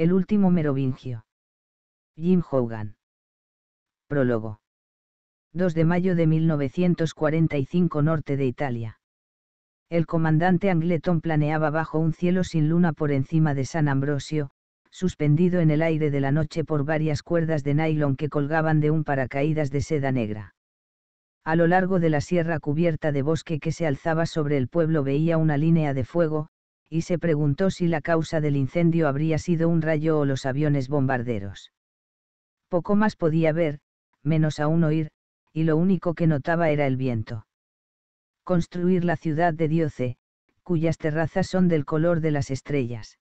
El último merovingio. Jim Hogan. Prólogo. 2 de mayo de 1945 norte de Italia. El comandante Angleton planeaba bajo un cielo sin luna por encima de San Ambrosio, suspendido en el aire de la noche por varias cuerdas de nylon que colgaban de un paracaídas de seda negra. A lo largo de la sierra cubierta de bosque que se alzaba sobre el pueblo veía una línea de fuego, y se preguntó si la causa del incendio habría sido un rayo o los aviones bombarderos. Poco más podía ver, menos aún oír, y lo único que notaba era el viento. Construir la ciudad de Dioce, cuyas terrazas son del color de las estrellas.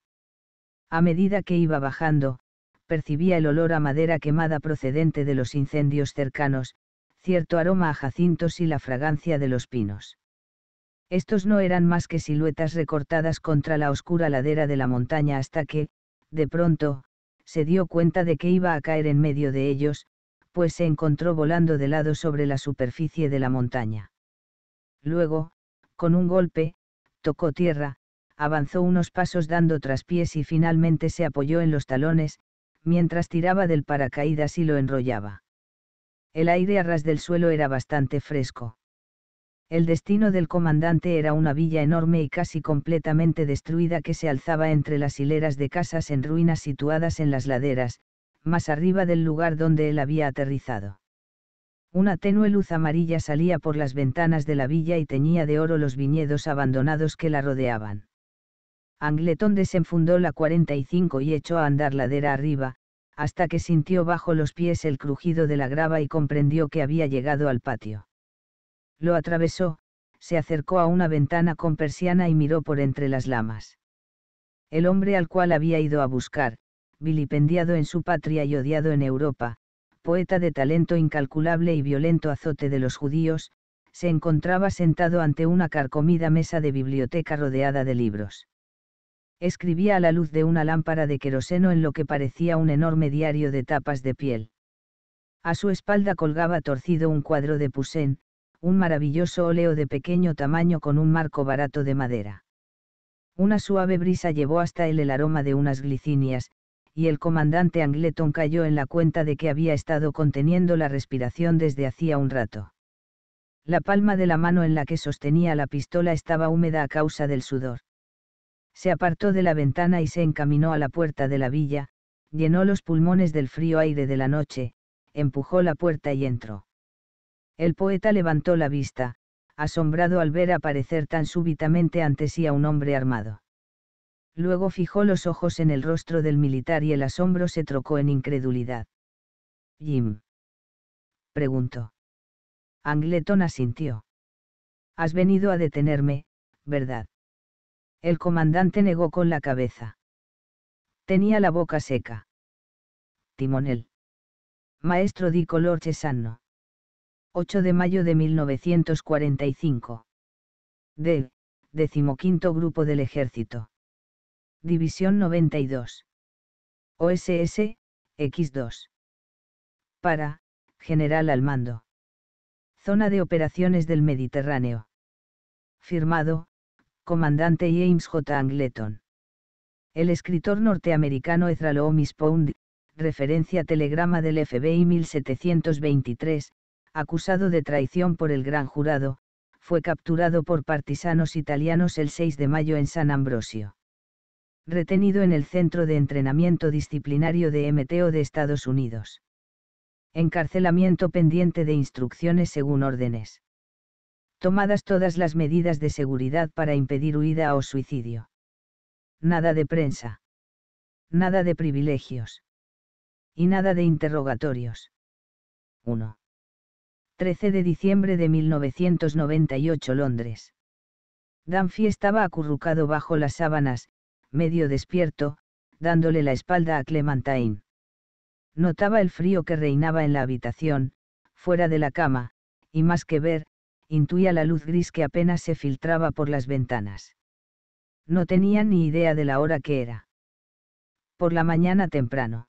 A medida que iba bajando, percibía el olor a madera quemada procedente de los incendios cercanos, cierto aroma a jacintos y la fragancia de los pinos. Estos no eran más que siluetas recortadas contra la oscura ladera de la montaña hasta que, de pronto, se dio cuenta de que iba a caer en medio de ellos, pues se encontró volando de lado sobre la superficie de la montaña. Luego, con un golpe, tocó tierra, avanzó unos pasos dando traspiés y finalmente se apoyó en los talones, mientras tiraba del paracaídas y lo enrollaba. El aire a ras del suelo era bastante fresco. El destino del comandante era una villa enorme y casi completamente destruida que se alzaba entre las hileras de casas en ruinas situadas en las laderas, más arriba del lugar donde él había aterrizado. Una tenue luz amarilla salía por las ventanas de la villa y teñía de oro los viñedos abandonados que la rodeaban. Angletón desenfundó la 45 y echó a andar ladera arriba, hasta que sintió bajo los pies el crujido de la grava y comprendió que había llegado al patio lo atravesó, se acercó a una ventana con persiana y miró por entre las lamas. El hombre al cual había ido a buscar, vilipendiado en su patria y odiado en Europa, poeta de talento incalculable y violento azote de los judíos, se encontraba sentado ante una carcomida mesa de biblioteca rodeada de libros. Escribía a la luz de una lámpara de queroseno en lo que parecía un enorme diario de tapas de piel. A su espalda colgaba torcido un cuadro de Poussin, un maravilloso óleo de pequeño tamaño con un marco barato de madera. Una suave brisa llevó hasta él el aroma de unas glicinias, y el comandante Angleton cayó en la cuenta de que había estado conteniendo la respiración desde hacía un rato. La palma de la mano en la que sostenía la pistola estaba húmeda a causa del sudor. Se apartó de la ventana y se encaminó a la puerta de la villa, llenó los pulmones del frío aire de la noche, empujó la puerta y entró. El poeta levantó la vista, asombrado al ver aparecer tan súbitamente ante sí a un hombre armado. Luego fijó los ojos en el rostro del militar y el asombro se trocó en incredulidad. Jim. Preguntó. Angleton asintió. Has venido a detenerme, ¿verdad? El comandante negó con la cabeza. Tenía la boca seca. Timonel. Maestro di color 8 de mayo de 1945. Del, decimoquinto Grupo del Ejército. División 92. OSS, X2. Para, General al mando. Zona de operaciones del Mediterráneo. Firmado, Comandante James J. Angleton. El escritor norteamericano Ezra Loomis Pound, referencia telegrama del FBI 1723, acusado de traición por el gran jurado, fue capturado por partisanos italianos el 6 de mayo en San Ambrosio. Retenido en el Centro de Entrenamiento Disciplinario de MTO de Estados Unidos. Encarcelamiento pendiente de instrucciones según órdenes. Tomadas todas las medidas de seguridad para impedir huida o suicidio. Nada de prensa. Nada de privilegios. Y nada de interrogatorios. 1. 13 de diciembre de 1998 Londres. Danfi estaba acurrucado bajo las sábanas, medio despierto, dándole la espalda a Clementine. Notaba el frío que reinaba en la habitación, fuera de la cama, y más que ver, intuía la luz gris que apenas se filtraba por las ventanas. No tenía ni idea de la hora que era. Por la mañana temprano.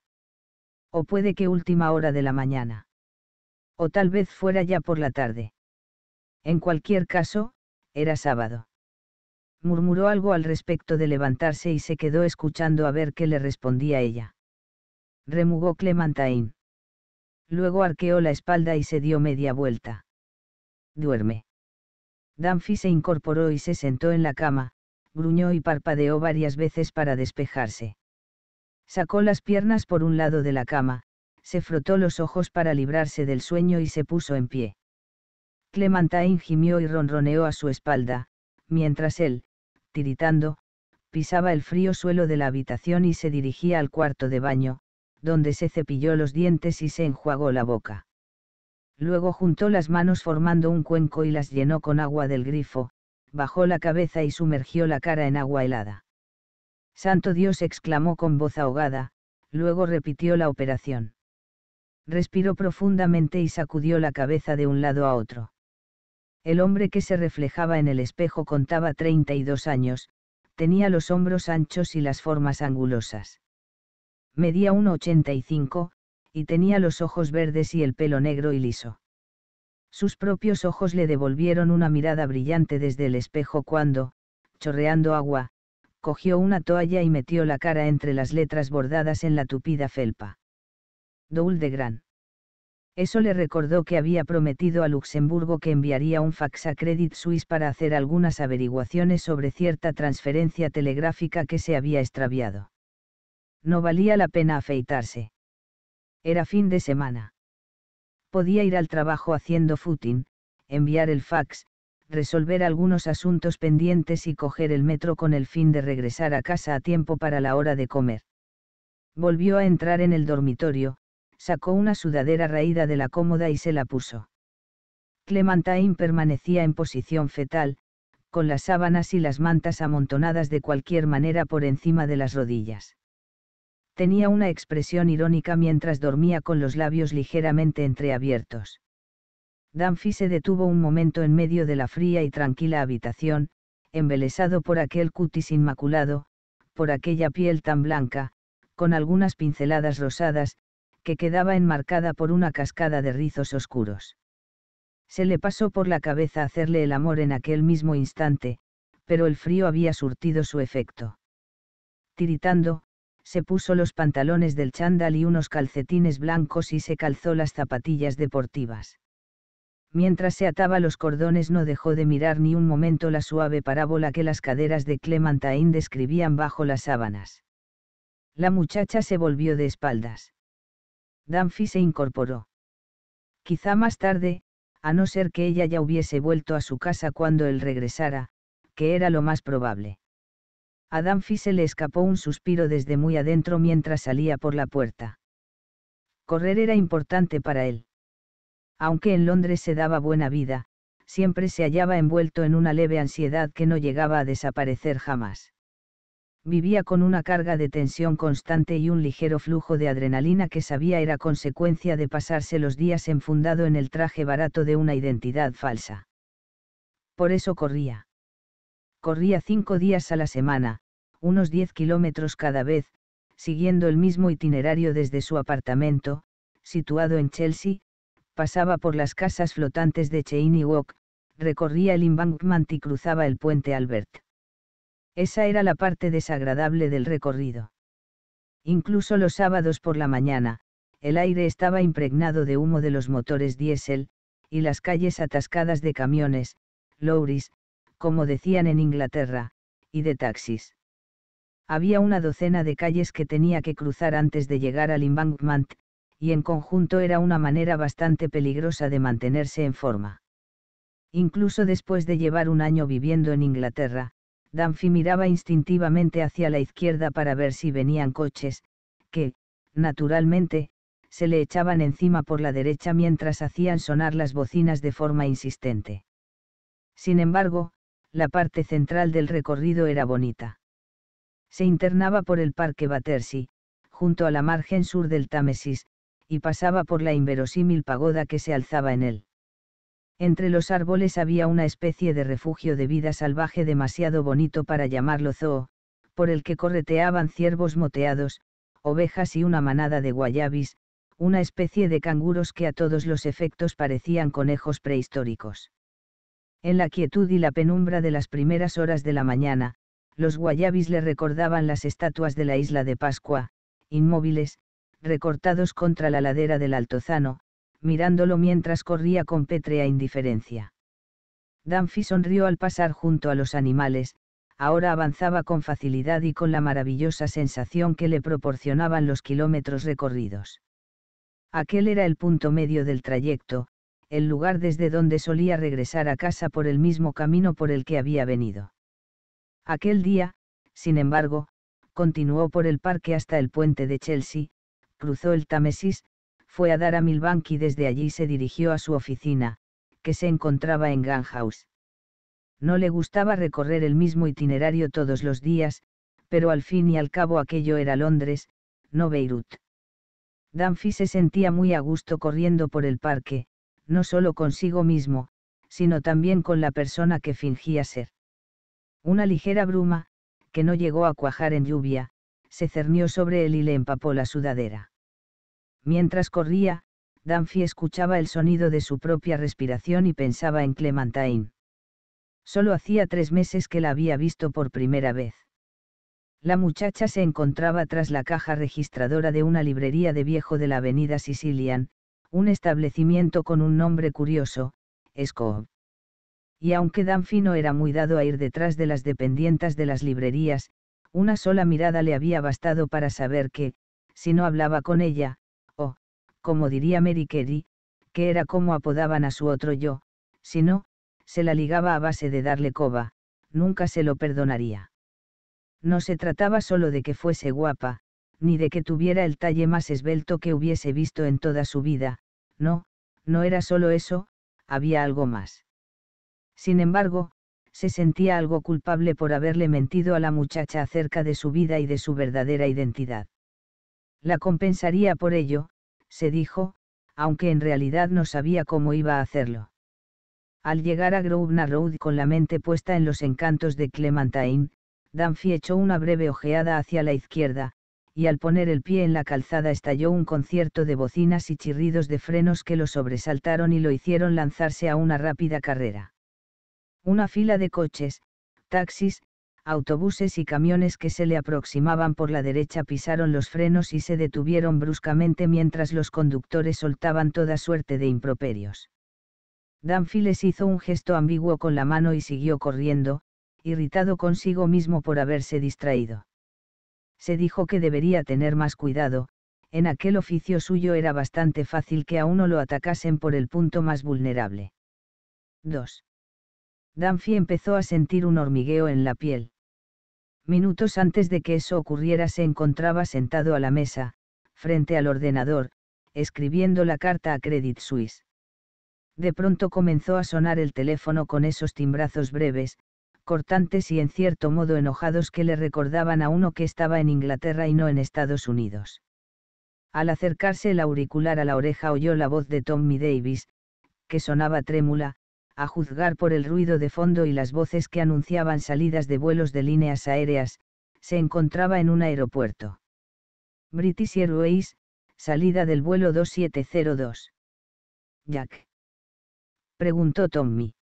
O puede que última hora de la mañana. O tal vez fuera ya por la tarde. En cualquier caso, era sábado. Murmuró algo al respecto de levantarse y se quedó escuchando a ver qué le respondía ella. Remugó Clementine. Luego arqueó la espalda y se dio media vuelta. Duerme. Danfi se incorporó y se sentó en la cama, gruñó y parpadeó varias veces para despejarse. Sacó las piernas por un lado de la cama, se frotó los ojos para librarse del sueño y se puso en pie. Clementine gimió y ronroneó a su espalda, mientras él, tiritando, pisaba el frío suelo de la habitación y se dirigía al cuarto de baño, donde se cepilló los dientes y se enjuagó la boca. Luego juntó las manos formando un cuenco y las llenó con agua del grifo, bajó la cabeza y sumergió la cara en agua helada. Santo Dios exclamó con voz ahogada, luego repitió la operación respiró profundamente y sacudió la cabeza de un lado a otro. El hombre que se reflejaba en el espejo contaba 32 años, tenía los hombros anchos y las formas angulosas. Medía 1,85, y tenía los ojos verdes y el pelo negro y liso. Sus propios ojos le devolvieron una mirada brillante desde el espejo cuando, chorreando agua, cogió una toalla y metió la cara entre las letras bordadas en la tupida felpa. Doul de Gran. Eso le recordó que había prometido a Luxemburgo que enviaría un fax a Credit Suisse para hacer algunas averiguaciones sobre cierta transferencia telegráfica que se había extraviado. No valía la pena afeitarse. Era fin de semana. Podía ir al trabajo haciendo footing, enviar el fax, resolver algunos asuntos pendientes y coger el metro con el fin de regresar a casa a tiempo para la hora de comer. Volvió a entrar en el dormitorio, sacó una sudadera raída de la cómoda y se la puso. Clementine permanecía en posición fetal, con las sábanas y las mantas amontonadas de cualquier manera por encima de las rodillas. Tenía una expresión irónica mientras dormía con los labios ligeramente entreabiertos. Danfi se detuvo un momento en medio de la fría y tranquila habitación, embelesado por aquel cutis inmaculado, por aquella piel tan blanca, con algunas pinceladas rosadas, que quedaba enmarcada por una cascada de rizos oscuros. Se le pasó por la cabeza hacerle el amor en aquel mismo instante, pero el frío había surtido su efecto. Tiritando, se puso los pantalones del chándal y unos calcetines blancos y se calzó las zapatillas deportivas. Mientras se ataba los cordones no dejó de mirar ni un momento la suave parábola que las caderas de Clementine describían bajo las sábanas. La muchacha se volvió de espaldas. Danfi se incorporó. Quizá más tarde, a no ser que ella ya hubiese vuelto a su casa cuando él regresara, que era lo más probable. A Danfi se le escapó un suspiro desde muy adentro mientras salía por la puerta. Correr era importante para él. Aunque en Londres se daba buena vida, siempre se hallaba envuelto en una leve ansiedad que no llegaba a desaparecer jamás vivía con una carga de tensión constante y un ligero flujo de adrenalina que sabía era consecuencia de pasarse los días enfundado en el traje barato de una identidad falsa. Por eso corría. Corría cinco días a la semana, unos diez kilómetros cada vez, siguiendo el mismo itinerario desde su apartamento, situado en Chelsea, pasaba por las casas flotantes de Cheyne Walk, recorría el embankment y cruzaba el puente Albert esa era la parte desagradable del recorrido. Incluso los sábados por la mañana, el aire estaba impregnado de humo de los motores diésel, y las calles atascadas de camiones, lorries, como decían en Inglaterra, y de taxis. Había una docena de calles que tenía que cruzar antes de llegar al embankment, y en conjunto era una manera bastante peligrosa de mantenerse en forma. Incluso después de llevar un año viviendo en Inglaterra, Danfi miraba instintivamente hacia la izquierda para ver si venían coches, que, naturalmente, se le echaban encima por la derecha mientras hacían sonar las bocinas de forma insistente. Sin embargo, la parte central del recorrido era bonita. Se internaba por el Parque Battersea, junto a la margen sur del Támesis, y pasaba por la inverosímil pagoda que se alzaba en él. Entre los árboles había una especie de refugio de vida salvaje demasiado bonito para llamarlo zoo, por el que correteaban ciervos moteados, ovejas y una manada de guayabis, una especie de canguros que a todos los efectos parecían conejos prehistóricos. En la quietud y la penumbra de las primeras horas de la mañana, los guayabis le recordaban las estatuas de la isla de Pascua, inmóviles, recortados contra la ladera del Altozano, mirándolo mientras corría con pétrea indiferencia. Danfi sonrió al pasar junto a los animales, ahora avanzaba con facilidad y con la maravillosa sensación que le proporcionaban los kilómetros recorridos. Aquel era el punto medio del trayecto, el lugar desde donde solía regresar a casa por el mismo camino por el que había venido. Aquel día, sin embargo, continuó por el parque hasta el puente de Chelsea, cruzó el Támesis, fue a dar a Milbank y desde allí se dirigió a su oficina, que se encontraba en Gun House. No le gustaba recorrer el mismo itinerario todos los días, pero al fin y al cabo aquello era Londres, no Beirut. Danfi se sentía muy a gusto corriendo por el parque, no solo consigo mismo, sino también con la persona que fingía ser. Una ligera bruma, que no llegó a cuajar en lluvia, se cernió sobre él y le empapó la sudadera. Mientras corría, Danfi escuchaba el sonido de su propia respiración y pensaba en Clementine. Solo hacía tres meses que la había visto por primera vez. La muchacha se encontraba tras la caja registradora de una librería de viejo de la avenida Sicilian, un establecimiento con un nombre curioso, Scob. Y aunque Danfi no era muy dado a ir detrás de las dependientas de las librerías, una sola mirada le había bastado para saber que, si no hablaba con ella, como diría Mary que era como apodaban a su otro yo, si no, se la ligaba a base de darle coba, nunca se lo perdonaría. No se trataba solo de que fuese guapa, ni de que tuviera el talle más esbelto que hubiese visto en toda su vida, no, no era solo eso, había algo más. Sin embargo, se sentía algo culpable por haberle mentido a la muchacha acerca de su vida y de su verdadera identidad. La compensaría por ello, se dijo, aunque en realidad no sabía cómo iba a hacerlo. Al llegar a Grosvenor Road con la mente puesta en los encantos de Clementine, Danfi echó una breve ojeada hacia la izquierda, y al poner el pie en la calzada estalló un concierto de bocinas y chirridos de frenos que lo sobresaltaron y lo hicieron lanzarse a una rápida carrera. Una fila de coches, taxis, autobuses y camiones que se le aproximaban por la derecha pisaron los frenos y se detuvieron bruscamente mientras los conductores soltaban toda suerte de improperios. Danfiles hizo un gesto ambiguo con la mano y siguió corriendo, irritado consigo mismo por haberse distraído. Se dijo que debería tener más cuidado, en aquel oficio suyo era bastante fácil que a uno lo atacasen por el punto más vulnerable. 2. Danfi empezó a sentir un hormigueo en la piel. Minutos antes de que eso ocurriera se encontraba sentado a la mesa, frente al ordenador, escribiendo la carta a Credit Suisse. De pronto comenzó a sonar el teléfono con esos timbrazos breves, cortantes y en cierto modo enojados que le recordaban a uno que estaba en Inglaterra y no en Estados Unidos. Al acercarse el auricular a la oreja oyó la voz de Tommy Davis, que sonaba trémula, a juzgar por el ruido de fondo y las voces que anunciaban salidas de vuelos de líneas aéreas, se encontraba en un aeropuerto. British Airways, salida del vuelo 2702. Jack. Preguntó Tommy.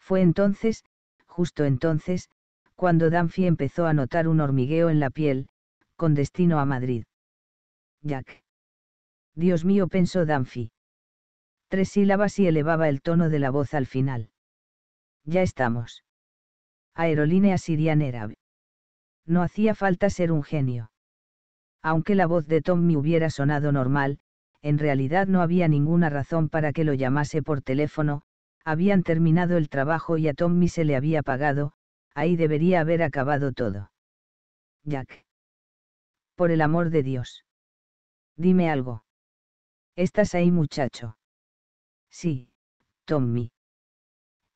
Fue entonces, justo entonces, cuando Danfi empezó a notar un hormigueo en la piel, con destino a Madrid. Jack. Dios mío, pensó Danfi tres sílabas y elevaba el tono de la voz al final. Ya estamos. Aerolínea Sirian era. No hacía falta ser un genio. Aunque la voz de Tommy hubiera sonado normal, en realidad no había ninguna razón para que lo llamase por teléfono, habían terminado el trabajo y a Tommy se le había pagado, ahí debería haber acabado todo. Jack. Por el amor de Dios. Dime algo. ¿Estás ahí, muchacho? Sí, Tommy.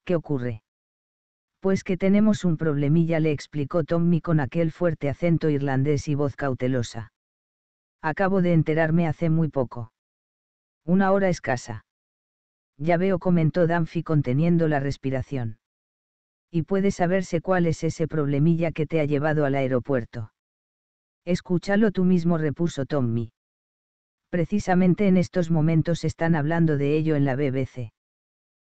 ¿Qué ocurre? Pues que tenemos un problemilla, le explicó Tommy con aquel fuerte acento irlandés y voz cautelosa. Acabo de enterarme hace muy poco. Una hora escasa. Ya veo, comentó Danfi conteniendo la respiración. Y puede saberse cuál es ese problemilla que te ha llevado al aeropuerto. Escúchalo tú mismo, repuso Tommy. Precisamente en estos momentos están hablando de ello en la BBC.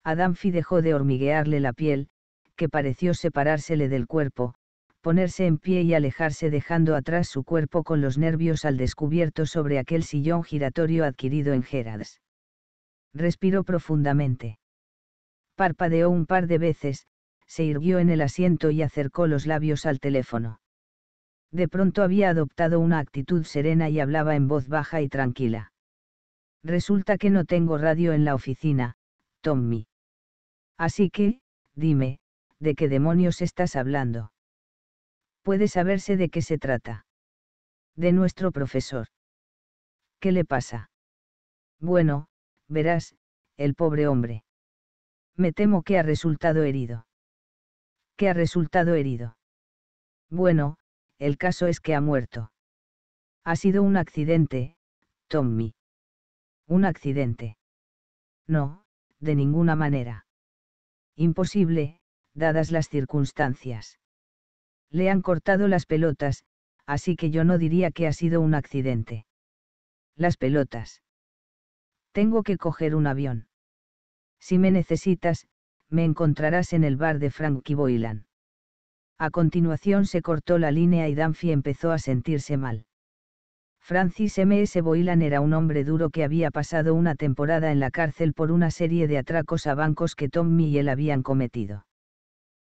Adamfi dejó de hormiguearle la piel, que pareció separársele del cuerpo, ponerse en pie y alejarse dejando atrás su cuerpo con los nervios al descubierto sobre aquel sillón giratorio adquirido en Gerards. Respiró profundamente. Parpadeó un par de veces, se irguió en el asiento y acercó los labios al teléfono. De pronto había adoptado una actitud serena y hablaba en voz baja y tranquila. Resulta que no tengo radio en la oficina, Tommy. Así que, dime, ¿de qué demonios estás hablando? Puede saberse de qué se trata. De nuestro profesor. ¿Qué le pasa? Bueno, verás, el pobre hombre. Me temo que ha resultado herido. ¿Qué ha resultado herido? Bueno, el caso es que ha muerto. Ha sido un accidente, Tommy. Un accidente. No, de ninguna manera. Imposible, dadas las circunstancias. Le han cortado las pelotas, así que yo no diría que ha sido un accidente. Las pelotas. Tengo que coger un avión. Si me necesitas, me encontrarás en el bar de Frankie Boylan. A continuación se cortó la línea y Danfi empezó a sentirse mal. Francis M.S. Boylan era un hombre duro que había pasado una temporada en la cárcel por una serie de atracos a bancos que Tommy y él habían cometido.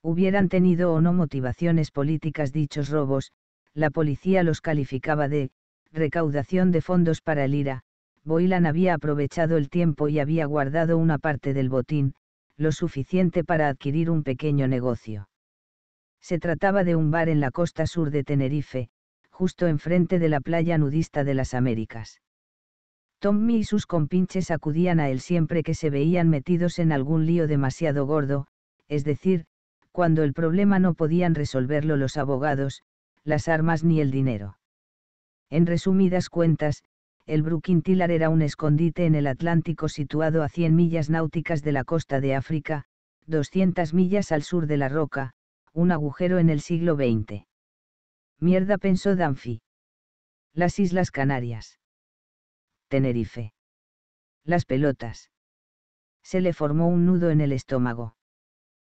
Hubieran tenido o no motivaciones políticas dichos robos, la policía los calificaba de recaudación de fondos para el IRA. Boylan había aprovechado el tiempo y había guardado una parte del botín, lo suficiente para adquirir un pequeño negocio se trataba de un bar en la costa sur de Tenerife, justo enfrente de la playa nudista de las Américas. Tommy y sus compinches acudían a él siempre que se veían metidos en algún lío demasiado gordo, es decir, cuando el problema no podían resolverlo los abogados, las armas ni el dinero. En resumidas cuentas, el Brookin-Tillar era un escondite en el Atlántico situado a 100 millas náuticas de la costa de África, 200 millas al sur de la Roca, un agujero en el siglo XX. Mierda pensó Danfi. Las Islas Canarias. Tenerife. Las pelotas. Se le formó un nudo en el estómago.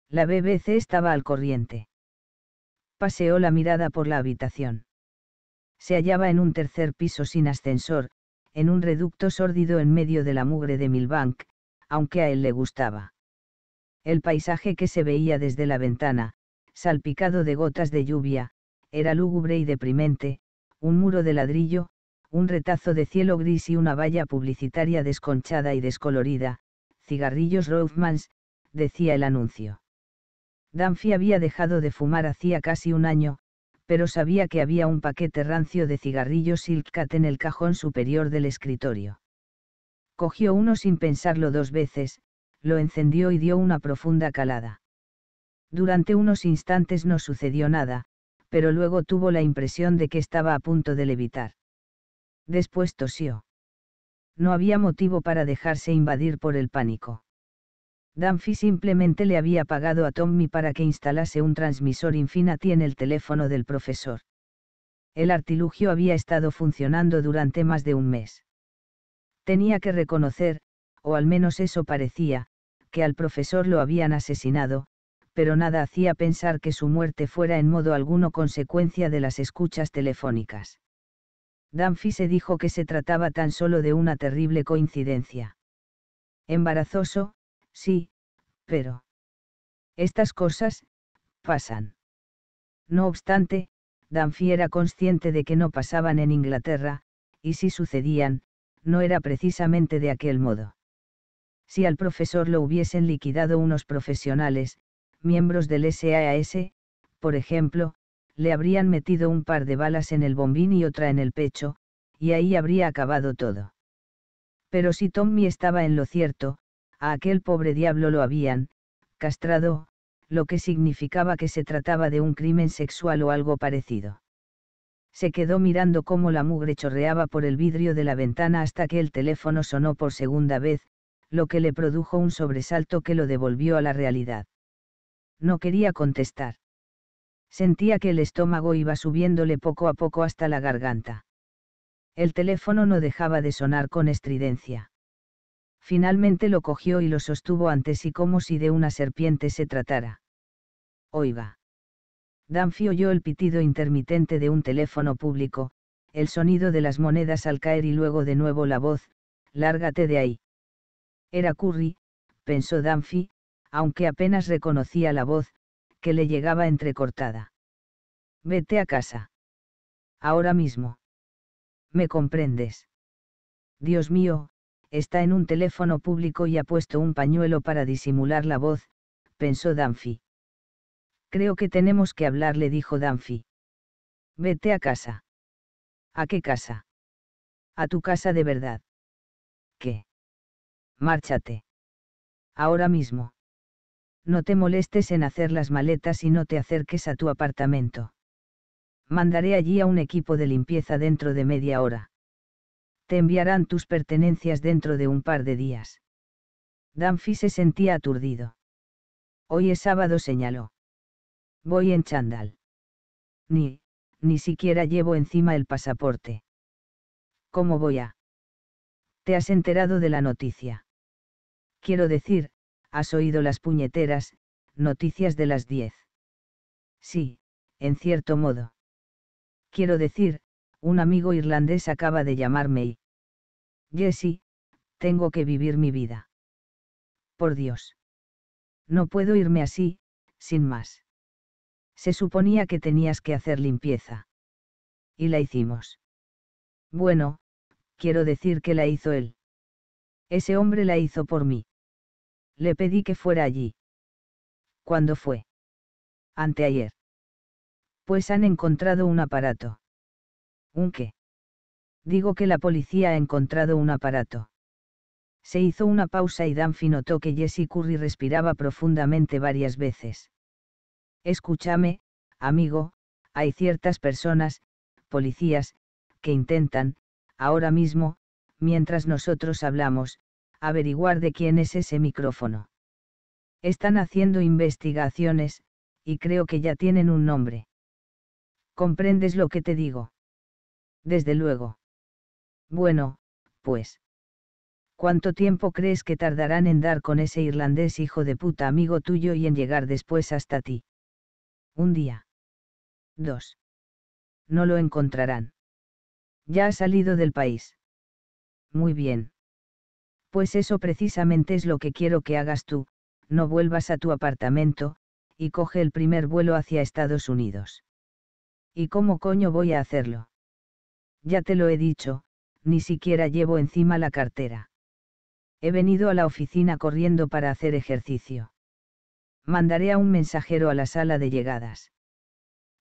La BBC estaba al corriente. Paseó la mirada por la habitación. Se hallaba en un tercer piso sin ascensor, en un reducto sórdido en medio de la mugre de Milbank, aunque a él le gustaba. El paisaje que se veía desde la ventana, salpicado de gotas de lluvia, era lúgubre y deprimente, un muro de ladrillo, un retazo de cielo gris y una valla publicitaria desconchada y descolorida, cigarrillos Rothmans, decía el anuncio. Danfi había dejado de fumar hacía casi un año, pero sabía que había un paquete rancio de cigarrillos Silkcat en el cajón superior del escritorio. Cogió uno sin pensarlo dos veces, lo encendió y dio una profunda calada. Durante unos instantes no sucedió nada, pero luego tuvo la impresión de que estaba a punto de levitar. Después tosió. No había motivo para dejarse invadir por el pánico. Danfi simplemente le había pagado a Tommy para que instalase un transmisor Infinity en el teléfono del profesor. El artilugio había estado funcionando durante más de un mes. Tenía que reconocer, o al menos eso parecía, que al profesor lo habían asesinado, pero nada hacía pensar que su muerte fuera en modo alguno consecuencia de las escuchas telefónicas. Danfi se dijo que se trataba tan solo de una terrible coincidencia. Embarazoso, sí, pero... Estas cosas, pasan. No obstante, Danfi era consciente de que no pasaban en Inglaterra, y si sucedían, no era precisamente de aquel modo. Si al profesor lo hubiesen liquidado unos profesionales, miembros del SAS, por ejemplo, le habrían metido un par de balas en el bombín y otra en el pecho, y ahí habría acabado todo. Pero si Tommy estaba en lo cierto, a aquel pobre diablo lo habían, castrado, lo que significaba que se trataba de un crimen sexual o algo parecido. Se quedó mirando cómo la mugre chorreaba por el vidrio de la ventana hasta que el teléfono sonó por segunda vez, lo que le produjo un sobresalto que lo devolvió a la realidad. No quería contestar. Sentía que el estómago iba subiéndole poco a poco hasta la garganta. El teléfono no dejaba de sonar con estridencia. Finalmente lo cogió y lo sostuvo ante sí como si de una serpiente se tratara. Oiga. Danfi oyó el pitido intermitente de un teléfono público, el sonido de las monedas al caer y luego de nuevo la voz, lárgate de ahí. Era Curry, pensó Danfi, aunque apenas reconocía la voz, que le llegaba entrecortada. Vete a casa. Ahora mismo. ¿Me comprendes? Dios mío, está en un teléfono público y ha puesto un pañuelo para disimular la voz, pensó Danfi. Creo que tenemos que hablar, le dijo Danfi. Vete a casa. ¿A qué casa? A tu casa de verdad. ¿Qué? Márchate. Ahora mismo no te molestes en hacer las maletas y no te acerques a tu apartamento. Mandaré allí a un equipo de limpieza dentro de media hora. Te enviarán tus pertenencias dentro de un par de días. Danfi se sentía aturdido. Hoy es sábado, señaló. Voy en Chandal. Ni, ni siquiera llevo encima el pasaporte. ¿Cómo voy a? Te has enterado de la noticia. Quiero decir, Has oído las puñeteras, noticias de las diez. Sí, en cierto modo. Quiero decir, un amigo irlandés acaba de llamarme y... Jesse, tengo que vivir mi vida. Por Dios. No puedo irme así, sin más. Se suponía que tenías que hacer limpieza. Y la hicimos. Bueno, quiero decir que la hizo él. Ese hombre la hizo por mí. Le pedí que fuera allí. ¿Cuándo fue? Anteayer. Pues han encontrado un aparato. ¿Un qué? Digo que la policía ha encontrado un aparato. Se hizo una pausa y Danfi notó que Jesse Curry respiraba profundamente varias veces. Escúchame, amigo, hay ciertas personas, policías, que intentan, ahora mismo, mientras nosotros hablamos, averiguar de quién es ese micrófono. Están haciendo investigaciones, y creo que ya tienen un nombre. ¿Comprendes lo que te digo? Desde luego. Bueno, pues. ¿Cuánto tiempo crees que tardarán en dar con ese irlandés hijo de puta amigo tuyo y en llegar después hasta ti? Un día. Dos. No lo encontrarán. Ya ha salido del país. Muy bien. Pues eso precisamente es lo que quiero que hagas tú, no vuelvas a tu apartamento, y coge el primer vuelo hacia Estados Unidos. ¿Y cómo coño voy a hacerlo? Ya te lo he dicho, ni siquiera llevo encima la cartera. He venido a la oficina corriendo para hacer ejercicio. Mandaré a un mensajero a la sala de llegadas.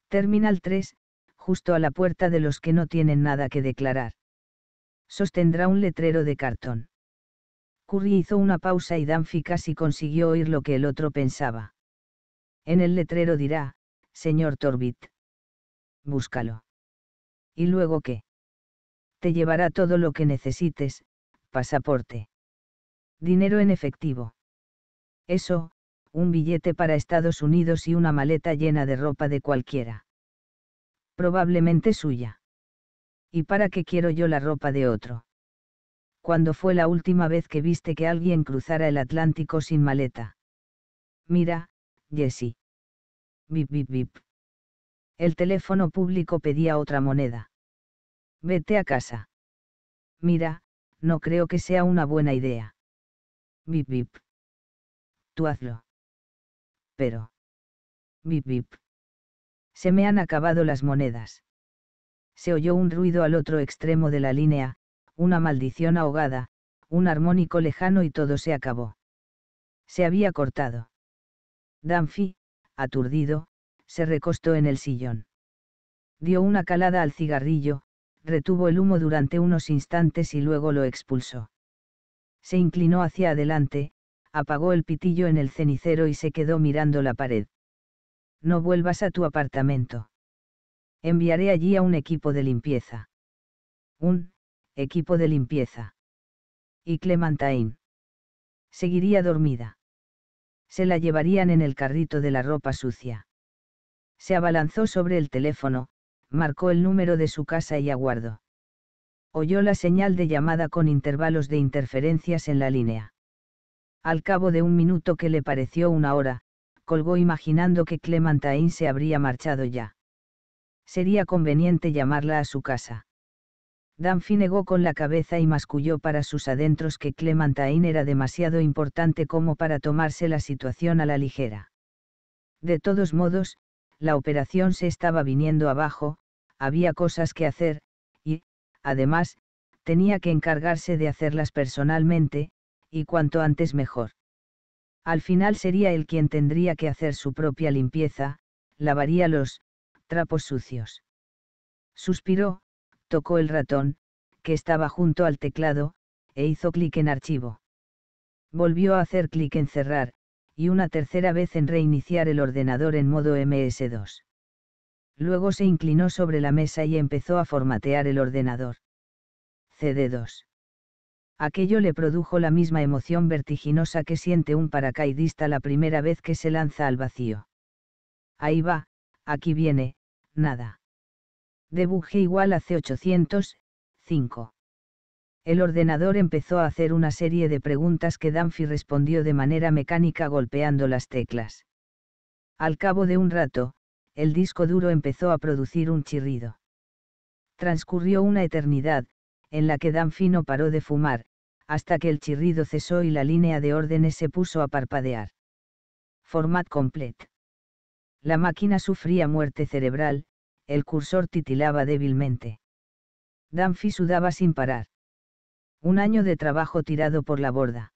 Terminal 3, justo a la puerta de los que no tienen nada que declarar. Sostendrá un letrero de cartón. Curry hizo una pausa y Danfi casi consiguió oír lo que el otro pensaba. En el letrero dirá, señor Torbit. Búscalo. ¿Y luego qué? Te llevará todo lo que necesites, pasaporte. Dinero en efectivo. Eso, un billete para Estados Unidos y una maleta llena de ropa de cualquiera. Probablemente suya. ¿Y para qué quiero yo la ropa de otro? ¿cuándo fue la última vez que viste que alguien cruzara el Atlántico sin maleta? Mira, Jesse. Bip, bip, bip. El teléfono público pedía otra moneda. Vete a casa. Mira, no creo que sea una buena idea. Bip, bip. Tú hazlo. Pero. Bip, bip. Se me han acabado las monedas. Se oyó un ruido al otro extremo de la línea, una maldición ahogada, un armónico lejano y todo se acabó. Se había cortado. Danfi, aturdido, se recostó en el sillón. Dio una calada al cigarrillo, retuvo el humo durante unos instantes y luego lo expulsó. Se inclinó hacia adelante, apagó el pitillo en el cenicero y se quedó mirando la pared. No vuelvas a tu apartamento. Enviaré allí a un equipo de limpieza. Un equipo de limpieza. Y Clementine. Seguiría dormida. Se la llevarían en el carrito de la ropa sucia. Se abalanzó sobre el teléfono, marcó el número de su casa y aguardó. Oyó la señal de llamada con intervalos de interferencias en la línea. Al cabo de un minuto que le pareció una hora, colgó imaginando que Clementine se habría marchado ya. Sería conveniente llamarla a su casa. Danfi negó con la cabeza y masculló para sus adentros que Clementine era demasiado importante como para tomarse la situación a la ligera. De todos modos, la operación se estaba viniendo abajo, había cosas que hacer, y, además, tenía que encargarse de hacerlas personalmente, y cuanto antes mejor. Al final sería él quien tendría que hacer su propia limpieza, lavaría los trapos sucios. Suspiró, Tocó el ratón, que estaba junto al teclado, e hizo clic en archivo. Volvió a hacer clic en cerrar, y una tercera vez en reiniciar el ordenador en modo MS2. Luego se inclinó sobre la mesa y empezó a formatear el ordenador. CD2. Aquello le produjo la misma emoción vertiginosa que siente un paracaidista la primera vez que se lanza al vacío. Ahí va, aquí viene, nada. Debug igual a C800, 5. El ordenador empezó a hacer una serie de preguntas que Danfi respondió de manera mecánica golpeando las teclas. Al cabo de un rato, el disco duro empezó a producir un chirrido. Transcurrió una eternidad, en la que Danfi no paró de fumar, hasta que el chirrido cesó y la línea de órdenes se puso a parpadear. Format complete. La máquina sufría muerte cerebral, el cursor titilaba débilmente. Danfi sudaba sin parar. Un año de trabajo tirado por la borda.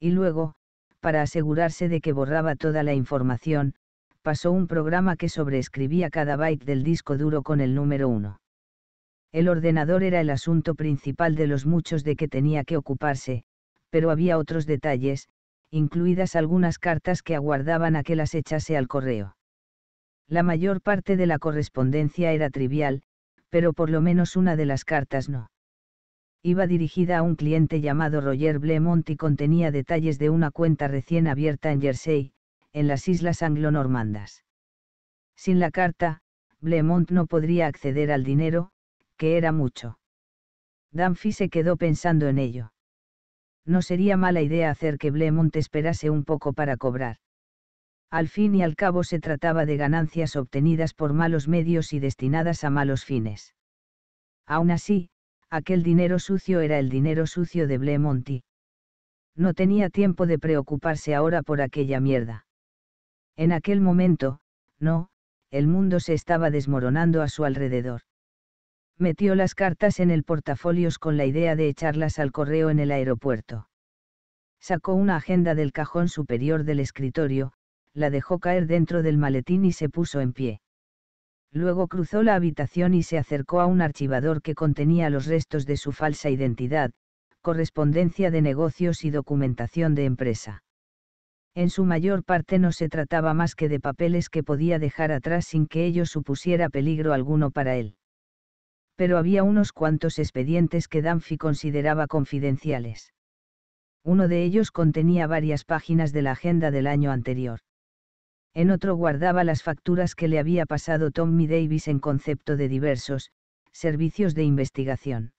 Y luego, para asegurarse de que borraba toda la información, pasó un programa que sobreescribía cada byte del disco duro con el número uno. El ordenador era el asunto principal de los muchos de que tenía que ocuparse, pero había otros detalles, incluidas algunas cartas que aguardaban a que las echase al correo. La mayor parte de la correspondencia era trivial, pero por lo menos una de las cartas no. Iba dirigida a un cliente llamado Roger Blemont y contenía detalles de una cuenta recién abierta en Jersey, en las islas anglo-normandas. Sin la carta, Blemont no podría acceder al dinero, que era mucho. Danfi se quedó pensando en ello. No sería mala idea hacer que Blemont esperase un poco para cobrar al fin y al cabo se trataba de ganancias obtenidas por malos medios y destinadas a malos fines. Aún así, aquel dinero sucio era el dinero sucio de Blemonti. No tenía tiempo de preocuparse ahora por aquella mierda. En aquel momento, no, el mundo se estaba desmoronando a su alrededor. Metió las cartas en el portafolios con la idea de echarlas al correo en el aeropuerto. Sacó una agenda del cajón superior del escritorio, la dejó caer dentro del maletín y se puso en pie. Luego cruzó la habitación y se acercó a un archivador que contenía los restos de su falsa identidad, correspondencia de negocios y documentación de empresa. En su mayor parte no se trataba más que de papeles que podía dejar atrás sin que ello supusiera peligro alguno para él. Pero había unos cuantos expedientes que Danfi consideraba confidenciales. Uno de ellos contenía varias páginas de la agenda del año anterior. En otro guardaba las facturas que le había pasado Tommy Davis en concepto de diversos servicios de investigación.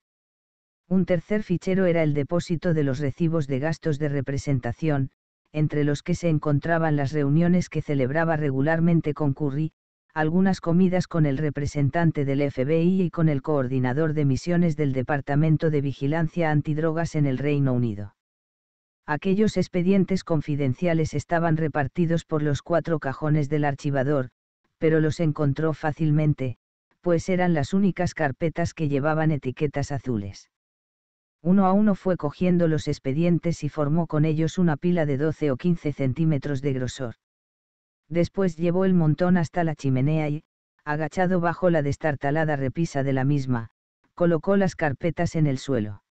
Un tercer fichero era el depósito de los recibos de gastos de representación, entre los que se encontraban las reuniones que celebraba regularmente con Curry, algunas comidas con el representante del FBI y con el coordinador de misiones del Departamento de Vigilancia Antidrogas en el Reino Unido aquellos expedientes confidenciales estaban repartidos por los cuatro cajones del archivador, pero los encontró fácilmente, pues eran las únicas carpetas que llevaban etiquetas azules. Uno a uno fue cogiendo los expedientes y formó con ellos una pila de 12 o 15 centímetros de grosor. Después llevó el montón hasta la chimenea y, agachado bajo la destartalada repisa de la misma, colocó las carpetas en el suelo.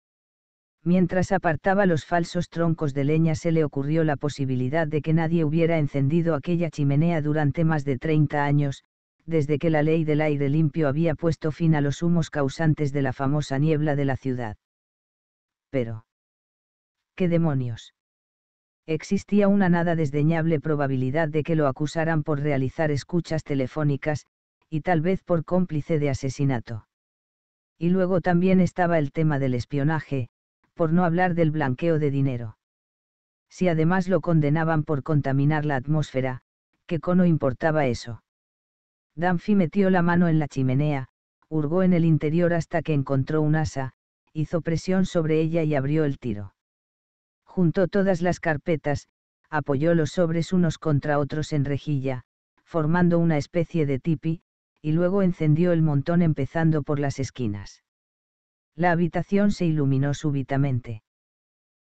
Mientras apartaba los falsos troncos de leña se le ocurrió la posibilidad de que nadie hubiera encendido aquella chimenea durante más de 30 años, desde que la ley del aire limpio había puesto fin a los humos causantes de la famosa niebla de la ciudad. Pero... ¿Qué demonios? Existía una nada desdeñable probabilidad de que lo acusaran por realizar escuchas telefónicas, y tal vez por cómplice de asesinato. Y luego también estaba el tema del espionaje, por no hablar del blanqueo de dinero. Si además lo condenaban por contaminar la atmósfera, ¿qué cono importaba eso? Danfi metió la mano en la chimenea, hurgó en el interior hasta que encontró un asa, hizo presión sobre ella y abrió el tiro. Juntó todas las carpetas, apoyó los sobres unos contra otros en rejilla, formando una especie de tipi, y luego encendió el montón empezando por las esquinas. La habitación se iluminó súbitamente.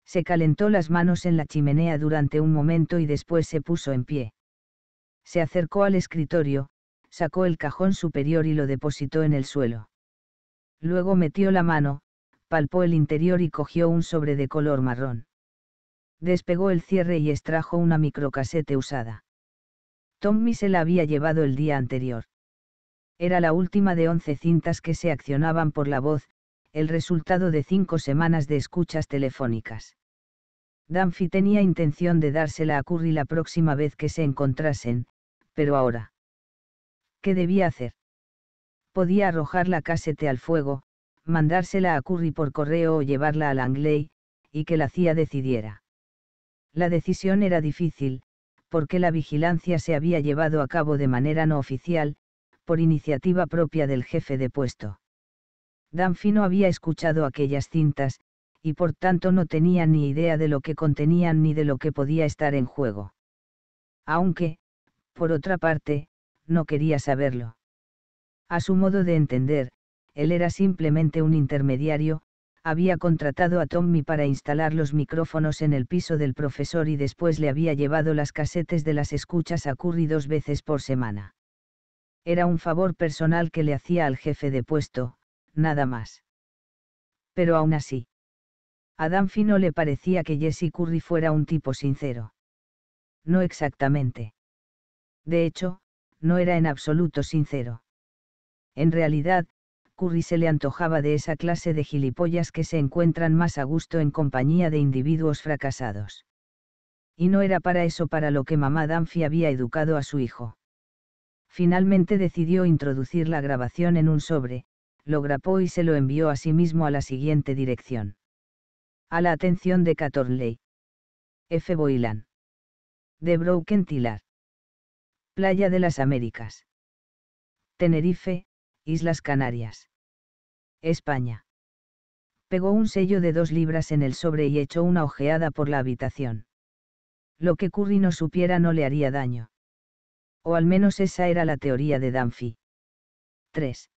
Se calentó las manos en la chimenea durante un momento y después se puso en pie. Se acercó al escritorio, sacó el cajón superior y lo depositó en el suelo. Luego metió la mano, palpó el interior y cogió un sobre de color marrón. Despegó el cierre y extrajo una microcasete usada. Tommy se la había llevado el día anterior. Era la última de once cintas que se accionaban por la voz, el resultado de cinco semanas de escuchas telefónicas. Danfi tenía intención de dársela a Curry la próxima vez que se encontrasen, pero ahora. ¿Qué debía hacer? Podía arrojar la casete al fuego, mandársela a Curry por correo o llevarla a Langley, y que la CIA decidiera. La decisión era difícil, porque la vigilancia se había llevado a cabo de manera no oficial, por iniciativa propia del jefe de puesto no había escuchado aquellas cintas, y por tanto no tenía ni idea de lo que contenían ni de lo que podía estar en juego. Aunque, por otra parte, no quería saberlo. A su modo de entender, él era simplemente un intermediario, había contratado a Tommy para instalar los micrófonos en el piso del profesor y después le había llevado las casetes de las escuchas a Curry dos veces por semana. Era un favor personal que le hacía al jefe de puesto, nada más. Pero aún así. A Danfi no le parecía que Jesse Curry fuera un tipo sincero. No exactamente. De hecho, no era en absoluto sincero. En realidad, Curry se le antojaba de esa clase de gilipollas que se encuentran más a gusto en compañía de individuos fracasados. Y no era para eso para lo que mamá Danfi había educado a su hijo. Finalmente decidió introducir la grabación en un sobre, lo grapó y se lo envió a sí mismo a la siguiente dirección. A la atención de Catorley. F. Boylan. De Broken Tilar. Playa de las Américas. Tenerife, Islas Canarias. España. Pegó un sello de dos libras en el sobre y echó una ojeada por la habitación. Lo que Curry no supiera no le haría daño. O al menos esa era la teoría de Danfi. 3.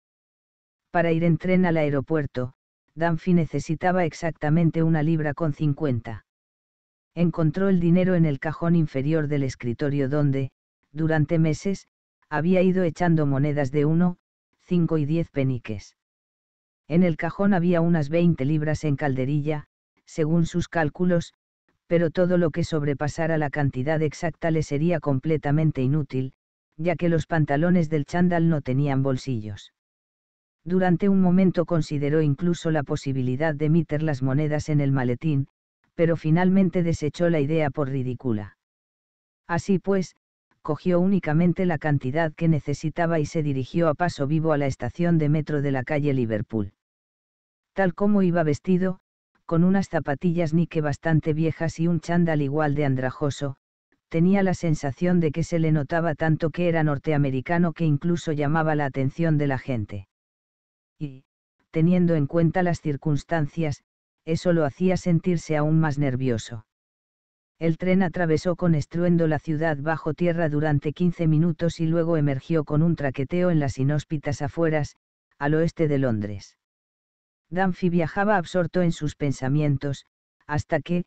Para ir en tren al aeropuerto, Danfi necesitaba exactamente una libra con cincuenta. Encontró el dinero en el cajón inferior del escritorio donde, durante meses, había ido echando monedas de uno, cinco y diez peniques. En el cajón había unas veinte libras en calderilla, según sus cálculos, pero todo lo que sobrepasara la cantidad exacta le sería completamente inútil, ya que los pantalones del chándal no tenían bolsillos. Durante un momento consideró incluso la posibilidad de meter las monedas en el maletín, pero finalmente desechó la idea por ridícula. Así pues, cogió únicamente la cantidad que necesitaba y se dirigió a paso vivo a la estación de metro de la calle Liverpool. Tal como iba vestido, con unas zapatillas nique bastante viejas y un chándal igual de andrajoso, tenía la sensación de que se le notaba tanto que era norteamericano que incluso llamaba la atención de la gente y, teniendo en cuenta las circunstancias, eso lo hacía sentirse aún más nervioso. El tren atravesó con estruendo la ciudad bajo tierra durante 15 minutos y luego emergió con un traqueteo en las inhóspitas afueras, al oeste de Londres. Danfi viajaba absorto en sus pensamientos, hasta que,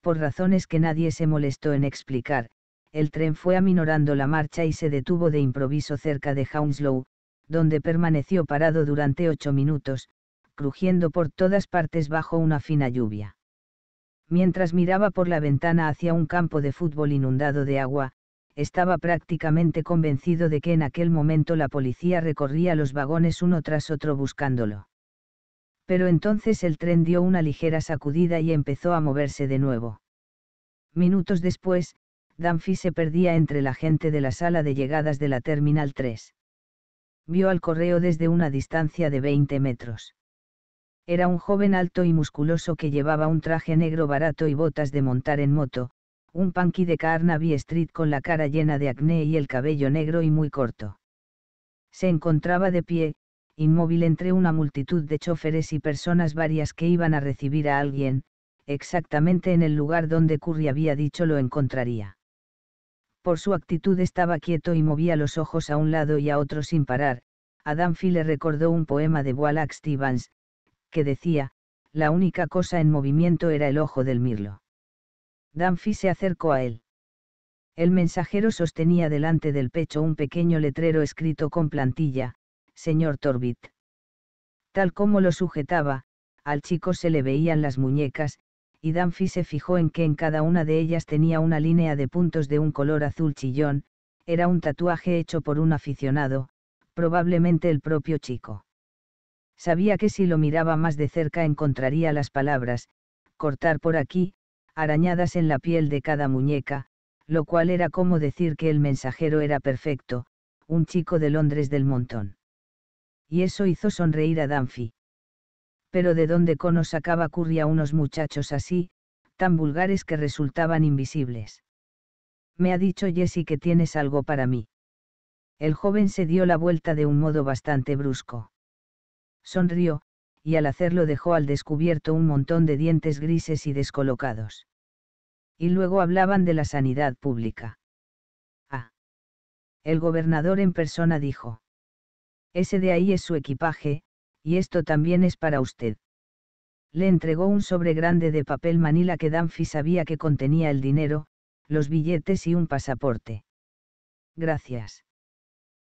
por razones que nadie se molestó en explicar, el tren fue aminorando la marcha y se detuvo de improviso cerca de Hounslow, donde permaneció parado durante ocho minutos, crujiendo por todas partes bajo una fina lluvia. Mientras miraba por la ventana hacia un campo de fútbol inundado de agua, estaba prácticamente convencido de que en aquel momento la policía recorría los vagones uno tras otro buscándolo. Pero entonces el tren dio una ligera sacudida y empezó a moverse de nuevo. Minutos después, Danfi se perdía entre la gente de la sala de llegadas de la Terminal 3 vio al correo desde una distancia de 20 metros. Era un joven alto y musculoso que llevaba un traje negro barato y botas de montar en moto, un punky de Carnaby Street con la cara llena de acné y el cabello negro y muy corto. Se encontraba de pie, inmóvil entre una multitud de choferes y personas varias que iban a recibir a alguien, exactamente en el lugar donde Curry había dicho lo encontraría. Por su actitud estaba quieto y movía los ojos a un lado y a otro sin parar. a Danfi le recordó un poema de Wallach Stevens, que decía, la única cosa en movimiento era el ojo del mirlo. Danfi se acercó a él. El mensajero sostenía delante del pecho un pequeño letrero escrito con plantilla, Señor Torbit. Tal como lo sujetaba, al chico se le veían las muñecas, y Danfi se fijó en que en cada una de ellas tenía una línea de puntos de un color azul chillón, era un tatuaje hecho por un aficionado, probablemente el propio chico. Sabía que si lo miraba más de cerca encontraría las palabras, cortar por aquí, arañadas en la piel de cada muñeca, lo cual era como decir que el mensajero era perfecto, un chico de Londres del montón. Y eso hizo sonreír a Danfi pero de dónde cono sacaba curria unos muchachos así, tan vulgares que resultaban invisibles. Me ha dicho Jesse que tienes algo para mí. El joven se dio la vuelta de un modo bastante brusco. Sonrió, y al hacerlo dejó al descubierto un montón de dientes grises y descolocados. Y luego hablaban de la sanidad pública. Ah. El gobernador en persona dijo. Ese de ahí es su equipaje, y esto también es para usted. Le entregó un sobre grande de papel manila que Danfi sabía que contenía el dinero, los billetes y un pasaporte. Gracias.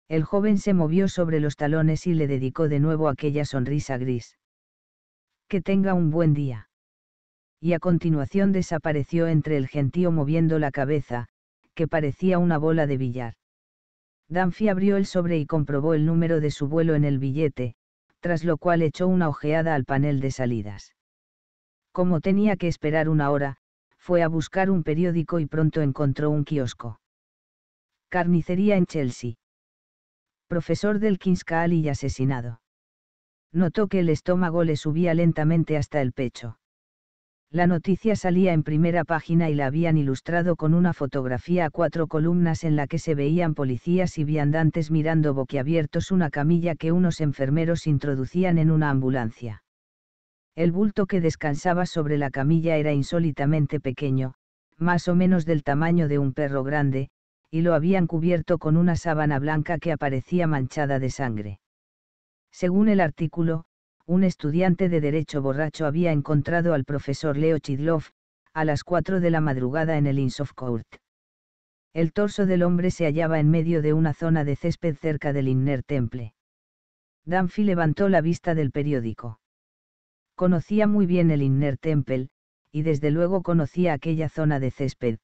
El joven se movió sobre los talones y le dedicó de nuevo aquella sonrisa gris. Que tenga un buen día. Y a continuación desapareció entre el gentío moviendo la cabeza, que parecía una bola de billar. Danfi abrió el sobre y comprobó el número de su vuelo en el billete, tras lo cual echó una ojeada al panel de salidas. Como tenía que esperar una hora, fue a buscar un periódico y pronto encontró un kiosco. Carnicería en Chelsea. Profesor del King's y asesinado. Notó que el estómago le subía lentamente hasta el pecho. La noticia salía en primera página y la habían ilustrado con una fotografía a cuatro columnas en la que se veían policías y viandantes mirando boquiabiertos una camilla que unos enfermeros introducían en una ambulancia. El bulto que descansaba sobre la camilla era insólitamente pequeño, más o menos del tamaño de un perro grande, y lo habían cubierto con una sábana blanca que aparecía manchada de sangre. Según el artículo, un estudiante de Derecho borracho había encontrado al profesor Leo Chidlov, a las 4 de la madrugada en el Insof Court. El torso del hombre se hallaba en medio de una zona de césped cerca del Inner Temple. Danfi levantó la vista del periódico. Conocía muy bien el Inner Temple, y desde luego conocía aquella zona de césped.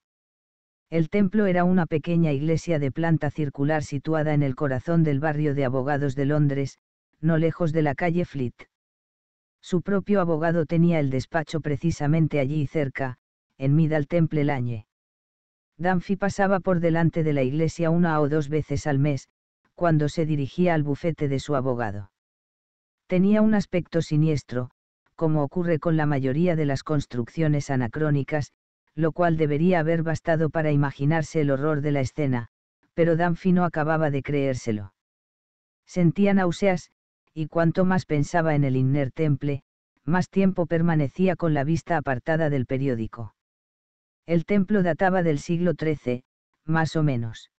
El templo era una pequeña iglesia de planta circular situada en el corazón del barrio de abogados de Londres, no lejos de la calle Fleet. Su propio abogado tenía el despacho precisamente allí cerca, en Midal Temple Lane. Danfi pasaba por delante de la iglesia una o dos veces al mes, cuando se dirigía al bufete de su abogado. Tenía un aspecto siniestro, como ocurre con la mayoría de las construcciones anacrónicas, lo cual debería haber bastado para imaginarse el horror de la escena, pero Danfi no acababa de creérselo. Sentía náuseas, y cuanto más pensaba en el inner temple, más tiempo permanecía con la vista apartada del periódico. El templo databa del siglo XIII, más o menos.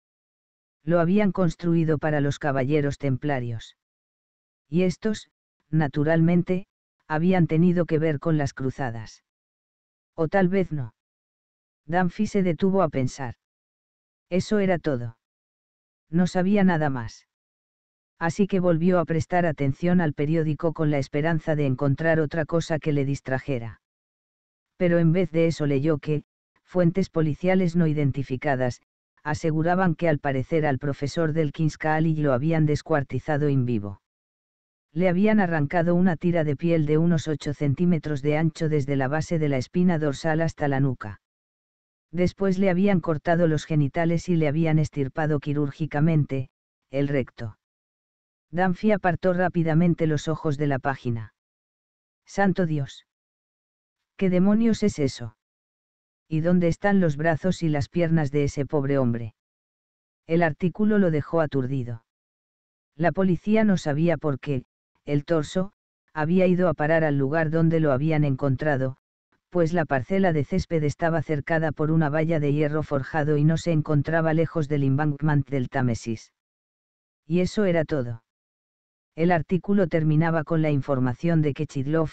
Lo habían construido para los caballeros templarios. Y estos, naturalmente, habían tenido que ver con las cruzadas. O tal vez no. Danfi se detuvo a pensar. Eso era todo. No sabía nada más así que volvió a prestar atención al periódico con la esperanza de encontrar otra cosa que le distrajera. Pero en vez de eso leyó que, fuentes policiales no identificadas, aseguraban que al parecer al profesor del King's lo habían descuartizado en vivo. Le habían arrancado una tira de piel de unos 8 centímetros de ancho desde la base de la espina dorsal hasta la nuca. Después le habían cortado los genitales y le habían estirpado quirúrgicamente, el recto. Danfi apartó rápidamente los ojos de la página. Santo Dios. ¿Qué demonios es eso? ¿Y dónde están los brazos y las piernas de ese pobre hombre? El artículo lo dejó aturdido. La policía no sabía por qué, el torso, había ido a parar al lugar donde lo habían encontrado, pues la parcela de césped estaba cercada por una valla de hierro forjado y no se encontraba lejos del embankment del Támesis. Y eso era todo. El artículo terminaba con la información de que Chidlov,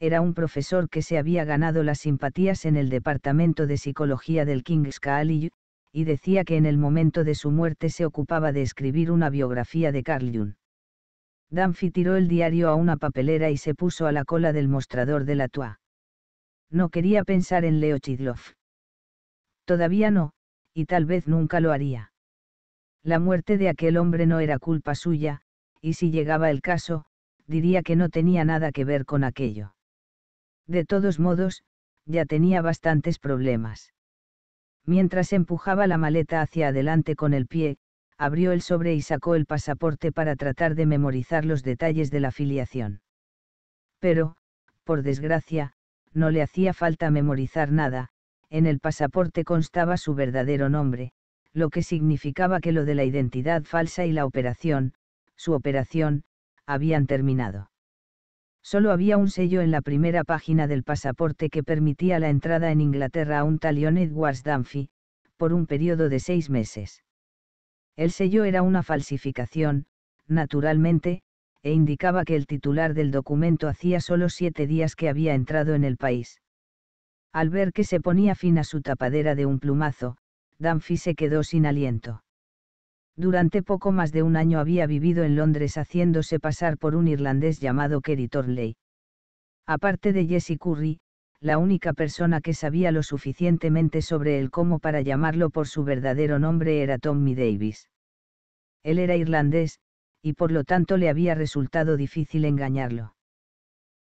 era un profesor que se había ganado las simpatías en el Departamento de Psicología del King's College, y decía que en el momento de su muerte se ocupaba de escribir una biografía de Carl Jung. Danfi tiró el diario a una papelera y se puso a la cola del mostrador de la Toa. No quería pensar en Leo Chidlov. Todavía no, y tal vez nunca lo haría. La muerte de aquel hombre no era culpa suya, y si llegaba el caso, diría que no tenía nada que ver con aquello. De todos modos, ya tenía bastantes problemas. Mientras empujaba la maleta hacia adelante con el pie, abrió el sobre y sacó el pasaporte para tratar de memorizar los detalles de la filiación. Pero, por desgracia, no le hacía falta memorizar nada, en el pasaporte constaba su verdadero nombre, lo que significaba que lo de la identidad falsa y la operación, su operación, habían terminado. Solo había un sello en la primera página del pasaporte que permitía la entrada en Inglaterra a un talión Edwards Dunphy, por un periodo de seis meses. El sello era una falsificación, naturalmente, e indicaba que el titular del documento hacía solo siete días que había entrado en el país. Al ver que se ponía fin a su tapadera de un plumazo, Danfy se quedó sin aliento. Durante poco más de un año había vivido en Londres haciéndose pasar por un irlandés llamado Kerry Torley. Aparte de Jesse Curry, la única persona que sabía lo suficientemente sobre él como para llamarlo por su verdadero nombre era Tommy Davis. Él era irlandés, y por lo tanto le había resultado difícil engañarlo.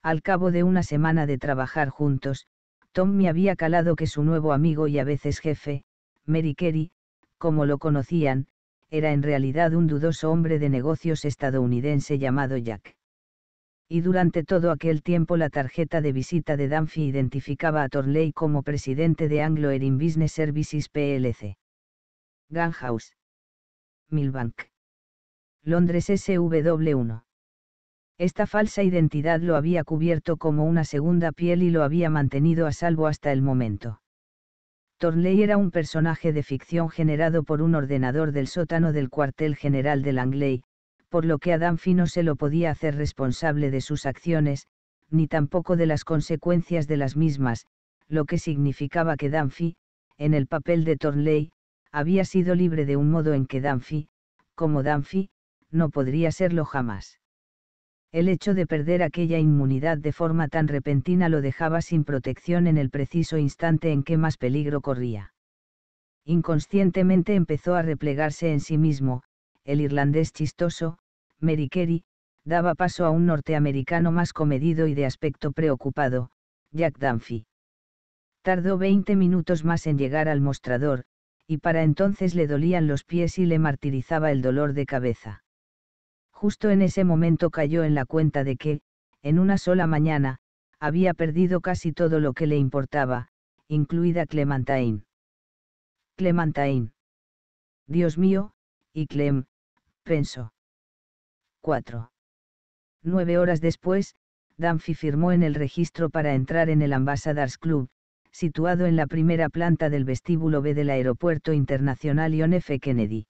Al cabo de una semana de trabajar juntos, Tommy había calado que su nuevo amigo y a veces jefe, Mary Kerry, como lo conocían, era en realidad un dudoso hombre de negocios estadounidense llamado Jack. Y durante todo aquel tiempo la tarjeta de visita de Danfi identificaba a Torley como presidente de Anglo Erin Business Services plc. Gunhouse. Milbank. Londres SW1. Esta falsa identidad lo había cubierto como una segunda piel y lo había mantenido a salvo hasta el momento Tornley era un personaje de ficción generado por un ordenador del sótano del cuartel general de Langley, por lo que a Adam no se lo podía hacer responsable de sus acciones, ni tampoco de las consecuencias de las mismas, lo que significaba que Danfi, en el papel de Tornley, había sido libre de un modo en que Danfi, como Danfi, no podría serlo jamás. El hecho de perder aquella inmunidad de forma tan repentina lo dejaba sin protección en el preciso instante en que más peligro corría. Inconscientemente empezó a replegarse en sí mismo, el irlandés chistoso, Mary daba paso a un norteamericano más comedido y de aspecto preocupado, Jack Dunphy. Tardó 20 minutos más en llegar al mostrador, y para entonces le dolían los pies y le martirizaba el dolor de cabeza. Justo en ese momento cayó en la cuenta de que, en una sola mañana, había perdido casi todo lo que le importaba, incluida Clementine. Clementine. Dios mío, y Clem, pensó. 4. Nueve horas después, Danfi firmó en el registro para entrar en el Ambassadors Club, situado en la primera planta del vestíbulo B del Aeropuerto Internacional John F. Kennedy.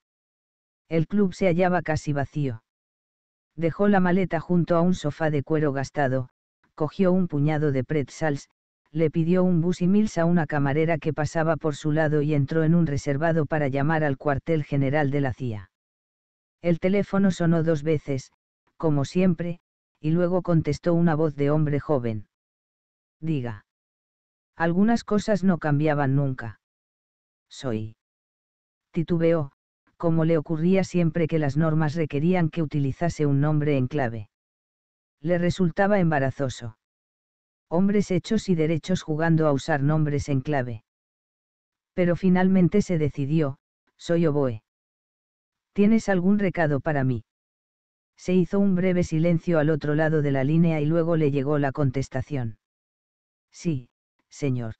El club se hallaba casi vacío dejó la maleta junto a un sofá de cuero gastado, cogió un puñado de pretzels, le pidió un bus y mils a una camarera que pasaba por su lado y entró en un reservado para llamar al cuartel general de la CIA. El teléfono sonó dos veces, como siempre, y luego contestó una voz de hombre joven. Diga. Algunas cosas no cambiaban nunca. Soy. Titubeó, como le ocurría siempre que las normas requerían que utilizase un nombre en clave. Le resultaba embarazoso. Hombres hechos y derechos jugando a usar nombres en clave. Pero finalmente se decidió, soy oboe. ¿Tienes algún recado para mí? Se hizo un breve silencio al otro lado de la línea y luego le llegó la contestación. Sí, señor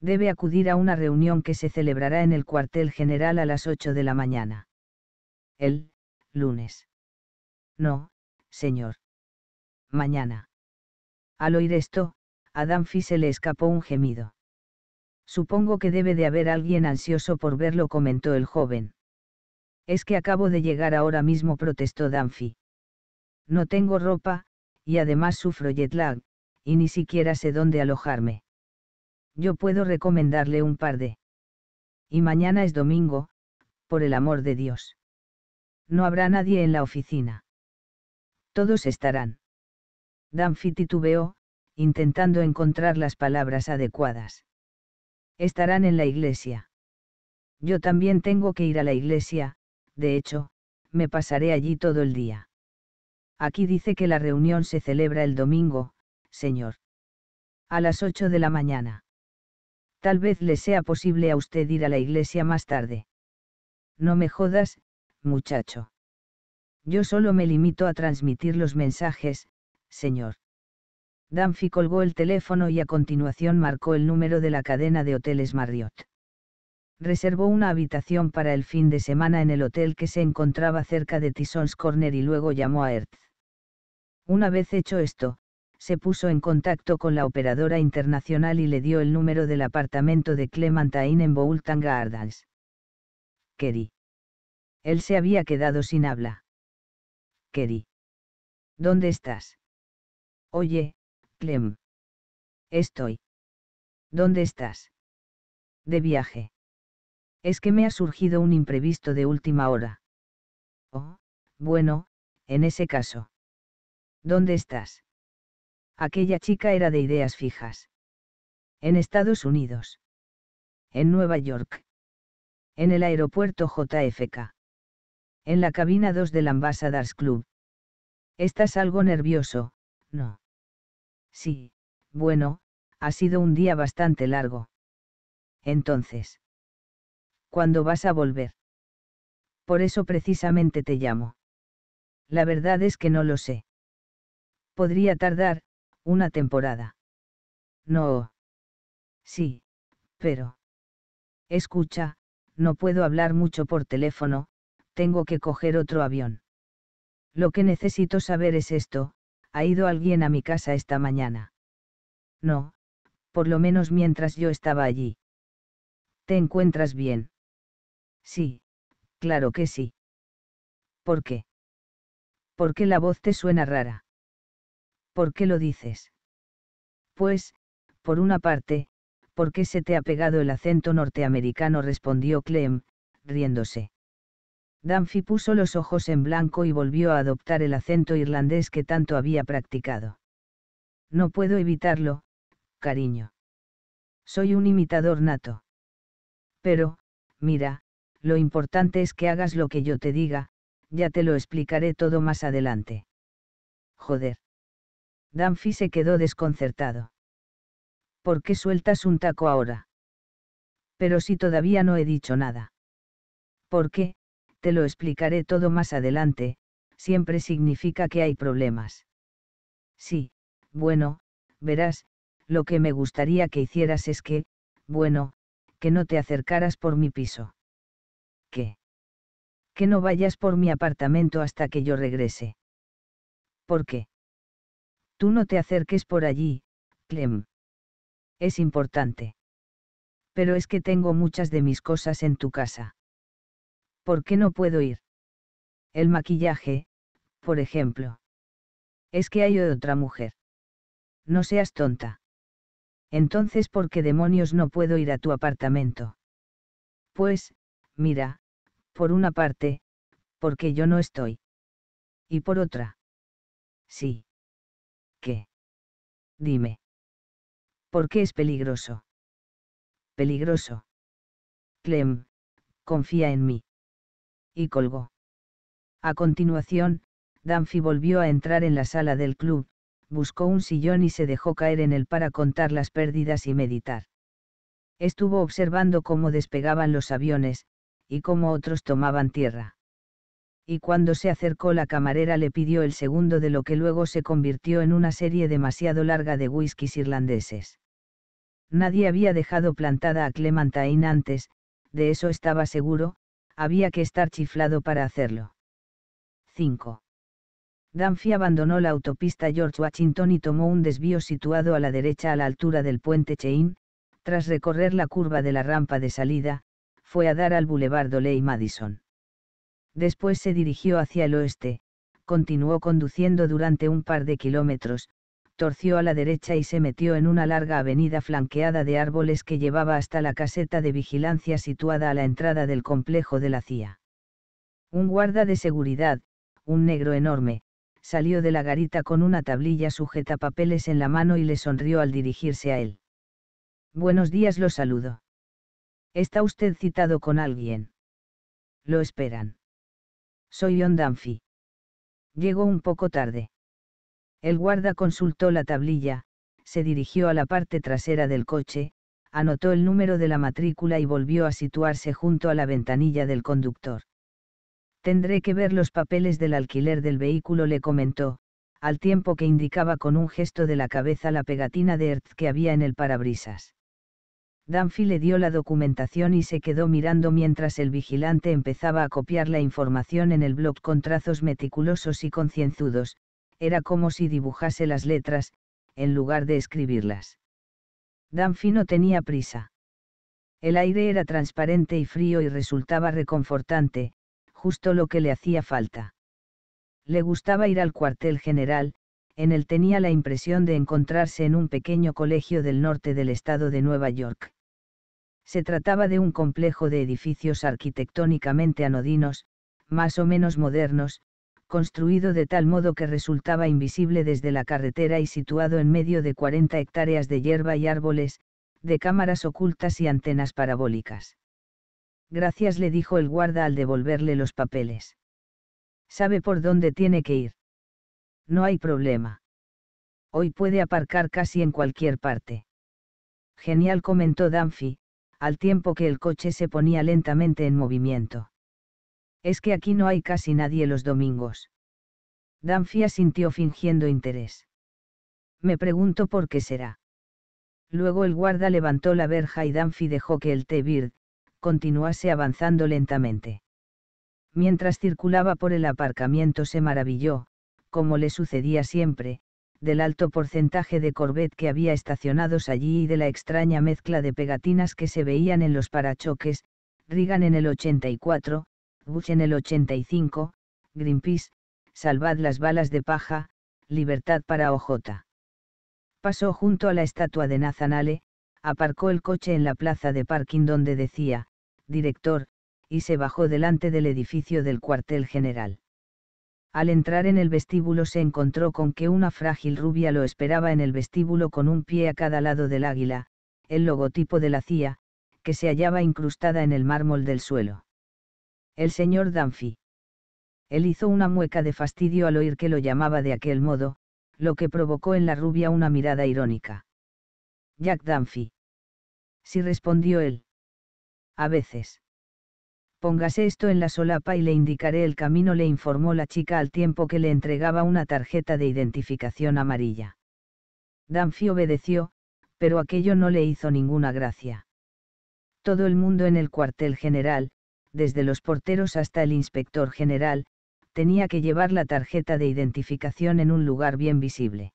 debe acudir a una reunión que se celebrará en el cuartel general a las 8 de la mañana. El lunes. No, señor. Mañana. Al oír esto, a Danfi se le escapó un gemido. Supongo que debe de haber alguien ansioso por verlo, comentó el joven. Es que acabo de llegar ahora mismo, protestó Danfi. No tengo ropa, y además sufro jet lag, y ni siquiera sé dónde alojarme yo puedo recomendarle un par de. Y mañana es domingo, por el amor de Dios. No habrá nadie en la oficina. Todos estarán. Danfi titubeó, intentando encontrar las palabras adecuadas. Estarán en la iglesia. Yo también tengo que ir a la iglesia, de hecho, me pasaré allí todo el día. Aquí dice que la reunión se celebra el domingo, señor. A las ocho de la mañana. Tal vez le sea posible a usted ir a la iglesia más tarde. No me jodas, muchacho. Yo solo me limito a transmitir los mensajes, señor. Danfi colgó el teléfono y a continuación marcó el número de la cadena de hoteles Marriott. Reservó una habitación para el fin de semana en el hotel que se encontraba cerca de Tissons Corner y luego llamó a Earth Una vez hecho esto, se puso en contacto con la operadora internacional y le dio el número del apartamento de Clementine en Boulton Gardens. Kerry. Él se había quedado sin habla. Kerry. ¿Dónde estás? Oye, Clem. Estoy. ¿Dónde estás? De viaje. Es que me ha surgido un imprevisto de última hora. Oh, bueno, en ese caso. ¿Dónde estás? Aquella chica era de ideas fijas. En Estados Unidos. En Nueva York. En el aeropuerto JFK. En la cabina 2 del Ambassadors Club. Estás algo nervioso, ¿no? Sí, bueno, ha sido un día bastante largo. Entonces. ¿Cuándo vas a volver? Por eso precisamente te llamo. La verdad es que no lo sé. Podría tardar, una temporada. No. Sí, pero. Escucha, no puedo hablar mucho por teléfono, tengo que coger otro avión. Lo que necesito saber es esto, ¿ha ido alguien a mi casa esta mañana? No, por lo menos mientras yo estaba allí. ¿Te encuentras bien? Sí, claro que sí. ¿Por qué? Porque la voz te suena rara? ¿Por qué lo dices? Pues, por una parte, ¿por qué se te ha pegado el acento norteamericano? respondió Clem, riéndose. Danfi puso los ojos en blanco y volvió a adoptar el acento irlandés que tanto había practicado. No puedo evitarlo, cariño. Soy un imitador nato. Pero, mira, lo importante es que hagas lo que yo te diga, ya te lo explicaré todo más adelante. Joder. Danfi se quedó desconcertado. ¿Por qué sueltas un taco ahora? Pero si todavía no he dicho nada. ¿Por qué? Te lo explicaré todo más adelante, siempre significa que hay problemas. Sí, bueno, verás, lo que me gustaría que hicieras es que, bueno, que no te acercaras por mi piso. ¿Qué? Que no vayas por mi apartamento hasta que yo regrese. ¿Por qué? Tú no te acerques por allí, Clem. Es importante. Pero es que tengo muchas de mis cosas en tu casa. ¿Por qué no puedo ir? El maquillaje, por ejemplo. Es que hay otra mujer. No seas tonta. Entonces, ¿por qué demonios no puedo ir a tu apartamento? Pues, mira, por una parte, porque yo no estoy. Y por otra. Sí. Dime. ¿Por qué es peligroso? Peligroso. Clem, confía en mí. Y colgó. A continuación, Danfi volvió a entrar en la sala del club, buscó un sillón y se dejó caer en él para contar las pérdidas y meditar. Estuvo observando cómo despegaban los aviones, y cómo otros tomaban tierra y cuando se acercó la camarera le pidió el segundo de lo que luego se convirtió en una serie demasiado larga de whiskies irlandeses. Nadie había dejado plantada a Clementine antes, de eso estaba seguro, había que estar chiflado para hacerlo. 5. Danfi abandonó la autopista George Washington y tomó un desvío situado a la derecha a la altura del puente Chain, tras recorrer la curva de la rampa de salida, fue a dar al Boulevard Doley Madison. Después se dirigió hacia el oeste, continuó conduciendo durante un par de kilómetros, torció a la derecha y se metió en una larga avenida flanqueada de árboles que llevaba hasta la caseta de vigilancia situada a la entrada del complejo de la CIA. Un guarda de seguridad, un negro enorme, salió de la garita con una tablilla sujeta papeles en la mano y le sonrió al dirigirse a él. Buenos días, lo saludo. ¿Está usted citado con alguien? Lo esperan. Soy John Danfi. Llegó un poco tarde. El guarda consultó la tablilla, se dirigió a la parte trasera del coche, anotó el número de la matrícula y volvió a situarse junto a la ventanilla del conductor. Tendré que ver los papeles del alquiler del vehículo, le comentó, al tiempo que indicaba con un gesto de la cabeza la pegatina de Earth que había en el parabrisas. Danfi le dio la documentación y se quedó mirando mientras el vigilante empezaba a copiar la información en el blog con trazos meticulosos y concienzudos, era como si dibujase las letras, en lugar de escribirlas. Danfi no tenía prisa. El aire era transparente y frío y resultaba reconfortante, justo lo que le hacía falta. Le gustaba ir al cuartel general, en él tenía la impresión de encontrarse en un pequeño colegio del norte del estado de Nueva York. Se trataba de un complejo de edificios arquitectónicamente anodinos, más o menos modernos, construido de tal modo que resultaba invisible desde la carretera y situado en medio de 40 hectáreas de hierba y árboles, de cámaras ocultas y antenas parabólicas. Gracias le dijo el guarda al devolverle los papeles. Sabe por dónde tiene que ir. No hay problema. Hoy puede aparcar casi en cualquier parte. Genial comentó Danfi, al tiempo que el coche se ponía lentamente en movimiento. Es que aquí no hay casi nadie los domingos. Danfi sintió fingiendo interés. Me pregunto por qué será. Luego el guarda levantó la verja y Danfi dejó que el T-Bird continuase avanzando lentamente. Mientras circulaba por el aparcamiento se maravilló, como le sucedía siempre, del alto porcentaje de Corvette que había estacionados allí y de la extraña mezcla de pegatinas que se veían en los parachoques, Reagan en el 84, Bush en el 85, Greenpeace, Salvad las balas de paja, Libertad para OJ. Pasó junto a la estatua de Nazanale, aparcó el coche en la plaza de parking donde decía, director, y se bajó delante del edificio del cuartel general. Al entrar en el vestíbulo se encontró con que una frágil rubia lo esperaba en el vestíbulo con un pie a cada lado del águila, el logotipo de la CIA, que se hallaba incrustada en el mármol del suelo. El señor Danfi. Él hizo una mueca de fastidio al oír que lo llamaba de aquel modo, lo que provocó en la rubia una mirada irónica. Jack Danfi. Sí respondió él. A veces. Póngase esto en la solapa y le indicaré el camino, le informó la chica al tiempo que le entregaba una tarjeta de identificación amarilla. Danfi obedeció, pero aquello no le hizo ninguna gracia. Todo el mundo en el cuartel general, desde los porteros hasta el inspector general, tenía que llevar la tarjeta de identificación en un lugar bien visible.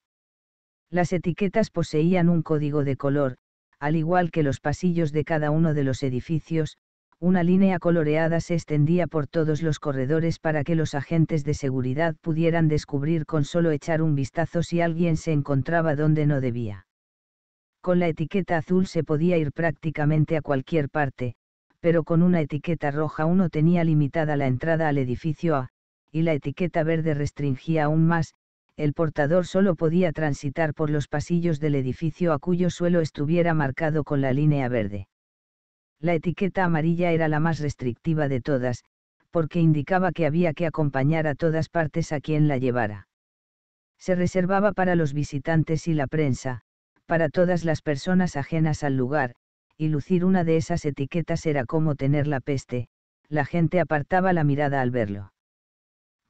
Las etiquetas poseían un código de color, al igual que los pasillos de cada uno de los edificios, una línea coloreada se extendía por todos los corredores para que los agentes de seguridad pudieran descubrir con solo echar un vistazo si alguien se encontraba donde no debía. Con la etiqueta azul se podía ir prácticamente a cualquier parte, pero con una etiqueta roja uno tenía limitada la entrada al edificio A, y la etiqueta verde restringía aún más, el portador solo podía transitar por los pasillos del edificio a cuyo suelo estuviera marcado con la línea verde la etiqueta amarilla era la más restrictiva de todas, porque indicaba que había que acompañar a todas partes a quien la llevara. Se reservaba para los visitantes y la prensa, para todas las personas ajenas al lugar, y lucir una de esas etiquetas era como tener la peste, la gente apartaba la mirada al verlo.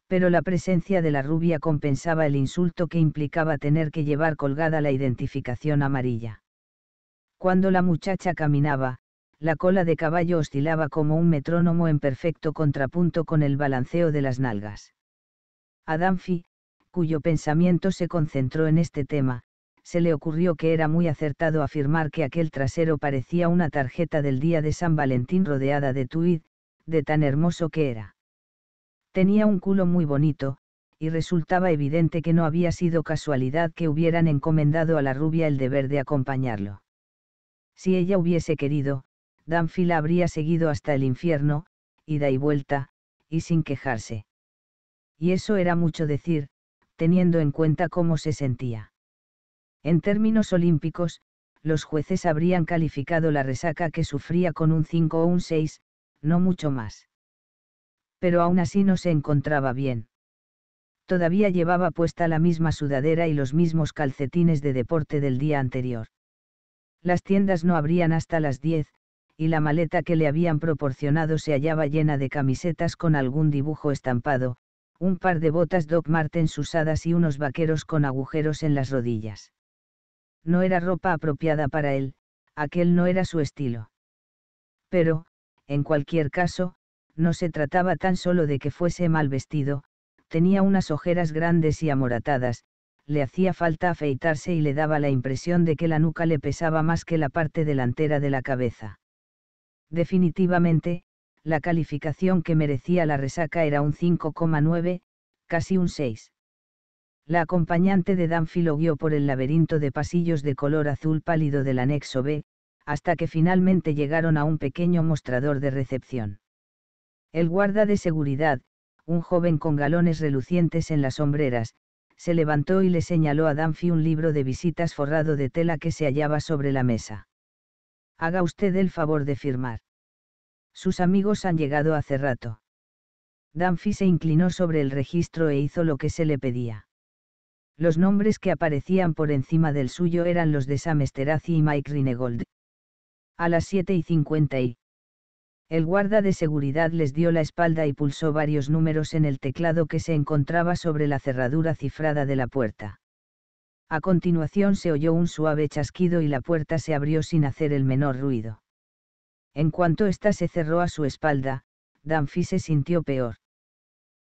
Pero la presencia de la rubia compensaba el insulto que implicaba tener que llevar colgada la identificación amarilla. Cuando la muchacha caminaba, la cola de caballo oscilaba como un metrónomo en perfecto contrapunto con el balanceo de las nalgas. Danfi, cuyo pensamiento se concentró en este tema, se le ocurrió que era muy acertado afirmar que aquel trasero parecía una tarjeta del día de San Valentín rodeada de tuid, de tan hermoso que era. Tenía un culo muy bonito, y resultaba evidente que no había sido casualidad que hubieran encomendado a la rubia el deber de acompañarlo. Si ella hubiese querido, Danfil habría seguido hasta el infierno, ida y vuelta, y sin quejarse. Y eso era mucho decir, teniendo en cuenta cómo se sentía. En términos olímpicos, los jueces habrían calificado la resaca que sufría con un 5 o un 6, no mucho más. Pero aún así no se encontraba bien. Todavía llevaba puesta la misma sudadera y los mismos calcetines de deporte del día anterior. Las tiendas no abrían hasta las 10, y la maleta que le habían proporcionado se hallaba llena de camisetas con algún dibujo estampado, un par de botas Doc Martens usadas y unos vaqueros con agujeros en las rodillas. No era ropa apropiada para él, aquel no era su estilo. Pero, en cualquier caso, no se trataba tan solo de que fuese mal vestido, tenía unas ojeras grandes y amoratadas, le hacía falta afeitarse y le daba la impresión de que la nuca le pesaba más que la parte delantera de la cabeza. Definitivamente, la calificación que merecía la resaca era un 5,9, casi un 6. La acompañante de Danfi lo guió por el laberinto de pasillos de color azul pálido del anexo B, hasta que finalmente llegaron a un pequeño mostrador de recepción. El guarda de seguridad, un joven con galones relucientes en las sombreras, se levantó y le señaló a Danfi un libro de visitas forrado de tela que se hallaba sobre la mesa. Haga usted el favor de firmar. Sus amigos han llegado hace rato. Danfi se inclinó sobre el registro e hizo lo que se le pedía. Los nombres que aparecían por encima del suyo eran los de Sam Sterazzi y Mike Rinegold. A las 7 y 50 y... El guarda de seguridad les dio la espalda y pulsó varios números en el teclado que se encontraba sobre la cerradura cifrada de la puerta. A continuación se oyó un suave chasquido y la puerta se abrió sin hacer el menor ruido. En cuanto ésta se cerró a su espalda, Danfi se sintió peor.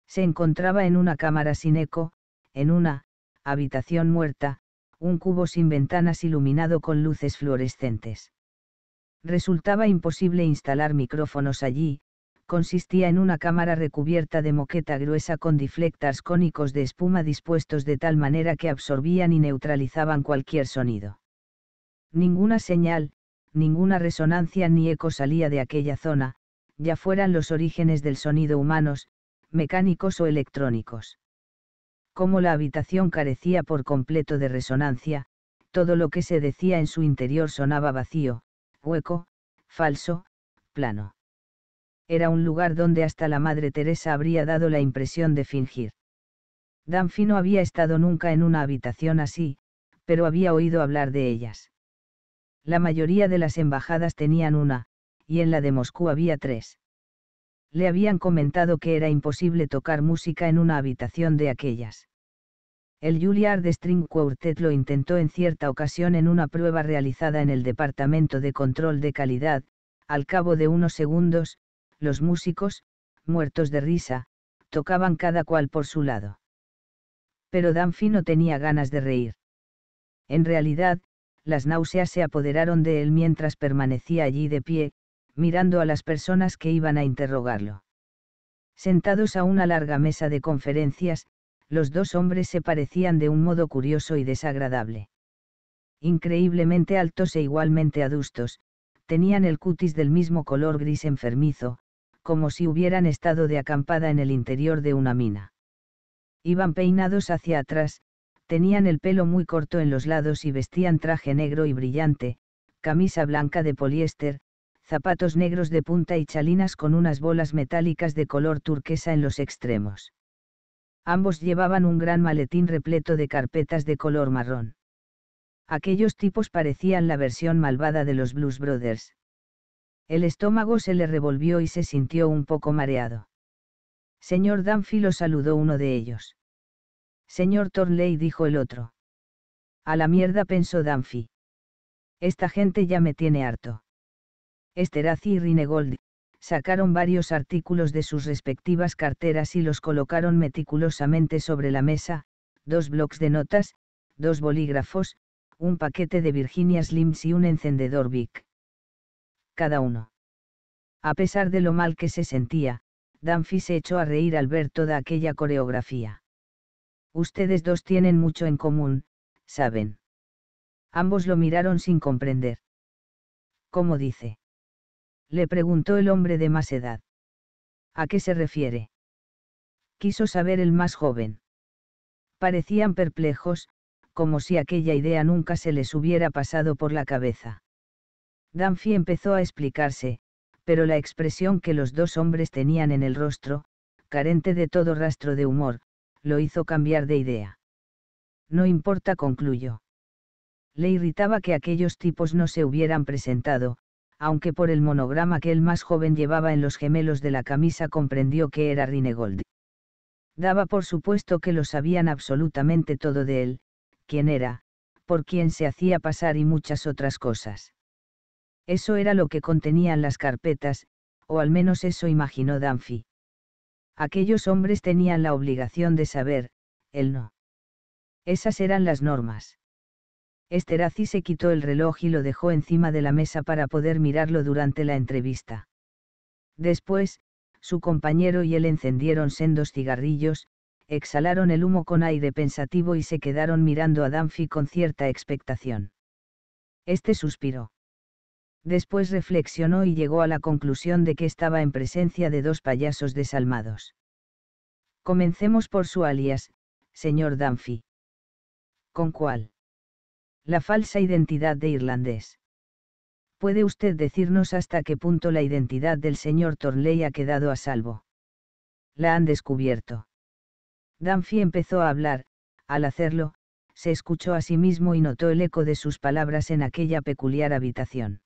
Se encontraba en una cámara sin eco, en una habitación muerta, un cubo sin ventanas iluminado con luces fluorescentes. Resultaba imposible instalar micrófonos allí, consistía en una cámara recubierta de moqueta gruesa con diflectas cónicos de espuma dispuestos de tal manera que absorbían y neutralizaban cualquier sonido. Ninguna señal, ninguna resonancia ni eco salía de aquella zona, ya fueran los orígenes del sonido humanos, mecánicos o electrónicos. Como la habitación carecía por completo de resonancia, todo lo que se decía en su interior sonaba vacío, hueco, falso, plano era un lugar donde hasta la Madre Teresa habría dado la impresión de fingir. Danfi no había estado nunca en una habitación así, pero había oído hablar de ellas. La mayoría de las embajadas tenían una, y en la de Moscú había tres. Le habían comentado que era imposible tocar música en una habitación de aquellas. El Juilliard String Quartet lo intentó en cierta ocasión en una prueba realizada en el Departamento de Control de Calidad, al cabo de unos segundos, los músicos, muertos de risa, tocaban cada cual por su lado. Pero Danfi no tenía ganas de reír. En realidad, las náuseas se apoderaron de él mientras permanecía allí de pie, mirando a las personas que iban a interrogarlo. Sentados a una larga mesa de conferencias, los dos hombres se parecían de un modo curioso y desagradable. Increíblemente altos e igualmente adustos, tenían el cutis del mismo color gris enfermizo, como si hubieran estado de acampada en el interior de una mina. Iban peinados hacia atrás, tenían el pelo muy corto en los lados y vestían traje negro y brillante, camisa blanca de poliéster, zapatos negros de punta y chalinas con unas bolas metálicas de color turquesa en los extremos. Ambos llevaban un gran maletín repleto de carpetas de color marrón. Aquellos tipos parecían la versión malvada de los Blues Brothers. El estómago se le revolvió y se sintió un poco mareado. Señor Danfi lo saludó uno de ellos. Señor Torley dijo el otro. A la mierda pensó Danfi. Esta gente ya me tiene harto. Esterazzi y Rinegold, sacaron varios artículos de sus respectivas carteras y los colocaron meticulosamente sobre la mesa, dos blocs de notas, dos bolígrafos, un paquete de Virginia Slims y un encendedor Vic cada uno. A pesar de lo mal que se sentía, Danfi se echó a reír al ver toda aquella coreografía. Ustedes dos tienen mucho en común, saben. Ambos lo miraron sin comprender. ¿Cómo dice? Le preguntó el hombre de más edad. ¿A qué se refiere? Quiso saber el más joven. Parecían perplejos, como si aquella idea nunca se les hubiera pasado por la cabeza. Danfi empezó a explicarse, pero la expresión que los dos hombres tenían en el rostro, carente de todo rastro de humor, lo hizo cambiar de idea. No importa, concluyó. Le irritaba que aquellos tipos no se hubieran presentado, aunque por el monograma que el más joven llevaba en los gemelos de la camisa comprendió que era Rinegold. Daba por supuesto que lo sabían absolutamente todo de él, quién era, por quién se hacía pasar y muchas otras cosas. Eso era lo que contenían las carpetas, o al menos eso imaginó Danfi. Aquellos hombres tenían la obligación de saber, él no. Esas eran las normas. Esterazi se quitó el reloj y lo dejó encima de la mesa para poder mirarlo durante la entrevista. Después, su compañero y él encendieron sendos cigarrillos, exhalaron el humo con aire pensativo y se quedaron mirando a Danfi con cierta expectación. Este suspiró después reflexionó y llegó a la conclusión de que estaba en presencia de dos payasos desalmados. Comencemos por su alias, señor Danfi. ¿Con cuál? La falsa identidad de irlandés. ¿Puede usted decirnos hasta qué punto la identidad del señor Torley ha quedado a salvo? La han descubierto. Danfi empezó a hablar, al hacerlo, se escuchó a sí mismo y notó el eco de sus palabras en aquella peculiar habitación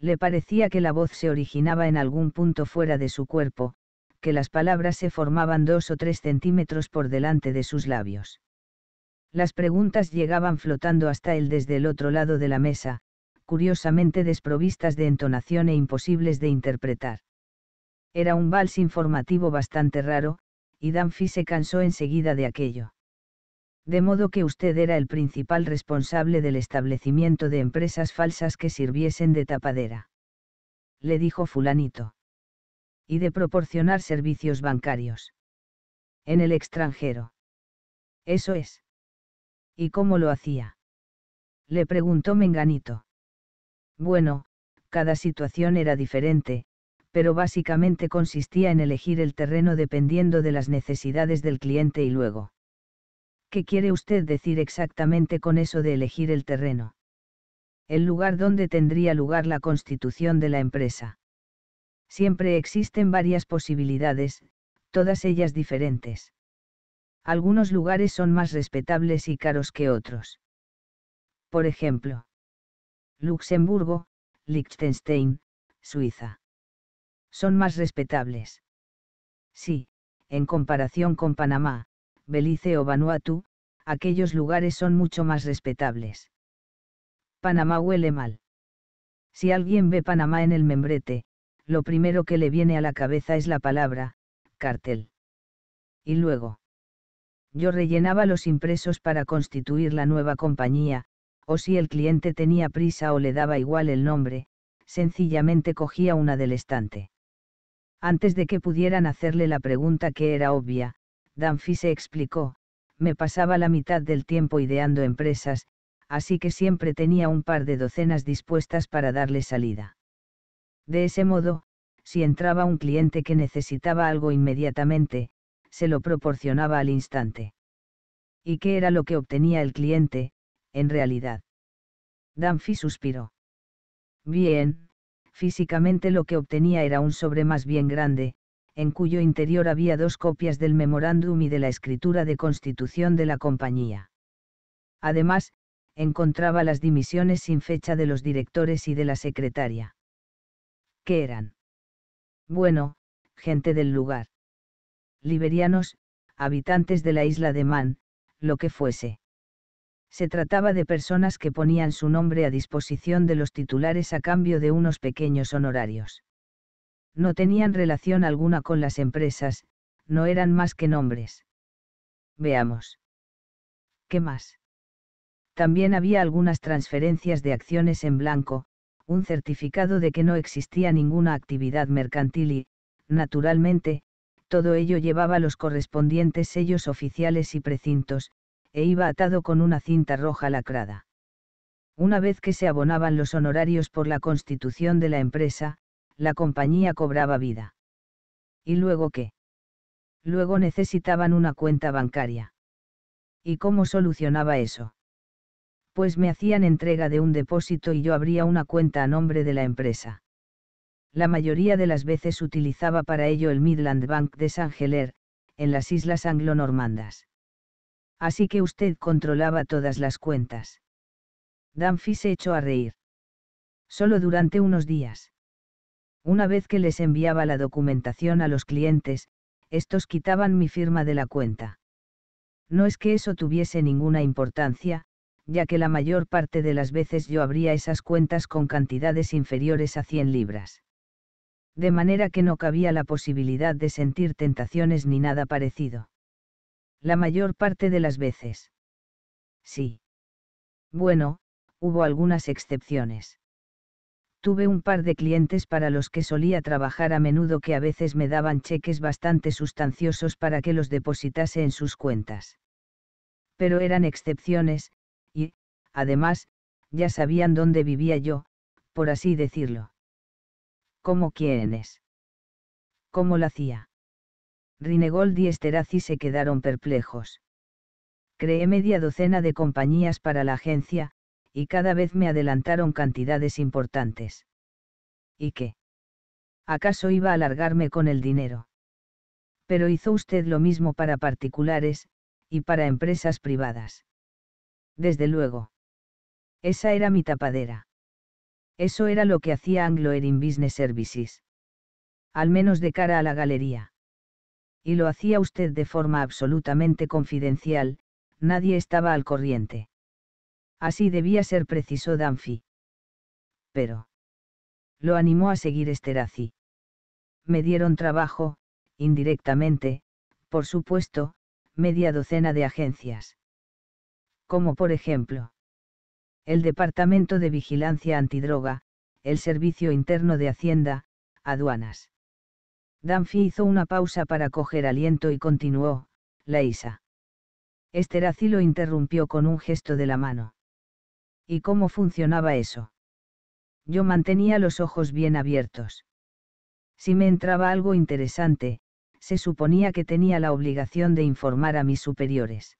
le parecía que la voz se originaba en algún punto fuera de su cuerpo, que las palabras se formaban dos o tres centímetros por delante de sus labios. Las preguntas llegaban flotando hasta él desde el otro lado de la mesa, curiosamente desprovistas de entonación e imposibles de interpretar. Era un vals informativo bastante raro, y Danfi se cansó enseguida de aquello de modo que usted era el principal responsable del establecimiento de empresas falsas que sirviesen de tapadera. Le dijo fulanito. Y de proporcionar servicios bancarios. En el extranjero. Eso es. ¿Y cómo lo hacía? Le preguntó Menganito. Bueno, cada situación era diferente, pero básicamente consistía en elegir el terreno dependiendo de las necesidades del cliente y luego ¿Qué quiere usted decir exactamente con eso de elegir el terreno? El lugar donde tendría lugar la constitución de la empresa. Siempre existen varias posibilidades, todas ellas diferentes. Algunos lugares son más respetables y caros que otros. Por ejemplo, Luxemburgo, Liechtenstein, Suiza. Son más respetables. Sí, en comparación con Panamá, Belice o Vanuatu, aquellos lugares son mucho más respetables. Panamá huele mal. Si alguien ve Panamá en el membrete, lo primero que le viene a la cabeza es la palabra, cartel. Y luego. Yo rellenaba los impresos para constituir la nueva compañía, o si el cliente tenía prisa o le daba igual el nombre, sencillamente cogía una del estante. Antes de que pudieran hacerle la pregunta que era obvia, Danfi se explicó, me pasaba la mitad del tiempo ideando empresas, así que siempre tenía un par de docenas dispuestas para darle salida. De ese modo, si entraba un cliente que necesitaba algo inmediatamente, se lo proporcionaba al instante. ¿Y qué era lo que obtenía el cliente, en realidad? Danfi suspiró. Bien, físicamente lo que obtenía era un sobre más bien grande, en cuyo interior había dos copias del memorándum y de la escritura de constitución de la compañía. Además, encontraba las dimisiones sin fecha de los directores y de la secretaria. ¿Qué eran? Bueno, gente del lugar. Liberianos, habitantes de la isla de Man, lo que fuese. Se trataba de personas que ponían su nombre a disposición de los titulares a cambio de unos pequeños honorarios no tenían relación alguna con las empresas, no eran más que nombres. Veamos. ¿Qué más? También había algunas transferencias de acciones en blanco, un certificado de que no existía ninguna actividad mercantil y, naturalmente, todo ello llevaba los correspondientes sellos oficiales y precintos, e iba atado con una cinta roja lacrada. Una vez que se abonaban los honorarios por la constitución de la empresa, la compañía cobraba vida. ¿Y luego qué? Luego necesitaban una cuenta bancaria. ¿Y cómo solucionaba eso? Pues me hacían entrega de un depósito y yo abría una cuenta a nombre de la empresa. La mayoría de las veces utilizaba para ello el Midland Bank de San Geler, en las islas anglo-normandas. Así que usted controlaba todas las cuentas. Danfi se echó a reír. Solo durante unos días. Una vez que les enviaba la documentación a los clientes, estos quitaban mi firma de la cuenta. No es que eso tuviese ninguna importancia, ya que la mayor parte de las veces yo abría esas cuentas con cantidades inferiores a 100 libras. De manera que no cabía la posibilidad de sentir tentaciones ni nada parecido. La mayor parte de las veces. Sí. Bueno, hubo algunas excepciones. Tuve un par de clientes para los que solía trabajar a menudo que a veces me daban cheques bastante sustanciosos para que los depositase en sus cuentas. Pero eran excepciones, y, además, ya sabían dónde vivía yo, por así decirlo. ¿Cómo quiénes? ¿Cómo la hacía? Rinegold y Esterazi se quedaron perplejos. Creé media docena de compañías para la agencia, y cada vez me adelantaron cantidades importantes. ¿Y qué? ¿Acaso iba a alargarme con el dinero? Pero hizo usted lo mismo para particulares, y para empresas privadas. Desde luego. Esa era mi tapadera. Eso era lo que hacía Anglo Erin Business Services. Al menos de cara a la galería. Y lo hacía usted de forma absolutamente confidencial, nadie estaba al corriente. Así debía ser preciso Danfi. Pero. Lo animó a seguir Esterhazy. Me dieron trabajo, indirectamente, por supuesto, media docena de agencias. Como por ejemplo. El Departamento de Vigilancia Antidroga, el Servicio Interno de Hacienda, aduanas. Danfi hizo una pausa para coger aliento y continuó, la Isa. Este lo interrumpió con un gesto de la mano. ¿Y cómo funcionaba eso? Yo mantenía los ojos bien abiertos. Si me entraba algo interesante, se suponía que tenía la obligación de informar a mis superiores.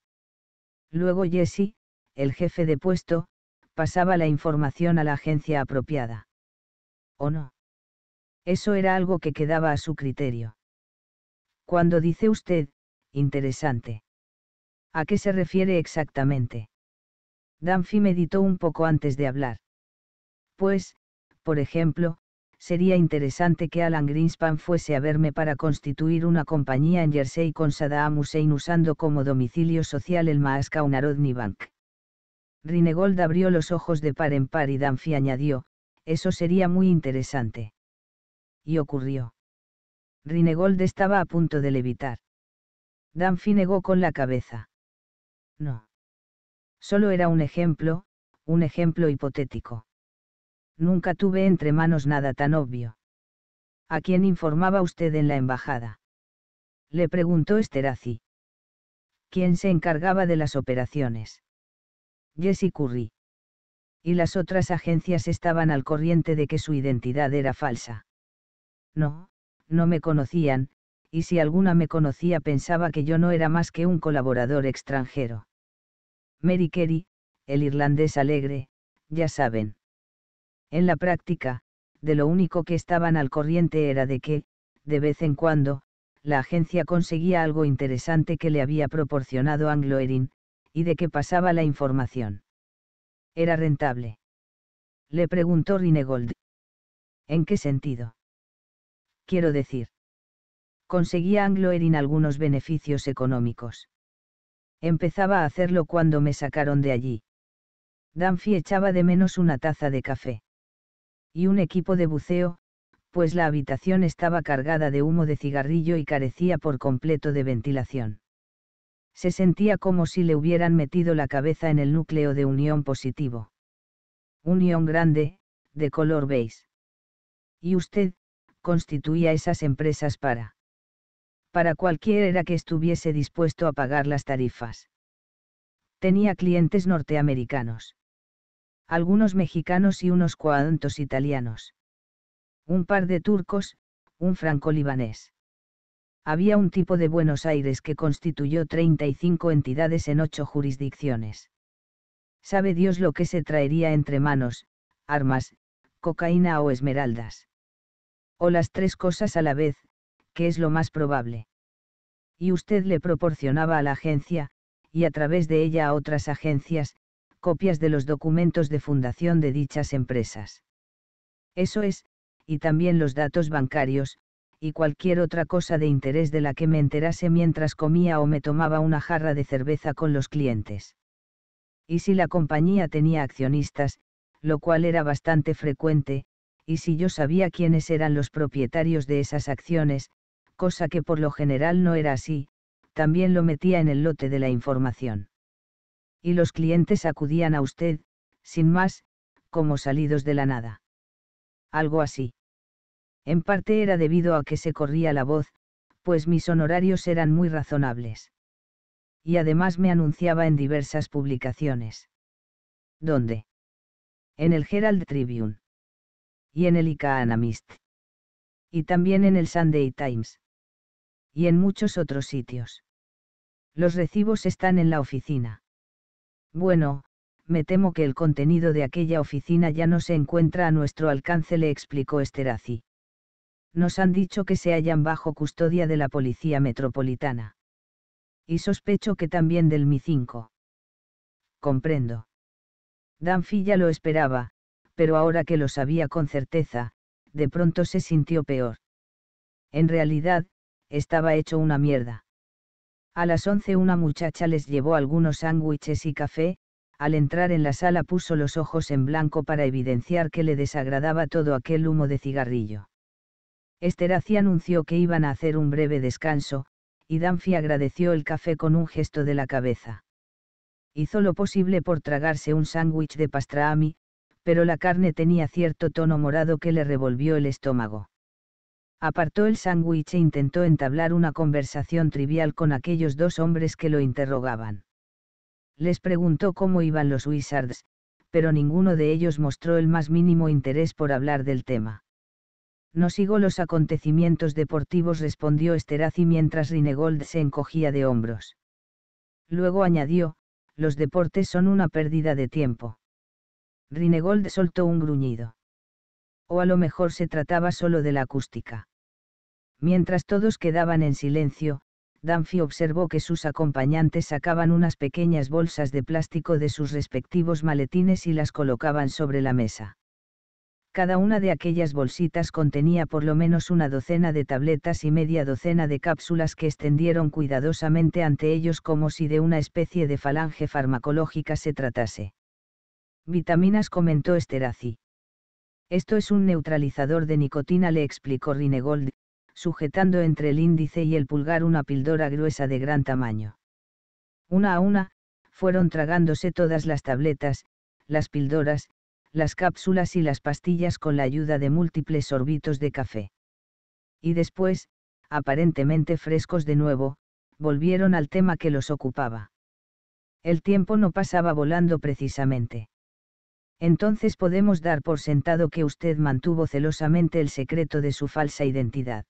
Luego Jesse, el jefe de puesto, pasaba la información a la agencia apropiada. ¿O no? Eso era algo que quedaba a su criterio. Cuando dice usted, interesante. ¿A qué se refiere exactamente? Danfi meditó un poco antes de hablar. Pues, por ejemplo, sería interesante que Alan Greenspan fuese a verme para constituir una compañía en Jersey con Saddam Hussein usando como domicilio social el Maaska Narodny Bank. Rinegold abrió los ojos de par en par y Danfi añadió, eso sería muy interesante. Y ocurrió. Rinegold estaba a punto de levitar. Danfi negó con la cabeza. No. Solo era un ejemplo, un ejemplo hipotético. Nunca tuve entre manos nada tan obvio. ¿A quién informaba usted en la embajada? Le preguntó Esterazi. ¿Quién se encargaba de las operaciones? Jesse Curry. Y las otras agencias estaban al corriente de que su identidad era falsa. No, no me conocían, y si alguna me conocía pensaba que yo no era más que un colaborador extranjero. Mary el irlandés alegre, ya saben. En la práctica, de lo único que estaban al corriente era de que, de vez en cuando, la agencia conseguía algo interesante que le había proporcionado Anglo Erin, y de que pasaba la información. ¿Era rentable? Le preguntó Rinegold. ¿En qué sentido? Quiero decir. Conseguía Anglo Erin algunos beneficios económicos. Empezaba a hacerlo cuando me sacaron de allí. Danfi echaba de menos una taza de café. Y un equipo de buceo, pues la habitación estaba cargada de humo de cigarrillo y carecía por completo de ventilación. Se sentía como si le hubieran metido la cabeza en el núcleo de Unión positivo. Unión grande, de color beige. Y usted, constituía esas empresas para para cualquiera que estuviese dispuesto a pagar las tarifas. Tenía clientes norteamericanos. Algunos mexicanos y unos cuantos italianos. Un par de turcos, un franco-libanés. Había un tipo de Buenos Aires que constituyó 35 entidades en ocho jurisdicciones. Sabe Dios lo que se traería entre manos, armas, cocaína o esmeraldas. O las tres cosas a la vez, que es lo más probable. Y usted le proporcionaba a la agencia, y a través de ella a otras agencias, copias de los documentos de fundación de dichas empresas. Eso es, y también los datos bancarios, y cualquier otra cosa de interés de la que me enterase mientras comía o me tomaba una jarra de cerveza con los clientes. Y si la compañía tenía accionistas, lo cual era bastante frecuente, y si yo sabía quiénes eran los propietarios de esas acciones, cosa que por lo general no era así, también lo metía en el lote de la información. Y los clientes acudían a usted, sin más, como salidos de la nada. Algo así. En parte era debido a que se corría la voz, pues mis honorarios eran muy razonables. Y además me anunciaba en diversas publicaciones. ¿Dónde? En el Herald Tribune. Y en el Icaanamist. Y también en el Sunday Times y en muchos otros sitios. Los recibos están en la oficina. Bueno, me temo que el contenido de aquella oficina ya no se encuentra a nuestro alcance, le explicó Esterazi. Nos han dicho que se hallan bajo custodia de la Policía Metropolitana. Y sospecho que también del MI5. Comprendo. Danfi ya lo esperaba, pero ahora que lo sabía con certeza, de pronto se sintió peor. En realidad, estaba hecho una mierda. A las once una muchacha les llevó algunos sándwiches y café, al entrar en la sala puso los ojos en blanco para evidenciar que le desagradaba todo aquel humo de cigarrillo. Esterhazy anunció que iban a hacer un breve descanso, y Danfi agradeció el café con un gesto de la cabeza. Hizo lo posible por tragarse un sándwich de pastrami, pero la carne tenía cierto tono morado que le revolvió el estómago apartó el sándwich e intentó entablar una conversación trivial con aquellos dos hombres que lo interrogaban. Les preguntó cómo iban los Wizards, pero ninguno de ellos mostró el más mínimo interés por hablar del tema. No sigo los acontecimientos deportivos, respondió Esterazi mientras Rinegold se encogía de hombros. Luego añadió, los deportes son una pérdida de tiempo. Rinegold soltó un gruñido o a lo mejor se trataba solo de la acústica. Mientras todos quedaban en silencio, Danfi observó que sus acompañantes sacaban unas pequeñas bolsas de plástico de sus respectivos maletines y las colocaban sobre la mesa. Cada una de aquellas bolsitas contenía por lo menos una docena de tabletas y media docena de cápsulas que extendieron cuidadosamente ante ellos como si de una especie de falange farmacológica se tratase. Vitaminas comentó Esteraci. Esto es un neutralizador de nicotina, le explicó Rinegold, sujetando entre el índice y el pulgar una pildora gruesa de gran tamaño. Una a una, fueron tragándose todas las tabletas, las pildoras, las cápsulas y las pastillas con la ayuda de múltiples sorbitos de café. Y después, aparentemente frescos de nuevo, volvieron al tema que los ocupaba. El tiempo no pasaba volando precisamente entonces podemos dar por sentado que usted mantuvo celosamente el secreto de su falsa identidad.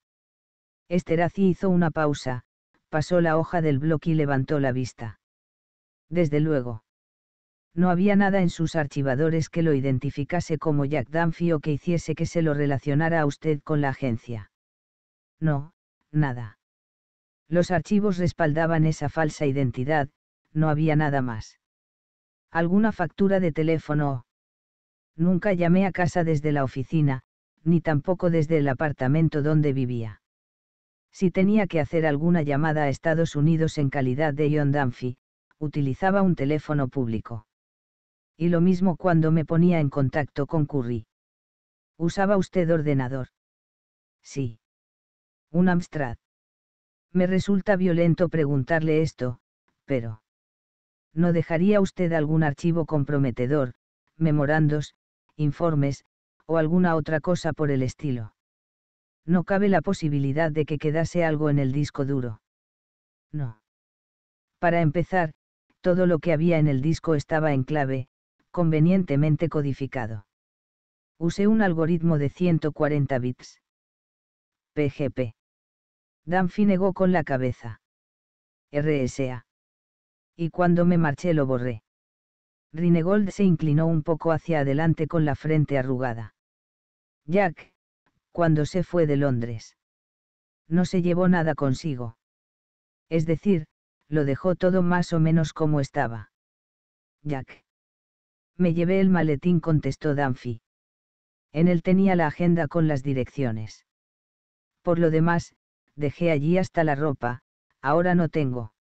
Esterazi hizo una pausa, pasó la hoja del bloque y levantó la vista. Desde luego. No había nada en sus archivadores que lo identificase como Jack Danfio o que hiciese que se lo relacionara a usted con la agencia. No, nada. Los archivos respaldaban esa falsa identidad, no había nada más. Alguna factura de teléfono Nunca llamé a casa desde la oficina, ni tampoco desde el apartamento donde vivía. Si tenía que hacer alguna llamada a Estados Unidos en calidad de John Danfi, utilizaba un teléfono público. Y lo mismo cuando me ponía en contacto con Curry. ¿Usaba usted ordenador? Sí. Un Amstrad. Me resulta violento preguntarle esto, pero... ¿No dejaría usted algún archivo comprometedor, memorandos, informes, o alguna otra cosa por el estilo. No cabe la posibilidad de que quedase algo en el disco duro. No. Para empezar, todo lo que había en el disco estaba en clave, convenientemente codificado. Usé un algoritmo de 140 bits. PGP. Danfi negó con la cabeza. RSA. Y cuando me marché lo borré. Rinegold se inclinó un poco hacia adelante con la frente arrugada. Jack, cuando se fue de Londres. No se llevó nada consigo. Es decir, lo dejó todo más o menos como estaba. Jack. Me llevé el maletín, contestó Danfi. En él tenía la agenda con las direcciones. Por lo demás, dejé allí hasta la ropa, ahora no tengo.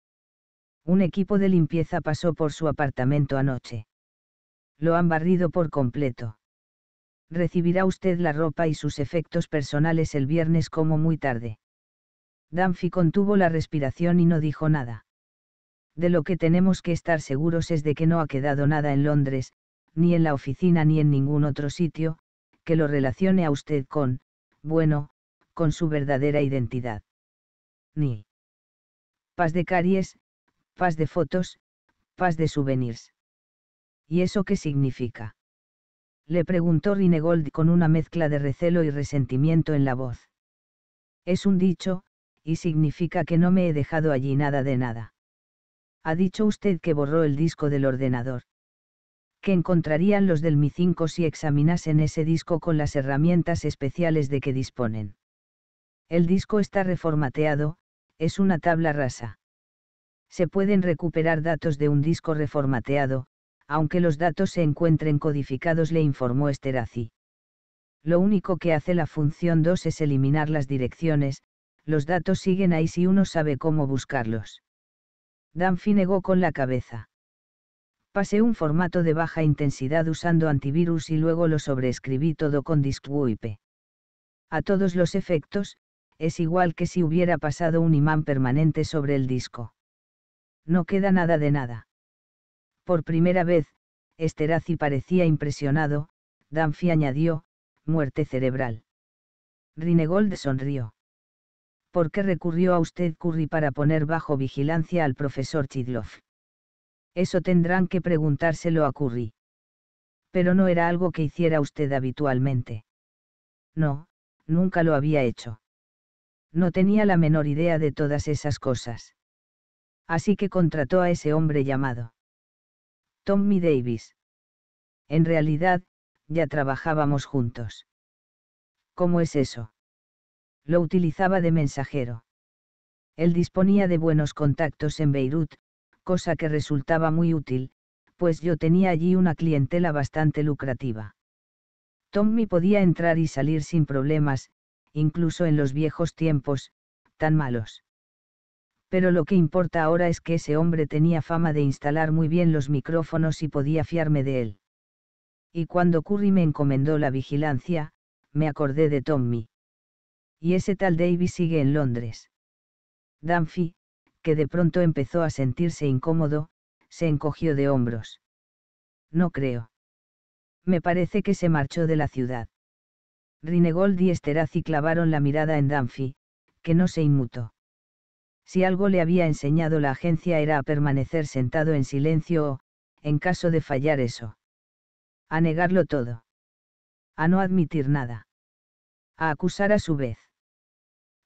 Un equipo de limpieza pasó por su apartamento anoche. Lo han barrido por completo. Recibirá usted la ropa y sus efectos personales el viernes como muy tarde. Danfi contuvo la respiración y no dijo nada. De lo que tenemos que estar seguros es de que no ha quedado nada en Londres, ni en la oficina ni en ningún otro sitio, que lo relacione a usted con, bueno, con su verdadera identidad. Ni. Paz de caries, Paz de fotos, paz de souvenirs. ¿Y eso qué significa? Le preguntó Rinegold con una mezcla de recelo y resentimiento en la voz. Es un dicho, y significa que no me he dejado allí nada de nada. Ha dicho usted que borró el disco del ordenador. ¿Qué encontrarían los del Mi 5 si examinasen ese disco con las herramientas especiales de que disponen? El disco está reformateado, es una tabla rasa se pueden recuperar datos de un disco reformateado, aunque los datos se encuentren codificados, le informó Esterazi. Lo único que hace la función 2 es eliminar las direcciones, los datos siguen ahí si uno sabe cómo buscarlos. Danfi negó con la cabeza. Pasé un formato de baja intensidad usando antivirus y luego lo sobreescribí todo con DiskWipe. A todos los efectos, es igual que si hubiera pasado un imán permanente sobre el disco no queda nada de nada. Por primera vez, Esterazi parecía impresionado, Danfi añadió, muerte cerebral. Rinegold sonrió. ¿Por qué recurrió a usted Curry para poner bajo vigilancia al profesor Chidloff? Eso tendrán que preguntárselo a Curry. Pero no era algo que hiciera usted habitualmente. No, nunca lo había hecho. No tenía la menor idea de todas esas cosas así que contrató a ese hombre llamado Tommy Davis. En realidad, ya trabajábamos juntos. ¿Cómo es eso? Lo utilizaba de mensajero. Él disponía de buenos contactos en Beirut, cosa que resultaba muy útil, pues yo tenía allí una clientela bastante lucrativa. Tommy podía entrar y salir sin problemas, incluso en los viejos tiempos, tan malos pero lo que importa ahora es que ese hombre tenía fama de instalar muy bien los micrófonos y podía fiarme de él. Y cuando Curry me encomendó la vigilancia, me acordé de Tommy. Y ese tal Davy sigue en Londres. Danfi, que de pronto empezó a sentirse incómodo, se encogió de hombros. No creo. Me parece que se marchó de la ciudad. Rinegold y Esterazi clavaron la mirada en Danfi, que no se inmutó. Si algo le había enseñado la agencia era a permanecer sentado en silencio o, en caso de fallar eso, a negarlo todo, a no admitir nada, a acusar a su vez.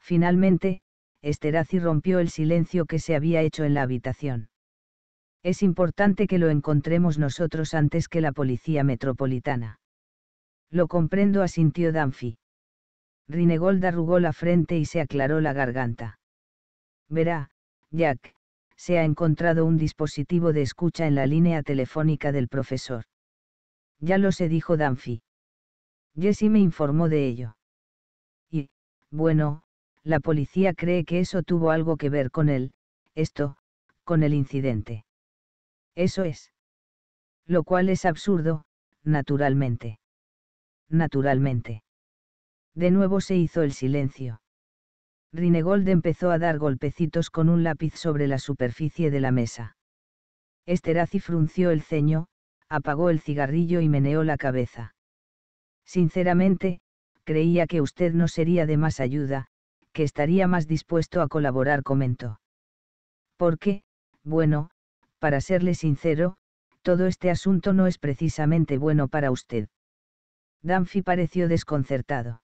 Finalmente, Esterazi rompió el silencio que se había hecho en la habitación. Es importante que lo encontremos nosotros antes que la policía metropolitana. Lo comprendo, asintió Danfi. Rinegold arrugó la frente y se aclaró la garganta. Verá, Jack, se ha encontrado un dispositivo de escucha en la línea telefónica del profesor. Ya lo sé, dijo Danfi. Jesse me informó de ello. Y, bueno, la policía cree que eso tuvo algo que ver con él, esto, con el incidente. Eso es. Lo cual es absurdo, naturalmente. Naturalmente. De nuevo se hizo el silencio. Rinegold empezó a dar golpecitos con un lápiz sobre la superficie de la mesa. Esterazi frunció el ceño, apagó el cigarrillo y meneó la cabeza. Sinceramente, creía que usted no sería de más ayuda, que estaría más dispuesto a colaborar, comentó. Porque, bueno, para serle sincero, todo este asunto no es precisamente bueno para usted. Danfi pareció desconcertado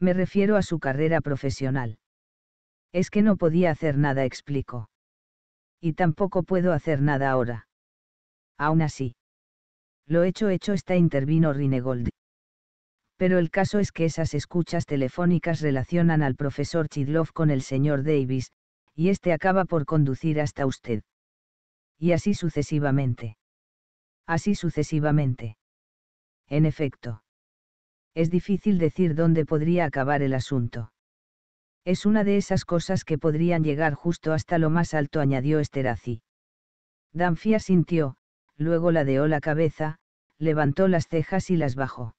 me refiero a su carrera profesional. Es que no podía hacer nada, explico. Y tampoco puedo hacer nada ahora. Aún así. Lo hecho hecho está, intervino Rinegold. Pero el caso es que esas escuchas telefónicas relacionan al profesor Chidlov con el señor Davis, y este acaba por conducir hasta usted. Y así sucesivamente. Así sucesivamente. En efecto es difícil decir dónde podría acabar el asunto. Es una de esas cosas que podrían llegar justo hasta lo más alto, añadió Esterazi. Danfia sintió, luego ladeó la cabeza, levantó las cejas y las bajó.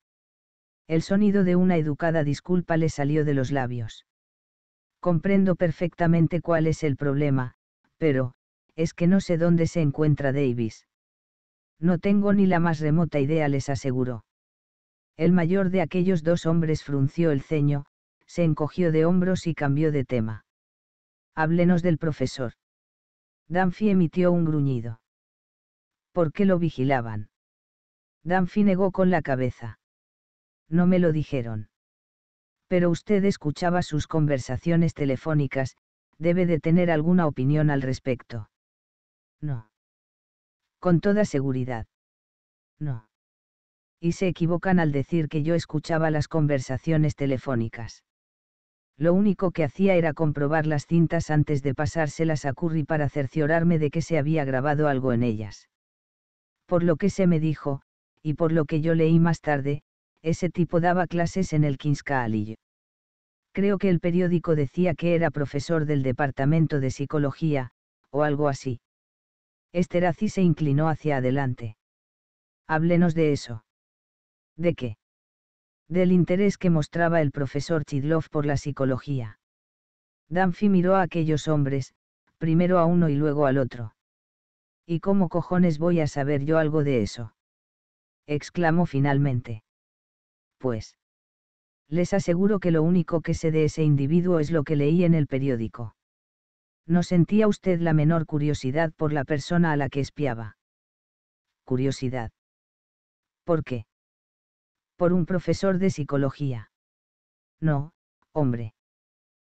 El sonido de una educada disculpa le salió de los labios. Comprendo perfectamente cuál es el problema, pero, es que no sé dónde se encuentra Davis. No tengo ni la más remota idea, les aseguró. El mayor de aquellos dos hombres frunció el ceño, se encogió de hombros y cambió de tema. Háblenos del profesor. Danfi emitió un gruñido. ¿Por qué lo vigilaban? Danfi negó con la cabeza. No me lo dijeron. Pero usted escuchaba sus conversaciones telefónicas, debe de tener alguna opinión al respecto. No. Con toda seguridad. No y se equivocan al decir que yo escuchaba las conversaciones telefónicas. Lo único que hacía era comprobar las cintas antes de pasárselas a Curry para cerciorarme de que se había grabado algo en ellas. Por lo que se me dijo, y por lo que yo leí más tarde, ese tipo daba clases en el Kinska College. Creo que el periódico decía que era profesor del departamento de psicología, o algo así. Esterazi se inclinó hacia adelante. Háblenos de eso. ¿De qué? Del interés que mostraba el profesor Chidlov por la psicología. Danfi miró a aquellos hombres, primero a uno y luego al otro. ¿Y cómo cojones voy a saber yo algo de eso? exclamó finalmente. Pues. Les aseguro que lo único que sé de ese individuo es lo que leí en el periódico. ¿No sentía usted la menor curiosidad por la persona a la que espiaba? Curiosidad. ¿Por qué? por un profesor de psicología. No, hombre.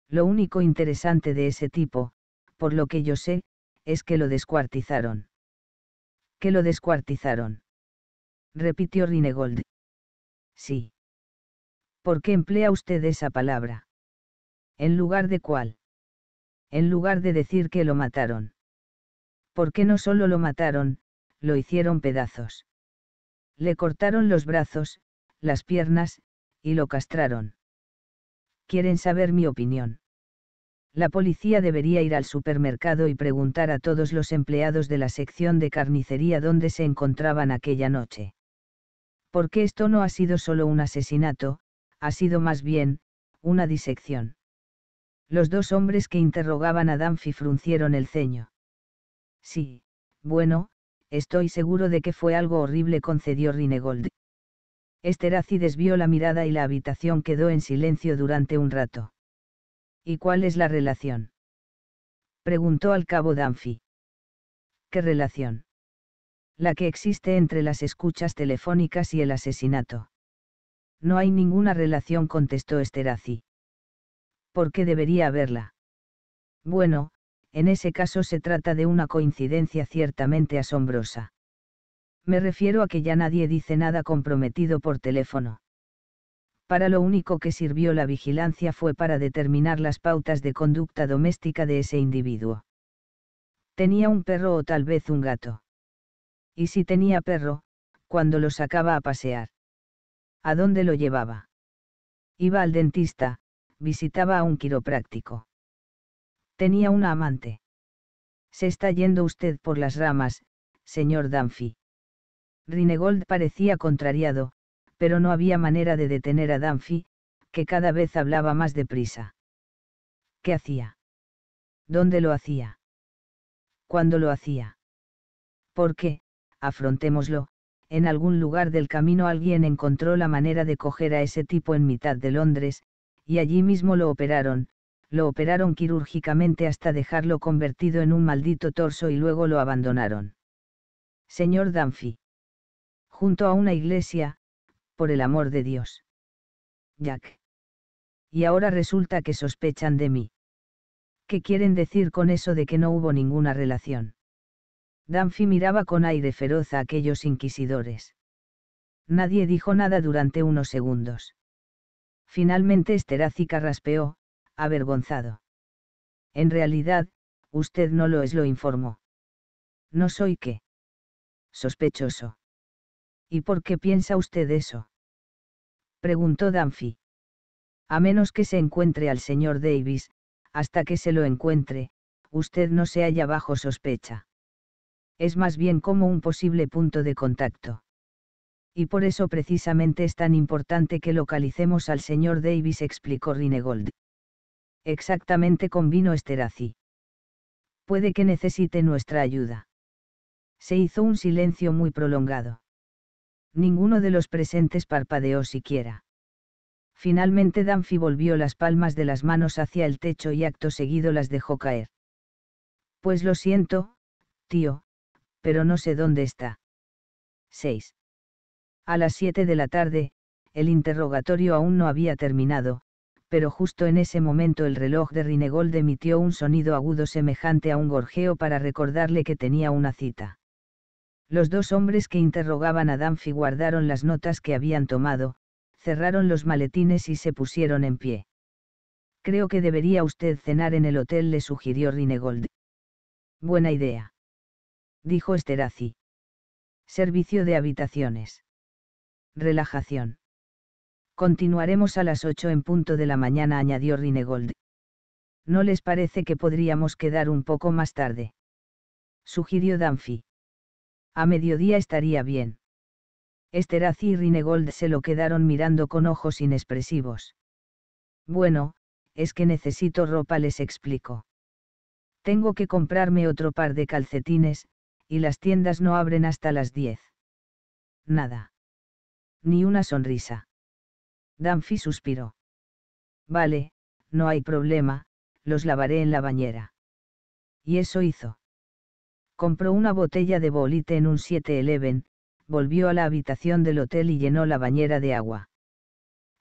Lo único interesante de ese tipo, por lo que yo sé, es que lo descuartizaron. Que lo descuartizaron. Repitió Rinegold. Sí. ¿Por qué emplea usted esa palabra? ¿En lugar de cuál? En lugar de decir que lo mataron. Porque no solo lo mataron, lo hicieron pedazos. Le cortaron los brazos, las piernas, y lo castraron. Quieren saber mi opinión. La policía debería ir al supermercado y preguntar a todos los empleados de la sección de carnicería dónde se encontraban aquella noche. Porque esto no ha sido solo un asesinato, ha sido más bien, una disección. Los dos hombres que interrogaban a Danfi fruncieron el ceño. Sí, bueno, estoy seguro de que fue algo horrible, concedió Rinegold. Esterhazy desvió la mirada y la habitación quedó en silencio durante un rato. ¿Y cuál es la relación? Preguntó al cabo Danfi. ¿Qué relación? La que existe entre las escuchas telefónicas y el asesinato. No hay ninguna relación, contestó Esterazi. ¿Por qué debería haberla? Bueno, en ese caso se trata de una coincidencia ciertamente asombrosa. Me refiero a que ya nadie dice nada comprometido por teléfono. Para lo único que sirvió la vigilancia fue para determinar las pautas de conducta doméstica de ese individuo. Tenía un perro o tal vez un gato. Y si tenía perro, cuando lo sacaba a pasear. ¿A dónde lo llevaba? Iba al dentista, visitaba a un quiropráctico. Tenía una amante. Se está yendo usted por las ramas, señor Danfi. Rinegold parecía contrariado, pero no había manera de detener a Danfi, que cada vez hablaba más deprisa. ¿Qué hacía? ¿Dónde lo hacía? ¿Cuándo lo hacía? Porque, afrontémoslo, en algún lugar del camino alguien encontró la manera de coger a ese tipo en mitad de Londres, y allí mismo lo operaron, lo operaron quirúrgicamente hasta dejarlo convertido en un maldito torso y luego lo abandonaron. Señor Danfi junto a una iglesia, por el amor de Dios. Jack. Y ahora resulta que sospechan de mí. ¿Qué quieren decir con eso de que no hubo ninguna relación? Danfi miraba con aire feroz a aquellos inquisidores. Nadie dijo nada durante unos segundos. Finalmente Esterázica raspeó, avergonzado. En realidad, usted no lo es, lo informó. No soy qué. Sospechoso. ¿Y por qué piensa usted eso? preguntó Danfi. A menos que se encuentre al señor Davis, hasta que se lo encuentre, usted no se halla bajo sospecha. Es más bien como un posible punto de contacto. Y por eso precisamente es tan importante que localicemos al señor Davis, explicó Rinegold. Exactamente convino Esterazi. Puede que necesite nuestra ayuda. Se hizo un silencio muy prolongado. Ninguno de los presentes parpadeó siquiera. Finalmente Danfi volvió las palmas de las manos hacia el techo y acto seguido las dejó caer. Pues lo siento, tío, pero no sé dónde está. 6. A las 7 de la tarde, el interrogatorio aún no había terminado, pero justo en ese momento el reloj de Rinegold emitió un sonido agudo semejante a un gorjeo para recordarle que tenía una cita. Los dos hombres que interrogaban a Danfi guardaron las notas que habían tomado, cerraron los maletines y se pusieron en pie. Creo que debería usted cenar en el hotel, le sugirió Rinegold. Buena idea. Dijo Esterazi. Servicio de habitaciones. Relajación. Continuaremos a las ocho en punto de la mañana, añadió Rinegold. ¿No les parece que podríamos quedar un poco más tarde? Sugirió Danfi. A mediodía estaría bien. Esterazzi y Rinegold se lo quedaron mirando con ojos inexpresivos. Bueno, es que necesito ropa, les explico. Tengo que comprarme otro par de calcetines, y las tiendas no abren hasta las 10. Nada. Ni una sonrisa. Danfi suspiró. Vale, no hay problema, los lavaré en la bañera. Y eso hizo compró una botella de bolite en un 7-Eleven, volvió a la habitación del hotel y llenó la bañera de agua.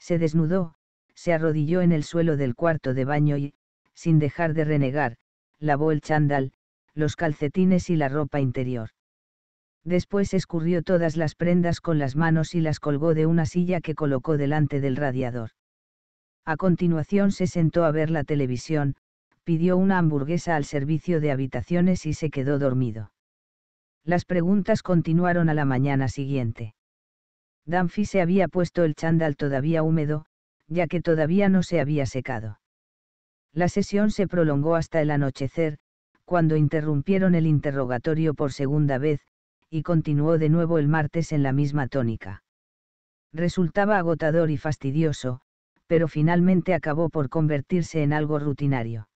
Se desnudó, se arrodilló en el suelo del cuarto de baño y, sin dejar de renegar, lavó el chándal, los calcetines y la ropa interior. Después escurrió todas las prendas con las manos y las colgó de una silla que colocó delante del radiador. A continuación se sentó a ver la televisión, pidió una hamburguesa al servicio de habitaciones y se quedó dormido. Las preguntas continuaron a la mañana siguiente. Danfi se había puesto el chándal todavía húmedo, ya que todavía no se había secado. La sesión se prolongó hasta el anochecer, cuando interrumpieron el interrogatorio por segunda vez, y continuó de nuevo el martes en la misma tónica. Resultaba agotador y fastidioso, pero finalmente acabó por convertirse en algo rutinario.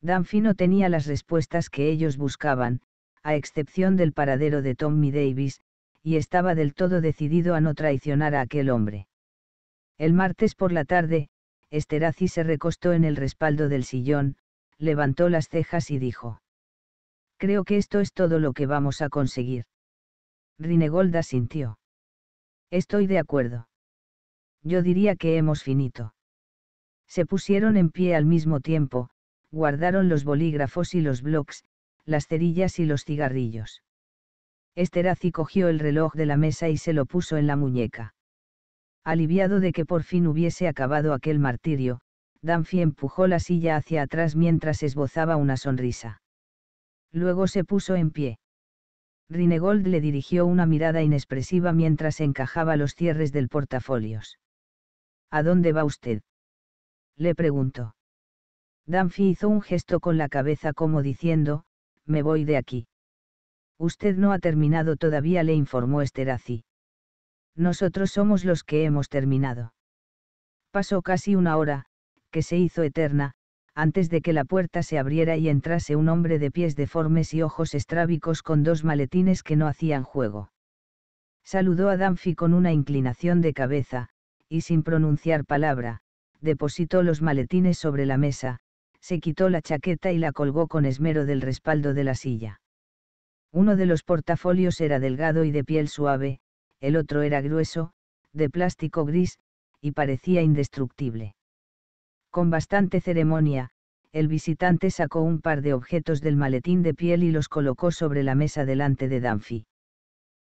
Danfino tenía las respuestas que ellos buscaban, a excepción del paradero de Tommy Davis, y estaba del todo decidido a no traicionar a aquel hombre. El martes por la tarde, Esterazi se recostó en el respaldo del sillón, levantó las cejas y dijo. Creo que esto es todo lo que vamos a conseguir. Rinegolda sintió. Estoy de acuerdo. Yo diría que hemos finito. Se pusieron en pie al mismo tiempo, guardaron los bolígrafos y los blocs, las cerillas y los cigarrillos. Esterazi cogió el reloj de la mesa y se lo puso en la muñeca. Aliviado de que por fin hubiese acabado aquel martirio, Danfi empujó la silla hacia atrás mientras esbozaba una sonrisa. Luego se puso en pie. Rinegold le dirigió una mirada inexpresiva mientras encajaba los cierres del portafolios. ¿A dónde va usted? le preguntó. Danfi hizo un gesto con la cabeza como diciendo, me voy de aquí. Usted no ha terminado todavía, le informó Esterazi. Nosotros somos los que hemos terminado. Pasó casi una hora, que se hizo eterna, antes de que la puerta se abriera y entrase un hombre de pies deformes y ojos estrábicos con dos maletines que no hacían juego. Saludó a Danfi con una inclinación de cabeza, y sin pronunciar palabra, depositó los maletines sobre la mesa, se quitó la chaqueta y la colgó con esmero del respaldo de la silla. Uno de los portafolios era delgado y de piel suave, el otro era grueso, de plástico gris, y parecía indestructible. Con bastante ceremonia, el visitante sacó un par de objetos del maletín de piel y los colocó sobre la mesa delante de Danfi.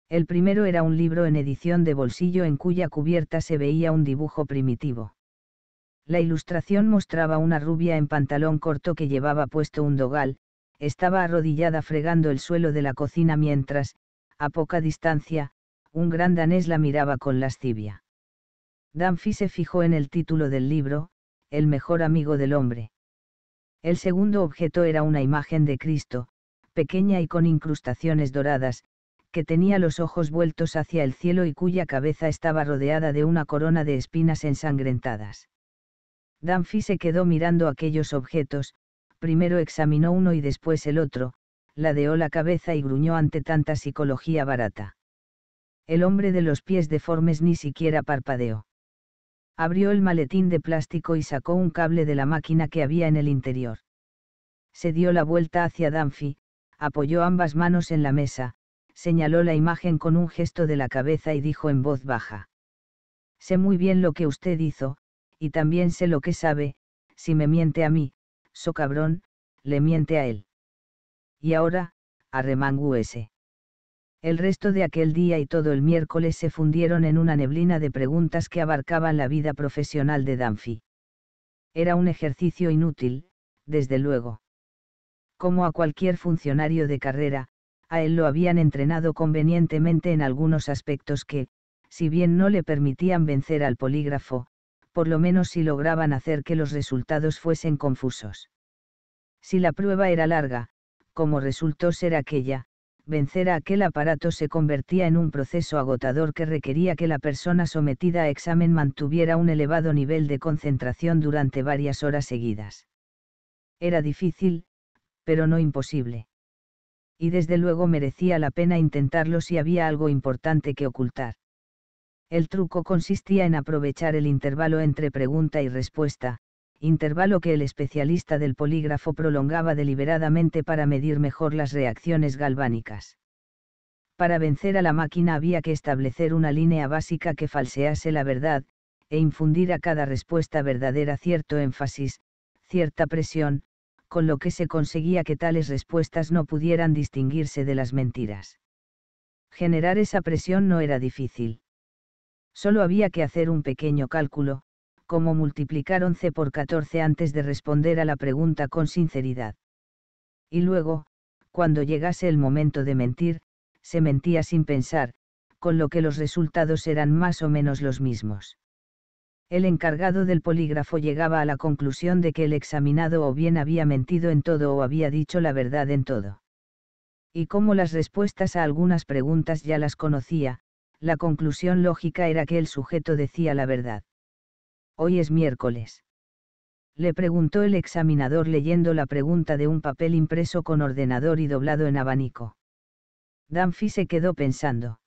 El primero era un libro en edición de bolsillo en cuya cubierta se veía un dibujo primitivo. La ilustración mostraba una rubia en pantalón corto que llevaba puesto un dogal, estaba arrodillada fregando el suelo de la cocina mientras, a poca distancia, un gran danés la miraba con lascivia. Danfi se fijó en el título del libro, El mejor amigo del hombre. El segundo objeto era una imagen de Cristo, pequeña y con incrustaciones doradas, que tenía los ojos vueltos hacia el cielo y cuya cabeza estaba rodeada de una corona de espinas ensangrentadas. Danfi se quedó mirando aquellos objetos, primero examinó uno y después el otro, ladeó la cabeza y gruñó ante tanta psicología barata. El hombre de los pies deformes ni siquiera parpadeó. Abrió el maletín de plástico y sacó un cable de la máquina que había en el interior. Se dio la vuelta hacia Danfi, apoyó ambas manos en la mesa, señaló la imagen con un gesto de la cabeza y dijo en voz baja. Sé muy bien lo que usted hizo, y también sé lo que sabe, si me miente a mí, so cabrón, le miente a él. Y ahora, a arremangúese. El resto de aquel día y todo el miércoles se fundieron en una neblina de preguntas que abarcaban la vida profesional de Danfi. Era un ejercicio inútil, desde luego. Como a cualquier funcionario de carrera, a él lo habían entrenado convenientemente en algunos aspectos que, si bien no le permitían vencer al polígrafo, por lo menos si lograban hacer que los resultados fuesen confusos. Si la prueba era larga, como resultó ser aquella, vencer a aquel aparato se convertía en un proceso agotador que requería que la persona sometida a examen mantuviera un elevado nivel de concentración durante varias horas seguidas. Era difícil, pero no imposible. Y desde luego merecía la pena intentarlo si había algo importante que ocultar. El truco consistía en aprovechar el intervalo entre pregunta y respuesta, intervalo que el especialista del polígrafo prolongaba deliberadamente para medir mejor las reacciones galvánicas. Para vencer a la máquina había que establecer una línea básica que falsease la verdad, e infundir a cada respuesta verdadera cierto énfasis, cierta presión, con lo que se conseguía que tales respuestas no pudieran distinguirse de las mentiras. Generar esa presión no era difícil. Solo había que hacer un pequeño cálculo, como multiplicar 11 por 14 antes de responder a la pregunta con sinceridad. Y luego, cuando llegase el momento de mentir, se mentía sin pensar, con lo que los resultados eran más o menos los mismos. El encargado del polígrafo llegaba a la conclusión de que el examinado o bien había mentido en todo o había dicho la verdad en todo. Y como las respuestas a algunas preguntas ya las conocía, la conclusión lógica era que el sujeto decía la verdad. Hoy es miércoles. Le preguntó el examinador leyendo la pregunta de un papel impreso con ordenador y doblado en abanico. Danfi se quedó pensando.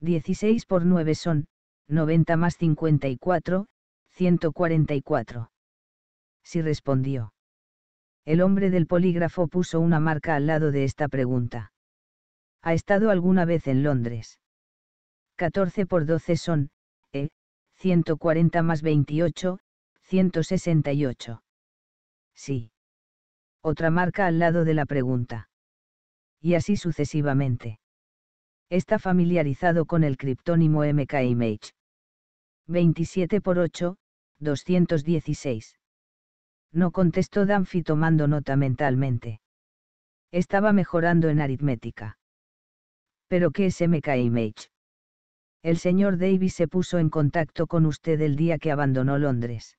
16 por 9 son, 90 más 54, 144. Si sí respondió. El hombre del polígrafo puso una marca al lado de esta pregunta. ¿Ha estado alguna vez en Londres? 14 por 12 son, e, 140 más 28, 168. Sí. Otra marca al lado de la pregunta. Y así sucesivamente. Está familiarizado con el criptónimo MKImage. 27 por 8, 216. No contestó Danfi tomando nota mentalmente. Estaba mejorando en aritmética. ¿Pero qué es MKImage? El señor Davis se puso en contacto con usted el día que abandonó Londres.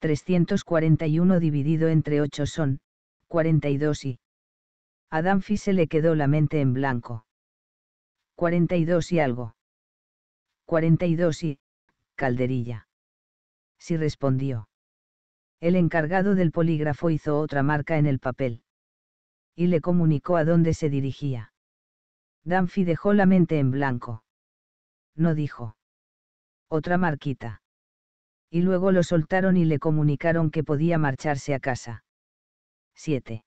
341 dividido entre 8 son, 42 y. A Danfi se le quedó la mente en blanco. 42 y algo. 42 y. Calderilla. Sí respondió. El encargado del polígrafo hizo otra marca en el papel. Y le comunicó a dónde se dirigía. Danfi dejó la mente en blanco no dijo. Otra marquita. Y luego lo soltaron y le comunicaron que podía marcharse a casa. 7.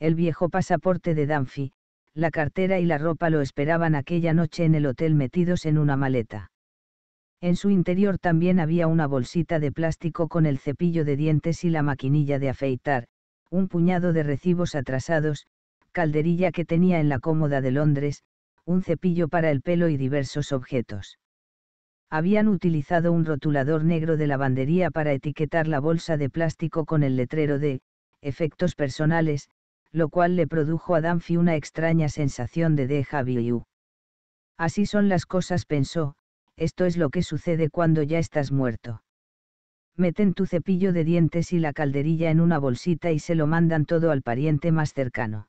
El viejo pasaporte de Danfi, la cartera y la ropa lo esperaban aquella noche en el hotel metidos en una maleta. En su interior también había una bolsita de plástico con el cepillo de dientes y la maquinilla de afeitar, un puñado de recibos atrasados, calderilla que tenía en la cómoda de Londres, un cepillo para el pelo y diversos objetos. Habían utilizado un rotulador negro de lavandería para etiquetar la bolsa de plástico con el letrero de efectos personales, lo cual le produjo a Danfi una extraña sensación de deja vu. Así son las cosas, pensó, esto es lo que sucede cuando ya estás muerto. Meten tu cepillo de dientes y la calderilla en una bolsita y se lo mandan todo al pariente más cercano.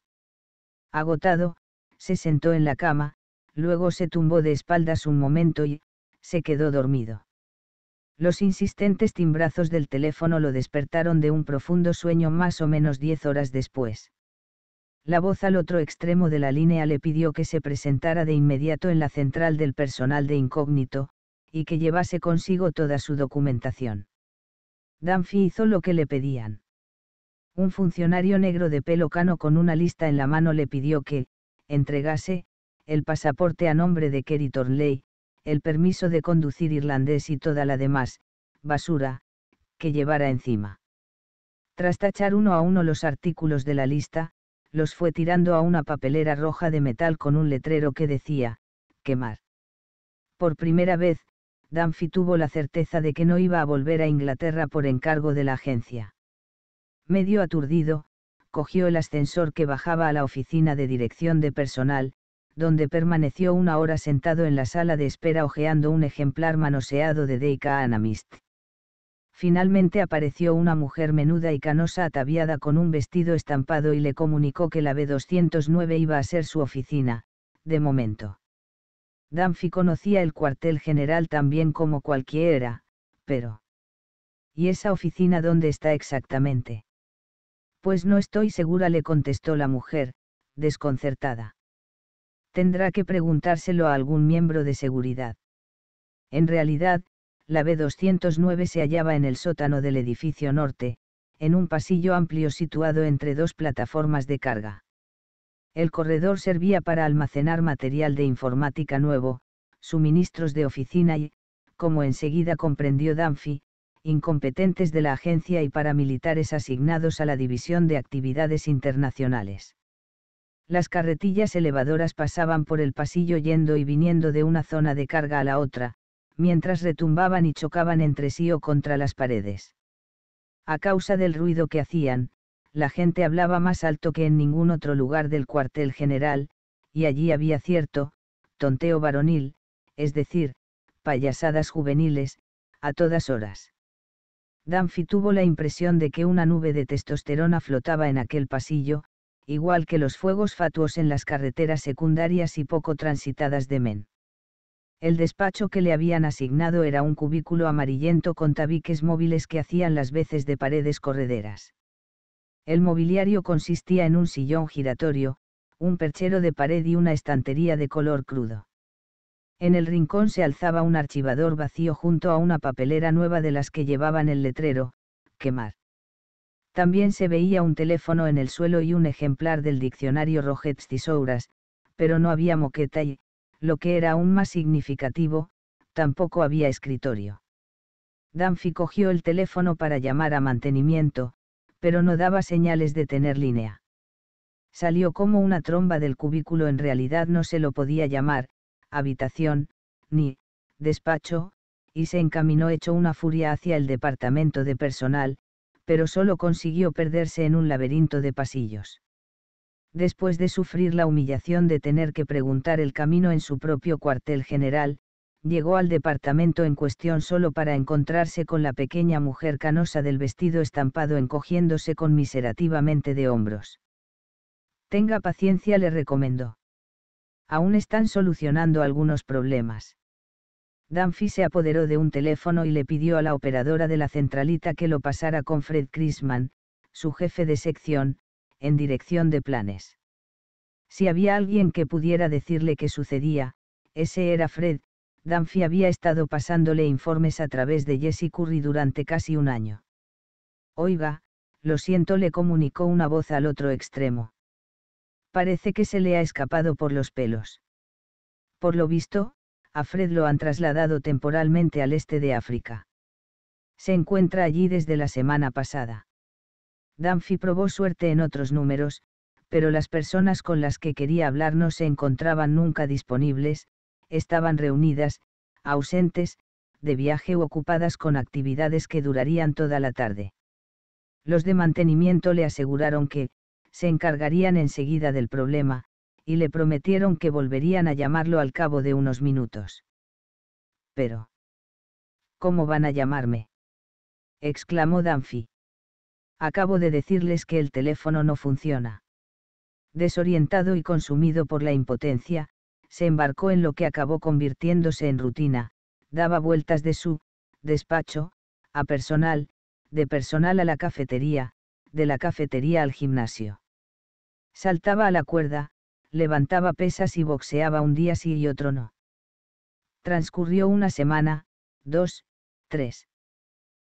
Agotado, se sentó en la cama, luego se tumbó de espaldas un momento y, se quedó dormido. Los insistentes timbrazos del teléfono lo despertaron de un profundo sueño más o menos diez horas después. La voz al otro extremo de la línea le pidió que se presentara de inmediato en la central del personal de incógnito, y que llevase consigo toda su documentación. Danfi hizo lo que le pedían. Un funcionario negro de pelo cano con una lista en la mano le pidió que, entregase, el pasaporte a nombre de Kerry Tornley, el permiso de conducir irlandés y toda la demás, basura, que llevara encima. Tras tachar uno a uno los artículos de la lista, los fue tirando a una papelera roja de metal con un letrero que decía, quemar. Por primera vez, Danfi tuvo la certeza de que no iba a volver a Inglaterra por encargo de la agencia. Medio aturdido, cogió el ascensor que bajaba a la oficina de dirección de personal, donde permaneció una hora sentado en la sala de espera hojeando un ejemplar manoseado de Deika Anamist. Finalmente apareció una mujer menuda y canosa ataviada con un vestido estampado y le comunicó que la B209 iba a ser su oficina, de momento. Danfi conocía el cuartel general tan bien como cualquiera, pero... ¿Y esa oficina dónde está exactamente? Pues no estoy segura, le contestó la mujer, desconcertada. Tendrá que preguntárselo a algún miembro de seguridad. En realidad, la B-209 se hallaba en el sótano del edificio norte, en un pasillo amplio situado entre dos plataformas de carga. El corredor servía para almacenar material de informática nuevo, suministros de oficina y, como enseguida comprendió Danfi, incompetentes de la agencia y paramilitares asignados a la División de Actividades Internacionales. Las carretillas elevadoras pasaban por el pasillo yendo y viniendo de una zona de carga a la otra, mientras retumbaban y chocaban entre sí o contra las paredes. A causa del ruido que hacían, la gente hablaba más alto que en ningún otro lugar del cuartel general, y allí había cierto, tonteo varonil, es decir, payasadas juveniles, a todas horas. Danfi tuvo la impresión de que una nube de testosterona flotaba en aquel pasillo, igual que los fuegos fatuos en las carreteras secundarias y poco transitadas de Men. El despacho que le habían asignado era un cubículo amarillento con tabiques móviles que hacían las veces de paredes correderas. El mobiliario consistía en un sillón giratorio, un perchero de pared y una estantería de color crudo. En el rincón se alzaba un archivador vacío junto a una papelera nueva de las que llevaban el letrero, quemar. También se veía un teléfono en el suelo y un ejemplar del diccionario Rogets Tisouras, pero no había moqueta y, lo que era aún más significativo, tampoco había escritorio. Danfi cogió el teléfono para llamar a mantenimiento, pero no daba señales de tener línea. Salió como una tromba del cubículo, en realidad no se lo podía llamar, habitación, ni despacho, y se encaminó hecho una furia hacia el departamento de personal, pero solo consiguió perderse en un laberinto de pasillos. Después de sufrir la humillación de tener que preguntar el camino en su propio cuartel general, llegó al departamento en cuestión solo para encontrarse con la pequeña mujer canosa del vestido estampado encogiéndose conmiserativamente de hombros. Tenga paciencia le recomendó aún están solucionando algunos problemas. Danfi se apoderó de un teléfono y le pidió a la operadora de la centralita que lo pasara con Fred Chrisman, su jefe de sección, en dirección de planes. Si había alguien que pudiera decirle qué sucedía, ese era Fred, Danfi había estado pasándole informes a través de Jesse Curry durante casi un año. Oiga, lo siento, le comunicó una voz al otro extremo. Parece que se le ha escapado por los pelos. Por lo visto, a Fred lo han trasladado temporalmente al este de África. Se encuentra allí desde la semana pasada. Danfi probó suerte en otros números, pero las personas con las que quería hablar no se encontraban nunca disponibles, estaban reunidas, ausentes, de viaje u ocupadas con actividades que durarían toda la tarde. Los de mantenimiento le aseguraron que, se encargarían enseguida del problema, y le prometieron que volverían a llamarlo al cabo de unos minutos. Pero... ¿Cómo van a llamarme? exclamó Danfi. Acabo de decirles que el teléfono no funciona. Desorientado y consumido por la impotencia, se embarcó en lo que acabó convirtiéndose en rutina, daba vueltas de su despacho, a personal, de personal a la cafetería, de la cafetería al gimnasio. Saltaba a la cuerda, levantaba pesas y boxeaba un día sí y otro no. Transcurrió una semana, dos, tres.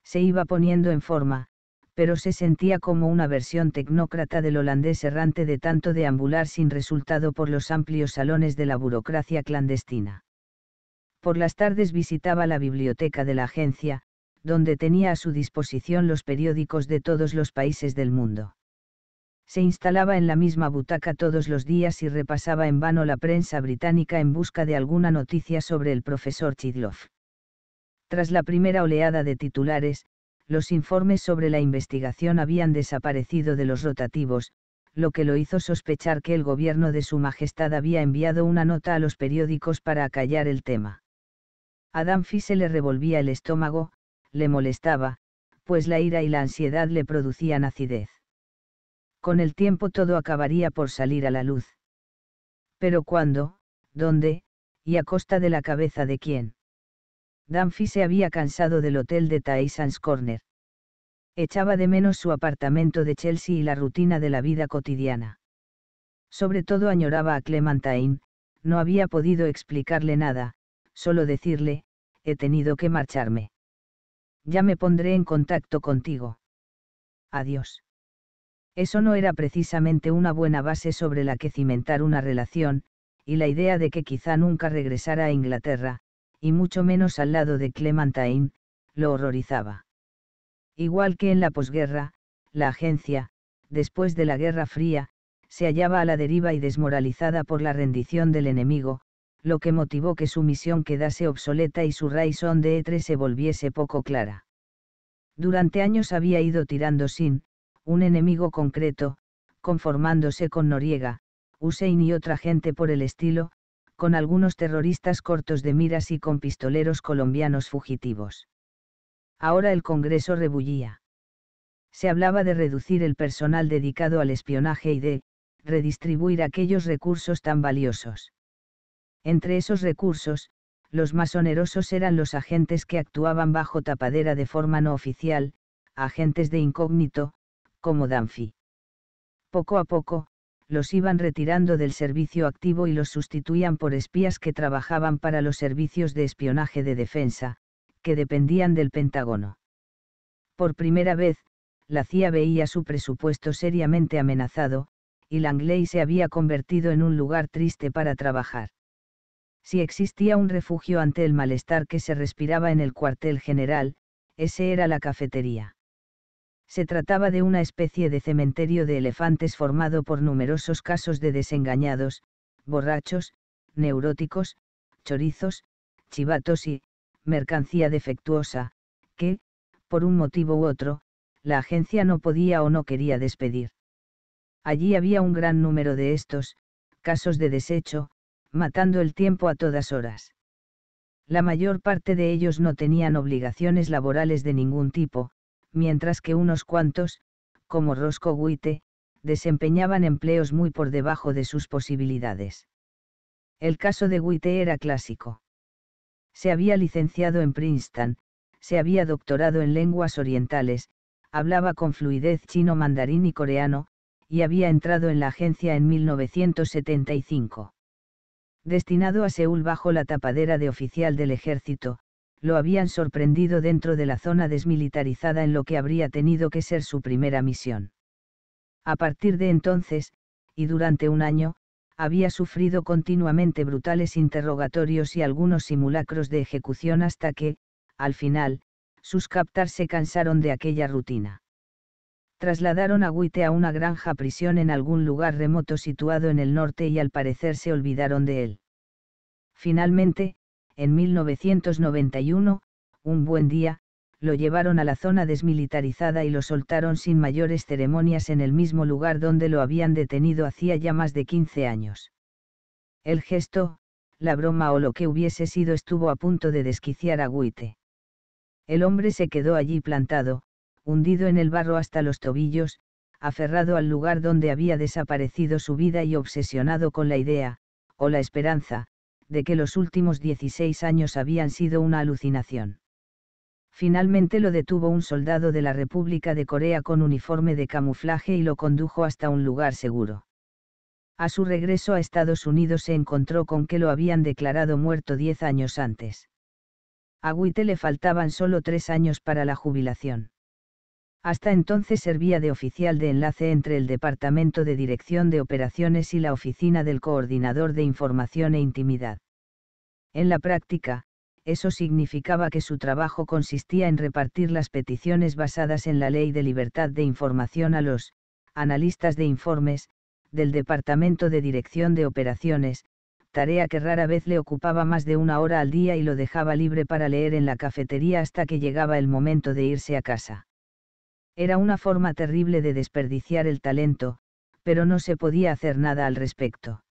Se iba poniendo en forma, pero se sentía como una versión tecnócrata del holandés errante de tanto deambular sin resultado por los amplios salones de la burocracia clandestina. Por las tardes visitaba la biblioteca de la agencia, donde tenía a su disposición los periódicos de todos los países del mundo. Se instalaba en la misma butaca todos los días y repasaba en vano la prensa británica en busca de alguna noticia sobre el profesor Chidloff. Tras la primera oleada de titulares, los informes sobre la investigación habían desaparecido de los rotativos, lo que lo hizo sospechar que el gobierno de Su Majestad había enviado una nota a los periódicos para acallar el tema. A Danfi se le revolvía el estómago, le molestaba, pues la ira y la ansiedad le producían acidez. Con el tiempo todo acabaría por salir a la luz. Pero cuándo, dónde, y a costa de la cabeza de quién. Danfi se había cansado del hotel de Tyson's Corner. Echaba de menos su apartamento de Chelsea y la rutina de la vida cotidiana. Sobre todo añoraba a Clementine, no había podido explicarle nada, solo decirle, he tenido que marcharme. Ya me pondré en contacto contigo. Adiós. Eso no era precisamente una buena base sobre la que cimentar una relación, y la idea de que quizá nunca regresara a Inglaterra, y mucho menos al lado de Clementine, lo horrorizaba. Igual que en la posguerra, la agencia, después de la Guerra Fría, se hallaba a la deriva y desmoralizada por la rendición del enemigo, lo que motivó que su misión quedase obsoleta y su raison de etre se volviese poco clara. Durante años había ido tirando sin, un enemigo concreto, conformándose con Noriega, Hussein y otra gente por el estilo, con algunos terroristas cortos de miras y con pistoleros colombianos fugitivos. Ahora el Congreso rebullía. Se hablaba de reducir el personal dedicado al espionaje y de, redistribuir aquellos recursos tan valiosos. Entre esos recursos, los más onerosos eran los agentes que actuaban bajo tapadera de forma no oficial, agentes de incógnito, como Danfi. Poco a poco, los iban retirando del servicio activo y los sustituían por espías que trabajaban para los servicios de espionaje de defensa, que dependían del Pentágono. Por primera vez, la CIA veía su presupuesto seriamente amenazado, y Langley se había convertido en un lugar triste para trabajar. Si existía un refugio ante el malestar que se respiraba en el cuartel general, ese era la cafetería. Se trataba de una especie de cementerio de elefantes formado por numerosos casos de desengañados, borrachos, neuróticos, chorizos, chivatos y, mercancía defectuosa, que, por un motivo u otro, la agencia no podía o no quería despedir. Allí había un gran número de estos, casos de desecho, matando el tiempo a todas horas. La mayor parte de ellos no tenían obligaciones laborales de ningún tipo, mientras que unos cuantos, como Rosco Guite, desempeñaban empleos muy por debajo de sus posibilidades. El caso de Guite era clásico. Se había licenciado en Princeton, se había doctorado en lenguas orientales, hablaba con fluidez chino, mandarín y coreano, y había entrado en la agencia en 1975 destinado a Seúl bajo la tapadera de oficial del ejército, lo habían sorprendido dentro de la zona desmilitarizada en lo que habría tenido que ser su primera misión. A partir de entonces, y durante un año, había sufrido continuamente brutales interrogatorios y algunos simulacros de ejecución hasta que, al final, sus captar se cansaron de aquella rutina trasladaron a Witte a una granja prisión en algún lugar remoto situado en el norte y al parecer se olvidaron de él. Finalmente, en 1991, un buen día, lo llevaron a la zona desmilitarizada y lo soltaron sin mayores ceremonias en el mismo lugar donde lo habían detenido hacía ya más de 15 años. El gesto, la broma o lo que hubiese sido estuvo a punto de desquiciar a Guite. El hombre se quedó allí plantado, hundido en el barro hasta los tobillos, aferrado al lugar donde había desaparecido su vida y obsesionado con la idea, o la esperanza, de que los últimos 16 años habían sido una alucinación. Finalmente lo detuvo un soldado de la República de Corea con uniforme de camuflaje y lo condujo hasta un lugar seguro. A su regreso a Estados Unidos se encontró con que lo habían declarado muerto 10 años antes. A Witte le faltaban solo tres años para la jubilación. Hasta entonces servía de oficial de enlace entre el Departamento de Dirección de Operaciones y la Oficina del Coordinador de Información e Intimidad. En la práctica, eso significaba que su trabajo consistía en repartir las peticiones basadas en la Ley de Libertad de Información a los analistas de informes del Departamento de Dirección de Operaciones, tarea que rara vez le ocupaba más de una hora al día y lo dejaba libre para leer en la cafetería hasta que llegaba el momento de irse a casa. Era una forma terrible de desperdiciar el talento, pero no se podía hacer nada al respecto.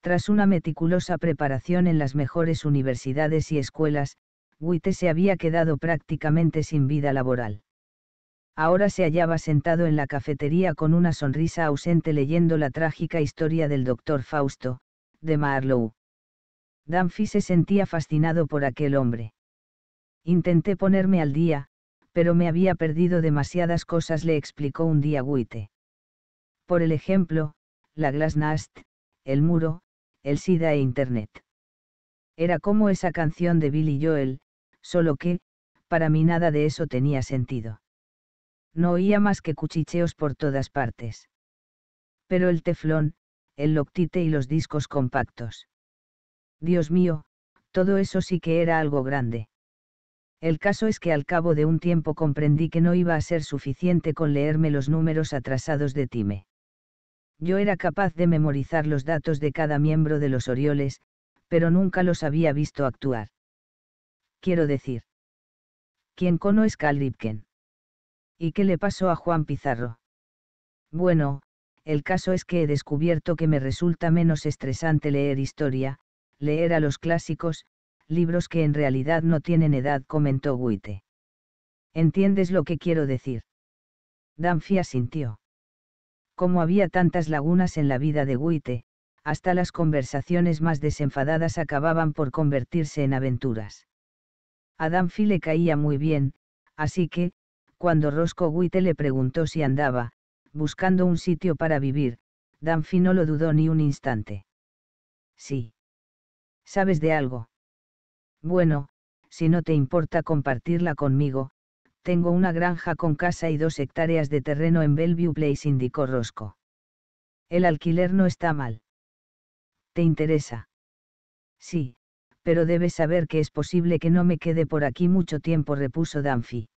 Tras una meticulosa preparación en las mejores universidades y escuelas, Witte se había quedado prácticamente sin vida laboral. Ahora se hallaba sentado en la cafetería con una sonrisa ausente leyendo la trágica historia del doctor Fausto, de Marlowe. Danfi se sentía fascinado por aquel hombre. Intenté ponerme al día, pero me había perdido demasiadas cosas, le explicó un día Witte. Por el ejemplo, la glasnost, el muro, el SIDA e Internet. Era como esa canción de Billy Joel, solo que, para mí nada de eso tenía sentido. No oía más que cuchicheos por todas partes. Pero el teflón, el loctite y los discos compactos. Dios mío, todo eso sí que era algo grande. El caso es que al cabo de un tiempo comprendí que no iba a ser suficiente con leerme los números atrasados de Time. Yo era capaz de memorizar los datos de cada miembro de los Orioles, pero nunca los había visto actuar. Quiero decir, ¿quién cono es Cal Ripken? ¿Y qué le pasó a Juan Pizarro? Bueno, el caso es que he descubierto que me resulta menos estresante leer historia, leer a los clásicos, libros que en realidad no tienen edad, comentó Witte. ¿Entiendes lo que quiero decir? Danfi asintió. Como había tantas lagunas en la vida de Witte, hasta las conversaciones más desenfadadas acababan por convertirse en aventuras. A Danfi le caía muy bien, así que, cuando Rosco Witte le preguntó si andaba, buscando un sitio para vivir, Danfi no lo dudó ni un instante. Sí. ¿Sabes de algo? Bueno, si no te importa compartirla conmigo, tengo una granja con casa y dos hectáreas de terreno en Bellevue Place, indicó Rosco. El alquiler no está mal. ¿Te interesa? Sí, pero debes saber que es posible que no me quede por aquí mucho tiempo, repuso Danfi.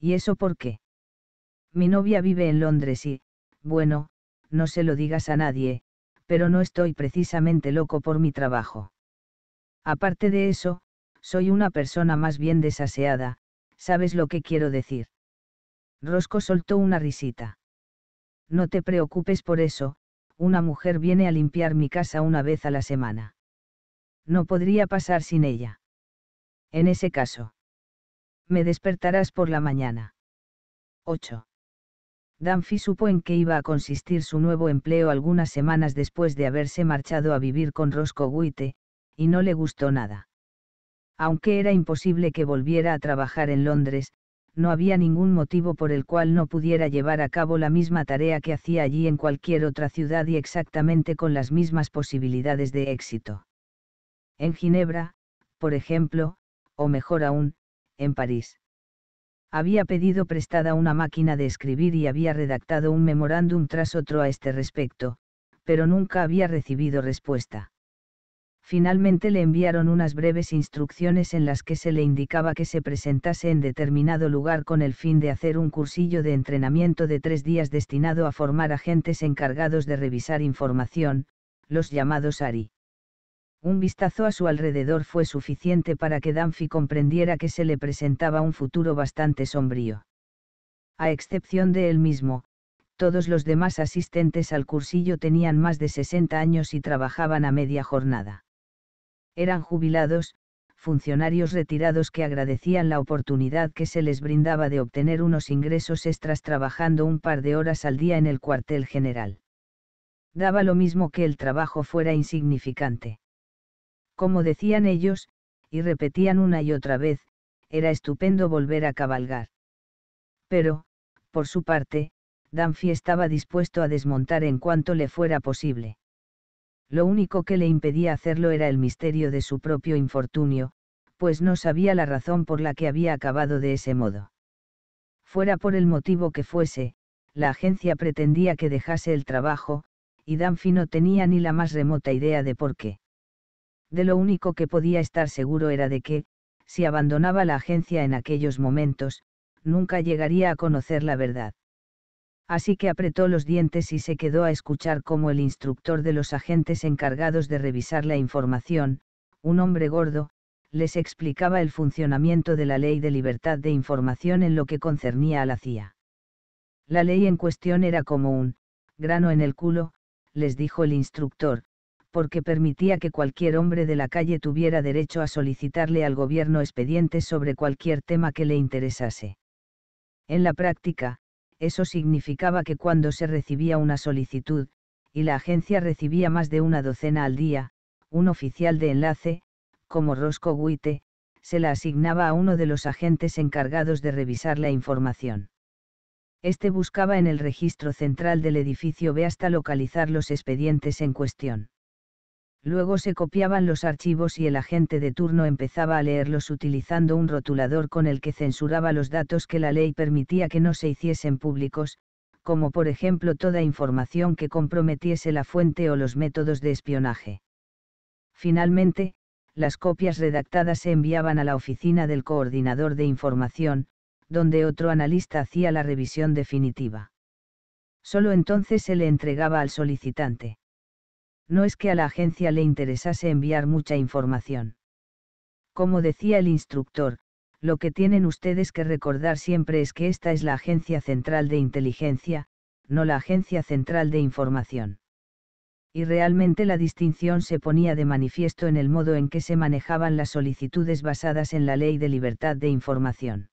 ¿Y eso por qué? Mi novia vive en Londres y, bueno, no se lo digas a nadie, pero no estoy precisamente loco por mi trabajo. Aparte de eso, soy una persona más bien desaseada, ¿sabes lo que quiero decir? Rosco soltó una risita. No te preocupes por eso, una mujer viene a limpiar mi casa una vez a la semana. No podría pasar sin ella. En ese caso. Me despertarás por la mañana. 8. Danfi supo en qué iba a consistir su nuevo empleo algunas semanas después de haberse marchado a vivir con Rosco Guite, y no le gustó nada. Aunque era imposible que volviera a trabajar en Londres, no había ningún motivo por el cual no pudiera llevar a cabo la misma tarea que hacía allí en cualquier otra ciudad y exactamente con las mismas posibilidades de éxito. En Ginebra, por ejemplo, o mejor aún, en París. Había pedido prestada una máquina de escribir y había redactado un memorándum tras otro a este respecto, pero nunca había recibido respuesta finalmente le enviaron unas breves instrucciones en las que se le indicaba que se presentase en determinado lugar con el fin de hacer un cursillo de entrenamiento de tres días destinado a formar agentes encargados de revisar información, los llamados ARI. Un vistazo a su alrededor fue suficiente para que Danfi comprendiera que se le presentaba un futuro bastante sombrío. A excepción de él mismo, todos los demás asistentes al cursillo tenían más de 60 años y trabajaban a media jornada eran jubilados, funcionarios retirados que agradecían la oportunidad que se les brindaba de obtener unos ingresos extras trabajando un par de horas al día en el cuartel general. Daba lo mismo que el trabajo fuera insignificante. Como decían ellos, y repetían una y otra vez, era estupendo volver a cabalgar. Pero, por su parte, Danfi estaba dispuesto a desmontar en cuanto le fuera posible. Lo único que le impedía hacerlo era el misterio de su propio infortunio, pues no sabía la razón por la que había acabado de ese modo. Fuera por el motivo que fuese, la agencia pretendía que dejase el trabajo, y Danfi no tenía ni la más remota idea de por qué. De lo único que podía estar seguro era de que, si abandonaba la agencia en aquellos momentos, nunca llegaría a conocer la verdad así que apretó los dientes y se quedó a escuchar cómo el instructor de los agentes encargados de revisar la información, un hombre gordo, les explicaba el funcionamiento de la Ley de Libertad de Información en lo que concernía a la CIA. La ley en cuestión era como un grano en el culo, les dijo el instructor, porque permitía que cualquier hombre de la calle tuviera derecho a solicitarle al gobierno expedientes sobre cualquier tema que le interesase. En la práctica, eso significaba que cuando se recibía una solicitud, y la agencia recibía más de una docena al día, un oficial de enlace, como Rosco Guite, se la asignaba a uno de los agentes encargados de revisar la información. Este buscaba en el registro central del edificio B hasta localizar los expedientes en cuestión. Luego se copiaban los archivos y el agente de turno empezaba a leerlos utilizando un rotulador con el que censuraba los datos que la ley permitía que no se hiciesen públicos, como por ejemplo toda información que comprometiese la fuente o los métodos de espionaje. Finalmente, las copias redactadas se enviaban a la oficina del coordinador de información, donde otro analista hacía la revisión definitiva. Solo entonces se le entregaba al solicitante. No es que a la agencia le interesase enviar mucha información. Como decía el instructor, lo que tienen ustedes que recordar siempre es que esta es la Agencia Central de Inteligencia, no la Agencia Central de Información. Y realmente la distinción se ponía de manifiesto en el modo en que se manejaban las solicitudes basadas en la Ley de Libertad de Información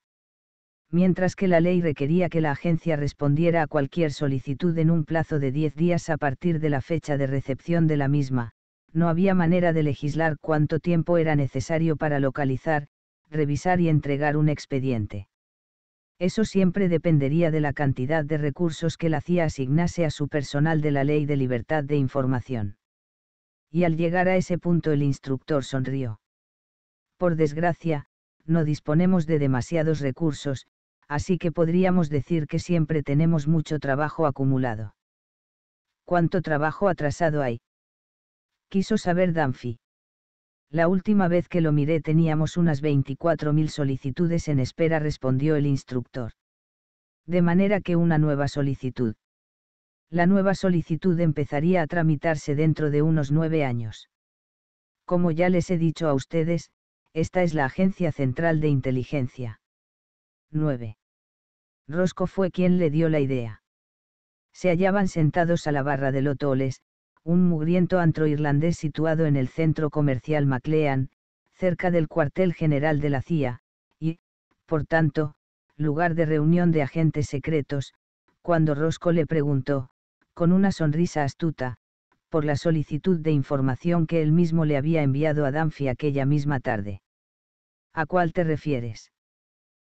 mientras que la ley requería que la agencia respondiera a cualquier solicitud en un plazo de 10 días a partir de la fecha de recepción de la misma, no había manera de legislar cuánto tiempo era necesario para localizar, revisar y entregar un expediente. Eso siempre dependería de la cantidad de recursos que la CIA asignase a su personal de la Ley de Libertad de Información. Y al llegar a ese punto el instructor sonrió. Por desgracia, no disponemos de demasiados recursos, así que podríamos decir que siempre tenemos mucho trabajo acumulado. ¿Cuánto trabajo atrasado hay? Quiso saber Danfi. La última vez que lo miré teníamos unas 24.000 solicitudes en espera, respondió el instructor. De manera que una nueva solicitud. La nueva solicitud empezaría a tramitarse dentro de unos nueve años. Como ya les he dicho a ustedes, esta es la Agencia Central de Inteligencia. 9. Rosco fue quien le dio la idea. Se hallaban sentados a la barra de lotoles, un mugriento antro irlandés situado en el centro comercial MacLean, cerca del cuartel general de la CIA, y, por tanto, lugar de reunión de agentes secretos, cuando Rosco le preguntó, con una sonrisa astuta, por la solicitud de información que él mismo le había enviado a Danfi aquella misma tarde. ¿A cuál te refieres?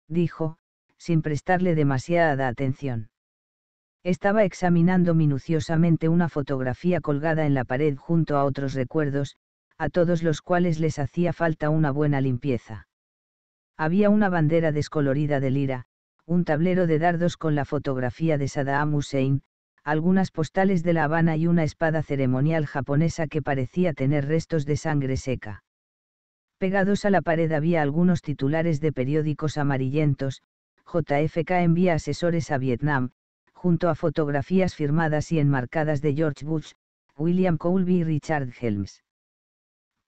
dijo, sin prestarle demasiada atención. Estaba examinando minuciosamente una fotografía colgada en la pared junto a otros recuerdos, a todos los cuales les hacía falta una buena limpieza. Había una bandera descolorida de lira, un tablero de dardos con la fotografía de Saddam Hussein, algunas postales de La Habana y una espada ceremonial japonesa que parecía tener restos de sangre seca. Pegados a la pared había algunos titulares de periódicos amarillentos, JFK envía asesores a Vietnam, junto a fotografías firmadas y enmarcadas de George Bush, William Colby y Richard Helms.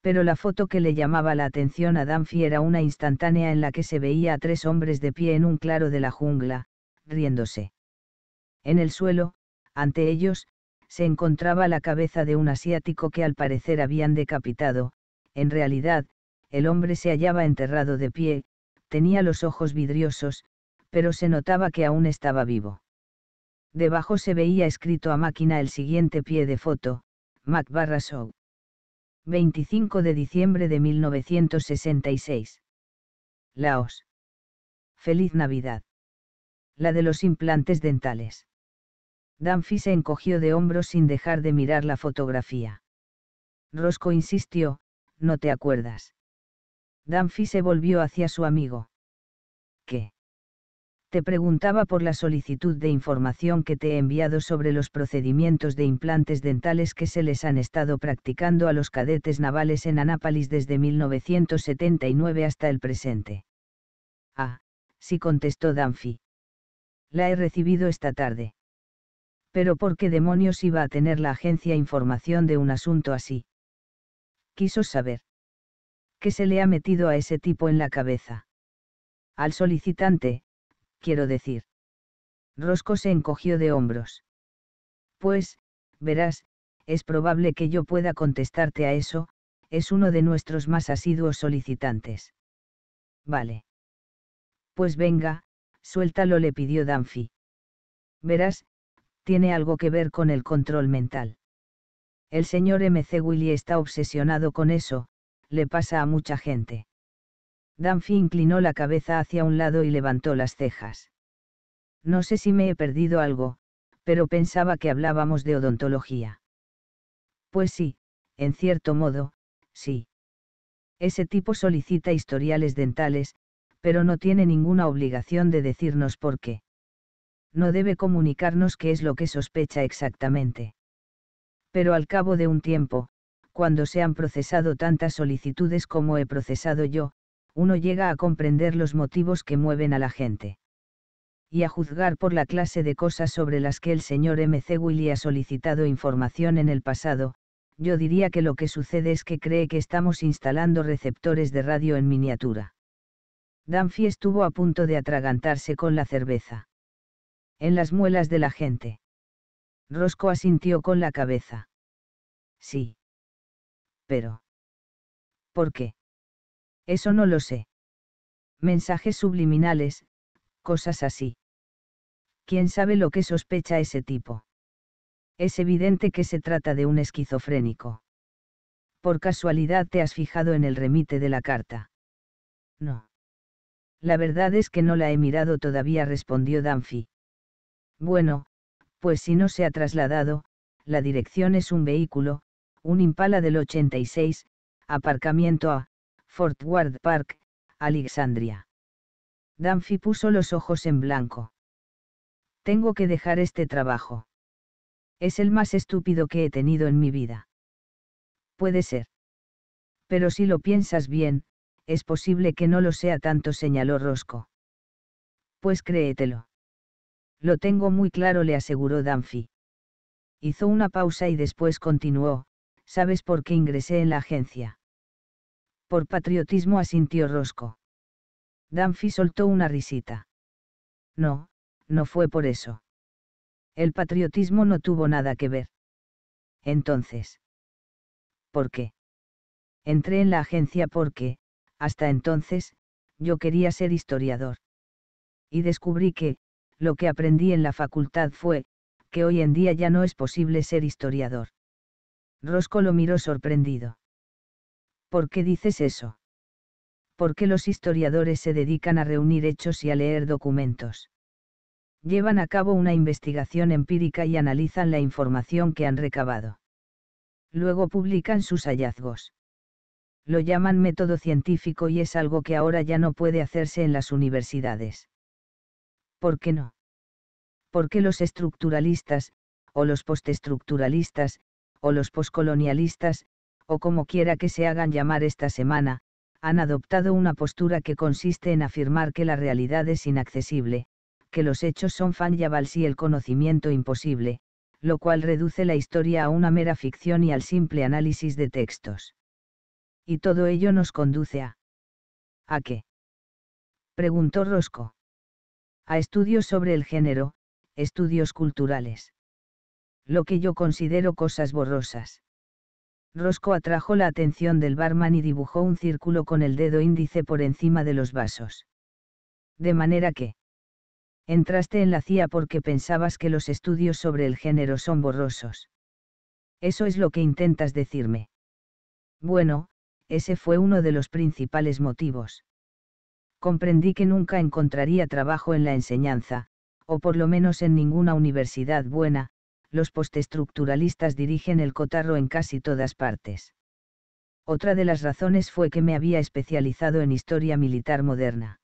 Pero la foto que le llamaba la atención a Danfi era una instantánea en la que se veía a tres hombres de pie en un claro de la jungla, riéndose. En el suelo, ante ellos, se encontraba la cabeza de un asiático que al parecer habían decapitado, en realidad, el hombre se hallaba enterrado de pie, tenía los ojos vidriosos, pero se notaba que aún estaba vivo. Debajo se veía escrito a máquina el siguiente pie de foto, Mac Barra Show. 25 de diciembre de 1966. Laos. Feliz Navidad. La de los implantes dentales. Danfi se encogió de hombros sin dejar de mirar la fotografía. Rosco insistió, no te acuerdas. Danfi se volvió hacia su amigo te preguntaba por la solicitud de información que te he enviado sobre los procedimientos de implantes dentales que se les han estado practicando a los cadetes navales en Anápolis desde 1979 hasta el presente. Ah, sí contestó Danfi. La he recibido esta tarde. Pero ¿por qué demonios iba a tener la agencia información de un asunto así? Quiso saber. ¿Qué se le ha metido a ese tipo en la cabeza? Al solicitante, quiero decir. Rosco se encogió de hombros. Pues, verás, es probable que yo pueda contestarte a eso, es uno de nuestros más asiduos solicitantes. Vale. Pues venga, suéltalo le pidió Danfi. Verás, tiene algo que ver con el control mental. El señor MC Willy está obsesionado con eso, le pasa a mucha gente. Danfi inclinó la cabeza hacia un lado y levantó las cejas. No sé si me he perdido algo, pero pensaba que hablábamos de odontología. Pues sí, en cierto modo, sí. Ese tipo solicita historiales dentales, pero no tiene ninguna obligación de decirnos por qué. No debe comunicarnos qué es lo que sospecha exactamente. Pero al cabo de un tiempo, cuando se han procesado tantas solicitudes como he procesado yo, uno llega a comprender los motivos que mueven a la gente. Y a juzgar por la clase de cosas sobre las que el señor M. C. Willy ha solicitado información en el pasado, yo diría que lo que sucede es que cree que estamos instalando receptores de radio en miniatura. Danfi estuvo a punto de atragantarse con la cerveza. En las muelas de la gente. Rosco asintió con la cabeza. Sí. Pero. ¿Por qué? Eso no lo sé. Mensajes subliminales, cosas así. ¿Quién sabe lo que sospecha ese tipo? Es evidente que se trata de un esquizofrénico. Por casualidad te has fijado en el remite de la carta. No. La verdad es que no la he mirado todavía, respondió Danfi. Bueno, pues si no se ha trasladado, la dirección es un vehículo, un Impala del 86, aparcamiento A, Fort Ward Park, Alexandria. Danfi puso los ojos en blanco. Tengo que dejar este trabajo. Es el más estúpido que he tenido en mi vida. Puede ser. Pero si lo piensas bien, es posible que no lo sea tanto, señaló Rosco. Pues créetelo. Lo tengo muy claro, le aseguró Danfi. Hizo una pausa y después continuó, ¿sabes por qué ingresé en la agencia? Por patriotismo asintió Rosco. Danfi soltó una risita. No, no fue por eso. El patriotismo no tuvo nada que ver. Entonces. ¿Por qué? Entré en la agencia porque, hasta entonces, yo quería ser historiador. Y descubrí que, lo que aprendí en la facultad fue, que hoy en día ya no es posible ser historiador. Rosco lo miró sorprendido. ¿Por qué dices eso? ¿Por qué los historiadores se dedican a reunir hechos y a leer documentos? Llevan a cabo una investigación empírica y analizan la información que han recabado. Luego publican sus hallazgos. Lo llaman método científico y es algo que ahora ya no puede hacerse en las universidades. ¿Por qué no? ¿Por qué los estructuralistas, o los postestructuralistas, o los poscolonialistas, o como quiera que se hagan llamar esta semana, han adoptado una postura que consiste en afirmar que la realidad es inaccesible, que los hechos son fanyabals y el conocimiento imposible, lo cual reduce la historia a una mera ficción y al simple análisis de textos. Y todo ello nos conduce a... ¿A qué? preguntó Rosco. A estudios sobre el género, estudios culturales. Lo que yo considero cosas borrosas. Rosco atrajo la atención del barman y dibujó un círculo con el dedo índice por encima de los vasos. De manera que... Entraste en la CIA porque pensabas que los estudios sobre el género son borrosos. Eso es lo que intentas decirme. Bueno, ese fue uno de los principales motivos. Comprendí que nunca encontraría trabajo en la enseñanza, o por lo menos en ninguna universidad buena, los postestructuralistas dirigen el cotarro en casi todas partes. Otra de las razones fue que me había especializado en historia militar moderna.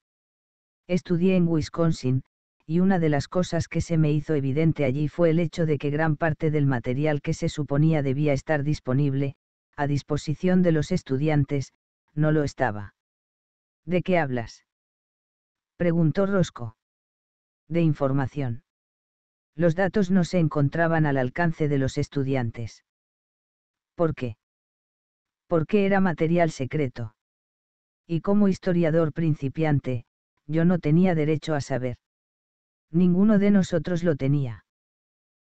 Estudié en Wisconsin, y una de las cosas que se me hizo evidente allí fue el hecho de que gran parte del material que se suponía debía estar disponible, a disposición de los estudiantes, no lo estaba. ¿De qué hablas? preguntó Rosco. De información los datos no se encontraban al alcance de los estudiantes. ¿Por qué? Porque era material secreto? Y como historiador principiante, yo no tenía derecho a saber. Ninguno de nosotros lo tenía.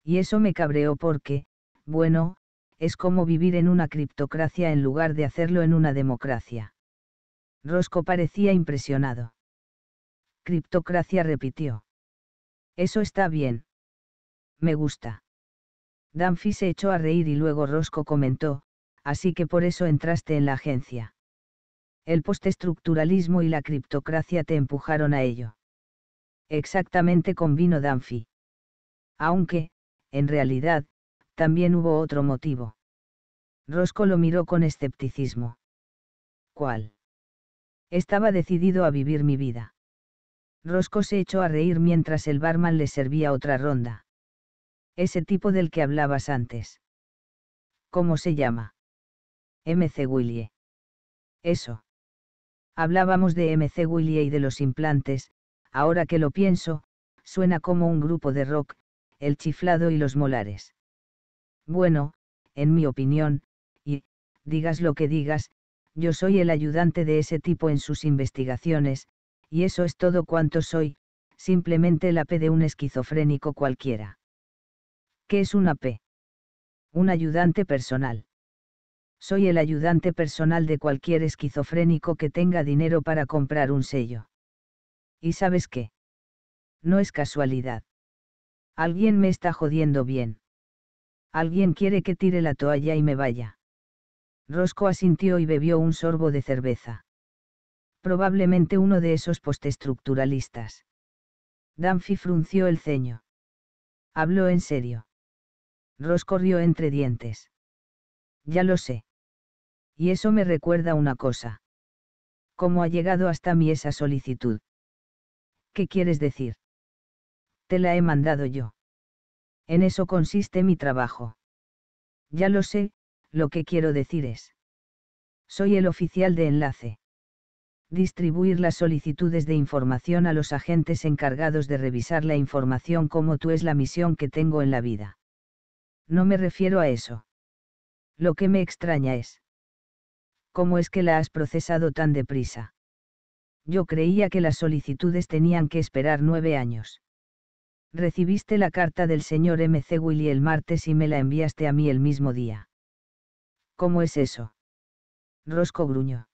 Y eso me cabreó porque, bueno, es como vivir en una criptocracia en lugar de hacerlo en una democracia. Rosco parecía impresionado. Criptocracia repitió. Eso está bien. Me gusta. Danfi se echó a reír y luego Rosco comentó, así que por eso entraste en la agencia. El postestructuralismo y la criptocracia te empujaron a ello. Exactamente convino Danfi. Aunque, en realidad, también hubo otro motivo. Rosco lo miró con escepticismo. ¿Cuál? Estaba decidido a vivir mi vida. Rosco se echó a reír mientras el barman le servía otra ronda. Ese tipo del que hablabas antes. ¿Cómo se llama? MC Willie. Eso. Hablábamos de MC Willie y de los implantes, ahora que lo pienso, suena como un grupo de rock, el chiflado y los molares. Bueno, en mi opinión, y, digas lo que digas, yo soy el ayudante de ese tipo en sus investigaciones, y eso es todo cuanto soy, simplemente la P de un esquizofrénico cualquiera. ¿Qué es una p, Un ayudante personal. Soy el ayudante personal de cualquier esquizofrénico que tenga dinero para comprar un sello. ¿Y sabes qué? No es casualidad. Alguien me está jodiendo bien. Alguien quiere que tire la toalla y me vaya. Rosco asintió y bebió un sorbo de cerveza. Probablemente uno de esos postestructuralistas. Danfi frunció el ceño. Habló en serio corrió entre dientes. Ya lo sé. Y eso me recuerda una cosa. ¿Cómo ha llegado hasta mí esa solicitud? ¿Qué quieres decir? Te la he mandado yo. En eso consiste mi trabajo. Ya lo sé, lo que quiero decir es. Soy el oficial de enlace. Distribuir las solicitudes de información a los agentes encargados de revisar la información como tú es la misión que tengo en la vida. No me refiero a eso. Lo que me extraña es. ¿Cómo es que la has procesado tan deprisa? Yo creía que las solicitudes tenían que esperar nueve años. Recibiste la carta del señor C. Willie el martes y me la enviaste a mí el mismo día. ¿Cómo es eso? Rosco gruñó.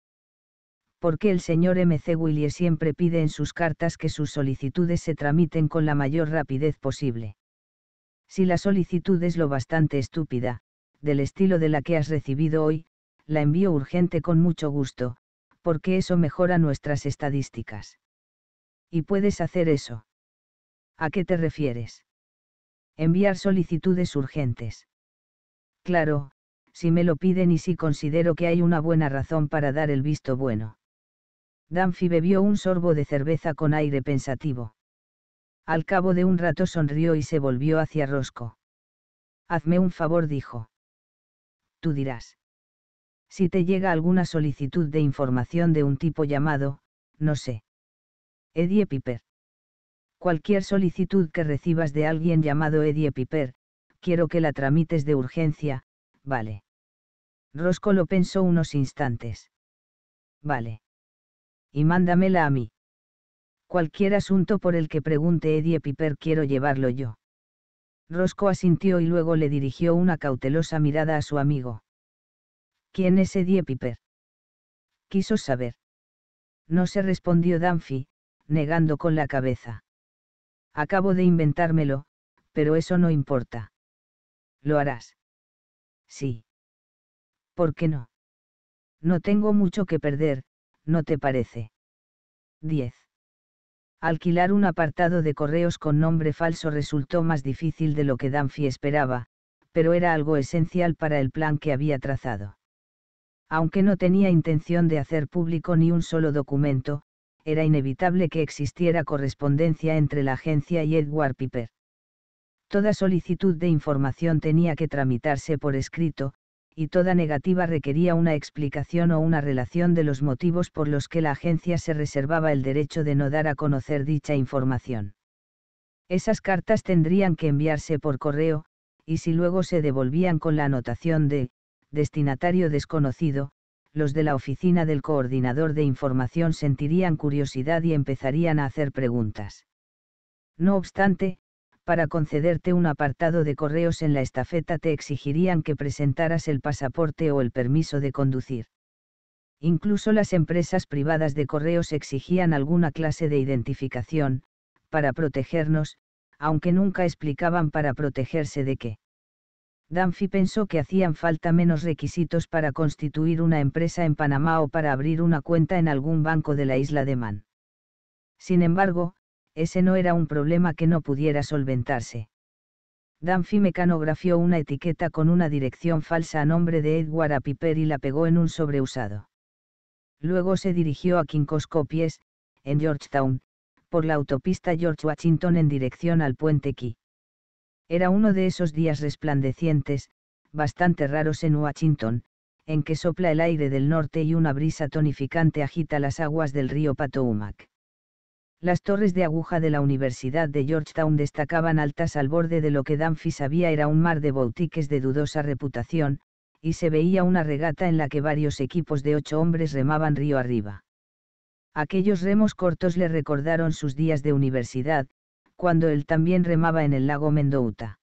¿Por qué el señor C. Willie siempre pide en sus cartas que sus solicitudes se tramiten con la mayor rapidez posible? Si la solicitud es lo bastante estúpida, del estilo de la que has recibido hoy, la envío urgente con mucho gusto, porque eso mejora nuestras estadísticas. Y puedes hacer eso. ¿A qué te refieres? Enviar solicitudes urgentes. Claro, si me lo piden y si considero que hay una buena razón para dar el visto bueno. Danfi bebió un sorbo de cerveza con aire pensativo. Al cabo de un rato sonrió y se volvió hacia Rosco. Hazme un favor, dijo. Tú dirás. Si te llega alguna solicitud de información de un tipo llamado, no sé. Eddie Piper. Cualquier solicitud que recibas de alguien llamado Eddie Piper, quiero que la tramites de urgencia, vale. Rosco lo pensó unos instantes. Vale. Y mándamela a mí. Cualquier asunto por el que pregunte Eddie Piper quiero llevarlo yo. Rosco asintió y luego le dirigió una cautelosa mirada a su amigo. ¿Quién es Eddie Piper? Quiso saber. No se respondió Danfi, negando con la cabeza. Acabo de inventármelo, pero eso no importa. ¿Lo harás? Sí. ¿Por qué no? No tengo mucho que perder, ¿no te parece? 10. Alquilar un apartado de correos con nombre falso resultó más difícil de lo que Danfi esperaba, pero era algo esencial para el plan que había trazado. Aunque no tenía intención de hacer público ni un solo documento, era inevitable que existiera correspondencia entre la agencia y Edward Piper. Toda solicitud de información tenía que tramitarse por escrito, y toda negativa requería una explicación o una relación de los motivos por los que la agencia se reservaba el derecho de no dar a conocer dicha información. Esas cartas tendrían que enviarse por correo, y si luego se devolvían con la anotación de destinatario desconocido, los de la oficina del coordinador de información sentirían curiosidad y empezarían a hacer preguntas. No obstante, para concederte un apartado de correos en la estafeta te exigirían que presentaras el pasaporte o el permiso de conducir. Incluso las empresas privadas de correos exigían alguna clase de identificación, para protegernos, aunque nunca explicaban para protegerse de qué. Danfi pensó que hacían falta menos requisitos para constituir una empresa en Panamá o para abrir una cuenta en algún banco de la isla de Man. Sin embargo, ese no era un problema que no pudiera solventarse. Danfi mecanografió una etiqueta con una dirección falsa a nombre de Edward A. Piper y la pegó en un sobreusado. Luego se dirigió a Quincoscopies, en Georgetown, por la autopista George Washington en dirección al puente Key. Era uno de esos días resplandecientes, bastante raros en Washington, en que sopla el aire del norte y una brisa tonificante agita las aguas del río Potomac. Las torres de aguja de la Universidad de Georgetown destacaban altas al borde de lo que Danfi sabía era un mar de boutiques de dudosa reputación, y se veía una regata en la que varios equipos de ocho hombres remaban río arriba. Aquellos remos cortos le recordaron sus días de universidad, cuando él también remaba en el lago Mendota.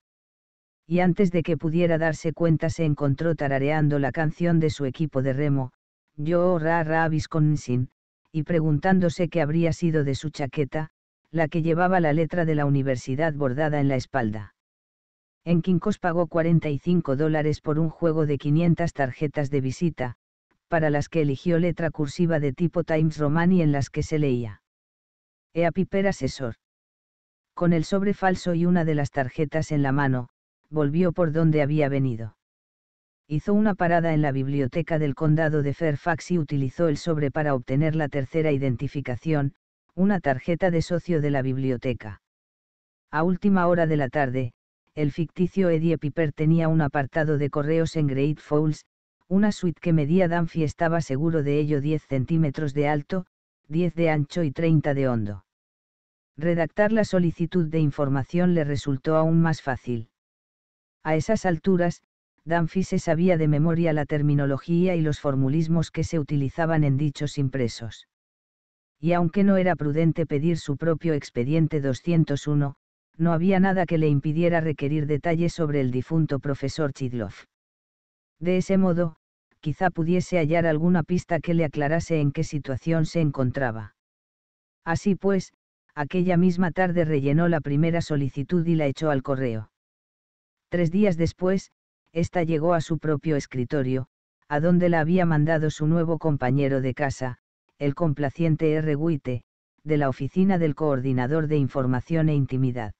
Y antes de que pudiera darse cuenta se encontró tarareando la canción de su equipo de remo, Yo Ra Ra Wisconsin, y preguntándose qué habría sido de su chaqueta, la que llevaba la letra de la universidad bordada en la espalda. En Quincos pagó 45 dólares por un juego de 500 tarjetas de visita, para las que eligió letra cursiva de tipo Times Romani en las que se leía. Ea Piper asesor. Con el sobre falso y una de las tarjetas en la mano, volvió por donde había venido hizo una parada en la biblioteca del condado de Fairfax y utilizó el sobre para obtener la tercera identificación, una tarjeta de socio de la biblioteca. A última hora de la tarde, el ficticio Eddie Piper tenía un apartado de correos en Great Falls, una suite que medía Danfi estaba seguro de ello 10 centímetros de alto, 10 de ancho y 30 de hondo. Redactar la solicitud de información le resultó aún más fácil. A esas alturas, Danfi se sabía de memoria la terminología y los formulismos que se utilizaban en dichos impresos. Y aunque no era prudente pedir su propio expediente 201, no había nada que le impidiera requerir detalles sobre el difunto profesor Chidlov. De ese modo, quizá pudiese hallar alguna pista que le aclarase en qué situación se encontraba. Así pues, aquella misma tarde rellenó la primera solicitud y la echó al correo. Tres días después, esta llegó a su propio escritorio, a donde la había mandado su nuevo compañero de casa, el complaciente R. Witte, de la oficina del coordinador de información e intimidad.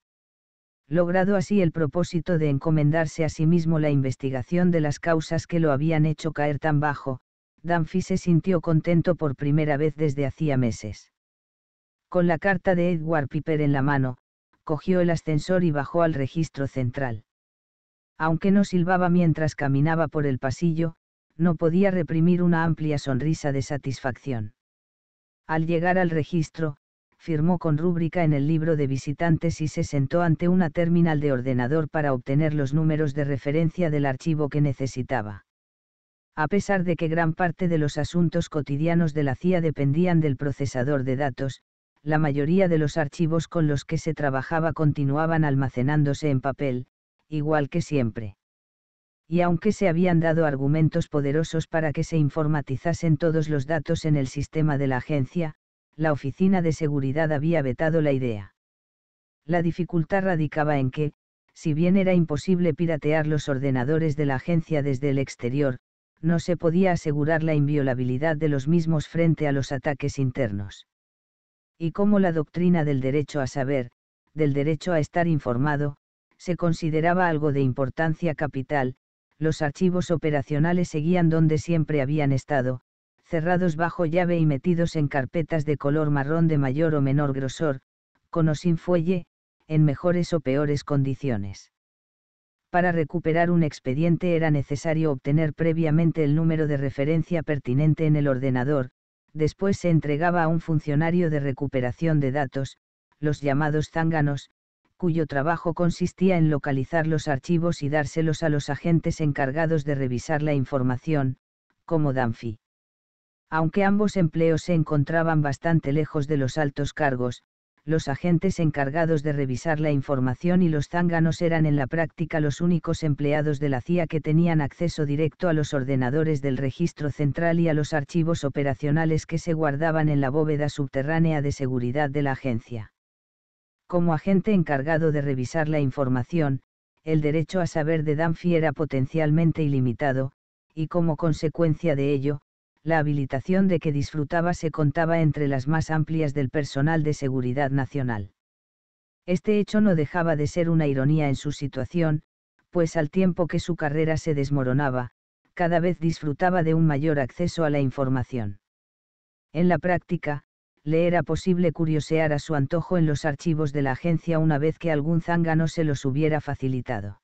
Logrado así el propósito de encomendarse a sí mismo la investigación de las causas que lo habían hecho caer tan bajo, Danfi se sintió contento por primera vez desde hacía meses. Con la carta de Edward Piper en la mano, cogió el ascensor y bajó al registro central aunque no silbaba mientras caminaba por el pasillo, no podía reprimir una amplia sonrisa de satisfacción. Al llegar al registro, firmó con rúbrica en el libro de visitantes y se sentó ante una terminal de ordenador para obtener los números de referencia del archivo que necesitaba. A pesar de que gran parte de los asuntos cotidianos de la CIA dependían del procesador de datos, la mayoría de los archivos con los que se trabajaba continuaban almacenándose en papel, igual que siempre. Y aunque se habían dado argumentos poderosos para que se informatizasen todos los datos en el sistema de la agencia, la Oficina de Seguridad había vetado la idea. La dificultad radicaba en que, si bien era imposible piratear los ordenadores de la agencia desde el exterior, no se podía asegurar la inviolabilidad de los mismos frente a los ataques internos. Y como la doctrina del derecho a saber, del derecho a estar informado, se consideraba algo de importancia capital, los archivos operacionales seguían donde siempre habían estado, cerrados bajo llave y metidos en carpetas de color marrón de mayor o menor grosor, con o sin fuelle, en mejores o peores condiciones. Para recuperar un expediente era necesario obtener previamente el número de referencia pertinente en el ordenador, después se entregaba a un funcionario de recuperación de datos, los llamados zánganos, cuyo trabajo consistía en localizar los archivos y dárselos a los agentes encargados de revisar la información, como Danfi. Aunque ambos empleos se encontraban bastante lejos de los altos cargos, los agentes encargados de revisar la información y los zánganos eran en la práctica los únicos empleados de la CIA que tenían acceso directo a los ordenadores del registro central y a los archivos operacionales que se guardaban en la bóveda subterránea de seguridad de la agencia como agente encargado de revisar la información, el derecho a saber de Danfi era potencialmente ilimitado, y como consecuencia de ello, la habilitación de que disfrutaba se contaba entre las más amplias del personal de seguridad nacional. Este hecho no dejaba de ser una ironía en su situación, pues al tiempo que su carrera se desmoronaba, cada vez disfrutaba de un mayor acceso a la información. En la práctica, le era posible curiosear a su antojo en los archivos de la agencia una vez que algún zángano se los hubiera facilitado.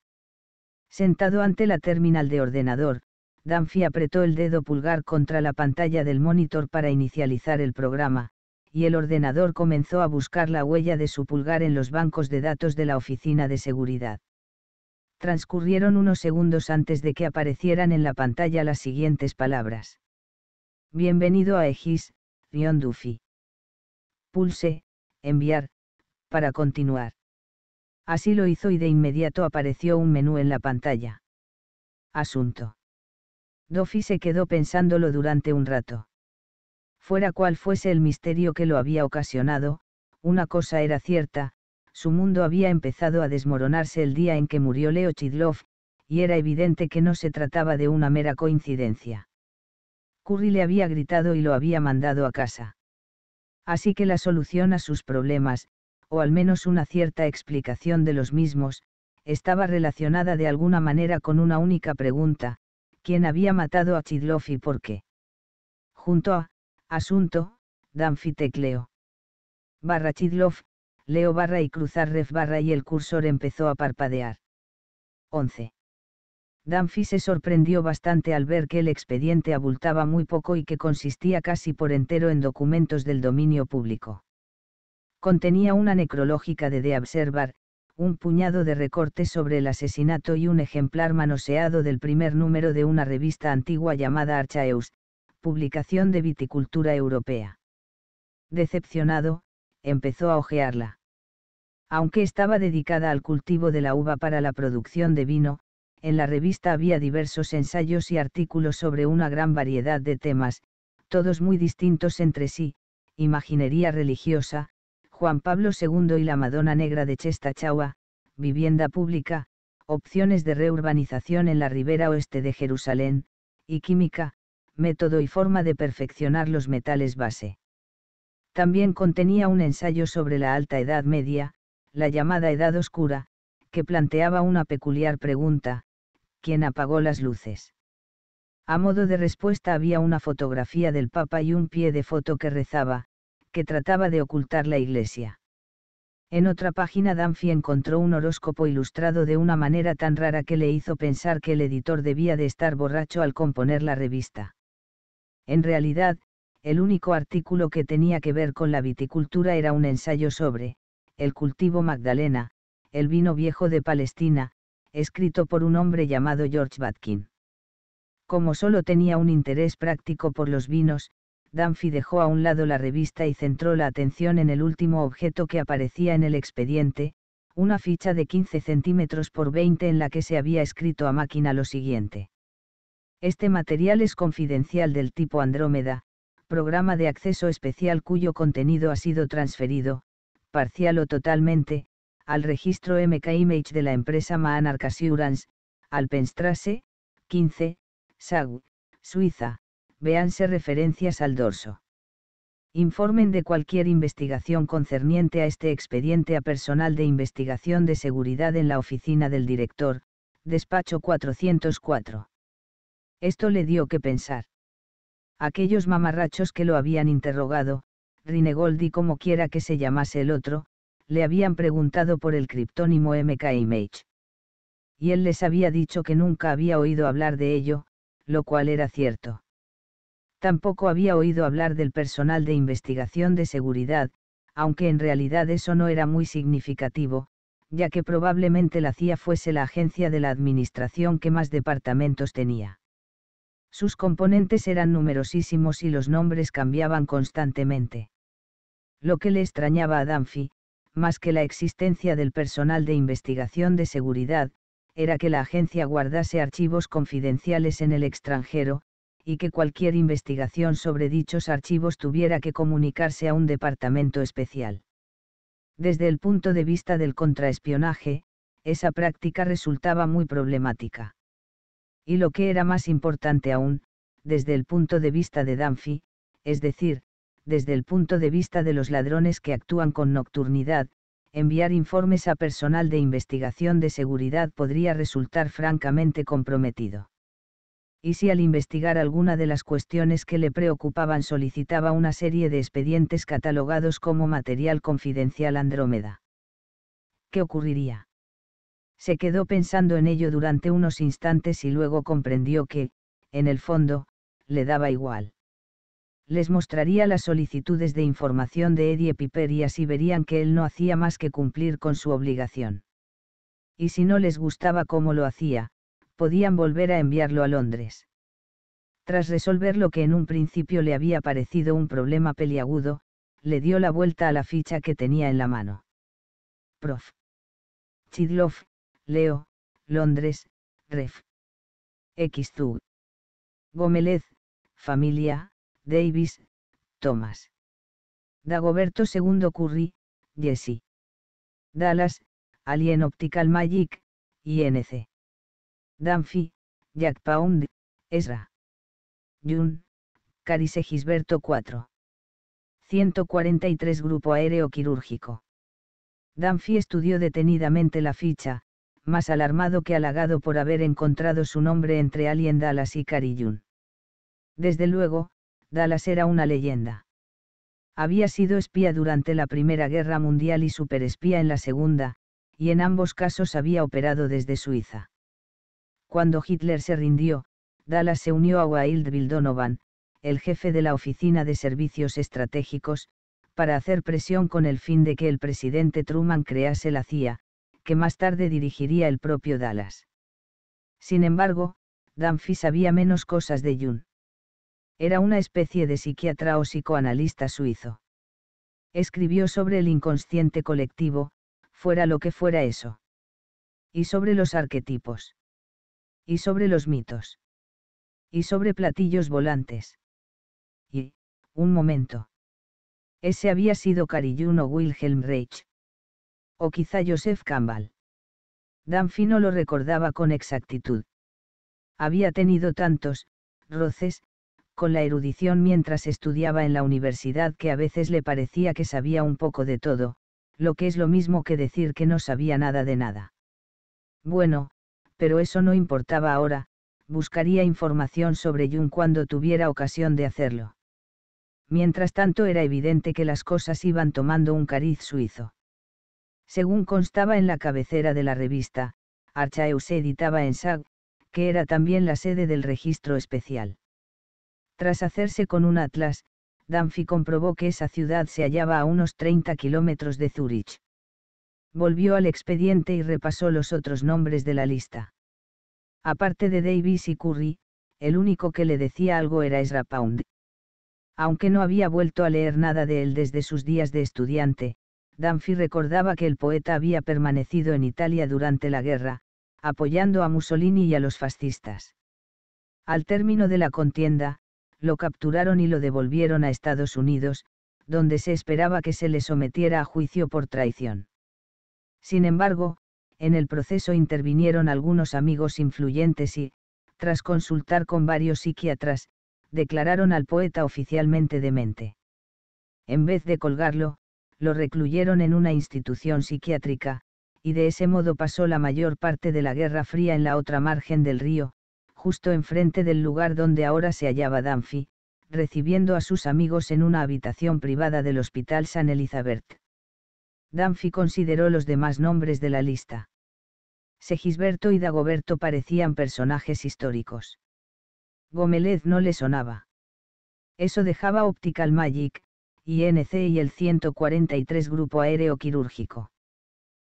Sentado ante la terminal de ordenador, Danfi apretó el dedo pulgar contra la pantalla del monitor para inicializar el programa, y el ordenador comenzó a buscar la huella de su pulgar en los bancos de datos de la oficina de seguridad. Transcurrieron unos segundos antes de que aparecieran en la pantalla las siguientes palabras. Bienvenido a Egis, Rion Duffy. Pulse, enviar, para continuar. Así lo hizo y de inmediato apareció un menú en la pantalla. Asunto. Duffy se quedó pensándolo durante un rato. Fuera cual fuese el misterio que lo había ocasionado, una cosa era cierta, su mundo había empezado a desmoronarse el día en que murió Leo Chidlov, y era evidente que no se trataba de una mera coincidencia. Curry le había gritado y lo había mandado a casa así que la solución a sus problemas, o al menos una cierta explicación de los mismos, estaba relacionada de alguna manera con una única pregunta, ¿quién había matado a Chidlov y por qué? Junto a, asunto, Danfitecleo. Barra Chidlov, Leo barra y ref barra y el cursor empezó a parpadear. 11. Danfi se sorprendió bastante al ver que el expediente abultaba muy poco y que consistía casi por entero en documentos del dominio público. Contenía una necrológica de De Observer, un puñado de recortes sobre el asesinato y un ejemplar manoseado del primer número de una revista antigua llamada Archaeus, publicación de viticultura europea. Decepcionado, empezó a hojearla. Aunque estaba dedicada al cultivo de la uva para la producción de vino, en la revista había diversos ensayos y artículos sobre una gran variedad de temas, todos muy distintos entre sí, imaginería religiosa, Juan Pablo II y la Madonna Negra de Chestachaua, vivienda pública, opciones de reurbanización en la ribera oeste de Jerusalén, y química, método y forma de perfeccionar los metales base. También contenía un ensayo sobre la Alta Edad Media, la llamada Edad Oscura, que planteaba una peculiar pregunta, quien apagó las luces. A modo de respuesta había una fotografía del Papa y un pie de foto que rezaba, que trataba de ocultar la iglesia. En otra página Danfi encontró un horóscopo ilustrado de una manera tan rara que le hizo pensar que el editor debía de estar borracho al componer la revista. En realidad, el único artículo que tenía que ver con la viticultura era un ensayo sobre, el cultivo Magdalena, el vino viejo de Palestina, escrito por un hombre llamado George Batkin. Como solo tenía un interés práctico por los vinos, Danfi dejó a un lado la revista y centró la atención en el último objeto que aparecía en el expediente, una ficha de 15 centímetros por 20 en la que se había escrito a máquina lo siguiente. Este material es confidencial del tipo Andrómeda, programa de acceso especial cuyo contenido ha sido transferido, parcial o totalmente, al registro MK Image de la empresa Mahan Assurance, Alpenstrasse, 15, Sagu, Suiza, véanse referencias al dorso. Informen de cualquier investigación concerniente a este expediente a personal de investigación de seguridad en la oficina del director, despacho 404. Esto le dio que pensar. Aquellos mamarrachos que lo habían interrogado, Rinegoldi como quiera que se llamase el otro, le habían preguntado por el criptónimo MK Image. Y él les había dicho que nunca había oído hablar de ello, lo cual era cierto. Tampoco había oído hablar del personal de investigación de seguridad, aunque en realidad eso no era muy significativo, ya que probablemente la CIA fuese la agencia de la administración que más departamentos tenía. Sus componentes eran numerosísimos y los nombres cambiaban constantemente. Lo que le extrañaba a Danfi, más que la existencia del personal de investigación de seguridad, era que la agencia guardase archivos confidenciales en el extranjero, y que cualquier investigación sobre dichos archivos tuviera que comunicarse a un departamento especial. Desde el punto de vista del contraespionaje, esa práctica resultaba muy problemática. Y lo que era más importante aún, desde el punto de vista de Danfi, es decir, desde el punto de vista de los ladrones que actúan con nocturnidad, enviar informes a personal de investigación de seguridad podría resultar francamente comprometido. Y si al investigar alguna de las cuestiones que le preocupaban solicitaba una serie de expedientes catalogados como material confidencial Andrómeda. ¿Qué ocurriría? Se quedó pensando en ello durante unos instantes y luego comprendió que, en el fondo, le daba igual les mostraría las solicitudes de información de Eddie Piper y así verían que él no hacía más que cumplir con su obligación. Y si no les gustaba cómo lo hacía, podían volver a enviarlo a Londres. Tras resolver lo que en un principio le había parecido un problema peliagudo, le dio la vuelta a la ficha que tenía en la mano. Prof. Chidlov, Leo, Londres, Ref. X2. Gomelez, familia, Davis, Thomas. Dagoberto II Curry, Jesse. Dallas, Alien Optical Magic, INC. Danfi, Jack Pound, Ezra. Jun, Carice Gisberto 4. 143 Grupo Aéreo Quirúrgico. Danfi estudió detenidamente la ficha, más alarmado que halagado por haber encontrado su nombre entre Alien Dallas y Carillun. Desde luego, Dallas era una leyenda. Había sido espía durante la Primera Guerra Mundial y superespía en la Segunda, y en ambos casos había operado desde Suiza. Cuando Hitler se rindió, Dallas se unió a Wild Bill Donovan, el jefe de la Oficina de Servicios Estratégicos, para hacer presión con el fin de que el presidente Truman crease la CIA, que más tarde dirigiría el propio Dallas. Sin embargo, Danfi sabía menos cosas de June. Era una especie de psiquiatra o psicoanalista suizo. Escribió sobre el inconsciente colectivo, fuera lo que fuera eso. Y sobre los arquetipos. Y sobre los mitos. Y sobre platillos volantes. Y, un momento. Ese había sido Carillun o Wilhelm Reich. O quizá Joseph Campbell. Danfino lo recordaba con exactitud. Había tenido tantos, roces, con la erudición mientras estudiaba en la universidad que a veces le parecía que sabía un poco de todo, lo que es lo mismo que decir que no sabía nada de nada. Bueno, pero eso no importaba ahora, buscaría información sobre Jung cuando tuviera ocasión de hacerlo. Mientras tanto era evidente que las cosas iban tomando un cariz suizo. Según constaba en la cabecera de la revista, Archaeus editaba en SAG, que era también la sede del registro especial. Tras hacerse con un atlas, Danfi comprobó que esa ciudad se hallaba a unos 30 kilómetros de Zurich. Volvió al expediente y repasó los otros nombres de la lista. Aparte de Davis y Curry, el único que le decía algo era Ezra Pound. Aunque no había vuelto a leer nada de él desde sus días de estudiante, Danfi recordaba que el poeta había permanecido en Italia durante la guerra, apoyando a Mussolini y a los fascistas. Al término de la contienda, lo capturaron y lo devolvieron a Estados Unidos, donde se esperaba que se le sometiera a juicio por traición. Sin embargo, en el proceso intervinieron algunos amigos influyentes y, tras consultar con varios psiquiatras, declararon al poeta oficialmente demente. En vez de colgarlo, lo recluyeron en una institución psiquiátrica, y de ese modo pasó la mayor parte de la Guerra Fría en la otra margen del río, justo enfrente del lugar donde ahora se hallaba Danfi, recibiendo a sus amigos en una habitación privada del Hospital San Elizabeth. Danfi consideró los demás nombres de la lista. Segisberto y Dagoberto parecían personajes históricos. Gomelez no le sonaba. Eso dejaba Optical Magic, INC y el 143 Grupo Aéreo Quirúrgico.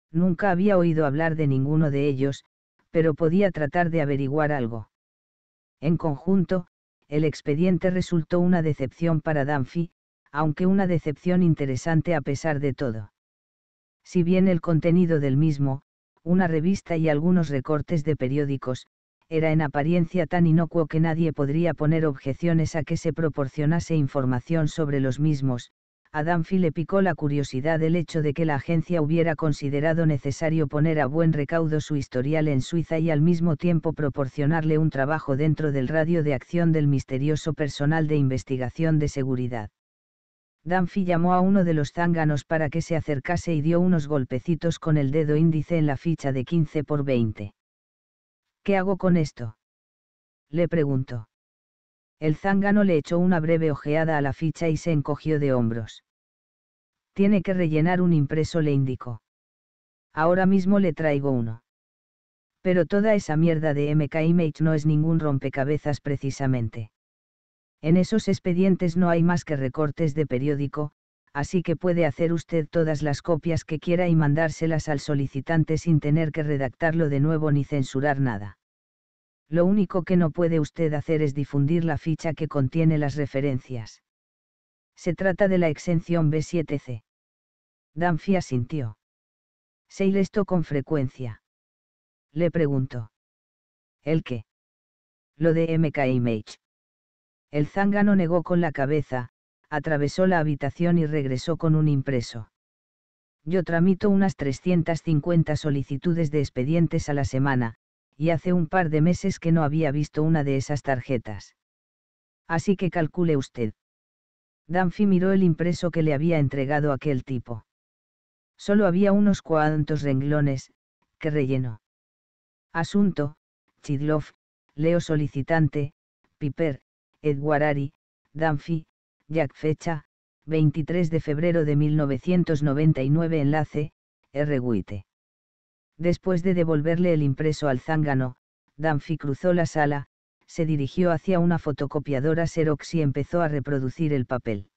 Nunca había oído hablar de ninguno de ellos, pero podía tratar de averiguar algo. En conjunto, el expediente resultó una decepción para Danfi, aunque una decepción interesante a pesar de todo. Si bien el contenido del mismo, una revista y algunos recortes de periódicos, era en apariencia tan inocuo que nadie podría poner objeciones a que se proporcionase información sobre los mismos, a Danfi le picó la curiosidad el hecho de que la agencia hubiera considerado necesario poner a buen recaudo su historial en Suiza y al mismo tiempo proporcionarle un trabajo dentro del radio de acción del misterioso personal de investigación de seguridad. Danfi llamó a uno de los zánganos para que se acercase y dio unos golpecitos con el dedo índice en la ficha de 15 por 20. ¿Qué hago con esto? Le preguntó. El zángano le echó una breve ojeada a la ficha y se encogió de hombros. Tiene que rellenar un impreso, le indicó. Ahora mismo le traigo uno. Pero toda esa mierda de MK Image no es ningún rompecabezas precisamente. En esos expedientes no hay más que recortes de periódico, así que puede hacer usted todas las copias que quiera y mandárselas al solicitante sin tener que redactarlo de nuevo ni censurar nada. Lo único que no puede usted hacer es difundir la ficha que contiene las referencias. Se trata de la exención B7C. Danfi asintió. «Se esto con frecuencia. Le preguntó. ¿El qué? Lo de MK Image. El zángano negó con la cabeza, atravesó la habitación y regresó con un impreso. Yo tramito unas 350 solicitudes de expedientes a la semana, y hace un par de meses que no había visto una de esas tarjetas. Así que calcule usted. Danfi miró el impreso que le había entregado aquel tipo. Solo había unos cuantos renglones, que rellenó. Asunto, Chidlov, Leo solicitante, Piper, Edwarari, Danfi, Jack Fecha, 23 de febrero de 1999 Enlace, R. Después de devolverle el impreso al zángano, Danfi cruzó la sala, se dirigió hacia una fotocopiadora Xerox y empezó a reproducir el papel.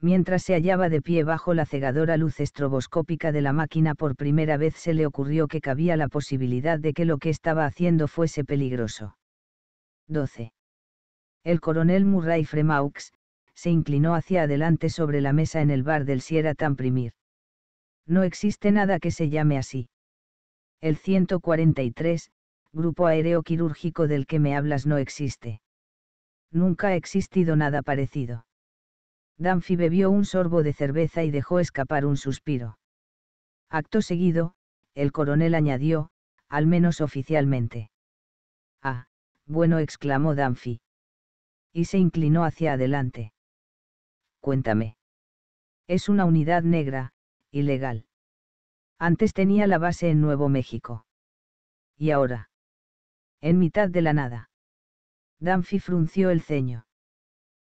Mientras se hallaba de pie bajo la cegadora luz estroboscópica de la máquina por primera vez se le ocurrió que cabía la posibilidad de que lo que estaba haciendo fuese peligroso. 12. El coronel Murray Fremaux, se inclinó hacia adelante sobre la mesa en el bar del Sierra Tan No existe nada que se llame así. El 143, grupo aéreo quirúrgico del que me hablas no existe. Nunca ha existido nada parecido. Danfi bebió un sorbo de cerveza y dejó escapar un suspiro. Acto seguido, el coronel añadió, al menos oficialmente. Ah, bueno, exclamó Danfi. Y se inclinó hacia adelante. Cuéntame. Es una unidad negra, ilegal. Antes tenía la base en Nuevo México. Y ahora. En mitad de la nada. Danfi frunció el ceño.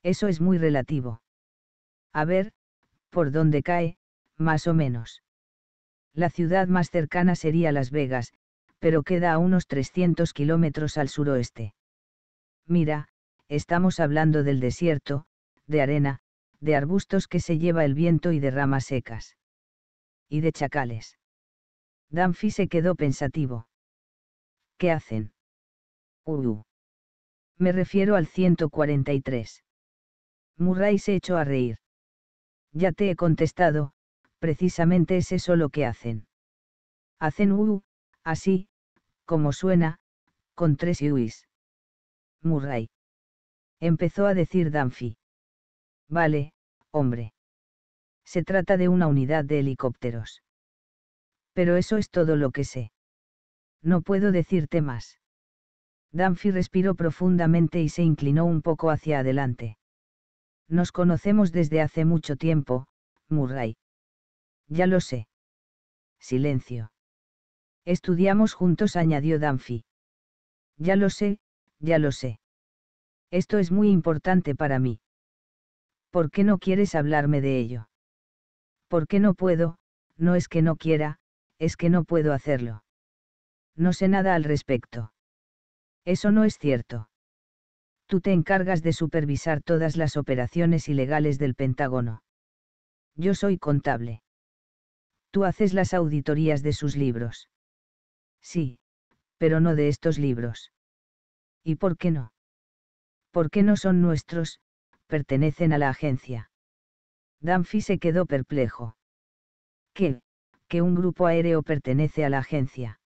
Eso es muy relativo. A ver, por dónde cae, más o menos. La ciudad más cercana sería Las Vegas, pero queda a unos 300 kilómetros al suroeste. Mira, estamos hablando del desierto, de arena, de arbustos que se lleva el viento y de ramas secas y de chacales. Danfi se quedó pensativo. ¿Qué hacen? Uh. Me refiero al 143. Murray se echó a reír. Ya te he contestado, precisamente es eso lo que hacen. Hacen uh, así, como suena, con tres uis. Murray. Empezó a decir Danfi. Vale, hombre. Se trata de una unidad de helicópteros. Pero eso es todo lo que sé. No puedo decirte más. Danfi respiró profundamente y se inclinó un poco hacia adelante. Nos conocemos desde hace mucho tiempo, Murray. Ya lo sé. Silencio. Estudiamos juntos, añadió Danfi. Ya lo sé, ya lo sé. Esto es muy importante para mí. ¿Por qué no quieres hablarme de ello? ¿Por qué no puedo, no es que no quiera, es que no puedo hacerlo. No sé nada al respecto. Eso no es cierto. Tú te encargas de supervisar todas las operaciones ilegales del Pentágono. Yo soy contable. Tú haces las auditorías de sus libros. Sí, pero no de estos libros. ¿Y por qué no? ¿Por qué no son nuestros, pertenecen a la agencia. Danfi se quedó perplejo. ¿Qué? Que un grupo aéreo pertenece a la agencia.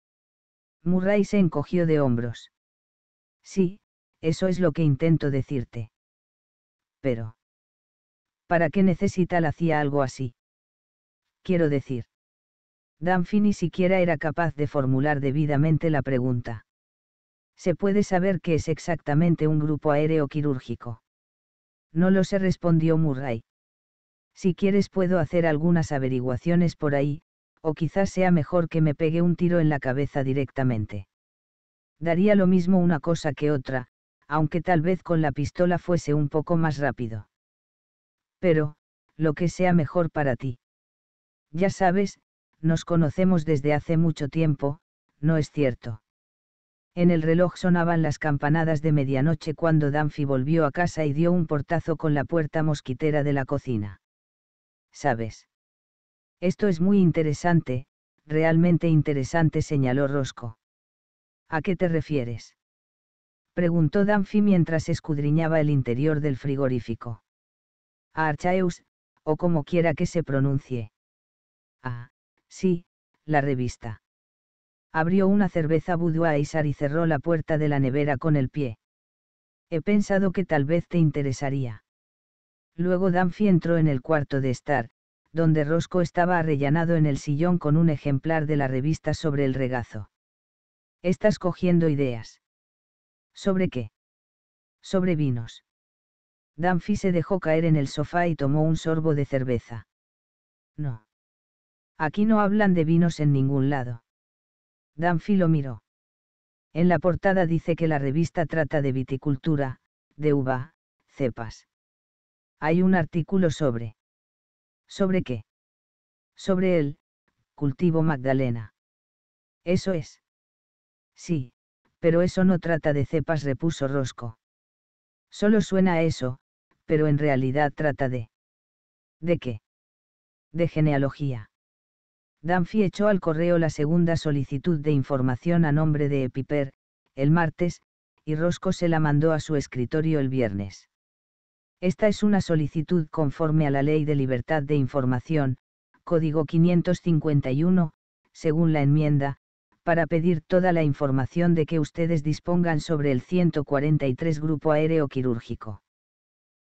Murray se encogió de hombros. Sí, eso es lo que intento decirte. Pero. ¿Para qué necesita la CIA algo así? Quiero decir. Danfi ni siquiera era capaz de formular debidamente la pregunta. ¿Se puede saber qué es exactamente un grupo aéreo quirúrgico? No lo sé, respondió Murray. Si quieres puedo hacer algunas averiguaciones por ahí, o quizás sea mejor que me pegue un tiro en la cabeza directamente. Daría lo mismo una cosa que otra, aunque tal vez con la pistola fuese un poco más rápido. Pero, lo que sea mejor para ti. Ya sabes, nos conocemos desde hace mucho tiempo, ¿no es cierto? En el reloj sonaban las campanadas de medianoche cuando Danfi volvió a casa y dio un portazo con la puerta mosquitera de la cocina. ¿sabes? Esto es muy interesante, realmente interesante, señaló Rosco. ¿A qué te refieres? preguntó Danfi mientras escudriñaba el interior del frigorífico. A Archaeus, o como quiera que se pronuncie. Ah, sí, la revista. Abrió una cerveza Budweiser y cerró la puerta de la nevera con el pie. He pensado que tal vez te interesaría. Luego Danfi entró en el cuarto de estar, donde Rosco estaba arrellanado en el sillón con un ejemplar de la revista sobre el regazo. Estás cogiendo ideas. ¿Sobre qué? Sobre vinos. Danfi se dejó caer en el sofá y tomó un sorbo de cerveza. No. Aquí no hablan de vinos en ningún lado. Danfi lo miró. En la portada dice que la revista trata de viticultura, de uva, cepas. Hay un artículo sobre. ¿Sobre qué? Sobre el cultivo Magdalena. Eso es. Sí, pero eso no trata de cepas, repuso Rosco. Solo suena eso, pero en realidad trata de... ¿De qué? De genealogía. Danfi echó al correo la segunda solicitud de información a nombre de Epiper, el martes, y Rosco se la mandó a su escritorio el viernes. Esta es una solicitud conforme a la Ley de Libertad de Información, Código 551, según la enmienda, para pedir toda la información de que ustedes dispongan sobre el 143 Grupo Aéreo Quirúrgico.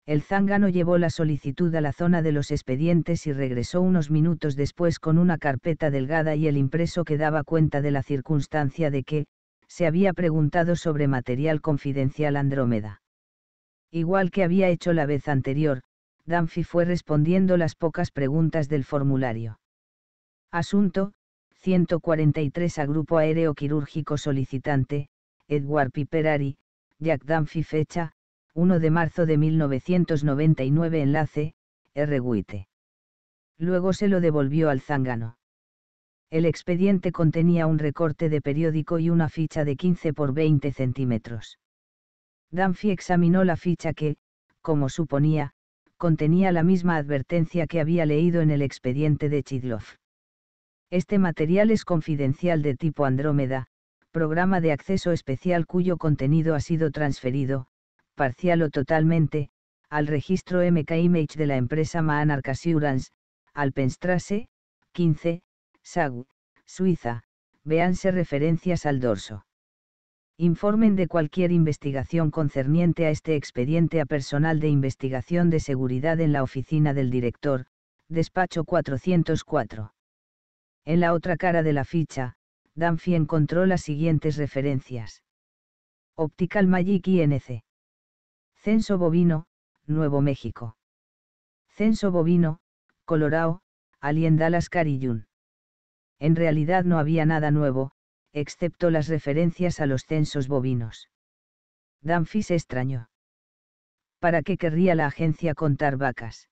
El zángano llevó la solicitud a la zona de los expedientes y regresó unos minutos después con una carpeta delgada y el impreso que daba cuenta de la circunstancia de que, se había preguntado sobre material confidencial Andrómeda. Igual que había hecho la vez anterior, Danfi fue respondiendo las pocas preguntas del formulario. Asunto, 143 a Grupo Aéreo Quirúrgico Solicitante, Edward Piperari, Jack Danfi fecha, 1 de marzo de 1999 enlace, R. Witte. Luego se lo devolvió al zángano. El expediente contenía un recorte de periódico y una ficha de 15 por 20 centímetros. Danfi examinó la ficha que, como suponía, contenía la misma advertencia que había leído en el expediente de Chidlov. Este material es confidencial de tipo Andrómeda, programa de acceso especial cuyo contenido ha sido transferido, parcial o totalmente, al registro MK Image de la empresa Maanarch Assurance, Alpenstrasse, 15, Sagu, Suiza, véanse referencias al dorso informen de cualquier investigación concerniente a este expediente a personal de investigación de seguridad en la oficina del director, despacho 404. En la otra cara de la ficha, Danfi encontró las siguientes referencias. Optical Magic INC. Censo bovino, Nuevo México. Censo bovino, Colorado, Alien Dallas Carillun. En realidad no había nada nuevo, excepto las referencias a los censos bovinos. Danfi se extrañó. ¿Para qué querría la agencia contar vacas?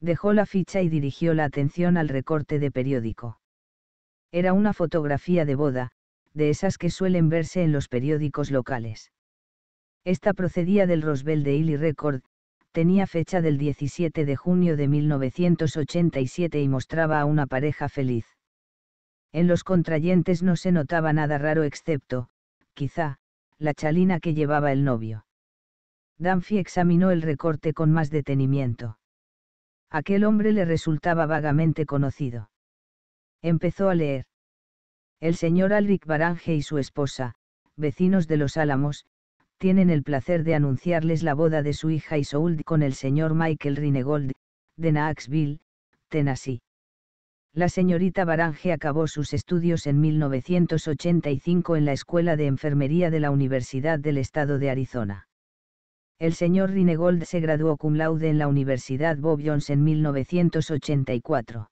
Dejó la ficha y dirigió la atención al recorte de periódico. Era una fotografía de boda, de esas que suelen verse en los periódicos locales. Esta procedía del Roswell Daily Record, tenía fecha del 17 de junio de 1987 y mostraba a una pareja feliz. En los contrayentes no se notaba nada raro excepto, quizá, la chalina que llevaba el novio. Danfi examinó el recorte con más detenimiento. Aquel hombre le resultaba vagamente conocido. Empezó a leer. El señor Alric Barange y su esposa, vecinos de Los Álamos, tienen el placer de anunciarles la boda de su hija Isolde con el señor Michael Rinegold, de Naxville, Tennessee la señorita Barange acabó sus estudios en 1985 en la Escuela de Enfermería de la Universidad del Estado de Arizona. El señor Rinegold se graduó cum laude en la Universidad Bob Jones en 1984.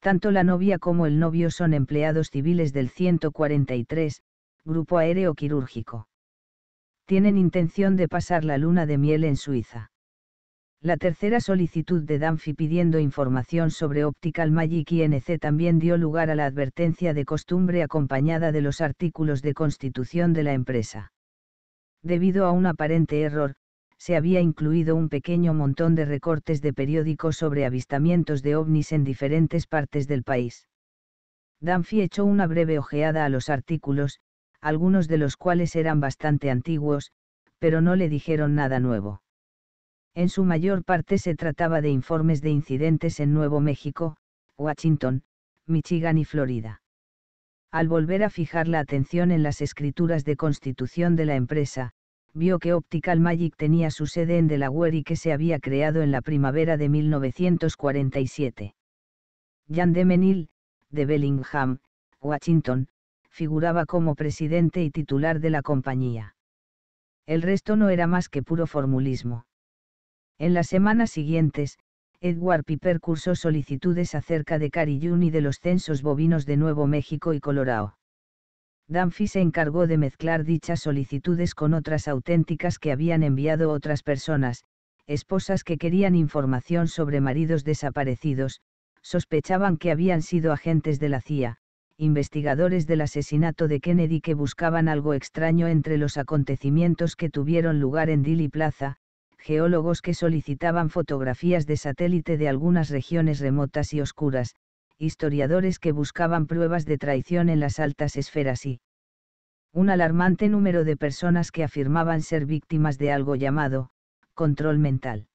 Tanto la novia como el novio son empleados civiles del 143, Grupo Aéreo Quirúrgico. Tienen intención de pasar la luna de miel en Suiza. La tercera solicitud de Danfi pidiendo información sobre Optical Magic INC también dio lugar a la advertencia de costumbre acompañada de los artículos de constitución de la empresa. Debido a un aparente error, se había incluido un pequeño montón de recortes de periódicos sobre avistamientos de ovnis en diferentes partes del país. Danfi echó una breve ojeada a los artículos, algunos de los cuales eran bastante antiguos, pero no le dijeron nada nuevo. En su mayor parte se trataba de informes de incidentes en Nuevo México, Washington, Michigan y Florida. Al volver a fijar la atención en las escrituras de constitución de la empresa, vio que Optical Magic tenía su sede en Delaware y que se había creado en la primavera de 1947. Jan de Menil, de Bellingham, Washington, figuraba como presidente y titular de la compañía. El resto no era más que puro formulismo. En las semanas siguientes, Edward Piper cursó solicitudes acerca de June y de los censos bovinos de Nuevo México y Colorado. Danfi se encargó de mezclar dichas solicitudes con otras auténticas que habían enviado otras personas, esposas que querían información sobre maridos desaparecidos, sospechaban que habían sido agentes de la CIA, investigadores del asesinato de Kennedy que buscaban algo extraño entre los acontecimientos que tuvieron lugar en Dili Plaza, geólogos que solicitaban fotografías de satélite de algunas regiones remotas y oscuras, historiadores que buscaban pruebas de traición en las altas esferas y un alarmante número de personas que afirmaban ser víctimas de algo llamado control mental.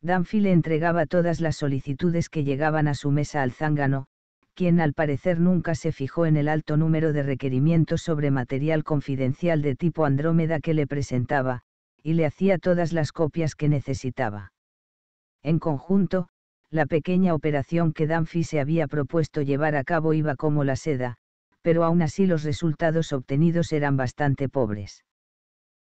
Danfi le entregaba todas las solicitudes que llegaban a su mesa al zángano, quien al parecer nunca se fijó en el alto número de requerimientos sobre material confidencial de tipo Andrómeda que le presentaba, y le hacía todas las copias que necesitaba. En conjunto, la pequeña operación que Danfi se había propuesto llevar a cabo iba como la seda, pero aún así los resultados obtenidos eran bastante pobres.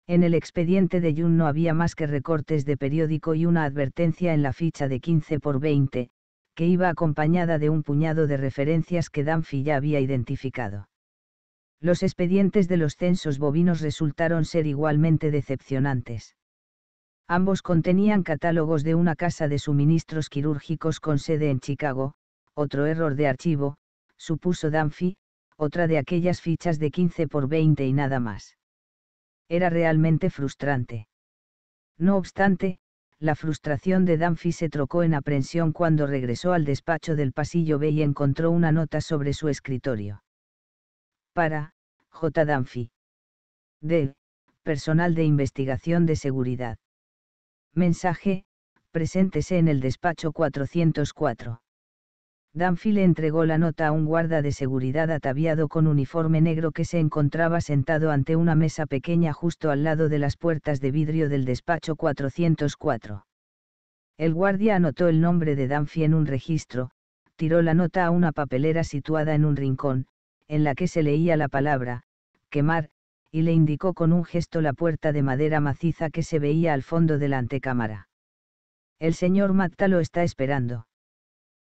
En el expediente de Jun no había más que recortes de periódico y una advertencia en la ficha de 15 por 20, que iba acompañada de un puñado de referencias que Danfi ya había identificado los expedientes de los censos bovinos resultaron ser igualmente decepcionantes. Ambos contenían catálogos de una casa de suministros quirúrgicos con sede en Chicago, otro error de archivo, supuso Danfi, otra de aquellas fichas de 15 por 20 y nada más. Era realmente frustrante. No obstante, la frustración de Danfi se trocó en aprensión cuando regresó al despacho del pasillo B y encontró una nota sobre su escritorio para, J. Danfi. D. Personal de Investigación de Seguridad. Mensaje, preséntese en el despacho 404. Danfi le entregó la nota a un guarda de seguridad ataviado con uniforme negro que se encontraba sentado ante una mesa pequeña justo al lado de las puertas de vidrio del despacho 404. El guardia anotó el nombre de Danfi en un registro, tiró la nota a una papelera situada en un rincón, en la que se leía la palabra, quemar, y le indicó con un gesto la puerta de madera maciza que se veía al fondo de la antecámara. El señor Matta lo está esperando.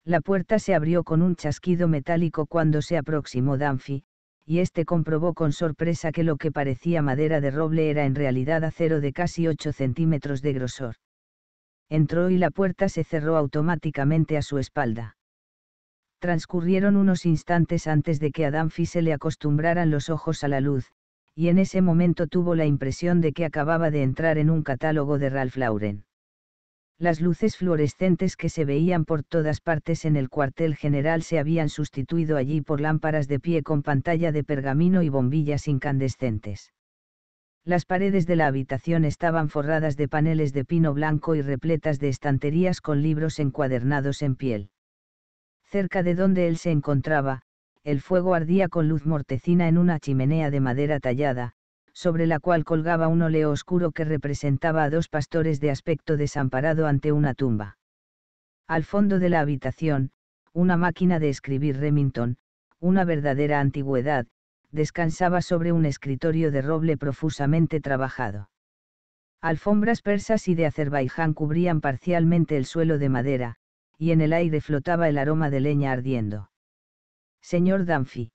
La puerta se abrió con un chasquido metálico cuando se aproximó Danfi, y este comprobó con sorpresa que lo que parecía madera de roble era en realidad acero de casi 8 centímetros de grosor. Entró y la puerta se cerró automáticamente a su espalda. Transcurrieron unos instantes antes de que a Danfi se le acostumbraran los ojos a la luz, y en ese momento tuvo la impresión de que acababa de entrar en un catálogo de Ralph Lauren. Las luces fluorescentes que se veían por todas partes en el cuartel general se habían sustituido allí por lámparas de pie con pantalla de pergamino y bombillas incandescentes. Las paredes de la habitación estaban forradas de paneles de pino blanco y repletas de estanterías con libros encuadernados en piel. Cerca de donde él se encontraba, el fuego ardía con luz mortecina en una chimenea de madera tallada, sobre la cual colgaba un óleo oscuro que representaba a dos pastores de aspecto desamparado ante una tumba. Al fondo de la habitación, una máquina de escribir Remington, una verdadera antigüedad, descansaba sobre un escritorio de roble profusamente trabajado. Alfombras persas y de Azerbaiyán cubrían parcialmente el suelo de madera, y en el aire flotaba el aroma de leña ardiendo. Señor Danfi.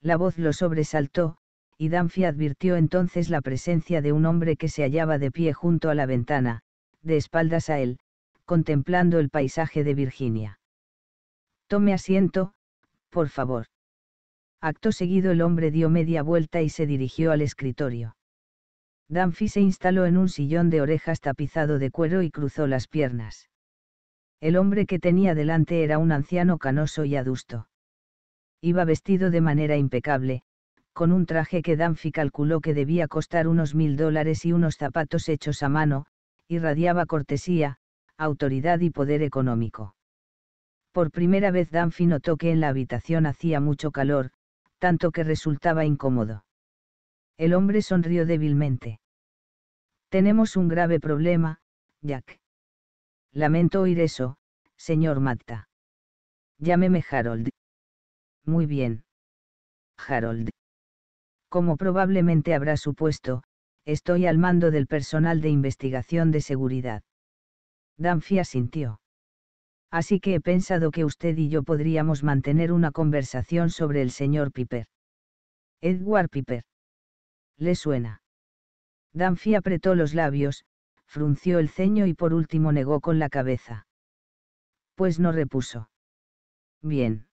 La voz lo sobresaltó, y Danfi advirtió entonces la presencia de un hombre que se hallaba de pie junto a la ventana, de espaldas a él, contemplando el paisaje de Virginia. Tome asiento, por favor. Acto seguido el hombre dio media vuelta y se dirigió al escritorio. Danfi se instaló en un sillón de orejas tapizado de cuero y cruzó las piernas. El hombre que tenía delante era un anciano canoso y adusto. Iba vestido de manera impecable, con un traje que Danfi calculó que debía costar unos mil dólares y unos zapatos hechos a mano, irradiaba cortesía, autoridad y poder económico. Por primera vez Danfi notó que en la habitación hacía mucho calor, tanto que resultaba incómodo. El hombre sonrió débilmente. Tenemos un grave problema, Jack. Lamento oír eso, señor Matta. Llámeme Harold. Muy bien. Harold. Como probablemente habrá supuesto, estoy al mando del personal de investigación de seguridad. Danfi asintió. Así que he pensado que usted y yo podríamos mantener una conversación sobre el señor Piper. Edward Piper. ¿Le suena? Danfi apretó los labios, frunció el ceño y por último negó con la cabeza. Pues no repuso. Bien.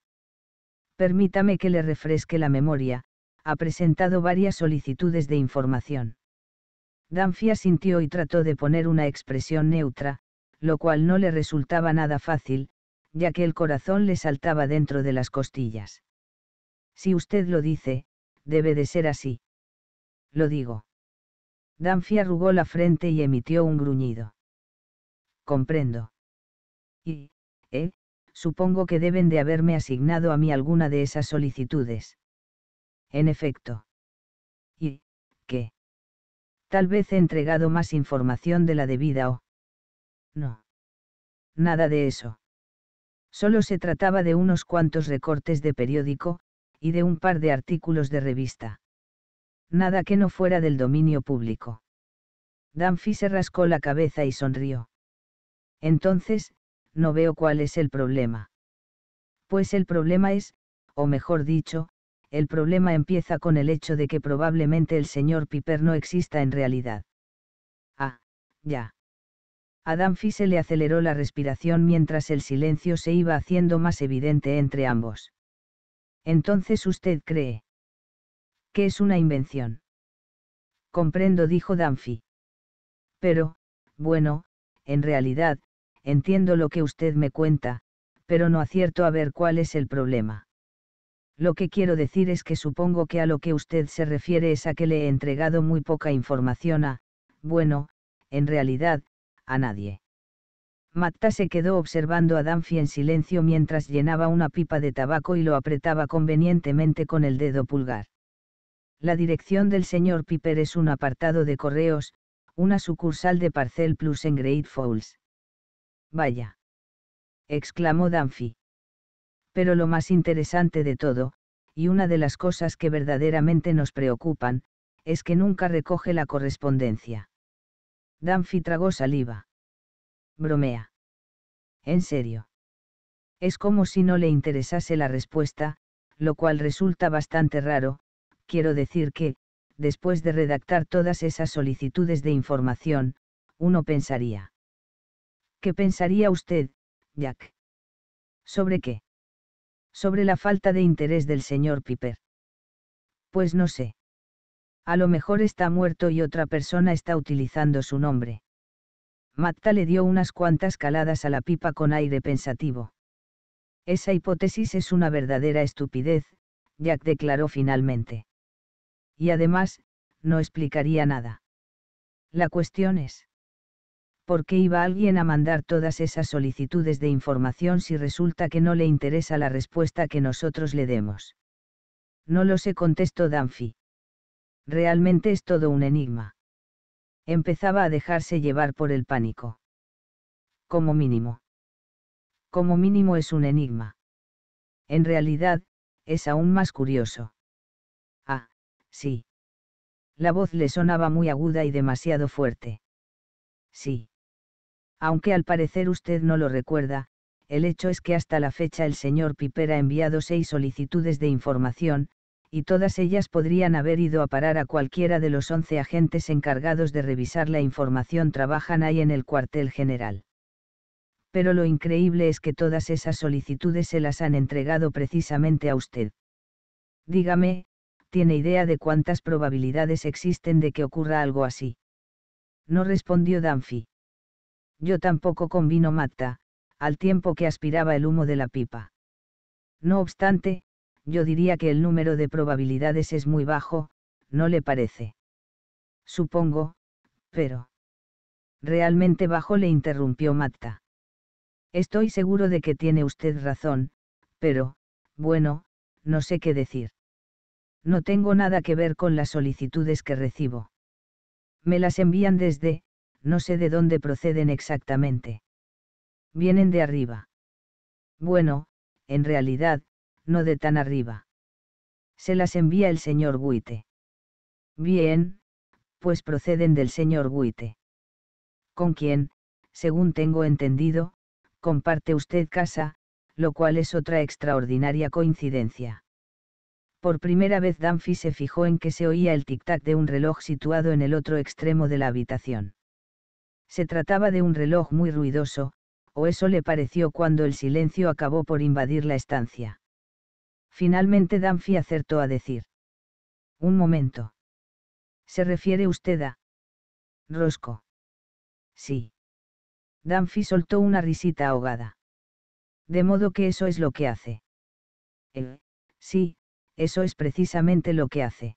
Permítame que le refresque la memoria, ha presentado varias solicitudes de información. Danfia sintió y trató de poner una expresión neutra, lo cual no le resultaba nada fácil, ya que el corazón le saltaba dentro de las costillas. Si usted lo dice, debe de ser así. Lo digo. Danfi arrugó la frente y emitió un gruñido. Comprendo. Y, eh, supongo que deben de haberme asignado a mí alguna de esas solicitudes. En efecto. Y, ¿qué? Tal vez he entregado más información de la debida o... No. Nada de eso. Solo se trataba de unos cuantos recortes de periódico, y de un par de artículos de revista nada que no fuera del dominio público. Danfi se rascó la cabeza y sonrió. Entonces, no veo cuál es el problema. Pues el problema es, o mejor dicho, el problema empieza con el hecho de que probablemente el señor Piper no exista en realidad. Ah, ya. A Danfi se le aceleró la respiración mientras el silencio se iba haciendo más evidente entre ambos. Entonces usted cree que es una invención. Comprendo, dijo Danfi. Pero, bueno, en realidad, entiendo lo que usted me cuenta, pero no acierto a ver cuál es el problema. Lo que quiero decir es que supongo que a lo que usted se refiere es a que le he entregado muy poca información a, bueno, en realidad, a nadie. Matta se quedó observando a Danfi en silencio mientras llenaba una pipa de tabaco y lo apretaba convenientemente con el dedo pulgar. La dirección del señor Piper es un apartado de correos, una sucursal de Parcel Plus en Great Falls. Vaya. exclamó Danfi. Pero lo más interesante de todo, y una de las cosas que verdaderamente nos preocupan, es que nunca recoge la correspondencia. Danfi tragó saliva. Bromea. En serio. Es como si no le interesase la respuesta, lo cual resulta bastante raro, Quiero decir que, después de redactar todas esas solicitudes de información, uno pensaría. ¿Qué pensaría usted, Jack? ¿Sobre qué? Sobre la falta de interés del señor Piper. Pues no sé. A lo mejor está muerto y otra persona está utilizando su nombre. Matta le dio unas cuantas caladas a la pipa con aire pensativo. Esa hipótesis es una verdadera estupidez, Jack declaró finalmente y además, no explicaría nada. La cuestión es, ¿por qué iba alguien a mandar todas esas solicitudes de información si resulta que no le interesa la respuesta que nosotros le demos? No lo sé, contestó Danfi. Realmente es todo un enigma. Empezaba a dejarse llevar por el pánico. Como mínimo. Como mínimo es un enigma. En realidad, es aún más curioso. Sí. La voz le sonaba muy aguda y demasiado fuerte. Sí. Aunque al parecer usted no lo recuerda, el hecho es que hasta la fecha el señor Piper ha enviado seis solicitudes de información, y todas ellas podrían haber ido a parar a cualquiera de los once agentes encargados de revisar la información trabajan ahí en el cuartel general. Pero lo increíble es que todas esas solicitudes se las han entregado precisamente a usted. Dígame, tiene idea de cuántas probabilidades existen de que ocurra algo así. No respondió Danfi. Yo tampoco convino Matta, al tiempo que aspiraba el humo de la pipa. No obstante, yo diría que el número de probabilidades es muy bajo, ¿no le parece? Supongo, pero... Realmente bajo le interrumpió Matta. Estoy seguro de que tiene usted razón, pero, bueno, no sé qué decir. No tengo nada que ver con las solicitudes que recibo. Me las envían desde, no sé de dónde proceden exactamente. Vienen de arriba. Bueno, en realidad, no de tan arriba. Se las envía el señor Guite. Bien, pues proceden del señor Guite. Con quien, según tengo entendido, comparte usted casa, lo cual es otra extraordinaria coincidencia. Por primera vez Danfi se fijó en que se oía el tic-tac de un reloj situado en el otro extremo de la habitación. Se trataba de un reloj muy ruidoso, o eso le pareció cuando el silencio acabó por invadir la estancia. Finalmente Danfi acertó a decir. Un momento. ¿Se refiere usted a... Rosco? Sí. Danfi soltó una risita ahogada. De modo que eso es lo que hace. Eh, sí, eso es precisamente lo que hace.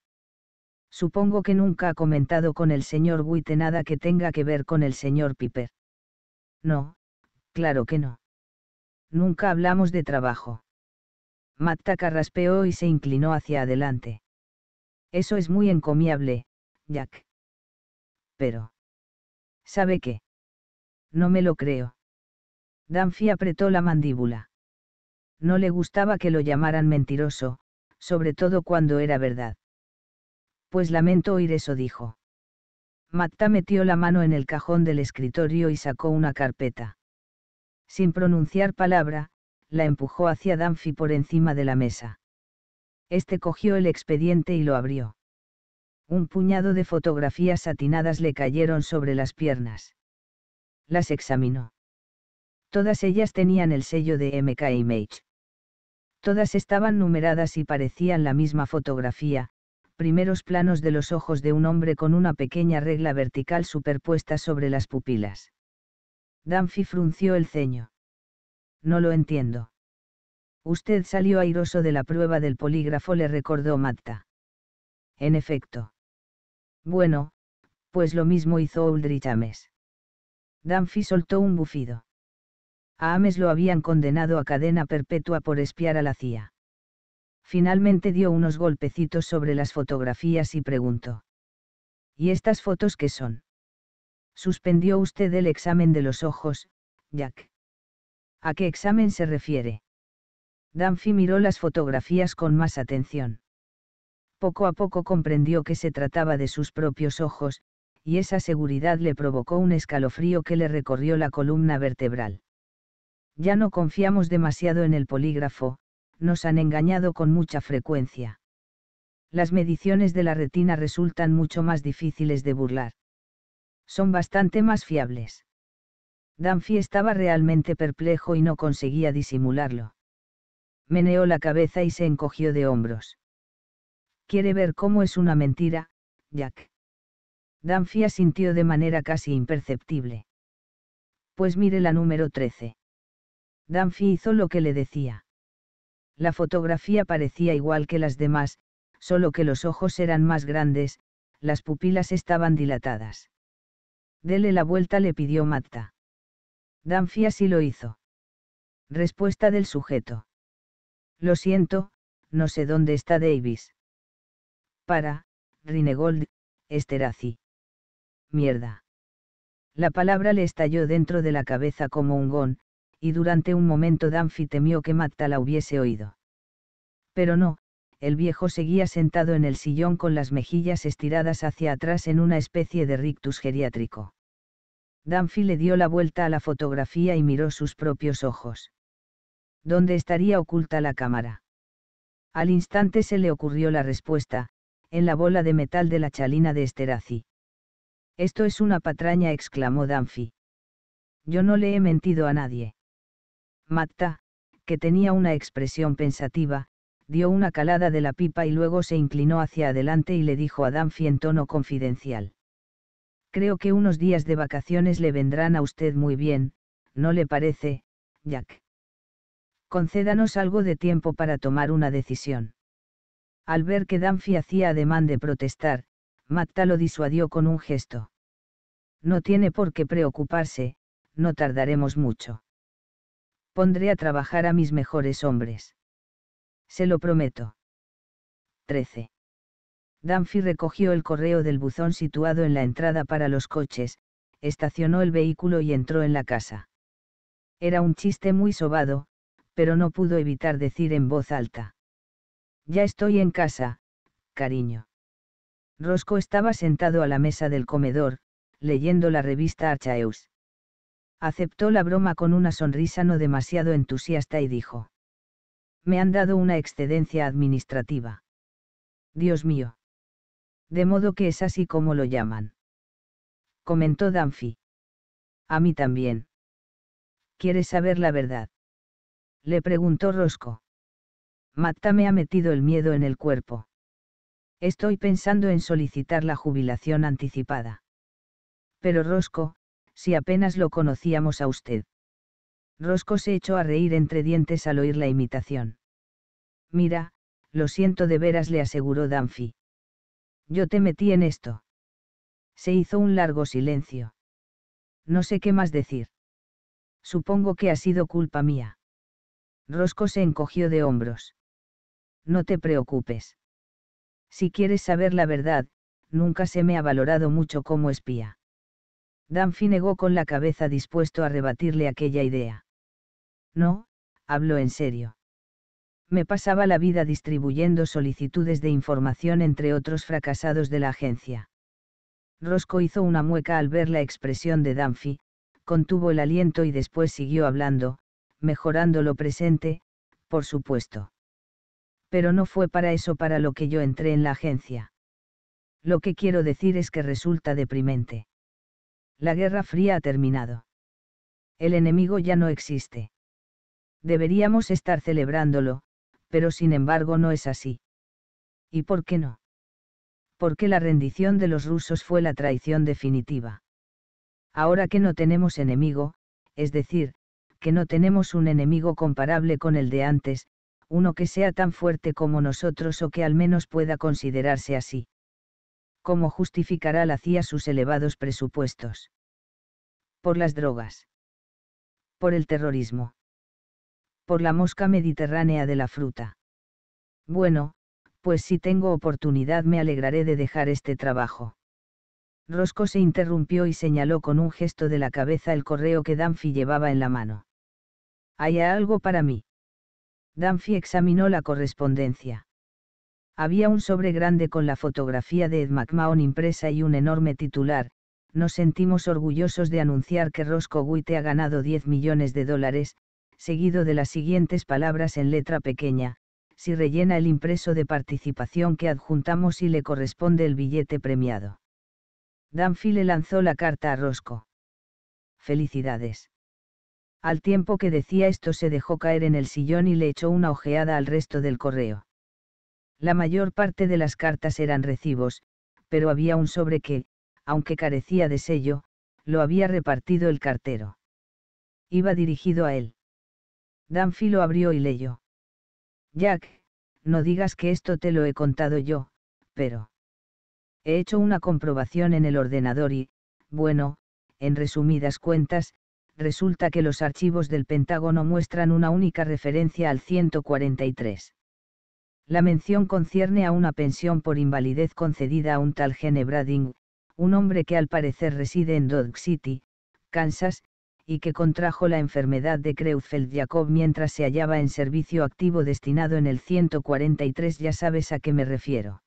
Supongo que nunca ha comentado con el señor Witte nada que tenga que ver con el señor Piper. No, claro que no. Nunca hablamos de trabajo. Matta raspeó y se inclinó hacia adelante. Eso es muy encomiable, Jack. Pero. ¿Sabe qué? No me lo creo. Danfi apretó la mandíbula. No le gustaba que lo llamaran mentiroso, sobre todo cuando era verdad. Pues lamento oír eso, dijo. Matta metió la mano en el cajón del escritorio y sacó una carpeta. Sin pronunciar palabra, la empujó hacia Danfi por encima de la mesa. Este cogió el expediente y lo abrió. Un puñado de fotografías satinadas le cayeron sobre las piernas. Las examinó. Todas ellas tenían el sello de MK Image. Todas estaban numeradas y parecían la misma fotografía, primeros planos de los ojos de un hombre con una pequeña regla vertical superpuesta sobre las pupilas. Danfi frunció el ceño. No lo entiendo. Usted salió airoso de la prueba del polígrafo, le recordó Matta. En efecto. Bueno, pues lo mismo hizo Oldrich Ames. Danfi soltó un bufido. A Ames lo habían condenado a cadena perpetua por espiar a la CIA. Finalmente dio unos golpecitos sobre las fotografías y preguntó. ¿Y estas fotos qué son? Suspendió usted el examen de los ojos, Jack. ¿A qué examen se refiere? Danfi miró las fotografías con más atención. Poco a poco comprendió que se trataba de sus propios ojos, y esa seguridad le provocó un escalofrío que le recorrió la columna vertebral. Ya no confiamos demasiado en el polígrafo, nos han engañado con mucha frecuencia. Las mediciones de la retina resultan mucho más difíciles de burlar. Son bastante más fiables. Danfi estaba realmente perplejo y no conseguía disimularlo. Meneó la cabeza y se encogió de hombros. Quiere ver cómo es una mentira, Jack. Danfi asintió de manera casi imperceptible. Pues mire la número 13. Danfi hizo lo que le decía. La fotografía parecía igual que las demás, solo que los ojos eran más grandes, las pupilas estaban dilatadas. Dele la vuelta le pidió Matta. Danfi así lo hizo. Respuesta del sujeto. Lo siento, no sé dónde está Davis. Para, Rinegold, Esterazi. Mierda. La palabra le estalló dentro de la cabeza como un gong, y durante un momento Danfi temió que Matta la hubiese oído. Pero no, el viejo seguía sentado en el sillón con las mejillas estiradas hacia atrás en una especie de rictus geriátrico. Danfi le dio la vuelta a la fotografía y miró sus propios ojos. ¿Dónde estaría oculta la cámara? Al instante se le ocurrió la respuesta, en la bola de metal de la chalina de Esterazi. Esto es una patraña, exclamó Danfi. Yo no le he mentido a nadie. Matta, que tenía una expresión pensativa, dio una calada de la pipa y luego se inclinó hacia adelante y le dijo a Danfi en tono confidencial. Creo que unos días de vacaciones le vendrán a usted muy bien, ¿no le parece, Jack? Concédanos algo de tiempo para tomar una decisión. Al ver que Danfi hacía ademán de protestar, Matta lo disuadió con un gesto. No tiene por qué preocuparse, no tardaremos mucho. Pondré a trabajar a mis mejores hombres. Se lo prometo. 13. Danfi recogió el correo del buzón situado en la entrada para los coches, estacionó el vehículo y entró en la casa. Era un chiste muy sobado, pero no pudo evitar decir en voz alta. Ya estoy en casa, cariño. Rosco estaba sentado a la mesa del comedor, leyendo la revista Archaeus aceptó la broma con una sonrisa no demasiado entusiasta y dijo. Me han dado una excedencia administrativa. Dios mío. De modo que es así como lo llaman. Comentó Danfi. A mí también. ¿Quieres saber la verdad? Le preguntó Rosco. Matta me ha metido el miedo en el cuerpo. Estoy pensando en solicitar la jubilación anticipada. Pero Rosco, si apenas lo conocíamos a usted. Rosco se echó a reír entre dientes al oír la imitación. Mira, lo siento de veras, le aseguró Danfi. Yo te metí en esto. Se hizo un largo silencio. No sé qué más decir. Supongo que ha sido culpa mía. Rosco se encogió de hombros. No te preocupes. Si quieres saber la verdad, nunca se me ha valorado mucho como espía. Danfi negó con la cabeza dispuesto a rebatirle aquella idea. No, habló en serio. Me pasaba la vida distribuyendo solicitudes de información entre otros fracasados de la agencia. Rosco hizo una mueca al ver la expresión de Danfi, contuvo el aliento y después siguió hablando, mejorando lo presente, por supuesto. Pero no fue para eso para lo que yo entré en la agencia. Lo que quiero decir es que resulta deprimente. La Guerra Fría ha terminado. El enemigo ya no existe. Deberíamos estar celebrándolo, pero sin embargo no es así. ¿Y por qué no? Porque la rendición de los rusos fue la traición definitiva. Ahora que no tenemos enemigo, es decir, que no tenemos un enemigo comparable con el de antes, uno que sea tan fuerte como nosotros o que al menos pueda considerarse así cómo justificará la CIA sus elevados presupuestos. Por las drogas. Por el terrorismo. Por la mosca mediterránea de la fruta. Bueno, pues si tengo oportunidad me alegraré de dejar este trabajo. Rosco se interrumpió y señaló con un gesto de la cabeza el correo que Danfi llevaba en la mano. ¿Hay algo para mí? Danfi examinó la correspondencia. Había un sobre grande con la fotografía de Ed McMahon impresa y un enorme titular, nos sentimos orgullosos de anunciar que Roscoe Witte ha ganado 10 millones de dólares, seguido de las siguientes palabras en letra pequeña, si rellena el impreso de participación que adjuntamos y le corresponde el billete premiado. Danfi le lanzó la carta a Roscoe. Felicidades. Al tiempo que decía esto se dejó caer en el sillón y le echó una ojeada al resto del correo. La mayor parte de las cartas eran recibos, pero había un sobre que, aunque carecía de sello, lo había repartido el cartero. Iba dirigido a él. Danfi lo abrió y leyó. Jack, no digas que esto te lo he contado yo, pero... He hecho una comprobación en el ordenador y, bueno, en resumidas cuentas, resulta que los archivos del Pentágono muestran una única referencia al 143. La mención concierne a una pensión por invalidez concedida a un tal Gene Brading, un hombre que al parecer reside en Dodge City, Kansas, y que contrajo la enfermedad de Creutzfeldt-Jacob mientras se hallaba en servicio activo destinado en el 143, ya sabes a qué me refiero.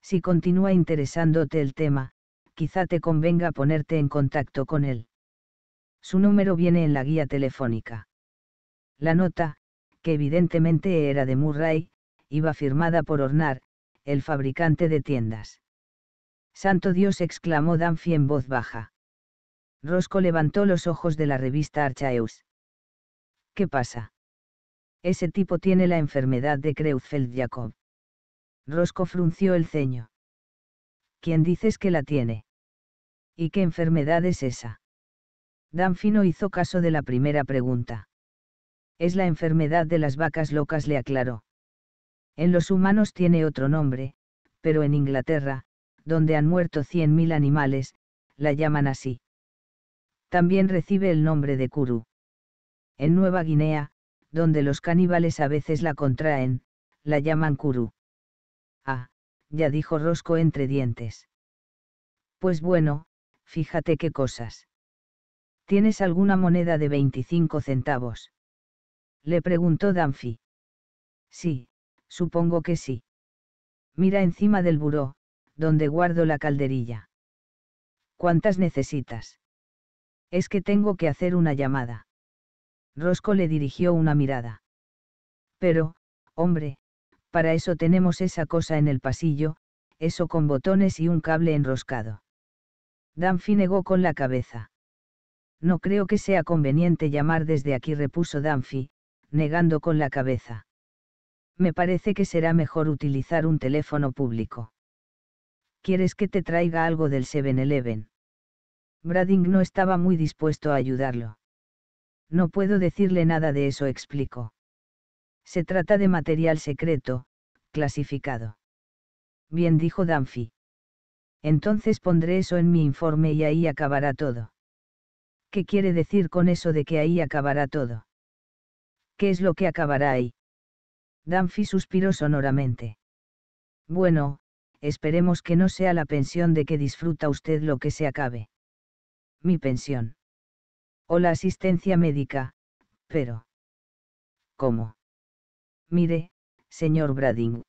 Si continúa interesándote el tema, quizá te convenga ponerte en contacto con él. Su número viene en la guía telefónica. La nota, que evidentemente era de Murray, iba firmada por Hornar, el fabricante de tiendas. Santo Dios, exclamó Danfi en voz baja. Rosco levantó los ojos de la revista Archaeus. ¿Qué pasa? Ese tipo tiene la enfermedad de Kreuzfeld jacob Rosco frunció el ceño. ¿Quién dices que la tiene? ¿Y qué enfermedad es esa? no hizo caso de la primera pregunta. Es la enfermedad de las vacas locas, le aclaró. En los humanos tiene otro nombre, pero en Inglaterra, donde han muerto 100.000 animales, la llaman así. También recibe el nombre de kuru. En Nueva Guinea, donde los caníbales a veces la contraen, la llaman kuru. Ah, ya dijo Rosco entre dientes. Pues bueno, fíjate qué cosas. ¿Tienes alguna moneda de 25 centavos? Le preguntó Danfi. Sí, Supongo que sí. Mira encima del buró, donde guardo la calderilla. ¿Cuántas necesitas? Es que tengo que hacer una llamada. Rosco le dirigió una mirada. Pero, hombre, para eso tenemos esa cosa en el pasillo, eso con botones y un cable enroscado. Danfi negó con la cabeza. No creo que sea conveniente llamar desde aquí, repuso Danfi, negando con la cabeza me parece que será mejor utilizar un teléfono público. ¿Quieres que te traiga algo del 7-Eleven? Brading no estaba muy dispuesto a ayudarlo. No puedo decirle nada de eso, explico. Se trata de material secreto, clasificado. Bien, dijo Danfi. Entonces pondré eso en mi informe y ahí acabará todo. ¿Qué quiere decir con eso de que ahí acabará todo? ¿Qué es lo que acabará ahí? Danfi suspiró sonoramente. Bueno, esperemos que no sea la pensión de que disfruta usted lo que se acabe. Mi pensión. O la asistencia médica, pero... ¿Cómo? Mire, señor Brading.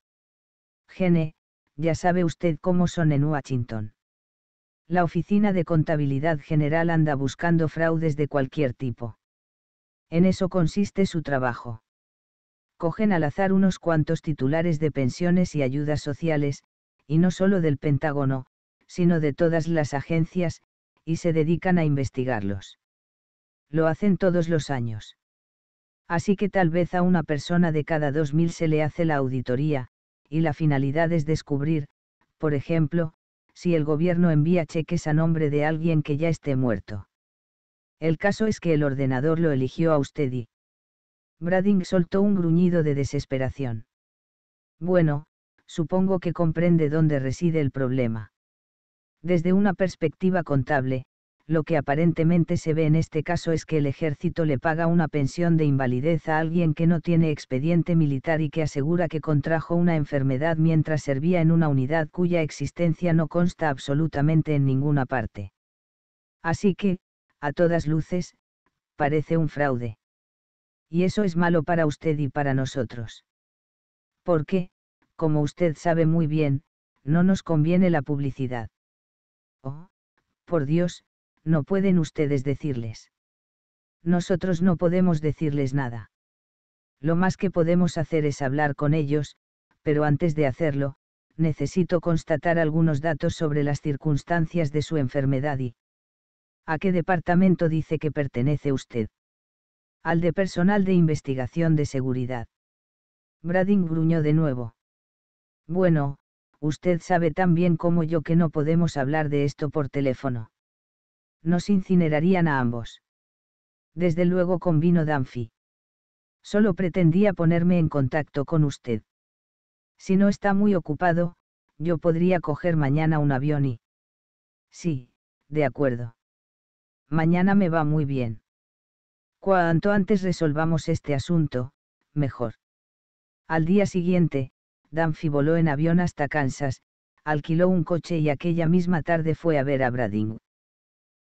Gene, ya sabe usted cómo son en Washington. La Oficina de Contabilidad General anda buscando fraudes de cualquier tipo. En eso consiste su trabajo cogen al azar unos cuantos titulares de pensiones y ayudas sociales, y no solo del Pentágono, sino de todas las agencias, y se dedican a investigarlos. Lo hacen todos los años. Así que tal vez a una persona de cada 2.000 se le hace la auditoría, y la finalidad es descubrir, por ejemplo, si el gobierno envía cheques a nombre de alguien que ya esté muerto. El caso es que el ordenador lo eligió a usted y Brading soltó un gruñido de desesperación. Bueno, supongo que comprende dónde reside el problema. Desde una perspectiva contable, lo que aparentemente se ve en este caso es que el ejército le paga una pensión de invalidez a alguien que no tiene expediente militar y que asegura que contrajo una enfermedad mientras servía en una unidad cuya existencia no consta absolutamente en ninguna parte. Así que, a todas luces, parece un fraude y eso es malo para usted y para nosotros. Porque, como usted sabe muy bien, no nos conviene la publicidad. Oh, por Dios, no pueden ustedes decirles. Nosotros no podemos decirles nada. Lo más que podemos hacer es hablar con ellos, pero antes de hacerlo, necesito constatar algunos datos sobre las circunstancias de su enfermedad y... ¿A qué departamento dice que pertenece usted? al de personal de investigación de seguridad. Brading gruñó de nuevo. Bueno, usted sabe tan bien como yo que no podemos hablar de esto por teléfono. Nos incinerarían a ambos. Desde luego convino Danfi. Solo pretendía ponerme en contacto con usted. Si no está muy ocupado, yo podría coger mañana un avión y... Sí, de acuerdo. Mañana me va muy bien. Cuanto antes resolvamos este asunto, mejor. Al día siguiente, Danfi voló en avión hasta Kansas, alquiló un coche y aquella misma tarde fue a ver a Brading.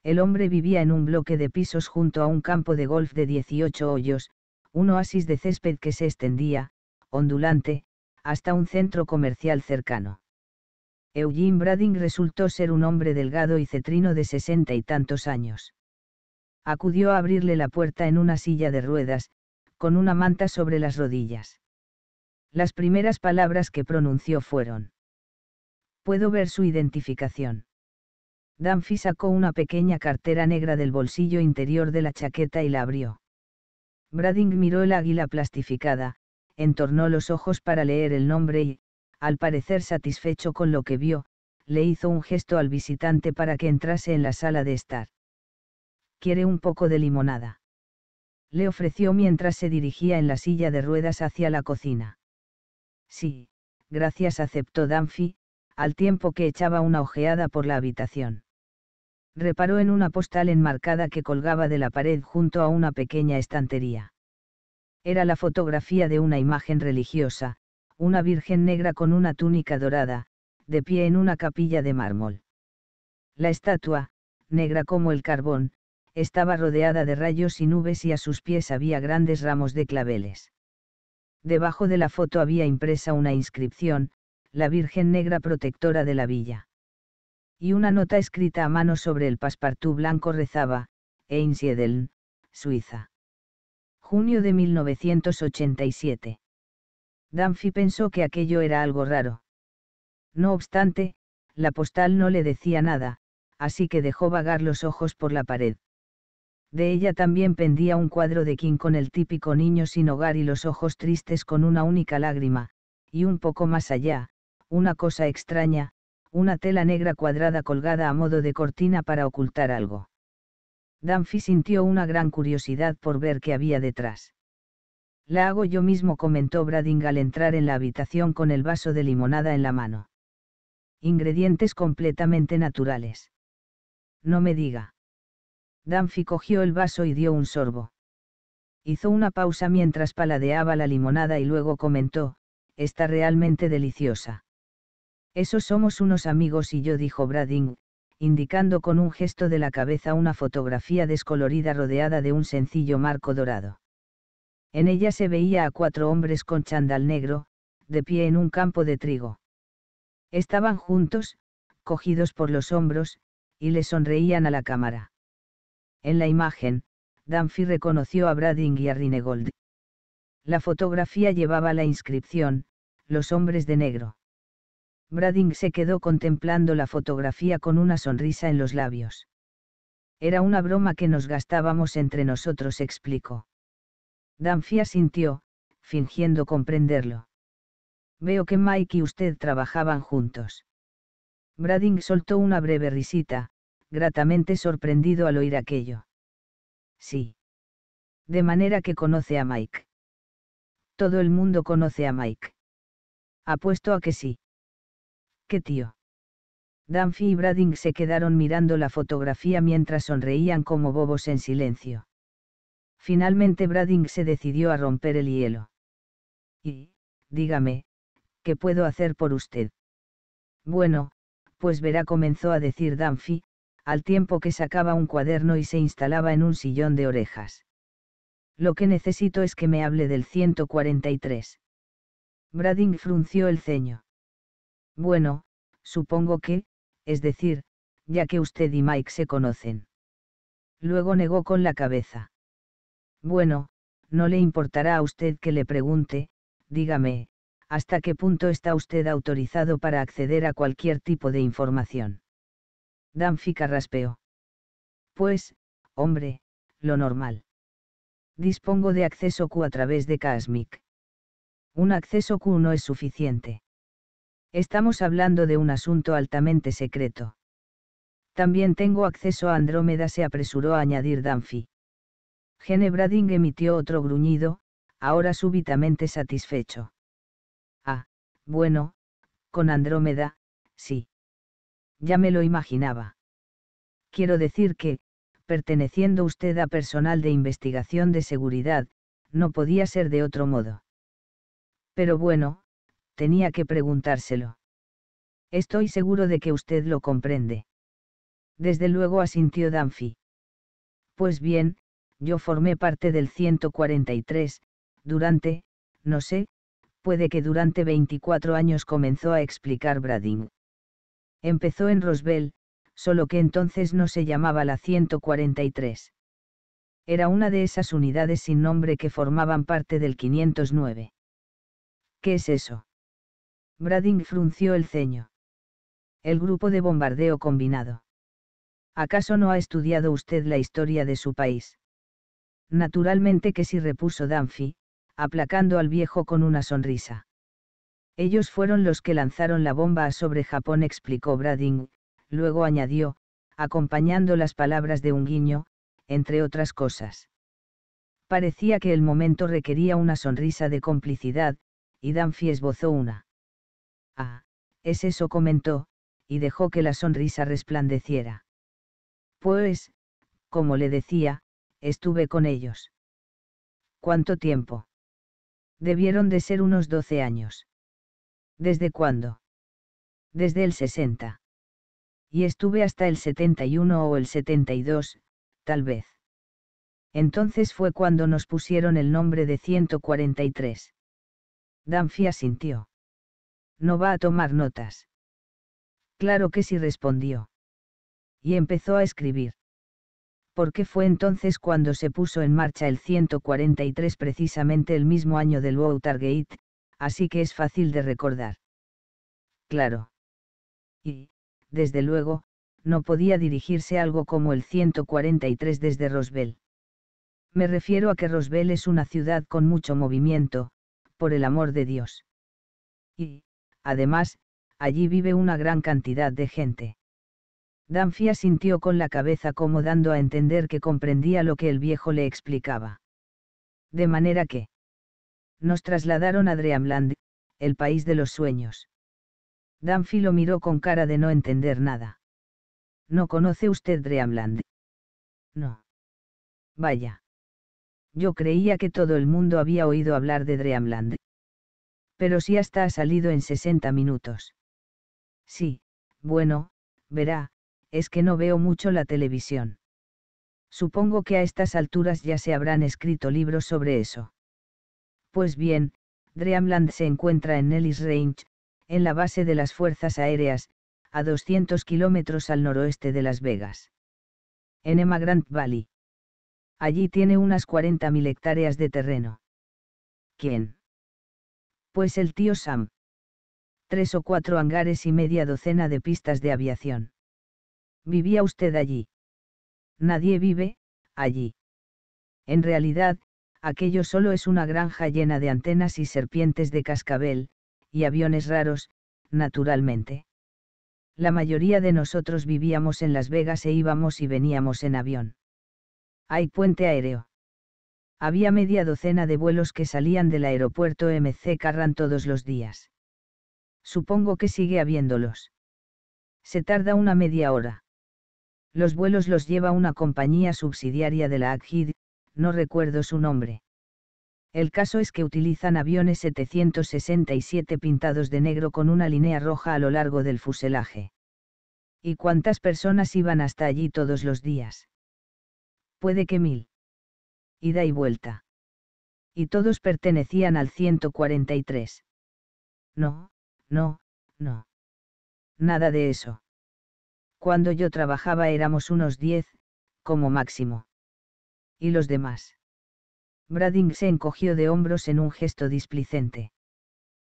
El hombre vivía en un bloque de pisos junto a un campo de golf de 18 hoyos, un oasis de césped que se extendía, ondulante, hasta un centro comercial cercano. Eugene Brading resultó ser un hombre delgado y cetrino de sesenta y tantos años acudió a abrirle la puerta en una silla de ruedas, con una manta sobre las rodillas. Las primeras palabras que pronunció fueron. Puedo ver su identificación. Danfi sacó una pequeña cartera negra del bolsillo interior de la chaqueta y la abrió. Brading miró el águila plastificada, entornó los ojos para leer el nombre y, al parecer satisfecho con lo que vio, le hizo un gesto al visitante para que entrase en la sala de estar. ¿quiere un poco de limonada? Le ofreció mientras se dirigía en la silla de ruedas hacia la cocina. Sí, gracias aceptó Danfi, al tiempo que echaba una ojeada por la habitación. Reparó en una postal enmarcada que colgaba de la pared junto a una pequeña estantería. Era la fotografía de una imagen religiosa, una virgen negra con una túnica dorada, de pie en una capilla de mármol. La estatua, negra como el carbón, estaba rodeada de rayos y nubes y a sus pies había grandes ramos de claveles. Debajo de la foto había impresa una inscripción, la Virgen Negra Protectora de la Villa. Y una nota escrita a mano sobre el paspartú blanco rezaba, Einsiedeln, Suiza. Junio de 1987. Danfi pensó que aquello era algo raro. No obstante, la postal no le decía nada, así que dejó vagar los ojos por la pared. De ella también pendía un cuadro de King con el típico niño sin hogar y los ojos tristes con una única lágrima, y un poco más allá, una cosa extraña, una tela negra cuadrada colgada a modo de cortina para ocultar algo. Danfi sintió una gran curiosidad por ver qué había detrás. La hago yo mismo, comentó Brading al entrar en la habitación con el vaso de limonada en la mano. Ingredientes completamente naturales. No me diga. Danfi cogió el vaso y dio un sorbo. Hizo una pausa mientras paladeaba la limonada y luego comentó, está realmente deliciosa. Esos somos unos amigos y yo dijo Brading, indicando con un gesto de la cabeza una fotografía descolorida rodeada de un sencillo marco dorado. En ella se veía a cuatro hombres con chandal negro, de pie en un campo de trigo. Estaban juntos, cogidos por los hombros, y le sonreían a la cámara. En la imagen, Danfi reconoció a Brading y a Rinegold. La fotografía llevaba la inscripción, Los hombres de negro. Brading se quedó contemplando la fotografía con una sonrisa en los labios. Era una broma que nos gastábamos entre nosotros, explicó. Danfi asintió, fingiendo comprenderlo. Veo que Mike y usted trabajaban juntos. Brading soltó una breve risita, gratamente sorprendido al oír aquello. Sí. De manera que conoce a Mike. Todo el mundo conoce a Mike. Apuesto a que sí. ¿Qué tío? Danfi y Brading se quedaron mirando la fotografía mientras sonreían como bobos en silencio. Finalmente Brading se decidió a romper el hielo. Y, dígame, ¿qué puedo hacer por usted? Bueno, pues verá comenzó a decir Danfi, al tiempo que sacaba un cuaderno y se instalaba en un sillón de orejas. Lo que necesito es que me hable del 143. Brading frunció el ceño. Bueno, supongo que, es decir, ya que usted y Mike se conocen. Luego negó con la cabeza. Bueno, no le importará a usted que le pregunte, dígame, ¿hasta qué punto está usted autorizado para acceder a cualquier tipo de información? Danfi carraspeó. Pues, hombre, lo normal. Dispongo de acceso Q a través de Casmic. Un acceso Q no es suficiente. Estamos hablando de un asunto altamente secreto. También tengo acceso a Andrómeda, se apresuró a añadir Danfi. Genebrading emitió otro gruñido, ahora súbitamente satisfecho. Ah, bueno, con Andrómeda, sí ya me lo imaginaba. Quiero decir que, perteneciendo usted a personal de investigación de seguridad, no podía ser de otro modo. Pero bueno, tenía que preguntárselo. Estoy seguro de que usted lo comprende. Desde luego asintió Danfi. Pues bien, yo formé parte del 143, durante, no sé, puede que durante 24 años comenzó a explicar Brading empezó en Roswell, solo que entonces no se llamaba la 143. Era una de esas unidades sin nombre que formaban parte del 509. ¿Qué es eso? Brading frunció el ceño. El grupo de bombardeo combinado. ¿Acaso no ha estudiado usted la historia de su país? Naturalmente que sí, repuso Danfi, aplacando al viejo con una sonrisa. Ellos fueron los que lanzaron la bomba sobre Japón, explicó Brading, luego añadió, acompañando las palabras de un guiño, entre otras cosas. Parecía que el momento requería una sonrisa de complicidad, y Danfi esbozó una. Ah, es eso comentó, y dejó que la sonrisa resplandeciera. Pues, como le decía, estuve con ellos. ¿Cuánto tiempo? Debieron de ser unos doce años. ¿Desde cuándo? Desde el 60. Y estuve hasta el 71 o el 72, tal vez. Entonces fue cuando nos pusieron el nombre de 143. Danfia asintió. No va a tomar notas. Claro que sí respondió. Y empezó a escribir. ¿Por qué fue entonces cuando se puso en marcha el 143 precisamente el mismo año del Watergate, así que es fácil de recordar. Claro. Y, desde luego, no podía dirigirse algo como el 143 desde Roswell. Me refiero a que Roswell es una ciudad con mucho movimiento, por el amor de Dios. Y, además, allí vive una gran cantidad de gente. Danfia sintió con la cabeza como dando a entender que comprendía lo que el viejo le explicaba. De manera que, nos trasladaron a Dreamland, el país de los sueños. Danfi lo miró con cara de no entender nada. ¿No conoce usted Dreamland? No. Vaya. Yo creía que todo el mundo había oído hablar de Dreamland. Pero si hasta ha salido en 60 minutos. Sí, bueno, verá, es que no veo mucho la televisión. Supongo que a estas alturas ya se habrán escrito libros sobre eso. Pues bien, Dreamland se encuentra en Ellis Range, en la base de las Fuerzas Aéreas, a 200 kilómetros al noroeste de Las Vegas. En Emma Grant Valley. Allí tiene unas 40.000 hectáreas de terreno. ¿Quién? Pues el tío Sam. Tres o cuatro hangares y media docena de pistas de aviación. ¿Vivía usted allí? Nadie vive, allí. En realidad, aquello solo es una granja llena de antenas y serpientes de cascabel, y aviones raros, naturalmente. La mayoría de nosotros vivíamos en Las Vegas e íbamos y veníamos en avión. Hay puente aéreo. Había media docena de vuelos que salían del aeropuerto MC Carran todos los días. Supongo que sigue habiéndolos. Se tarda una media hora. Los vuelos los lleva una compañía subsidiaria de la Agid no recuerdo su nombre. El caso es que utilizan aviones 767 pintados de negro con una línea roja a lo largo del fuselaje. ¿Y cuántas personas iban hasta allí todos los días? Puede que mil. Ida y vuelta. Y todos pertenecían al 143. No, no, no. Nada de eso. Cuando yo trabajaba éramos unos 10, como máximo. ¿Y los demás? Brading se encogió de hombros en un gesto displicente.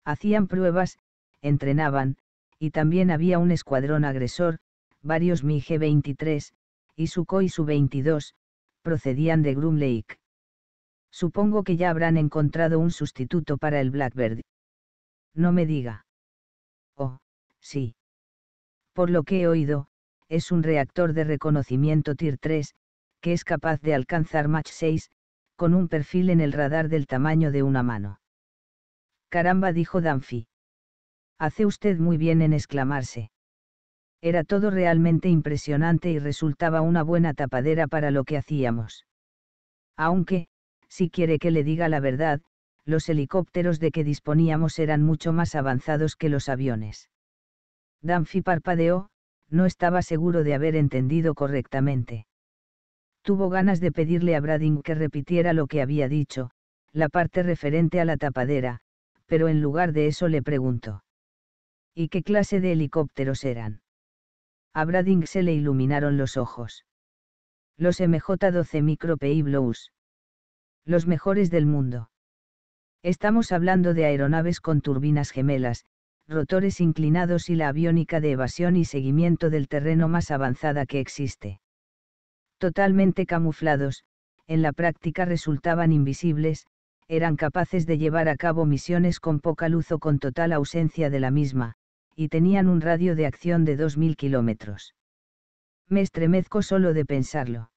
Hacían pruebas, entrenaban, y también había un escuadrón agresor, varios MiG-23, y su y Su-22, procedían de Groom Lake. Supongo que ya habrán encontrado un sustituto para el Blackbird. No me diga. Oh, sí. Por lo que he oído, es un reactor de reconocimiento Tier 3, que es capaz de alcanzar Mach 6, con un perfil en el radar del tamaño de una mano. Caramba, dijo Danfi. Hace usted muy bien en exclamarse. Era todo realmente impresionante y resultaba una buena tapadera para lo que hacíamos. Aunque, si quiere que le diga la verdad, los helicópteros de que disponíamos eran mucho más avanzados que los aviones. Danfi parpadeó, no estaba seguro de haber entendido correctamente tuvo ganas de pedirle a Brading que repitiera lo que había dicho, la parte referente a la tapadera, pero en lugar de eso le preguntó. ¿Y qué clase de helicópteros eran? A Brading se le iluminaron los ojos. Los MJ-12 Micro PI Los mejores del mundo. Estamos hablando de aeronaves con turbinas gemelas, rotores inclinados y la aviónica de evasión y seguimiento del terreno más avanzada que existe totalmente camuflados, en la práctica resultaban invisibles, eran capaces de llevar a cabo misiones con poca luz o con total ausencia de la misma, y tenían un radio de acción de 2.000 kilómetros. Me estremezco solo de pensarlo.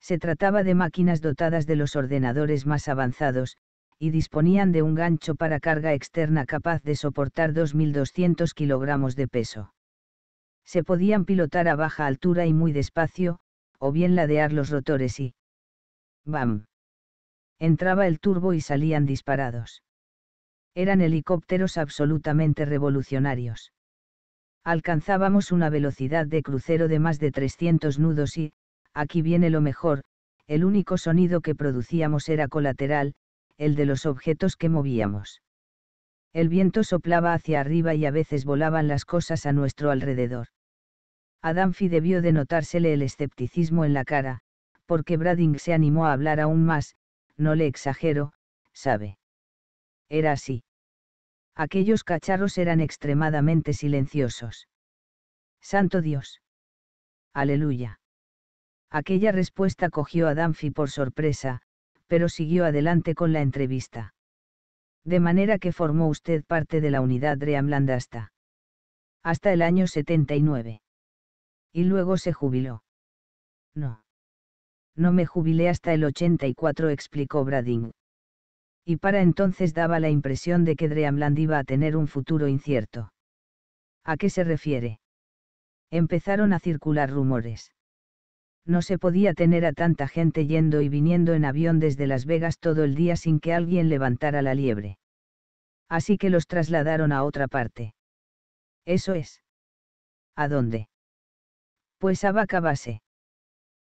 Se trataba de máquinas dotadas de los ordenadores más avanzados, y disponían de un gancho para carga externa capaz de soportar 2.200 kilogramos de peso. Se podían pilotar a baja altura y muy despacio, o bien ladear los rotores y... ¡Bam! Entraba el turbo y salían disparados. Eran helicópteros absolutamente revolucionarios. Alcanzábamos una velocidad de crucero de más de 300 nudos y, aquí viene lo mejor, el único sonido que producíamos era colateral, el de los objetos que movíamos. El viento soplaba hacia arriba y a veces volaban las cosas a nuestro alrededor a Danfi debió de notársele el escepticismo en la cara, porque Brading se animó a hablar aún más, no le exagero, sabe. Era así. Aquellos cacharros eran extremadamente silenciosos. Santo Dios. Aleluya. Aquella respuesta cogió a Danfi por sorpresa, pero siguió adelante con la entrevista. De manera que formó usted parte de la unidad Reamland hasta. Hasta el año 79 y luego se jubiló. No. No me jubilé hasta el 84, explicó Brading. Y para entonces daba la impresión de que Dreamland iba a tener un futuro incierto. ¿A qué se refiere? Empezaron a circular rumores. No se podía tener a tanta gente yendo y viniendo en avión desde Las Vegas todo el día sin que alguien levantara la liebre. Así que los trasladaron a otra parte. Eso es. ¿A dónde? pues Abaca Base.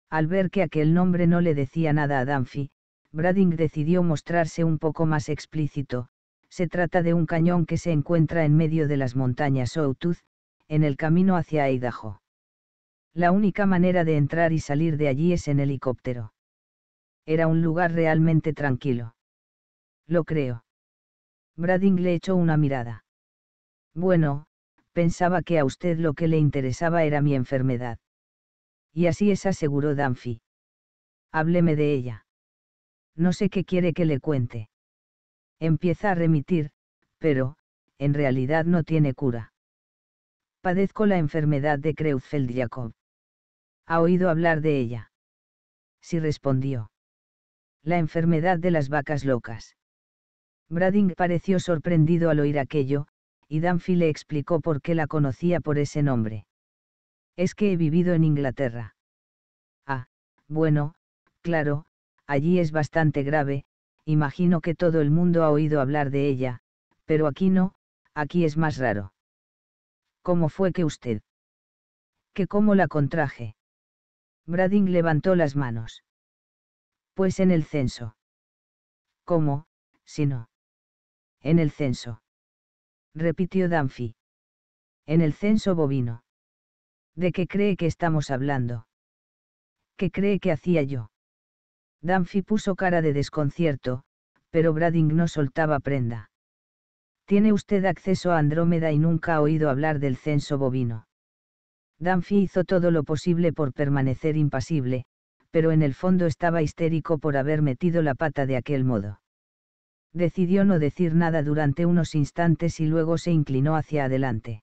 Al ver que aquel nombre no le decía nada a Danfi, Brading decidió mostrarse un poco más explícito, se trata de un cañón que se encuentra en medio de las montañas Outuz, en el camino hacia Idaho. La única manera de entrar y salir de allí es en helicóptero. Era un lugar realmente tranquilo. Lo creo. Brading le echó una mirada. Bueno, pensaba que a usted lo que le interesaba era mi enfermedad. Y así es, aseguró Danfi. Hábleme de ella. No sé qué quiere que le cuente. Empieza a remitir, pero, en realidad no tiene cura. Padezco la enfermedad de kreuzfeld jacob ¿Ha oído hablar de ella? Sí respondió. La enfermedad de las vacas locas. Brading pareció sorprendido al oír aquello, y Danfi le explicó por qué la conocía por ese nombre. Es que he vivido en Inglaterra. Ah, bueno, claro, allí es bastante grave, imagino que todo el mundo ha oído hablar de ella, pero aquí no, aquí es más raro. ¿Cómo fue que usted? ¿Que cómo la contraje? Brading levantó las manos. Pues en el censo. ¿Cómo, si no? En el censo. Repitió Danfi. En el censo bovino. ¿De qué cree que estamos hablando? ¿Qué cree que hacía yo? Danfi puso cara de desconcierto, pero Brading no soltaba prenda. Tiene usted acceso a Andrómeda y nunca ha oído hablar del censo bovino. Danfi hizo todo lo posible por permanecer impasible, pero en el fondo estaba histérico por haber metido la pata de aquel modo. Decidió no decir nada durante unos instantes y luego se inclinó hacia adelante.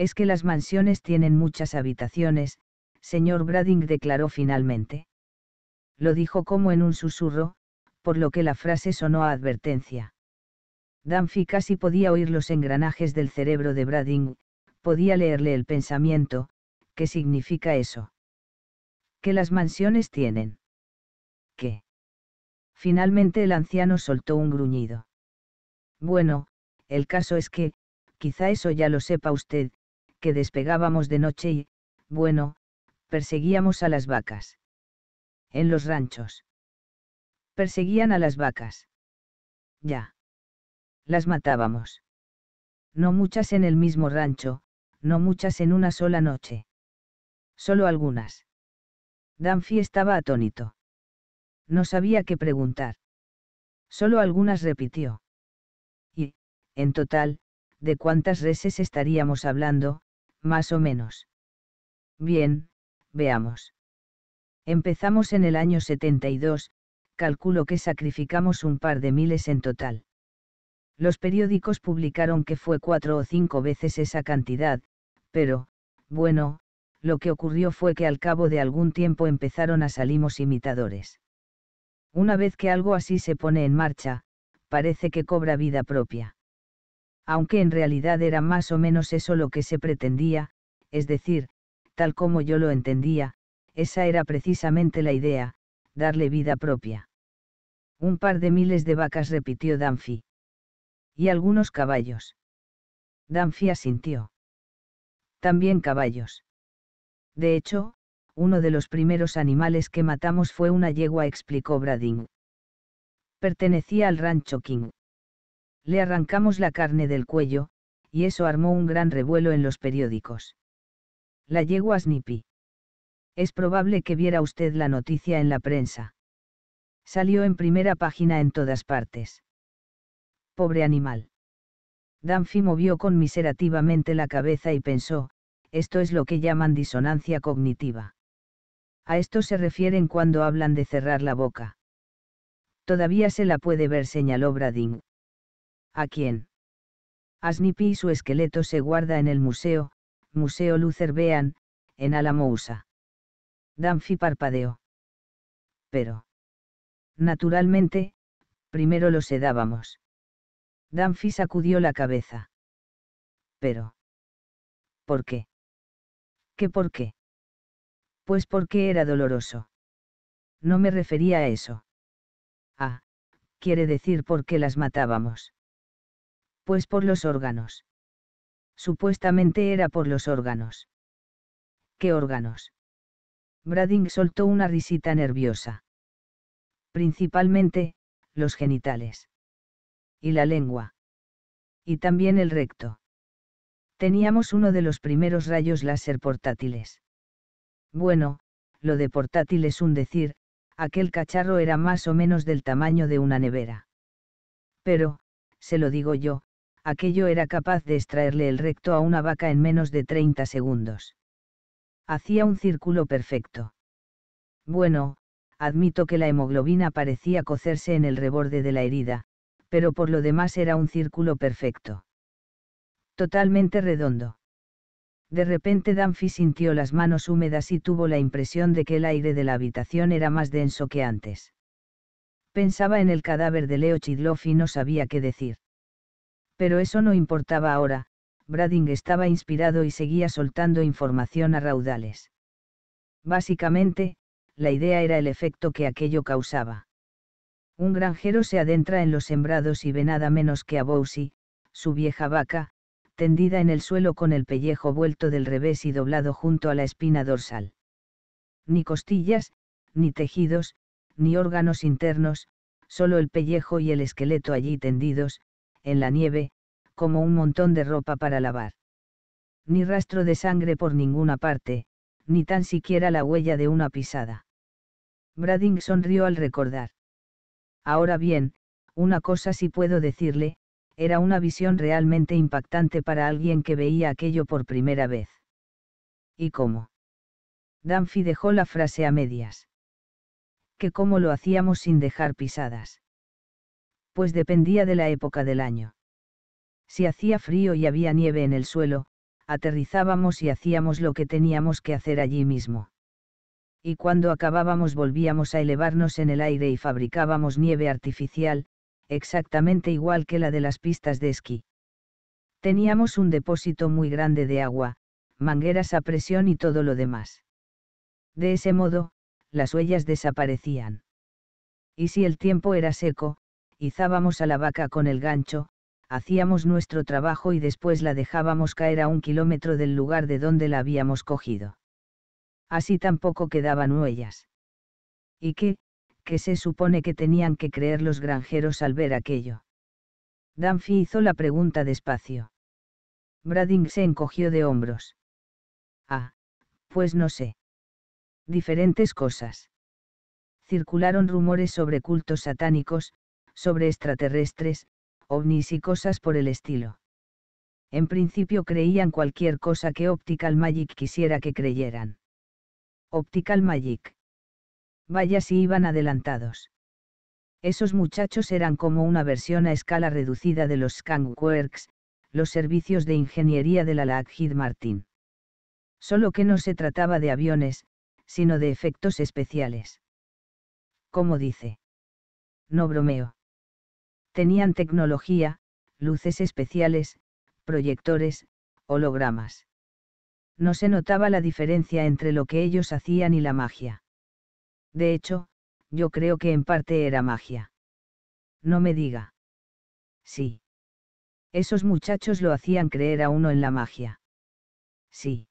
Es que las mansiones tienen muchas habitaciones, señor Brading declaró finalmente. Lo dijo como en un susurro, por lo que la frase sonó a advertencia. Danfi casi podía oír los engranajes del cerebro de Brading, podía leerle el pensamiento, ¿qué significa eso? ¿Qué las mansiones tienen? ¿Qué? Finalmente el anciano soltó un gruñido. Bueno, el caso es que, quizá eso ya lo sepa usted, que despegábamos de noche y, bueno, perseguíamos a las vacas. En los ranchos. Perseguían a las vacas. Ya. Las matábamos. No muchas en el mismo rancho, no muchas en una sola noche. Solo algunas. Danfi estaba atónito. No sabía qué preguntar. Solo algunas repitió. Y, en total, ¿de cuántas reses estaríamos hablando, más o menos. Bien, veamos. Empezamos en el año 72, calculo que sacrificamos un par de miles en total. Los periódicos publicaron que fue cuatro o cinco veces esa cantidad, pero, bueno, lo que ocurrió fue que al cabo de algún tiempo empezaron a salimos imitadores. Una vez que algo así se pone en marcha, parece que cobra vida propia aunque en realidad era más o menos eso lo que se pretendía, es decir, tal como yo lo entendía, esa era precisamente la idea, darle vida propia. Un par de miles de vacas repitió Danfi. Y algunos caballos. Danfi asintió. También caballos. De hecho, uno de los primeros animales que matamos fue una yegua, explicó Bradin. Pertenecía al rancho King. Le arrancamos la carne del cuello, y eso armó un gran revuelo en los periódicos. La yegua Snippy. Es probable que viera usted la noticia en la prensa. Salió en primera página en todas partes. Pobre animal. Danfi movió conmiserativamente la cabeza y pensó, esto es lo que llaman disonancia cognitiva. A esto se refieren cuando hablan de cerrar la boca. Todavía se la puede ver, señaló Brading. ¿A quién? A y su esqueleto se guarda en el museo, Museo Luther en Alamousa. Danfi parpadeó. Pero. Naturalmente, primero lo sedábamos. Danfi sacudió la cabeza. Pero. ¿Por qué? ¿Qué por qué? Pues porque era doloroso. No me refería a eso. Ah, quiere decir porque las matábamos pues por los órganos. Supuestamente era por los órganos. ¿Qué órganos? Brading soltó una risita nerviosa. Principalmente, los genitales. Y la lengua. Y también el recto. Teníamos uno de los primeros rayos láser portátiles. Bueno, lo de portátil es un decir, aquel cacharro era más o menos del tamaño de una nevera. Pero, se lo digo yo, aquello era capaz de extraerle el recto a una vaca en menos de 30 segundos. Hacía un círculo perfecto. Bueno, admito que la hemoglobina parecía cocerse en el reborde de la herida, pero por lo demás era un círculo perfecto. Totalmente redondo. De repente Danfi sintió las manos húmedas y tuvo la impresión de que el aire de la habitación era más denso que antes. Pensaba en el cadáver de Leo Chidloff y no sabía qué decir. Pero eso no importaba ahora, Brading estaba inspirado y seguía soltando información a raudales. Básicamente, la idea era el efecto que aquello causaba. Un granjero se adentra en los sembrados y ve nada menos que a Bowsi, su vieja vaca, tendida en el suelo con el pellejo vuelto del revés y doblado junto a la espina dorsal. Ni costillas, ni tejidos, ni órganos internos, solo el pellejo y el esqueleto allí tendidos, en la nieve, como un montón de ropa para lavar. Ni rastro de sangre por ninguna parte, ni tan siquiera la huella de una pisada. Brading sonrió al recordar. Ahora bien, una cosa sí puedo decirle, era una visión realmente impactante para alguien que veía aquello por primera vez. ¿Y cómo? Danfi dejó la frase a medias. Que cómo lo hacíamos sin dejar pisadas pues dependía de la época del año. Si hacía frío y había nieve en el suelo, aterrizábamos y hacíamos lo que teníamos que hacer allí mismo. Y cuando acabábamos volvíamos a elevarnos en el aire y fabricábamos nieve artificial, exactamente igual que la de las pistas de esquí. Teníamos un depósito muy grande de agua, mangueras a presión y todo lo demás. De ese modo, las huellas desaparecían. Y si el tiempo era seco, izábamos a la vaca con el gancho, hacíamos nuestro trabajo y después la dejábamos caer a un kilómetro del lugar de donde la habíamos cogido. Así tampoco quedaban huellas. ¿Y qué, ¿Qué se supone que tenían que creer los granjeros al ver aquello? Danfi hizo la pregunta despacio. Brading se encogió de hombros. Ah, pues no sé. Diferentes cosas. Circularon rumores sobre cultos satánicos, sobre extraterrestres, ovnis y cosas por el estilo. En principio creían cualquier cosa que Optical Magic quisiera que creyeran. Optical Magic. Vaya si iban adelantados. Esos muchachos eran como una versión a escala reducida de los Works, los servicios de ingeniería de la Lockheed Martin. Solo que no se trataba de aviones, sino de efectos especiales. Como dice. No bromeo tenían tecnología, luces especiales, proyectores, hologramas. No se notaba la diferencia entre lo que ellos hacían y la magia. De hecho, yo creo que en parte era magia. No me diga. Sí. Esos muchachos lo hacían creer a uno en la magia. Sí.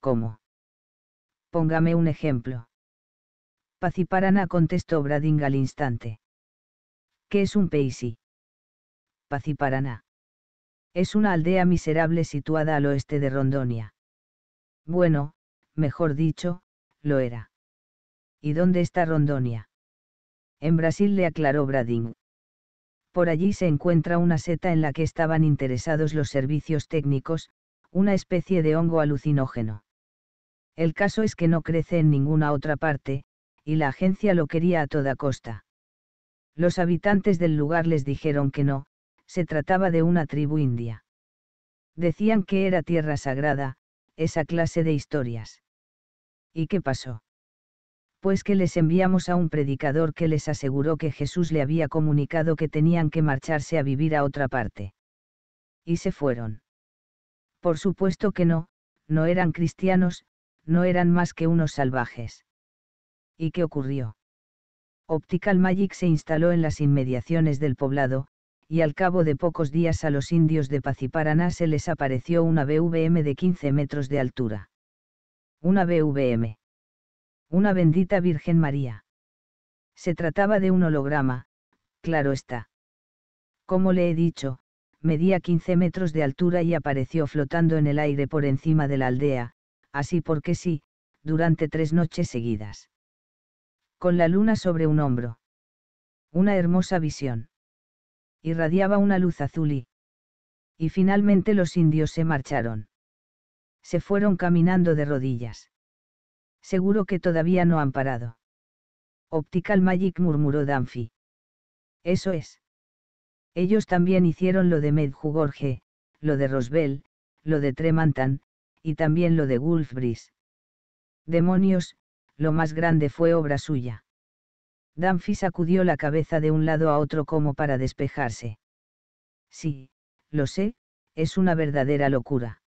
¿Cómo? Póngame un ejemplo. Paciparana contestó Brading al instante. ¿Qué es un Peisi. Paciparaná. Es una aldea miserable situada al oeste de Rondonia. Bueno, mejor dicho, lo era. ¿Y dónde está Rondonia? En Brasil le aclaró Brading. Por allí se encuentra una seta en la que estaban interesados los servicios técnicos, una especie de hongo alucinógeno. El caso es que no crece en ninguna otra parte, y la agencia lo quería a toda costa. Los habitantes del lugar les dijeron que no, se trataba de una tribu india. Decían que era tierra sagrada, esa clase de historias. ¿Y qué pasó? Pues que les enviamos a un predicador que les aseguró que Jesús le había comunicado que tenían que marcharse a vivir a otra parte. Y se fueron. Por supuesto que no, no eran cristianos, no eran más que unos salvajes. ¿Y qué ocurrió? Optical Magic se instaló en las inmediaciones del poblado, y al cabo de pocos días a los indios de Paciparaná se les apareció una BVM de 15 metros de altura. Una BVM. Una bendita Virgen María. Se trataba de un holograma, claro está. Como le he dicho, medía 15 metros de altura y apareció flotando en el aire por encima de la aldea, así porque sí, durante tres noches seguidas con la luna sobre un hombro. Una hermosa visión. Irradiaba una luz azul y... Y finalmente los indios se marcharon. Se fueron caminando de rodillas. Seguro que todavía no han parado. Optical Magic murmuró Danfi. Eso es. Ellos también hicieron lo de Medjugorje, lo de Roswell, lo de Tremantan, y también lo de Wolfbris. Demonios, lo más grande fue obra suya. Danfi sacudió la cabeza de un lado a otro como para despejarse. Sí, lo sé, es una verdadera locura.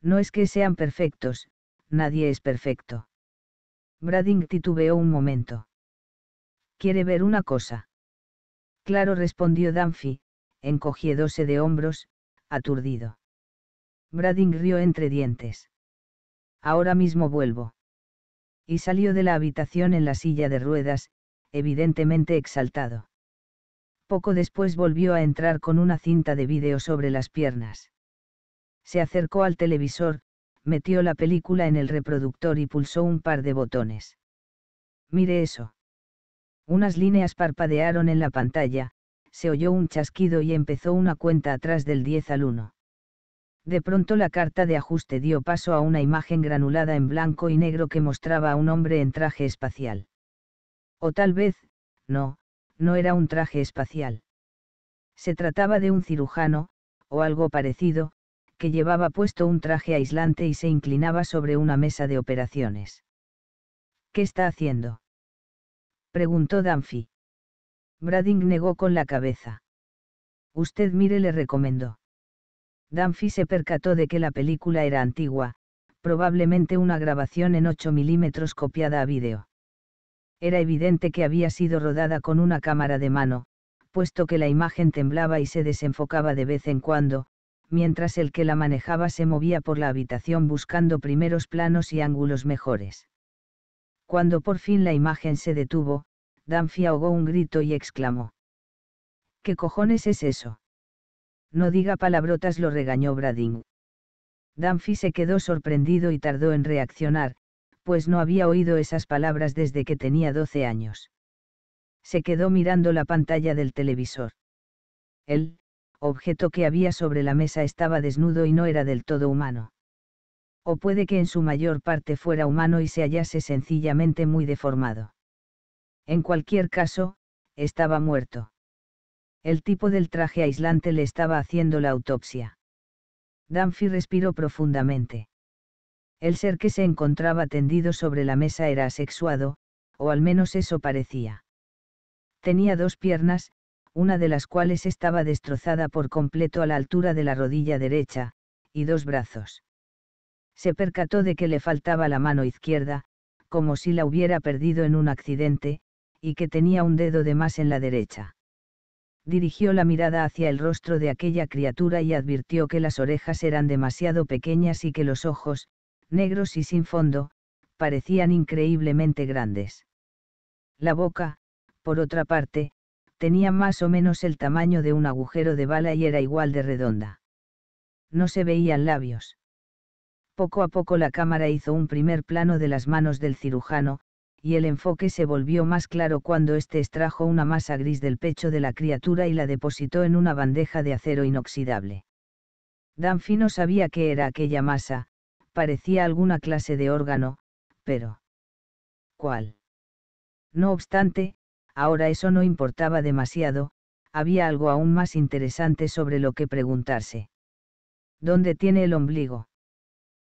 No es que sean perfectos, nadie es perfecto. Brading titubeó un momento. ¿Quiere ver una cosa? Claro, respondió Danfi, encogiéndose de hombros, aturdido. Brading rió entre dientes. Ahora mismo vuelvo y salió de la habitación en la silla de ruedas, evidentemente exaltado. Poco después volvió a entrar con una cinta de vídeo sobre las piernas. Se acercó al televisor, metió la película en el reproductor y pulsó un par de botones. Mire eso. Unas líneas parpadearon en la pantalla, se oyó un chasquido y empezó una cuenta atrás del 10 al 1. De pronto la carta de ajuste dio paso a una imagen granulada en blanco y negro que mostraba a un hombre en traje espacial. O tal vez, no, no era un traje espacial. Se trataba de un cirujano, o algo parecido, que llevaba puesto un traje aislante y se inclinaba sobre una mesa de operaciones. ¿Qué está haciendo? preguntó Danfi. Brading negó con la cabeza. Usted mire, le recomendó. Danfi se percató de que la película era antigua, probablemente una grabación en 8 milímetros copiada a vídeo. Era evidente que había sido rodada con una cámara de mano, puesto que la imagen temblaba y se desenfocaba de vez en cuando, mientras el que la manejaba se movía por la habitación buscando primeros planos y ángulos mejores. Cuando por fin la imagen se detuvo, Danfi ahogó un grito y exclamó. ¿Qué cojones es eso? No diga palabrotas, lo regañó Bradin. Danfi se quedó sorprendido y tardó en reaccionar, pues no había oído esas palabras desde que tenía 12 años. Se quedó mirando la pantalla del televisor. El objeto que había sobre la mesa estaba desnudo y no era del todo humano. O puede que en su mayor parte fuera humano y se hallase sencillamente muy deformado. En cualquier caso, estaba muerto. El tipo del traje aislante le estaba haciendo la autopsia. Danfi respiró profundamente. El ser que se encontraba tendido sobre la mesa era asexuado, o al menos eso parecía. Tenía dos piernas, una de las cuales estaba destrozada por completo a la altura de la rodilla derecha, y dos brazos. Se percató de que le faltaba la mano izquierda, como si la hubiera perdido en un accidente, y que tenía un dedo de más en la derecha dirigió la mirada hacia el rostro de aquella criatura y advirtió que las orejas eran demasiado pequeñas y que los ojos, negros y sin fondo, parecían increíblemente grandes. La boca, por otra parte, tenía más o menos el tamaño de un agujero de bala y era igual de redonda. No se veían labios. Poco a poco la cámara hizo un primer plano de las manos del cirujano, y el enfoque se volvió más claro cuando éste extrajo una masa gris del pecho de la criatura y la depositó en una bandeja de acero inoxidable. Danfino sabía qué era aquella masa, parecía alguna clase de órgano, pero... ¿Cuál? No obstante, ahora eso no importaba demasiado, había algo aún más interesante sobre lo que preguntarse. ¿Dónde tiene el ombligo?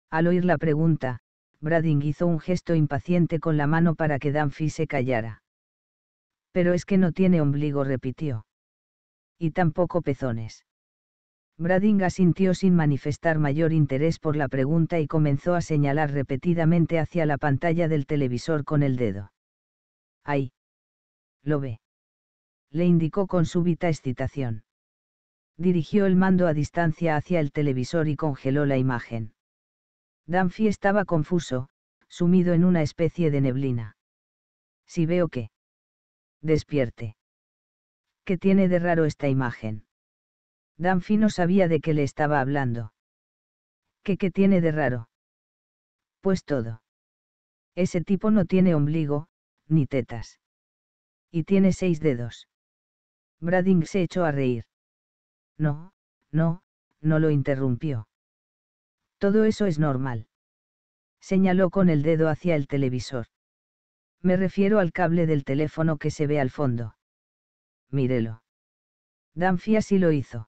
Al oír la pregunta, Brading hizo un gesto impaciente con la mano para que Danfi se callara. Pero es que no tiene ombligo, repitió. Y tampoco pezones. Brading asintió sin manifestar mayor interés por la pregunta y comenzó a señalar repetidamente hacia la pantalla del televisor con el dedo. Ahí. Lo ve. Le indicó con súbita excitación. Dirigió el mando a distancia hacia el televisor y congeló la imagen. Danfi estaba confuso, sumido en una especie de neblina. Si veo que... Despierte. ¿Qué tiene de raro esta imagen? Danfi no sabía de qué le estaba hablando. ¿Qué qué tiene de raro? Pues todo. Ese tipo no tiene ombligo, ni tetas. Y tiene seis dedos. Brading se echó a reír. No, no, no lo interrumpió. Todo eso es normal. Señaló con el dedo hacia el televisor. Me refiero al cable del teléfono que se ve al fondo. Mírelo. Danfi así lo hizo.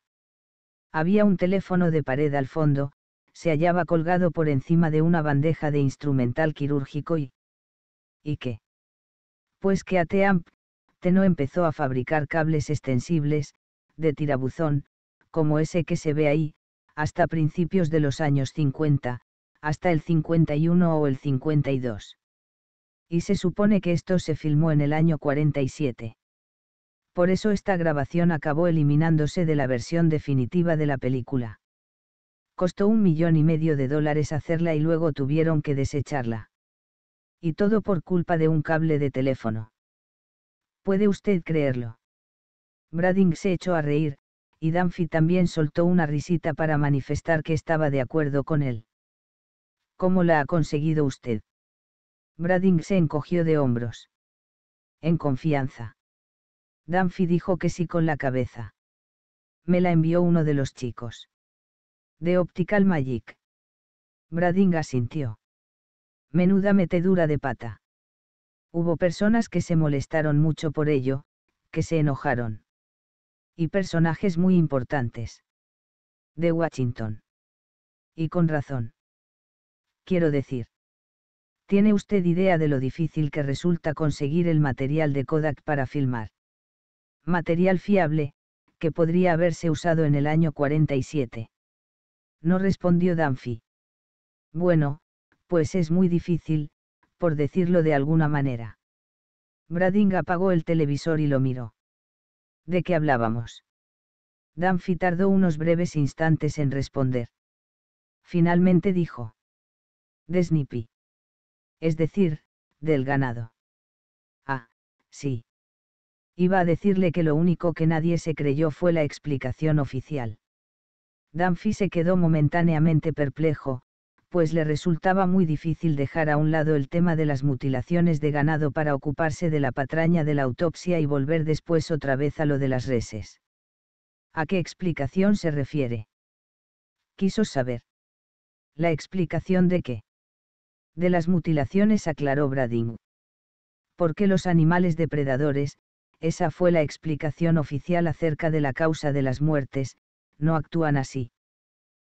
Había un teléfono de pared al fondo, se hallaba colgado por encima de una bandeja de instrumental quirúrgico y... ¿Y qué? Pues que ATEAMP, Teno empezó a fabricar cables extensibles, de tirabuzón, como ese que se ve ahí, hasta principios de los años 50, hasta el 51 o el 52. Y se supone que esto se filmó en el año 47. Por eso esta grabación acabó eliminándose de la versión definitiva de la película. Costó un millón y medio de dólares hacerla y luego tuvieron que desecharla. Y todo por culpa de un cable de teléfono. ¿Puede usted creerlo? Brading se echó a reír, y Danfi también soltó una risita para manifestar que estaba de acuerdo con él. ¿Cómo la ha conseguido usted? Brading se encogió de hombros. En confianza. Danfi dijo que sí con la cabeza. Me la envió uno de los chicos. De Optical Magic. Brading asintió. Menuda metedura de pata. Hubo personas que se molestaron mucho por ello, que se enojaron y personajes muy importantes. De Washington. Y con razón. Quiero decir. ¿Tiene usted idea de lo difícil que resulta conseguir el material de Kodak para filmar? Material fiable, que podría haberse usado en el año 47. No respondió Danfi. Bueno, pues es muy difícil, por decirlo de alguna manera. Brading apagó el televisor y lo miró. ¿De qué hablábamos? Danfi tardó unos breves instantes en responder. Finalmente dijo. De Snippy. Es decir, del ganado. Ah, sí. Iba a decirle que lo único que nadie se creyó fue la explicación oficial. Danfi se quedó momentáneamente perplejo, pues le resultaba muy difícil dejar a un lado el tema de las mutilaciones de ganado para ocuparse de la patraña de la autopsia y volver después otra vez a lo de las reses. ¿A qué explicación se refiere? Quiso saber. ¿La explicación de qué? De las mutilaciones aclaró Brading. ¿Por qué los animales depredadores, esa fue la explicación oficial acerca de la causa de las muertes, no actúan así?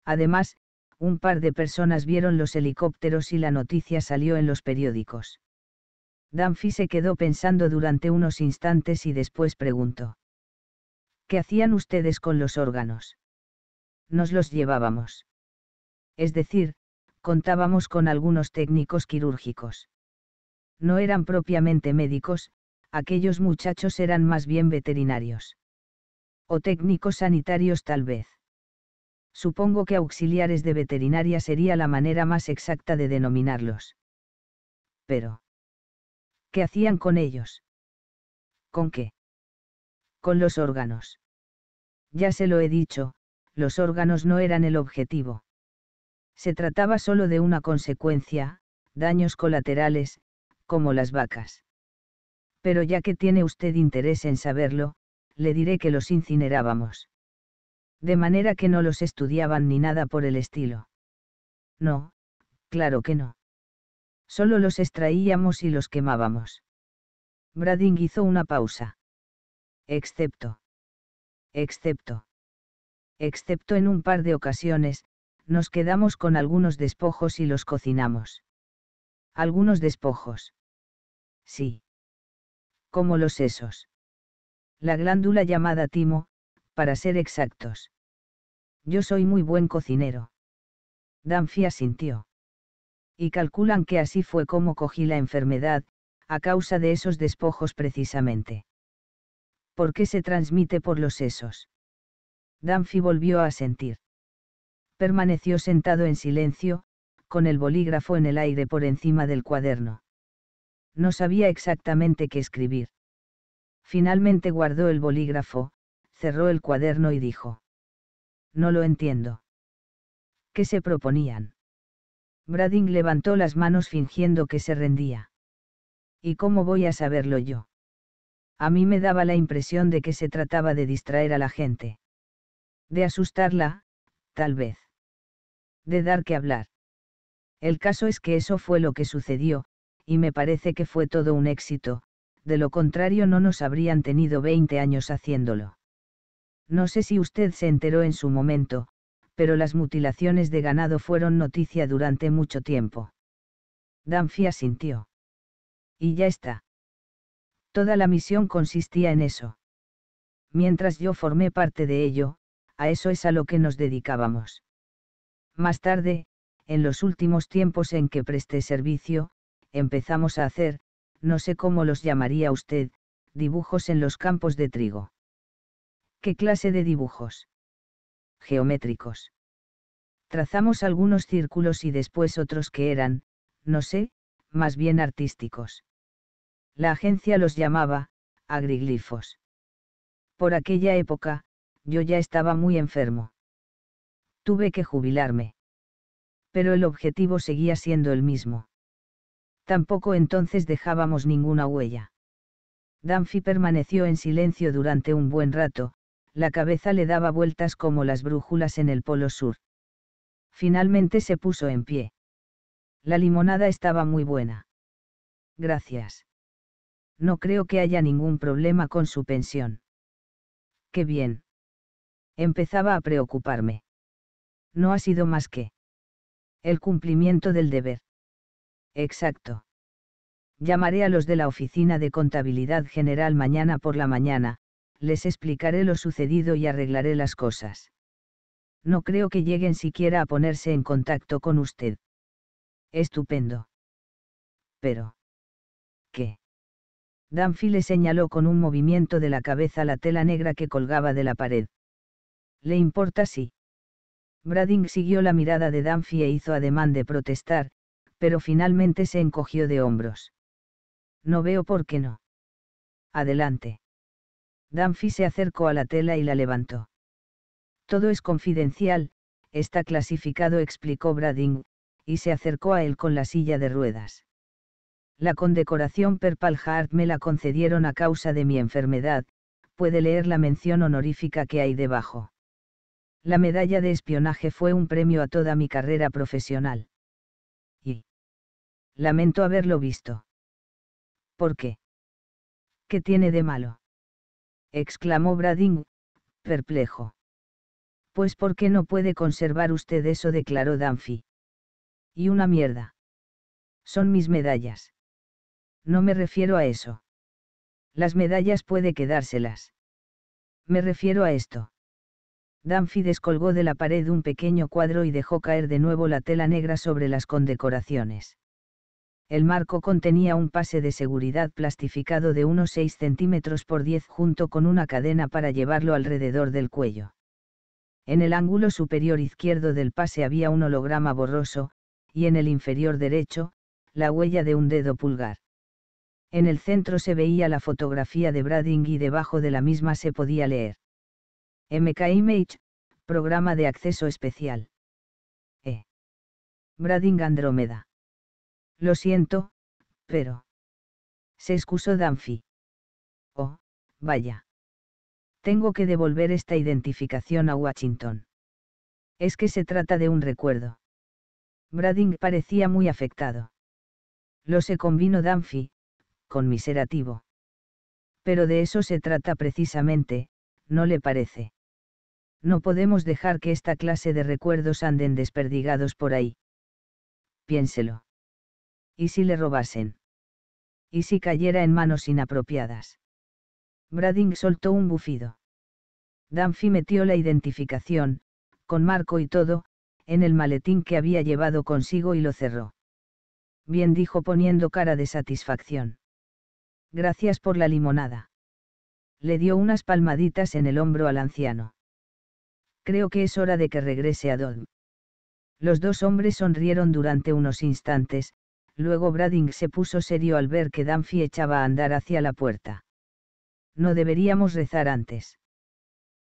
Además, un par de personas vieron los helicópteros y la noticia salió en los periódicos. Danfi se quedó pensando durante unos instantes y después preguntó. ¿Qué hacían ustedes con los órganos? Nos los llevábamos. Es decir, contábamos con algunos técnicos quirúrgicos. No eran propiamente médicos, aquellos muchachos eran más bien veterinarios. O técnicos sanitarios tal vez. Supongo que auxiliares de veterinaria sería la manera más exacta de denominarlos. Pero. ¿Qué hacían con ellos? ¿Con qué? Con los órganos. Ya se lo he dicho, los órganos no eran el objetivo. Se trataba solo de una consecuencia, daños colaterales, como las vacas. Pero ya que tiene usted interés en saberlo, le diré que los incinerábamos de manera que no los estudiaban ni nada por el estilo. No, claro que no. Solo los extraíamos y los quemábamos. Brading hizo una pausa. Excepto. Excepto. Excepto en un par de ocasiones, nos quedamos con algunos despojos y los cocinamos. Algunos despojos. Sí. Como los sesos. La glándula llamada timo, para ser exactos. Yo soy muy buen cocinero. Danfi asintió. Y calculan que así fue como cogí la enfermedad, a causa de esos despojos precisamente. ¿Por qué se transmite por los sesos? Danfi volvió a sentir. Permaneció sentado en silencio, con el bolígrafo en el aire por encima del cuaderno. No sabía exactamente qué escribir. Finalmente guardó el bolígrafo, cerró el cuaderno y dijo. No lo entiendo. ¿Qué se proponían? Brading levantó las manos fingiendo que se rendía. ¿Y cómo voy a saberlo yo? A mí me daba la impresión de que se trataba de distraer a la gente. De asustarla, tal vez. De dar que hablar. El caso es que eso fue lo que sucedió, y me parece que fue todo un éxito, de lo contrario no nos habrían tenido 20 años haciéndolo. No sé si usted se enteró en su momento, pero las mutilaciones de ganado fueron noticia durante mucho tiempo. Danfia sintió. Y ya está. Toda la misión consistía en eso. Mientras yo formé parte de ello, a eso es a lo que nos dedicábamos. Más tarde, en los últimos tiempos en que presté servicio, empezamos a hacer, no sé cómo los llamaría usted, dibujos en los campos de trigo. ¿Qué clase de dibujos? Geométricos. Trazamos algunos círculos y después otros que eran, no sé, más bien artísticos. La agencia los llamaba, agriglifos. Por aquella época, yo ya estaba muy enfermo. Tuve que jubilarme. Pero el objetivo seguía siendo el mismo. Tampoco entonces dejábamos ninguna huella. Danfi permaneció en silencio durante un buen rato, la cabeza le daba vueltas como las brújulas en el Polo Sur. Finalmente se puso en pie. La limonada estaba muy buena. Gracias. No creo que haya ningún problema con su pensión. Qué bien. Empezaba a preocuparme. No ha sido más que el cumplimiento del deber. Exacto. Llamaré a los de la Oficina de Contabilidad General mañana por la mañana, les explicaré lo sucedido y arreglaré las cosas. No creo que lleguen siquiera a ponerse en contacto con usted. Estupendo. Pero. ¿Qué? Danfi le señaló con un movimiento de la cabeza la tela negra que colgaba de la pared. ¿Le importa si? Brading siguió la mirada de Danfi e hizo ademán de protestar, pero finalmente se encogió de hombros. No veo por qué no. Adelante. Danfi se acercó a la tela y la levantó. Todo es confidencial, está clasificado, explicó Brading, y se acercó a él con la silla de ruedas. La condecoración Purple Heart me la concedieron a causa de mi enfermedad, puede leer la mención honorífica que hay debajo. La medalla de espionaje fue un premio a toda mi carrera profesional. Y lamento haberlo visto. ¿Por qué? ¿Qué tiene de malo? exclamó Brading, perplejo. Pues ¿por qué no puede conservar usted eso? declaró Danfi. Y una mierda. Son mis medallas. No me refiero a eso. Las medallas puede quedárselas. Me refiero a esto. Danfi descolgó de la pared un pequeño cuadro y dejó caer de nuevo la tela negra sobre las condecoraciones. El marco contenía un pase de seguridad plastificado de unos 6 centímetros por 10 junto con una cadena para llevarlo alrededor del cuello. En el ángulo superior izquierdo del pase había un holograma borroso, y en el inferior derecho, la huella de un dedo pulgar. En el centro se veía la fotografía de Brading y debajo de la misma se podía leer. MK Image, programa de acceso especial. E. Brading Andrómeda. Lo siento, pero... Se excusó Danfi. Oh, vaya. Tengo que devolver esta identificación a Washington. Es que se trata de un recuerdo. Brading parecía muy afectado. Lo se convino Danfi, con miserativo. Pero de eso se trata precisamente, ¿no le parece? No podemos dejar que esta clase de recuerdos anden desperdigados por ahí. Piénselo. ¿Y si le robasen? ¿Y si cayera en manos inapropiadas? Brading soltó un bufido. Danfi metió la identificación, con marco y todo, en el maletín que había llevado consigo y lo cerró. Bien dijo poniendo cara de satisfacción. Gracias por la limonada. Le dio unas palmaditas en el hombro al anciano. Creo que es hora de que regrese a Dolm Los dos hombres sonrieron durante unos instantes, Luego Brading se puso serio al ver que Danfi echaba a andar hacia la puerta. No deberíamos rezar antes.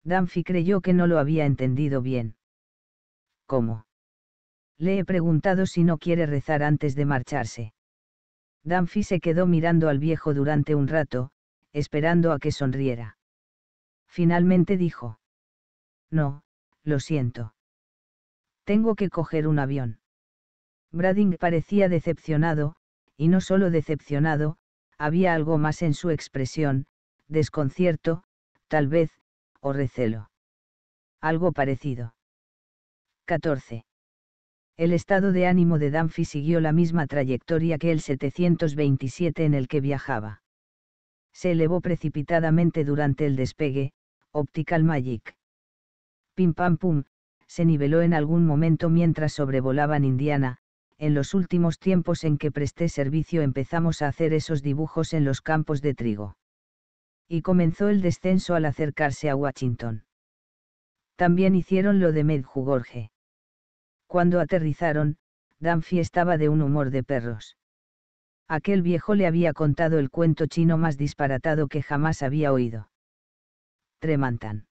Danfi creyó que no lo había entendido bien. ¿Cómo? Le he preguntado si no quiere rezar antes de marcharse. Danfi se quedó mirando al viejo durante un rato, esperando a que sonriera. Finalmente dijo. No, lo siento. Tengo que coger un avión. Brading parecía decepcionado, y no solo decepcionado, había algo más en su expresión, desconcierto, tal vez, o recelo. Algo parecido. 14. El estado de ánimo de Danfi siguió la misma trayectoria que el 727 en el que viajaba. Se elevó precipitadamente durante el despegue, Optical Magic. Pim pam pum, se niveló en algún momento mientras sobrevolaban Indiana, en los últimos tiempos en que presté servicio empezamos a hacer esos dibujos en los campos de trigo. Y comenzó el descenso al acercarse a Washington. También hicieron lo de Medjugorje. Cuando aterrizaron, Danfi estaba de un humor de perros. Aquel viejo le había contado el cuento chino más disparatado que jamás había oído. Tremantan.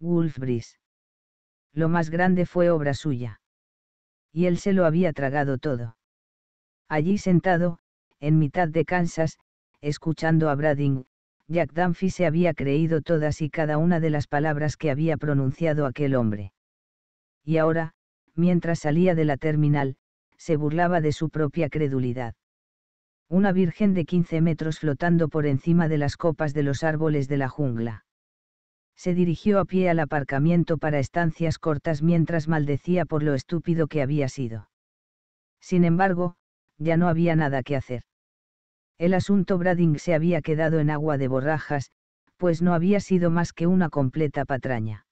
Wolfbris. Lo más grande fue obra suya y él se lo había tragado todo. Allí sentado, en mitad de Kansas, escuchando a Brading, Jack Dunphy se había creído todas y cada una de las palabras que había pronunciado aquel hombre. Y ahora, mientras salía de la terminal, se burlaba de su propia credulidad. Una virgen de 15 metros flotando por encima de las copas de los árboles de la jungla se dirigió a pie al aparcamiento para estancias cortas mientras maldecía por lo estúpido que había sido. Sin embargo, ya no había nada que hacer. El asunto Brading se había quedado en agua de borrajas, pues no había sido más que una completa patraña.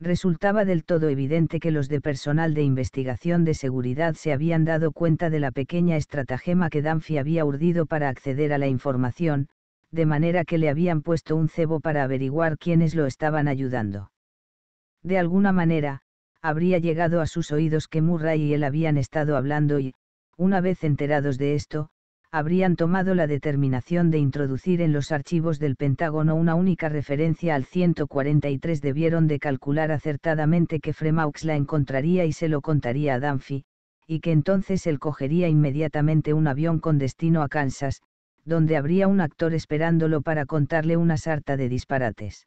Resultaba del todo evidente que los de personal de investigación de seguridad se habían dado cuenta de la pequeña estratagema que Danfi había urdido para acceder a la información, de manera que le habían puesto un cebo para averiguar quiénes lo estaban ayudando. De alguna manera, habría llegado a sus oídos que Murray y él habían estado hablando y, una vez enterados de esto, habrían tomado la determinación de introducir en los archivos del Pentágono una única referencia al 143. Debieron de calcular acertadamente que Fremaux la encontraría y se lo contaría a Danfi, y que entonces él cogería inmediatamente un avión con destino a Kansas, donde habría un actor esperándolo para contarle una sarta de disparates.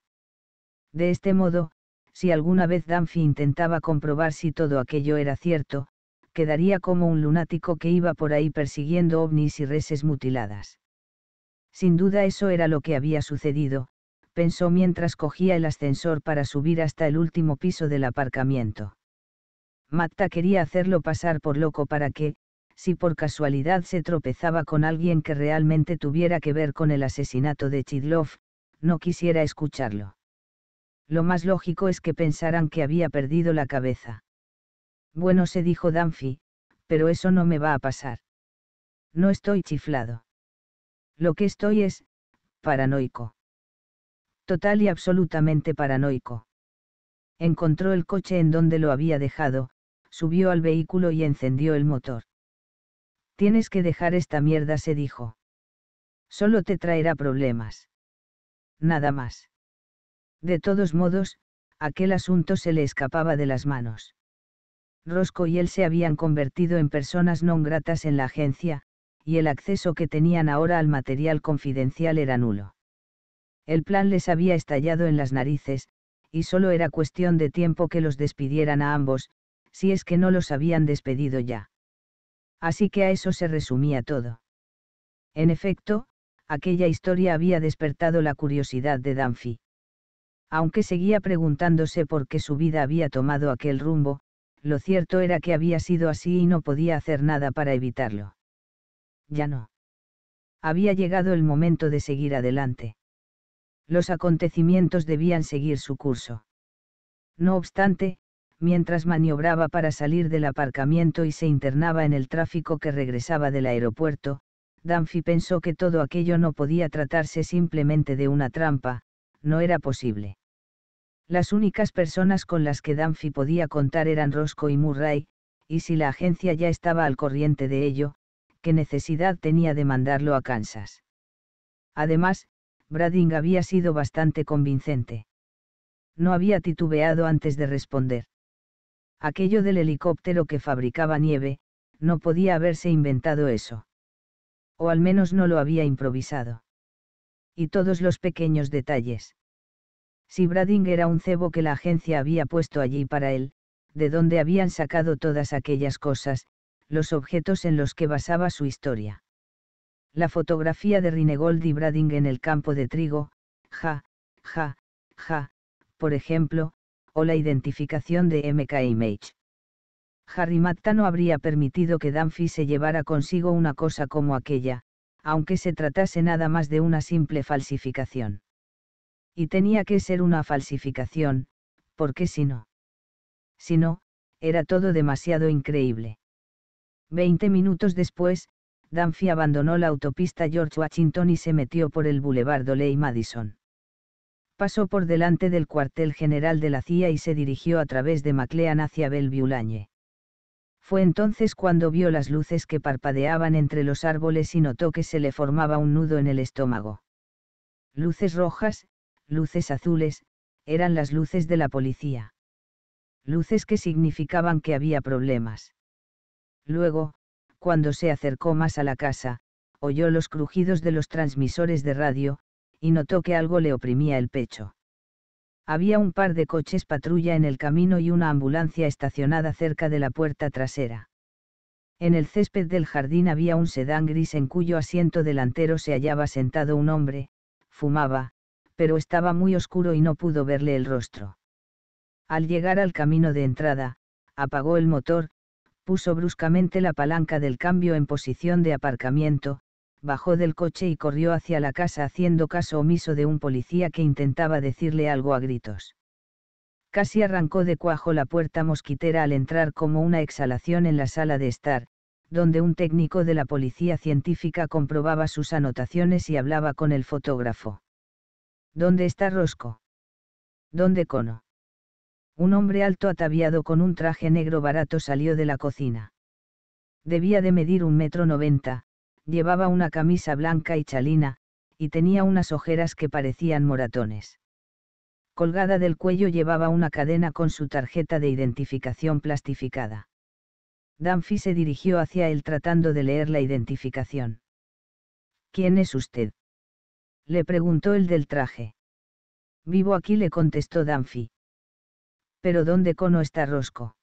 De este modo, si alguna vez Danfi intentaba comprobar si todo aquello era cierto, quedaría como un lunático que iba por ahí persiguiendo ovnis y reses mutiladas. Sin duda eso era lo que había sucedido, pensó mientras cogía el ascensor para subir hasta el último piso del aparcamiento. Matta quería hacerlo pasar por loco para que, si por casualidad se tropezaba con alguien que realmente tuviera que ver con el asesinato de Chidlov, no quisiera escucharlo. Lo más lógico es que pensaran que había perdido la cabeza. Bueno, se dijo Danfi, pero eso no me va a pasar. No estoy chiflado. Lo que estoy es, paranoico. Total y absolutamente paranoico. Encontró el coche en donde lo había dejado, subió al vehículo y encendió el motor. Tienes que dejar esta mierda, se dijo. Solo te traerá problemas. Nada más. De todos modos, aquel asunto se le escapaba de las manos. Rosco y él se habían convertido en personas no gratas en la agencia, y el acceso que tenían ahora al material confidencial era nulo. El plan les había estallado en las narices, y solo era cuestión de tiempo que los despidieran a ambos, si es que no los habían despedido ya así que a eso se resumía todo. En efecto, aquella historia había despertado la curiosidad de Danfi. Aunque seguía preguntándose por qué su vida había tomado aquel rumbo, lo cierto era que había sido así y no podía hacer nada para evitarlo. Ya no. Había llegado el momento de seguir adelante. Los acontecimientos debían seguir su curso. No obstante, mientras maniobraba para salir del aparcamiento y se internaba en el tráfico que regresaba del aeropuerto, Danfi pensó que todo aquello no podía tratarse simplemente de una trampa, no era posible. Las únicas personas con las que Danfi podía contar eran Rosco y Murray, y si la agencia ya estaba al corriente de ello, ¿qué necesidad tenía de mandarlo a Kansas? Además, Brading había sido bastante convincente. No había titubeado antes de responder aquello del helicóptero que fabricaba nieve, no podía haberse inventado eso. O al menos no lo había improvisado. Y todos los pequeños detalles. Si Brading era un cebo que la agencia había puesto allí para él, de dónde habían sacado todas aquellas cosas, los objetos en los que basaba su historia. La fotografía de Rinegold y Brading en el campo de trigo, ja, ja, ja, por ejemplo, o la identificación de MK Image. Harry Matta no habría permitido que Danfi se llevara consigo una cosa como aquella, aunque se tratase nada más de una simple falsificación. Y tenía que ser una falsificación, porque si no. Si no, era todo demasiado increíble. Veinte minutos después, Danfi abandonó la autopista George Washington y se metió por el Boulevard Doley Madison pasó por delante del cuartel general de la CIA y se dirigió a través de Maclean hacia Belviulañe. Fue entonces cuando vio las luces que parpadeaban entre los árboles y notó que se le formaba un nudo en el estómago. Luces rojas, luces azules, eran las luces de la policía. Luces que significaban que había problemas. Luego, cuando se acercó más a la casa, oyó los crujidos de los transmisores de radio, y notó que algo le oprimía el pecho. Había un par de coches patrulla en el camino y una ambulancia estacionada cerca de la puerta trasera. En el césped del jardín había un sedán gris en cuyo asiento delantero se hallaba sentado un hombre, fumaba, pero estaba muy oscuro y no pudo verle el rostro. Al llegar al camino de entrada, apagó el motor, puso bruscamente la palanca del cambio en posición de aparcamiento, bajó del coche y corrió hacia la casa haciendo caso omiso de un policía que intentaba decirle algo a gritos. Casi arrancó de cuajo la puerta mosquitera al entrar como una exhalación en la sala de estar, donde un técnico de la policía científica comprobaba sus anotaciones y hablaba con el fotógrafo. ¿Dónde está Rosco? ¿Dónde Cono? Un hombre alto ataviado con un traje negro barato salió de la cocina. Debía de medir un metro noventa, llevaba una camisa blanca y chalina, y tenía unas ojeras que parecían moratones. Colgada del cuello llevaba una cadena con su tarjeta de identificación plastificada. Danfi se dirigió hacia él tratando de leer la identificación. ¿Quién es usted? Le preguntó el del traje. Vivo aquí, le contestó Danfi. Pero ¿dónde cono está Rosco?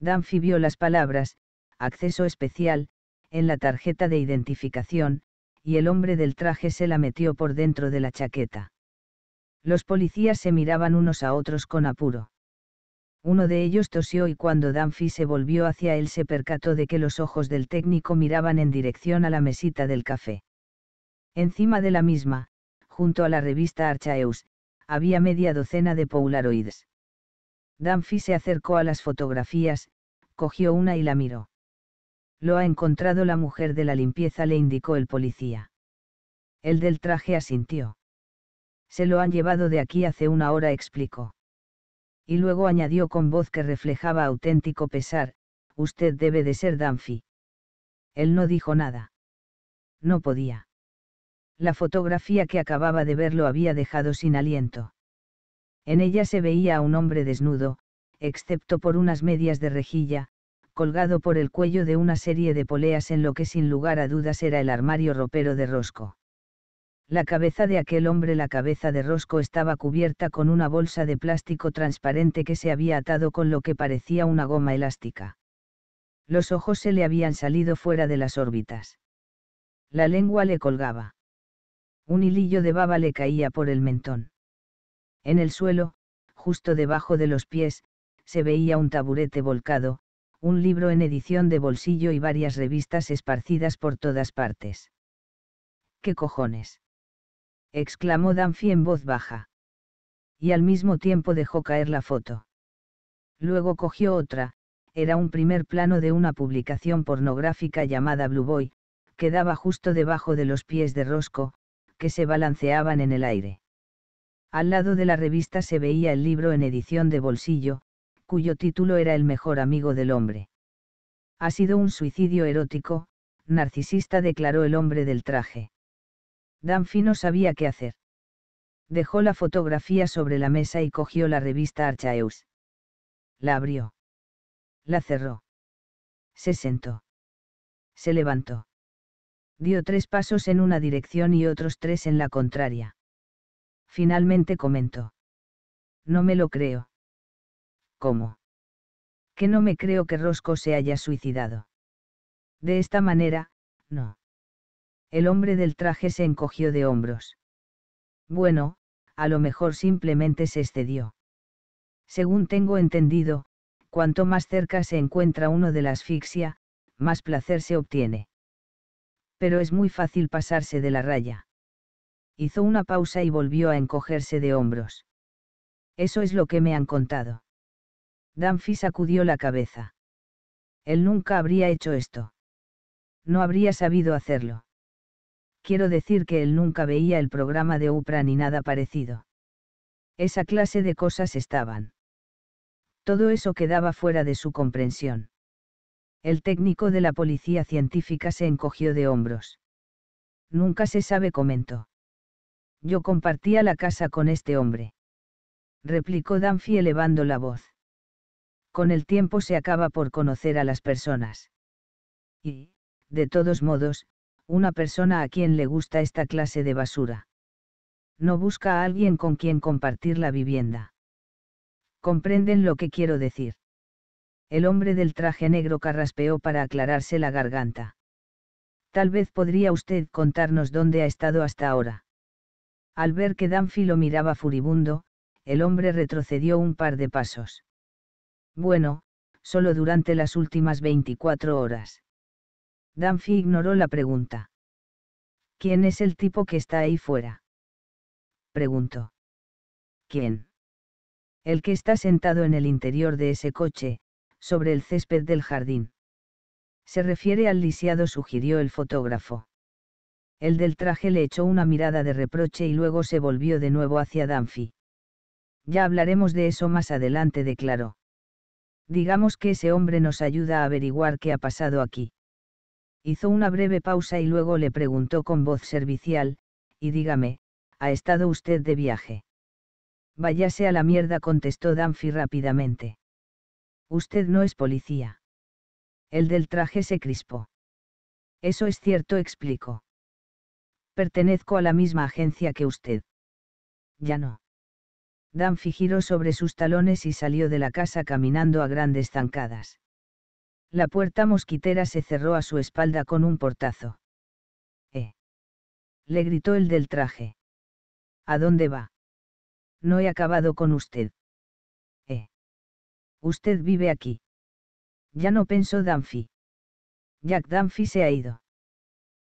Danfi vio las palabras, acceso especial, en la tarjeta de identificación, y el hombre del traje se la metió por dentro de la chaqueta. Los policías se miraban unos a otros con apuro. Uno de ellos tosió y cuando Danfi se volvió hacia él se percató de que los ojos del técnico miraban en dirección a la mesita del café. Encima de la misma, junto a la revista Archaeus, había media docena de Polaroids. Danfi se acercó a las fotografías, cogió una y la miró. Lo ha encontrado la mujer de la limpieza, le indicó el policía. El del traje asintió. Se lo han llevado de aquí hace una hora, explicó. Y luego añadió con voz que reflejaba auténtico pesar, usted debe de ser Danfi. Él no dijo nada. No podía. La fotografía que acababa de ver lo había dejado sin aliento. En ella se veía a un hombre desnudo, excepto por unas medias de rejilla, colgado por el cuello de una serie de poleas en lo que sin lugar a dudas era el armario ropero de Rosco. La cabeza de aquel hombre, la cabeza de Rosco estaba cubierta con una bolsa de plástico transparente que se había atado con lo que parecía una goma elástica. Los ojos se le habían salido fuera de las órbitas. La lengua le colgaba. Un hilillo de baba le caía por el mentón. En el suelo, justo debajo de los pies, se veía un taburete volcado, un libro en edición de bolsillo y varias revistas esparcidas por todas partes. ¿Qué cojones? exclamó Danfi en voz baja. Y al mismo tiempo dejó caer la foto. Luego cogió otra, era un primer plano de una publicación pornográfica llamada Blue Boy, que daba justo debajo de los pies de Rosco, que se balanceaban en el aire. Al lado de la revista se veía el libro en edición de bolsillo, cuyo título era El mejor amigo del hombre. Ha sido un suicidio erótico, narcisista declaró el hombre del traje. Danfi no sabía qué hacer. Dejó la fotografía sobre la mesa y cogió la revista Archaeus. La abrió. La cerró. Se sentó. Se levantó. Dio tres pasos en una dirección y otros tres en la contraria. Finalmente comentó. No me lo creo. ¿Cómo? Que no me creo que Rosco se haya suicidado. De esta manera, no. El hombre del traje se encogió de hombros. Bueno, a lo mejor simplemente se excedió. Según tengo entendido, cuanto más cerca se encuentra uno de la asfixia, más placer se obtiene. Pero es muy fácil pasarse de la raya. Hizo una pausa y volvió a encogerse de hombros. Eso es lo que me han contado. Danfi sacudió la cabeza. Él nunca habría hecho esto. No habría sabido hacerlo. Quiero decir que él nunca veía el programa de Upra ni nada parecido. Esa clase de cosas estaban. Todo eso quedaba fuera de su comprensión. El técnico de la policía científica se encogió de hombros. Nunca se sabe, comentó. Yo compartía la casa con este hombre. Replicó Danfi elevando la voz con el tiempo se acaba por conocer a las personas. Y, de todos modos, una persona a quien le gusta esta clase de basura. No busca a alguien con quien compartir la vivienda. ¿Comprenden lo que quiero decir? El hombre del traje negro carraspeó para aclararse la garganta. Tal vez podría usted contarnos dónde ha estado hasta ahora. Al ver que Danfi lo miraba furibundo, el hombre retrocedió un par de pasos. Bueno, solo durante las últimas 24 horas. Danfi ignoró la pregunta. ¿Quién es el tipo que está ahí fuera? Preguntó. ¿Quién? El que está sentado en el interior de ese coche, sobre el césped del jardín. Se refiere al lisiado, sugirió el fotógrafo. El del traje le echó una mirada de reproche y luego se volvió de nuevo hacia Danfi. Ya hablaremos de eso más adelante, declaró. Digamos que ese hombre nos ayuda a averiguar qué ha pasado aquí. Hizo una breve pausa y luego le preguntó con voz servicial, y dígame, ¿ha estado usted de viaje? Váyase a la mierda, contestó Danfi rápidamente. Usted no es policía. El del traje se crispó. Eso es cierto, explicó. Pertenezco a la misma agencia que usted. Ya no. Danfi giró sobre sus talones y salió de la casa caminando a grandes zancadas. La puerta mosquitera se cerró a su espalda con un portazo. ¡Eh! le gritó el del traje. ¿A dónde va? No he acabado con usted. ¡Eh! Usted vive aquí. Ya no pensó Danfi. Jack Danfi se ha ido.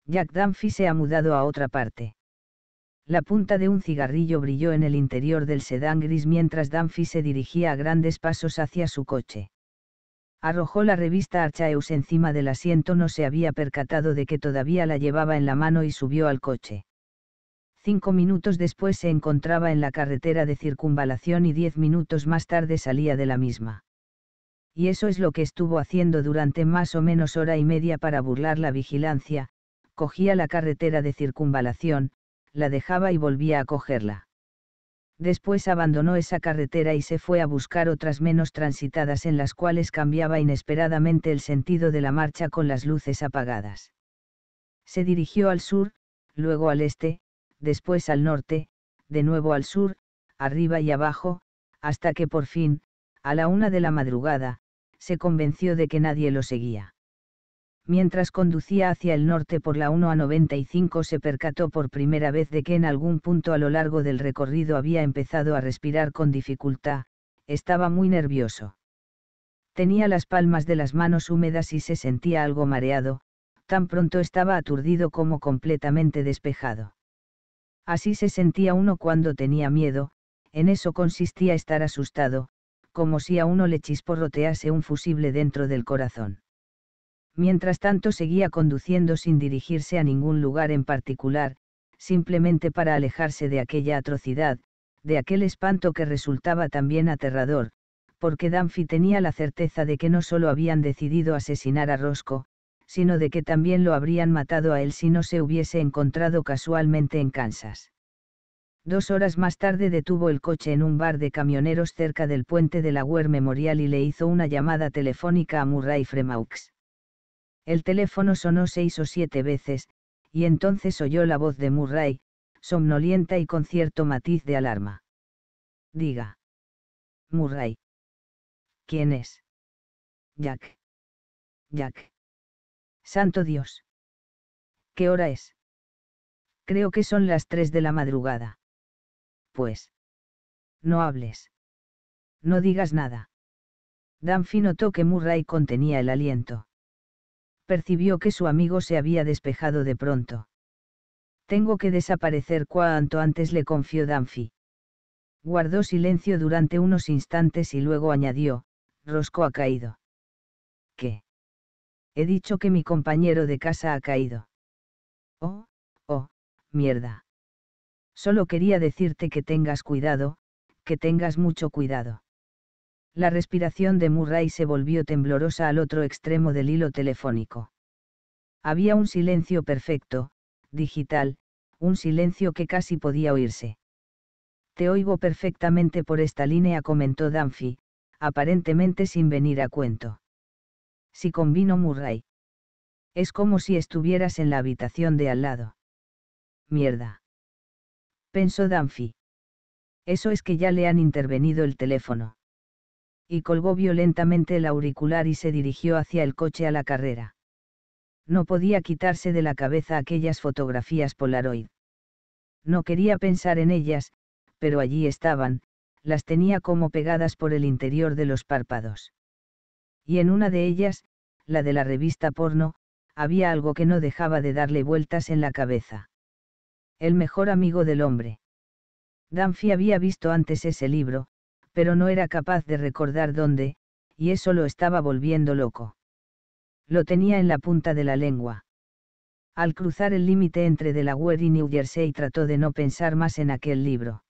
Jack Danfi se ha mudado a otra parte. La punta de un cigarrillo brilló en el interior del sedán gris mientras Danfi se dirigía a grandes pasos hacia su coche. Arrojó la revista Archaeus encima del asiento, no se había percatado de que todavía la llevaba en la mano y subió al coche. Cinco minutos después se encontraba en la carretera de circunvalación y diez minutos más tarde salía de la misma. Y eso es lo que estuvo haciendo durante más o menos hora y media para burlar la vigilancia, cogía la carretera de circunvalación, la dejaba y volvía a cogerla. Después abandonó esa carretera y se fue a buscar otras menos transitadas en las cuales cambiaba inesperadamente el sentido de la marcha con las luces apagadas. Se dirigió al sur, luego al este, después al norte, de nuevo al sur, arriba y abajo, hasta que por fin, a la una de la madrugada, se convenció de que nadie lo seguía mientras conducía hacia el norte por la 1 a 95 se percató por primera vez de que en algún punto a lo largo del recorrido había empezado a respirar con dificultad, estaba muy nervioso. Tenía las palmas de las manos húmedas y se sentía algo mareado, tan pronto estaba aturdido como completamente despejado. Así se sentía uno cuando tenía miedo, en eso consistía estar asustado, como si a uno le chisporrotease un fusible dentro del corazón mientras tanto seguía conduciendo sin dirigirse a ningún lugar en particular, simplemente para alejarse de aquella atrocidad, de aquel espanto que resultaba también aterrador, porque Danfi tenía la certeza de que no solo habían decidido asesinar a Rosco, sino de que también lo habrían matado a él si no se hubiese encontrado casualmente en Kansas. Dos horas más tarde detuvo el coche en un bar de camioneros cerca del puente de la Memorial y le hizo una llamada telefónica a Murray Fremaux. El teléfono sonó seis o siete veces, y entonces oyó la voz de Murray, somnolienta y con cierto matiz de alarma. Diga. Murray. ¿Quién es? Jack. Jack. Santo Dios. ¿Qué hora es? Creo que son las tres de la madrugada. Pues. No hables. No digas nada. Danfi notó que Murray contenía el aliento percibió que su amigo se había despejado de pronto. Tengo que desaparecer cuanto antes le confió Danfi. Guardó silencio durante unos instantes y luego añadió, Rosco ha caído. ¿Qué? He dicho que mi compañero de casa ha caído. Oh, oh, mierda. Solo quería decirte que tengas cuidado, que tengas mucho cuidado. La respiración de Murray se volvió temblorosa al otro extremo del hilo telefónico. Había un silencio perfecto, digital, un silencio que casi podía oírse. Te oigo perfectamente por esta línea, comentó Danfi, aparentemente sin venir a cuento. Si convino Murray. Es como si estuvieras en la habitación de al lado. Mierda. Pensó Danfi. Eso es que ya le han intervenido el teléfono y colgó violentamente el auricular y se dirigió hacia el coche a la carrera. No podía quitarse de la cabeza aquellas fotografías Polaroid. No quería pensar en ellas, pero allí estaban, las tenía como pegadas por el interior de los párpados. Y en una de ellas, la de la revista porno, había algo que no dejaba de darle vueltas en la cabeza. El mejor amigo del hombre. Danfi había visto antes ese libro, pero no era capaz de recordar dónde, y eso lo estaba volviendo loco. Lo tenía en la punta de la lengua. Al cruzar el límite entre Delaware y New Jersey trató de no pensar más en aquel libro.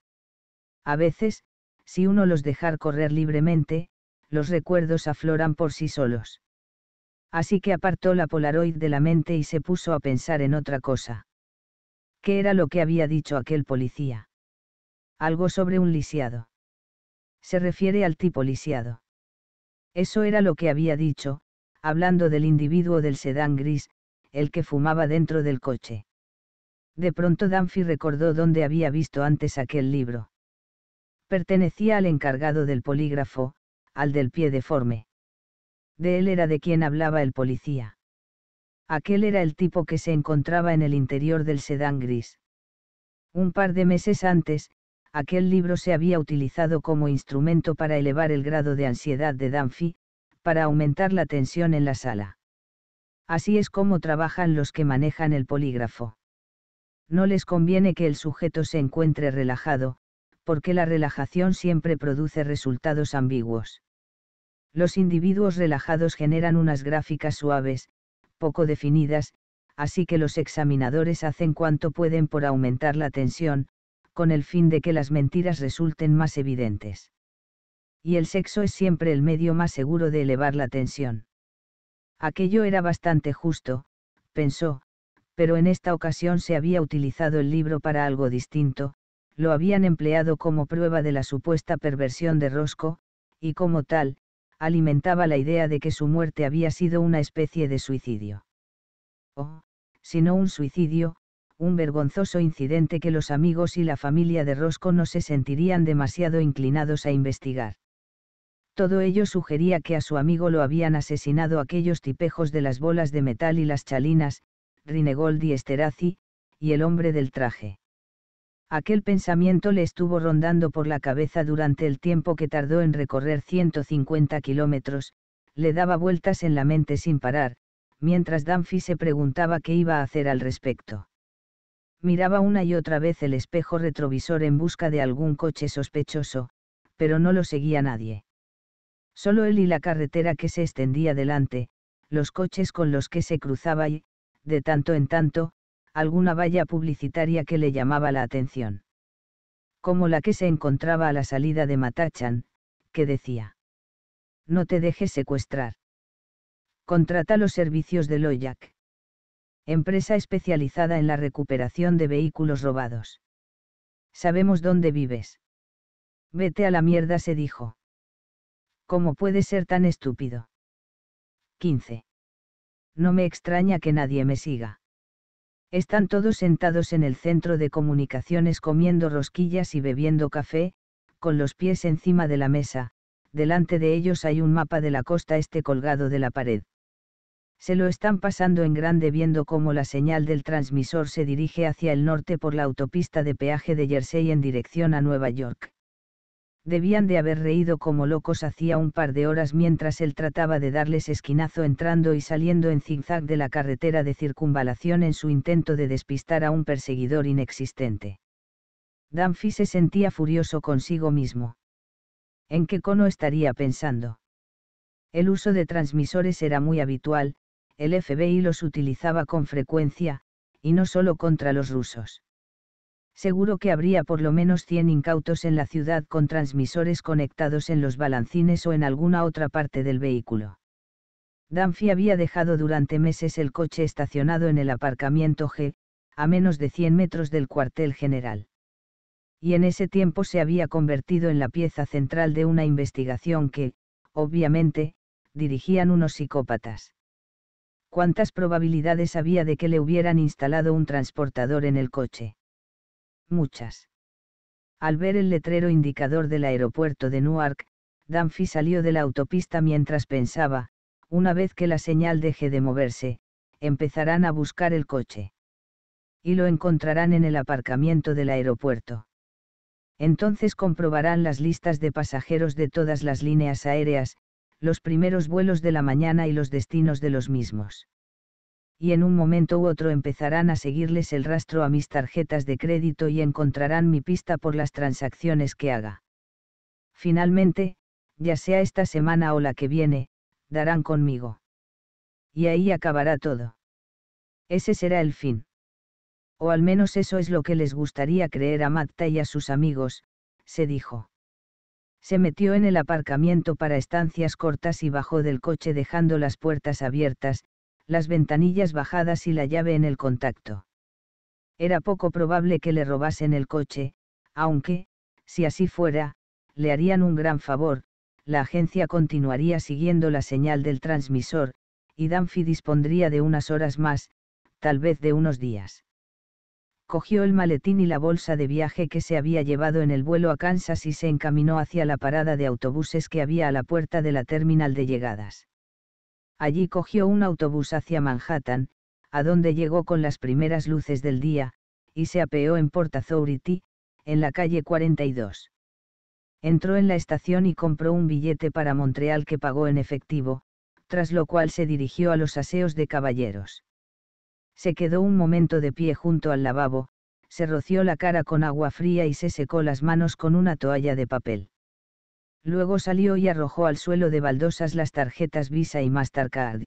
A veces, si uno los dejar correr libremente, los recuerdos afloran por sí solos. Así que apartó la Polaroid de la mente y se puso a pensar en otra cosa. ¿Qué era lo que había dicho aquel policía? Algo sobre un lisiado se refiere al tipo lisiado. Eso era lo que había dicho, hablando del individuo del sedán gris, el que fumaba dentro del coche. De pronto Danfi recordó dónde había visto antes aquel libro. Pertenecía al encargado del polígrafo, al del pie deforme. De él era de quien hablaba el policía. Aquel era el tipo que se encontraba en el interior del sedán gris. Un par de meses antes, aquel libro se había utilizado como instrumento para elevar el grado de ansiedad de Danfi, para aumentar la tensión en la sala. Así es como trabajan los que manejan el polígrafo. No les conviene que el sujeto se encuentre relajado, porque la relajación siempre produce resultados ambiguos. Los individuos relajados generan unas gráficas suaves, poco definidas, así que los examinadores hacen cuanto pueden por aumentar la tensión, con el fin de que las mentiras resulten más evidentes. Y el sexo es siempre el medio más seguro de elevar la tensión. Aquello era bastante justo, pensó, pero en esta ocasión se había utilizado el libro para algo distinto, lo habían empleado como prueba de la supuesta perversión de Rosco, y como tal, alimentaba la idea de que su muerte había sido una especie de suicidio. O, oh, si no un suicidio, un vergonzoso incidente que los amigos y la familia de Rosco no se sentirían demasiado inclinados a investigar. Todo ello sugería que a su amigo lo habían asesinado aquellos tipejos de las bolas de metal y las chalinas, Rinegold y Esterazzi, y el hombre del traje. Aquel pensamiento le estuvo rondando por la cabeza durante el tiempo que tardó en recorrer 150 kilómetros, le daba vueltas en la mente sin parar, mientras Danfi se preguntaba qué iba a hacer al respecto. Miraba una y otra vez el espejo retrovisor en busca de algún coche sospechoso, pero no lo seguía nadie. Solo él y la carretera que se extendía delante, los coches con los que se cruzaba y, de tanto en tanto, alguna valla publicitaria que le llamaba la atención. Como la que se encontraba a la salida de Matachan, que decía. No te dejes secuestrar. Contrata los servicios de Loyac empresa especializada en la recuperación de vehículos robados. Sabemos dónde vives. Vete a la mierda, se dijo. ¿Cómo puedes ser tan estúpido? 15. No me extraña que nadie me siga. Están todos sentados en el centro de comunicaciones comiendo rosquillas y bebiendo café, con los pies encima de la mesa, delante de ellos hay un mapa de la costa este colgado de la pared se lo están pasando en grande viendo cómo la señal del transmisor se dirige hacia el norte por la autopista de peaje de Jersey en dirección a Nueva York. Debían de haber reído como locos hacía un par de horas mientras él trataba de darles esquinazo entrando y saliendo en zigzag de la carretera de circunvalación en su intento de despistar a un perseguidor inexistente. Danfi se sentía furioso consigo mismo. ¿En qué cono estaría pensando? El uso de transmisores era muy habitual, el FBI los utilizaba con frecuencia, y no solo contra los rusos. Seguro que habría por lo menos 100 incautos en la ciudad con transmisores conectados en los balancines o en alguna otra parte del vehículo. Danfi había dejado durante meses el coche estacionado en el aparcamiento G, a menos de 100 metros del cuartel general. Y en ese tiempo se había convertido en la pieza central de una investigación que, obviamente, dirigían unos psicópatas cuántas probabilidades había de que le hubieran instalado un transportador en el coche. Muchas. Al ver el letrero indicador del aeropuerto de Newark, Danfi salió de la autopista mientras pensaba, una vez que la señal deje de moverse, empezarán a buscar el coche. Y lo encontrarán en el aparcamiento del aeropuerto. Entonces comprobarán las listas de pasajeros de todas las líneas aéreas, los primeros vuelos de la mañana y los destinos de los mismos. Y en un momento u otro empezarán a seguirles el rastro a mis tarjetas de crédito y encontrarán mi pista por las transacciones que haga. Finalmente, ya sea esta semana o la que viene, darán conmigo. Y ahí acabará todo. Ese será el fin. O al menos eso es lo que les gustaría creer a Magda y a sus amigos, se dijo se metió en el aparcamiento para estancias cortas y bajó del coche dejando las puertas abiertas, las ventanillas bajadas y la llave en el contacto. Era poco probable que le robasen el coche, aunque, si así fuera, le harían un gran favor, la agencia continuaría siguiendo la señal del transmisor, y Danfi dispondría de unas horas más, tal vez de unos días cogió el maletín y la bolsa de viaje que se había llevado en el vuelo a Kansas y se encaminó hacia la parada de autobuses que había a la puerta de la terminal de llegadas. Allí cogió un autobús hacia Manhattan, a donde llegó con las primeras luces del día, y se apeó en Port Authority, en la calle 42. Entró en la estación y compró un billete para Montreal que pagó en efectivo, tras lo cual se dirigió a los aseos de caballeros se quedó un momento de pie junto al lavabo, se roció la cara con agua fría y se secó las manos con una toalla de papel. Luego salió y arrojó al suelo de baldosas las tarjetas Visa y Mastercard.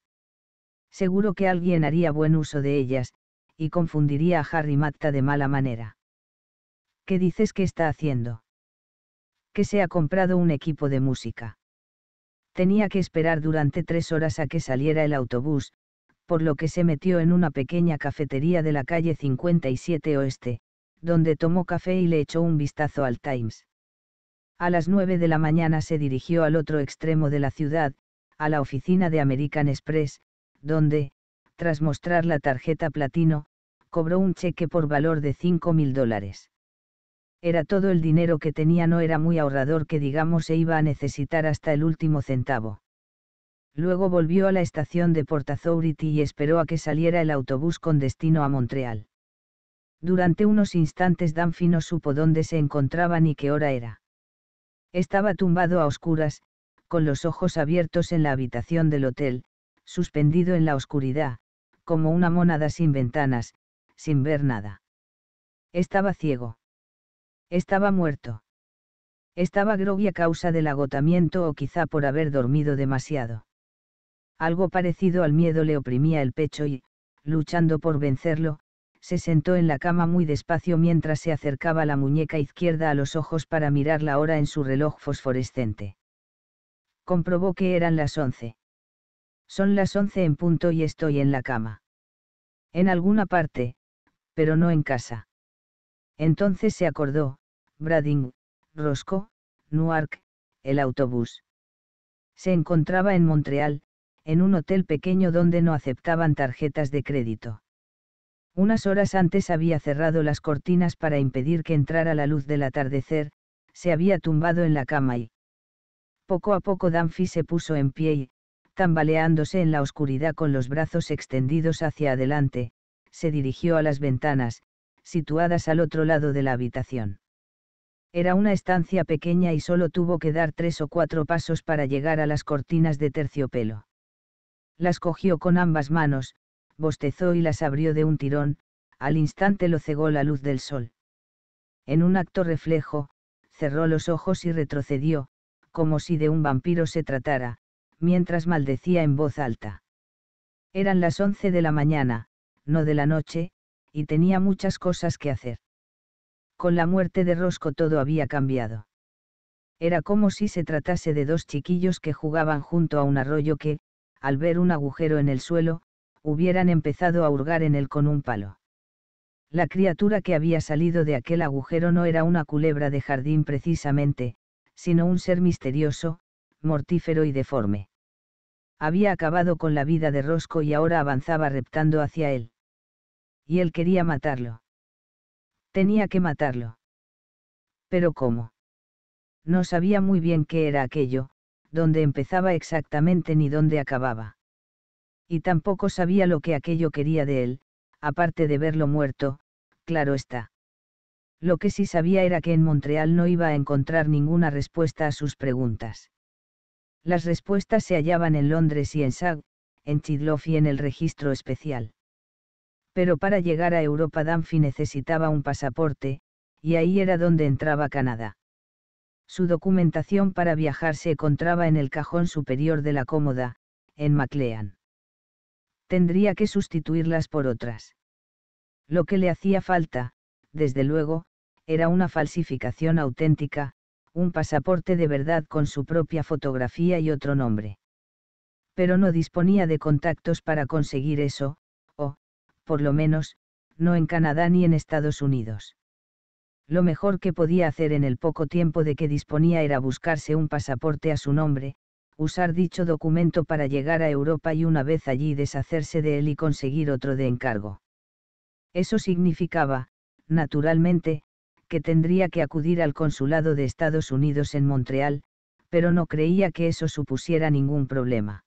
Seguro que alguien haría buen uso de ellas, y confundiría a Harry Matta de mala manera. ¿Qué dices que está haciendo? Que se ha comprado un equipo de música. Tenía que esperar durante tres horas a que saliera el autobús, por lo que se metió en una pequeña cafetería de la calle 57 Oeste, donde tomó café y le echó un vistazo al Times. A las 9 de la mañana se dirigió al otro extremo de la ciudad, a la oficina de American Express, donde, tras mostrar la tarjeta platino, cobró un cheque por valor de cinco mil dólares. Era todo el dinero que tenía, no era muy ahorrador que digamos se iba a necesitar hasta el último centavo. Luego volvió a la estación de Port Authority y esperó a que saliera el autobús con destino a Montreal. Durante unos instantes Danfi no supo dónde se encontraba ni qué hora era. Estaba tumbado a oscuras, con los ojos abiertos en la habitación del hotel, suspendido en la oscuridad, como una mónada sin ventanas, sin ver nada. Estaba ciego. Estaba muerto. Estaba groggy a causa del agotamiento o quizá por haber dormido demasiado. Algo parecido al miedo le oprimía el pecho y, luchando por vencerlo, se sentó en la cama muy despacio mientras se acercaba la muñeca izquierda a los ojos para mirar la hora en su reloj fosforescente. Comprobó que eran las once. Son las once en punto y estoy en la cama. En alguna parte, pero no en casa. Entonces se acordó, Brading, Roscoe, Newark, el autobús. Se encontraba en Montreal, en un hotel pequeño donde no aceptaban tarjetas de crédito. Unas horas antes había cerrado las cortinas para impedir que entrara la luz del atardecer, se había tumbado en la cama y... Poco a poco Danfi se puso en pie y, tambaleándose en la oscuridad con los brazos extendidos hacia adelante, se dirigió a las ventanas, situadas al otro lado de la habitación. Era una estancia pequeña y solo tuvo que dar tres o cuatro pasos para llegar a las cortinas de terciopelo. Las cogió con ambas manos, bostezó y las abrió de un tirón, al instante lo cegó la luz del sol. En un acto reflejo, cerró los ojos y retrocedió, como si de un vampiro se tratara, mientras maldecía en voz alta. Eran las once de la mañana, no de la noche, y tenía muchas cosas que hacer. Con la muerte de Rosco todo había cambiado. Era como si se tratase de dos chiquillos que jugaban junto a un arroyo que, al ver un agujero en el suelo, hubieran empezado a hurgar en él con un palo. La criatura que había salido de aquel agujero no era una culebra de jardín precisamente, sino un ser misterioso, mortífero y deforme. Había acabado con la vida de Rosco y ahora avanzaba reptando hacia él. Y él quería matarlo. Tenía que matarlo. Pero ¿cómo? No sabía muy bien qué era aquello, dónde empezaba exactamente ni dónde acababa. Y tampoco sabía lo que aquello quería de él, aparte de verlo muerto, claro está. Lo que sí sabía era que en Montreal no iba a encontrar ninguna respuesta a sus preguntas. Las respuestas se hallaban en Londres y en SAG, en Chidloff y en el registro especial. Pero para llegar a Europa Danfi necesitaba un pasaporte, y ahí era donde entraba Canadá. Su documentación para viajar se encontraba en el cajón superior de la cómoda, en Maclean. Tendría que sustituirlas por otras. Lo que le hacía falta, desde luego, era una falsificación auténtica, un pasaporte de verdad con su propia fotografía y otro nombre. Pero no disponía de contactos para conseguir eso, o, por lo menos, no en Canadá ni en Estados Unidos. Lo mejor que podía hacer en el poco tiempo de que disponía era buscarse un pasaporte a su nombre, usar dicho documento para llegar a Europa y una vez allí deshacerse de él y conseguir otro de encargo. Eso significaba, naturalmente, que tendría que acudir al consulado de Estados Unidos en Montreal, pero no creía que eso supusiera ningún problema.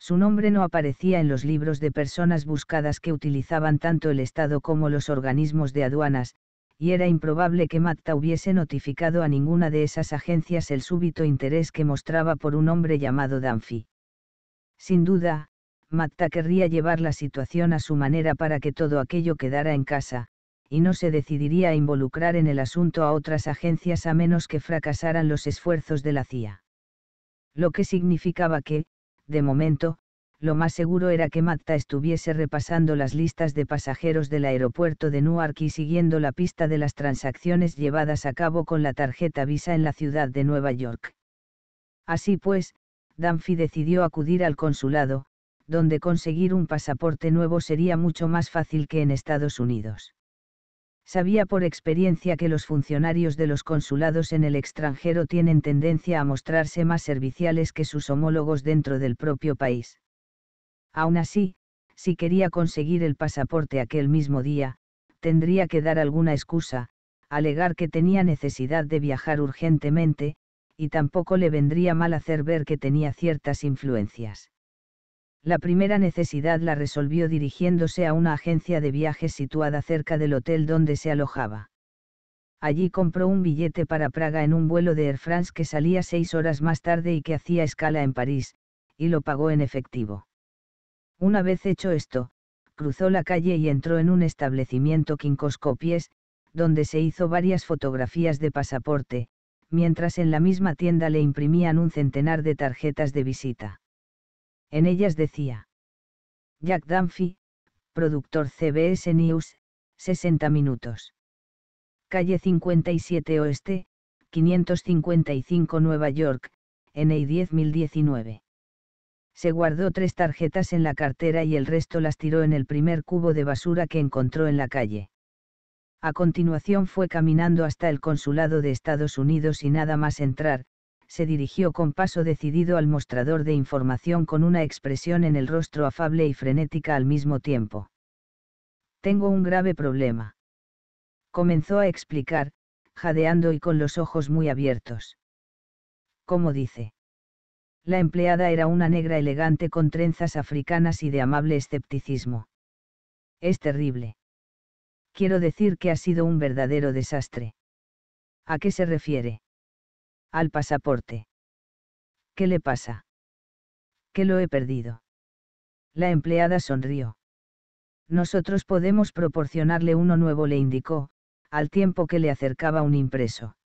Su nombre no aparecía en los libros de personas buscadas que utilizaban tanto el Estado como los organismos de aduanas, y era improbable que Matta hubiese notificado a ninguna de esas agencias el súbito interés que mostraba por un hombre llamado Danfi. Sin duda, Matta querría llevar la situación a su manera para que todo aquello quedara en casa, y no se decidiría a involucrar en el asunto a otras agencias a menos que fracasaran los esfuerzos de la CIA. Lo que significaba que, de momento, lo más seguro era que Matta estuviese repasando las listas de pasajeros del aeropuerto de Newark y siguiendo la pista de las transacciones llevadas a cabo con la tarjeta Visa en la ciudad de Nueva York. Así pues, Danfi decidió acudir al consulado, donde conseguir un pasaporte nuevo sería mucho más fácil que en Estados Unidos. Sabía por experiencia que los funcionarios de los consulados en el extranjero tienen tendencia a mostrarse más serviciales que sus homólogos dentro del propio país Aún así, si quería conseguir el pasaporte aquel mismo día, tendría que dar alguna excusa, alegar que tenía necesidad de viajar urgentemente, y tampoco le vendría mal hacer ver que tenía ciertas influencias. La primera necesidad la resolvió dirigiéndose a una agencia de viajes situada cerca del hotel donde se alojaba. Allí compró un billete para Praga en un vuelo de Air France que salía seis horas más tarde y que hacía escala en París, y lo pagó en efectivo. Una vez hecho esto, cruzó la calle y entró en un establecimiento quincoscopies, donde se hizo varias fotografías de pasaporte, mientras en la misma tienda le imprimían un centenar de tarjetas de visita. En ellas decía, Jack Dunphy, productor CBS News, 60 minutos. Calle 57 Oeste, 555 Nueva York, NI 10019. Se guardó tres tarjetas en la cartera y el resto las tiró en el primer cubo de basura que encontró en la calle. A continuación fue caminando hasta el consulado de Estados Unidos y nada más entrar, se dirigió con paso decidido al mostrador de información con una expresión en el rostro afable y frenética al mismo tiempo. Tengo un grave problema. Comenzó a explicar, jadeando y con los ojos muy abiertos. ¿Cómo dice? La empleada era una negra elegante con trenzas africanas y de amable escepticismo. Es terrible. Quiero decir que ha sido un verdadero desastre. ¿A qué se refiere? Al pasaporte. ¿Qué le pasa? Que lo he perdido. La empleada sonrió. Nosotros podemos proporcionarle uno nuevo, le indicó, al tiempo que le acercaba un impreso.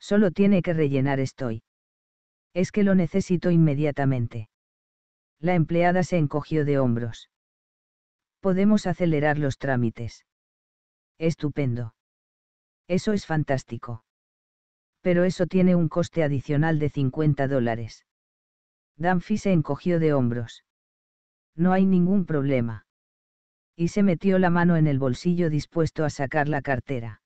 Solo tiene que rellenar estoy. Es que lo necesito inmediatamente. La empleada se encogió de hombros. Podemos acelerar los trámites. Estupendo. Eso es fantástico. Pero eso tiene un coste adicional de 50 dólares. Danfi se encogió de hombros. No hay ningún problema. Y se metió la mano en el bolsillo dispuesto a sacar la cartera.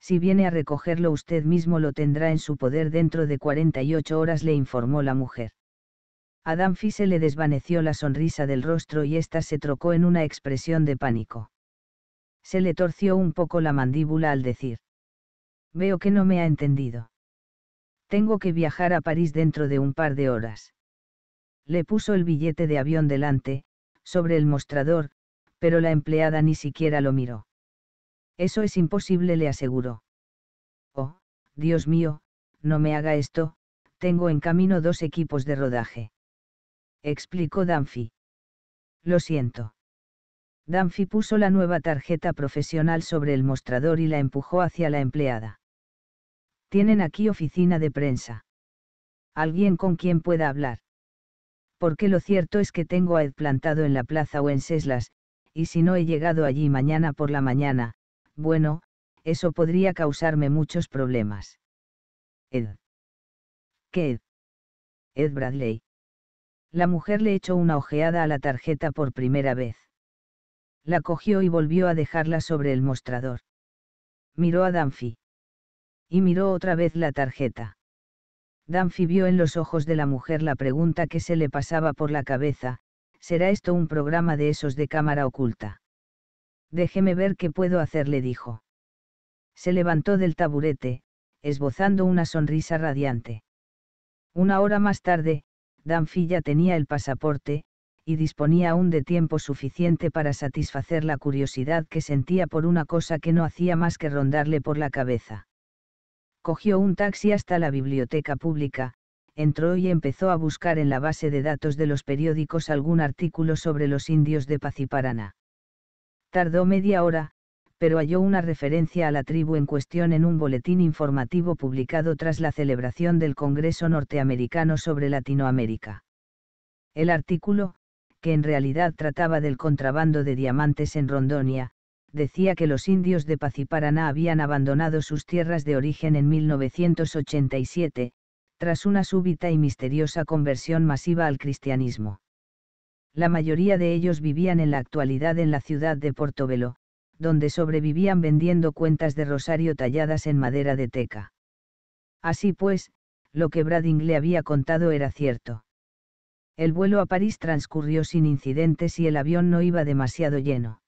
Si viene a recogerlo usted mismo lo tendrá en su poder dentro de 48 horas, le informó la mujer. A Danfi se le desvaneció la sonrisa del rostro y ésta se trocó en una expresión de pánico. Se le torció un poco la mandíbula al decir. Veo que no me ha entendido. Tengo que viajar a París dentro de un par de horas. Le puso el billete de avión delante, sobre el mostrador, pero la empleada ni siquiera lo miró. Eso es imposible, le aseguró. Oh, Dios mío, no me haga esto, tengo en camino dos equipos de rodaje. Explicó Danfi. Lo siento. Danfi puso la nueva tarjeta profesional sobre el mostrador y la empujó hacia la empleada. Tienen aquí oficina de prensa. Alguien con quien pueda hablar. Porque lo cierto es que tengo a Ed plantado en la plaza o en Seslas, y si no he llegado allí mañana por la mañana, bueno, eso podría causarme muchos problemas. Ed. ¿Qué Ed? Ed Bradley. La mujer le echó una ojeada a la tarjeta por primera vez. La cogió y volvió a dejarla sobre el mostrador. Miró a Danfi. Y miró otra vez la tarjeta. Danfi vio en los ojos de la mujer la pregunta que se le pasaba por la cabeza, ¿será esto un programa de esos de cámara oculta? Déjeme ver qué puedo hacer, le dijo. Se levantó del taburete, esbozando una sonrisa radiante. Una hora más tarde, Danfi tenía el pasaporte, y disponía aún de tiempo suficiente para satisfacer la curiosidad que sentía por una cosa que no hacía más que rondarle por la cabeza. Cogió un taxi hasta la biblioteca pública, entró y empezó a buscar en la base de datos de los periódicos algún artículo sobre los indios de Paciparana. Tardó media hora, pero halló una referencia a la tribu en cuestión en un boletín informativo publicado tras la celebración del Congreso norteamericano sobre Latinoamérica. El artículo, que en realidad trataba del contrabando de diamantes en Rondonia, decía que los indios de Paciparaná habían abandonado sus tierras de origen en 1987, tras una súbita y misteriosa conversión masiva al cristianismo. La mayoría de ellos vivían en la actualidad en la ciudad de Portobelo, donde sobrevivían vendiendo cuentas de rosario talladas en madera de teca. Así pues, lo que Brading le había contado era cierto. El vuelo a París transcurrió sin incidentes y el avión no iba demasiado lleno.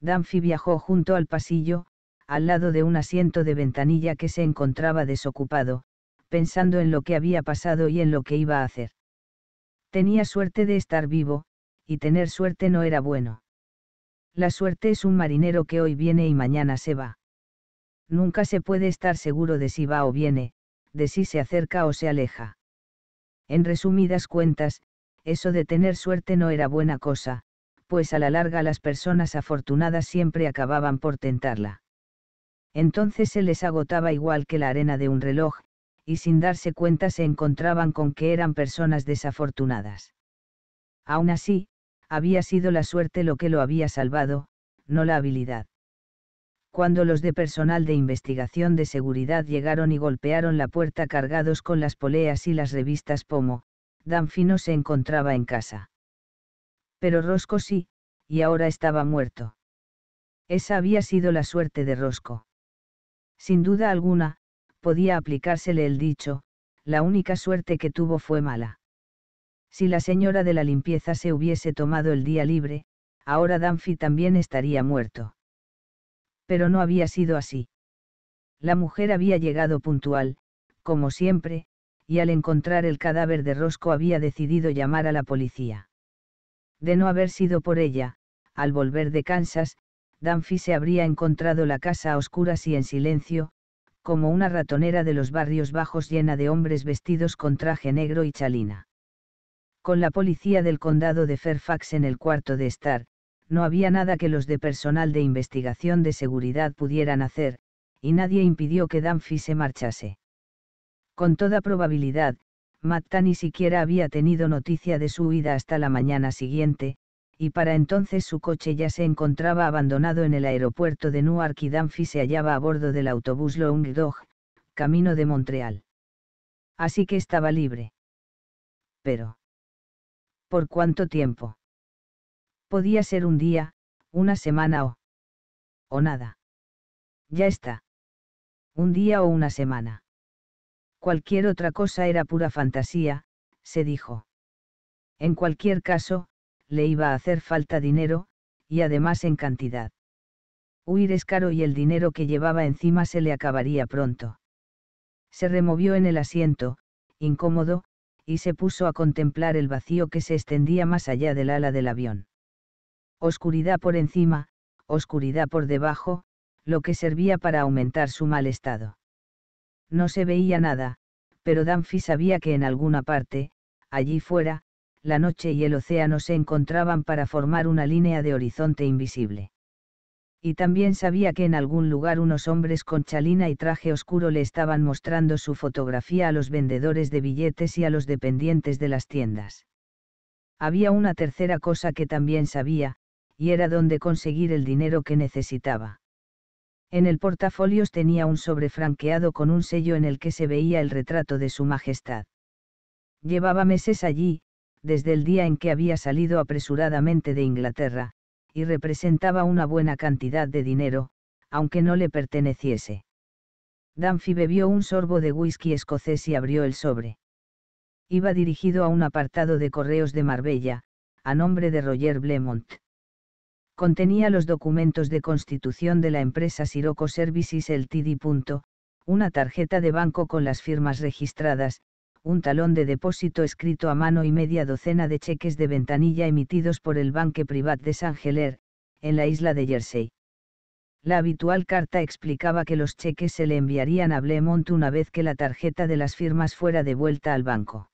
Danfi viajó junto al pasillo, al lado de un asiento de ventanilla que se encontraba desocupado, pensando en lo que había pasado y en lo que iba a hacer. Tenía suerte de estar vivo, y tener suerte no era bueno. La suerte es un marinero que hoy viene y mañana se va. Nunca se puede estar seguro de si va o viene, de si se acerca o se aleja. En resumidas cuentas, eso de tener suerte no era buena cosa, pues a la larga las personas afortunadas siempre acababan por tentarla. Entonces se les agotaba igual que la arena de un reloj, y sin darse cuenta se encontraban con que eran personas desafortunadas. Aún así, había sido la suerte lo que lo había salvado, no la habilidad. Cuando los de personal de investigación de seguridad llegaron y golpearon la puerta cargados con las poleas y las revistas Pomo, Danfino se encontraba en casa. Pero Rosco sí, y ahora estaba muerto. Esa había sido la suerte de Rosco. Sin duda alguna, podía aplicársele el dicho, la única suerte que tuvo fue mala. Si la señora de la limpieza se hubiese tomado el día libre, ahora Danfi también estaría muerto. Pero no había sido así. La mujer había llegado puntual, como siempre, y al encontrar el cadáver de Rosco había decidido llamar a la policía. De no haber sido por ella, al volver de Kansas, Danfi se habría encontrado la casa a oscuras y en silencio, como una ratonera de los barrios bajos llena de hombres vestidos con traje negro y chalina. Con la policía del condado de Fairfax en el cuarto de estar, no había nada que los de personal de investigación de seguridad pudieran hacer, y nadie impidió que Danfi se marchase. Con toda probabilidad, Matta ni siquiera había tenido noticia de su huida hasta la mañana siguiente, y para entonces su coche ya se encontraba abandonado en el aeropuerto de Newark y Danfi se hallaba a bordo del autobús Long Dog, camino de Montreal. Así que estaba libre. Pero. ¿Por cuánto tiempo? Podía ser un día, una semana o... o nada. Ya está. Un día o una semana. Cualquier otra cosa era pura fantasía, se dijo. En cualquier caso, le iba a hacer falta dinero, y además en cantidad. Huir es caro y el dinero que llevaba encima se le acabaría pronto. Se removió en el asiento, incómodo, y se puso a contemplar el vacío que se extendía más allá del ala del avión. Oscuridad por encima, oscuridad por debajo, lo que servía para aumentar su mal estado. No se veía nada, pero Danfi sabía que en alguna parte, allí fuera, la noche y el océano se encontraban para formar una línea de horizonte invisible. Y también sabía que en algún lugar unos hombres con chalina y traje oscuro le estaban mostrando su fotografía a los vendedores de billetes y a los dependientes de las tiendas. Había una tercera cosa que también sabía, y era dónde conseguir el dinero que necesitaba. En el portafolios tenía un sobre franqueado con un sello en el que se veía el retrato de su majestad. Llevaba meses allí, desde el día en que había salido apresuradamente de Inglaterra, y representaba una buena cantidad de dinero, aunque no le perteneciese. Danfi bebió un sorbo de whisky escocés y abrió el sobre. Iba dirigido a un apartado de correos de Marbella, a nombre de Roger Blemont. Contenía los documentos de constitución de la empresa Sirocco Services LTD. Una tarjeta de banco con las firmas registradas, un talón de depósito escrito a mano y media docena de cheques de ventanilla emitidos por el Banque Privat de Saint-Geler, en la isla de Jersey. La habitual carta explicaba que los cheques se le enviarían a Blemont una vez que la tarjeta de las firmas fuera devuelta al banco.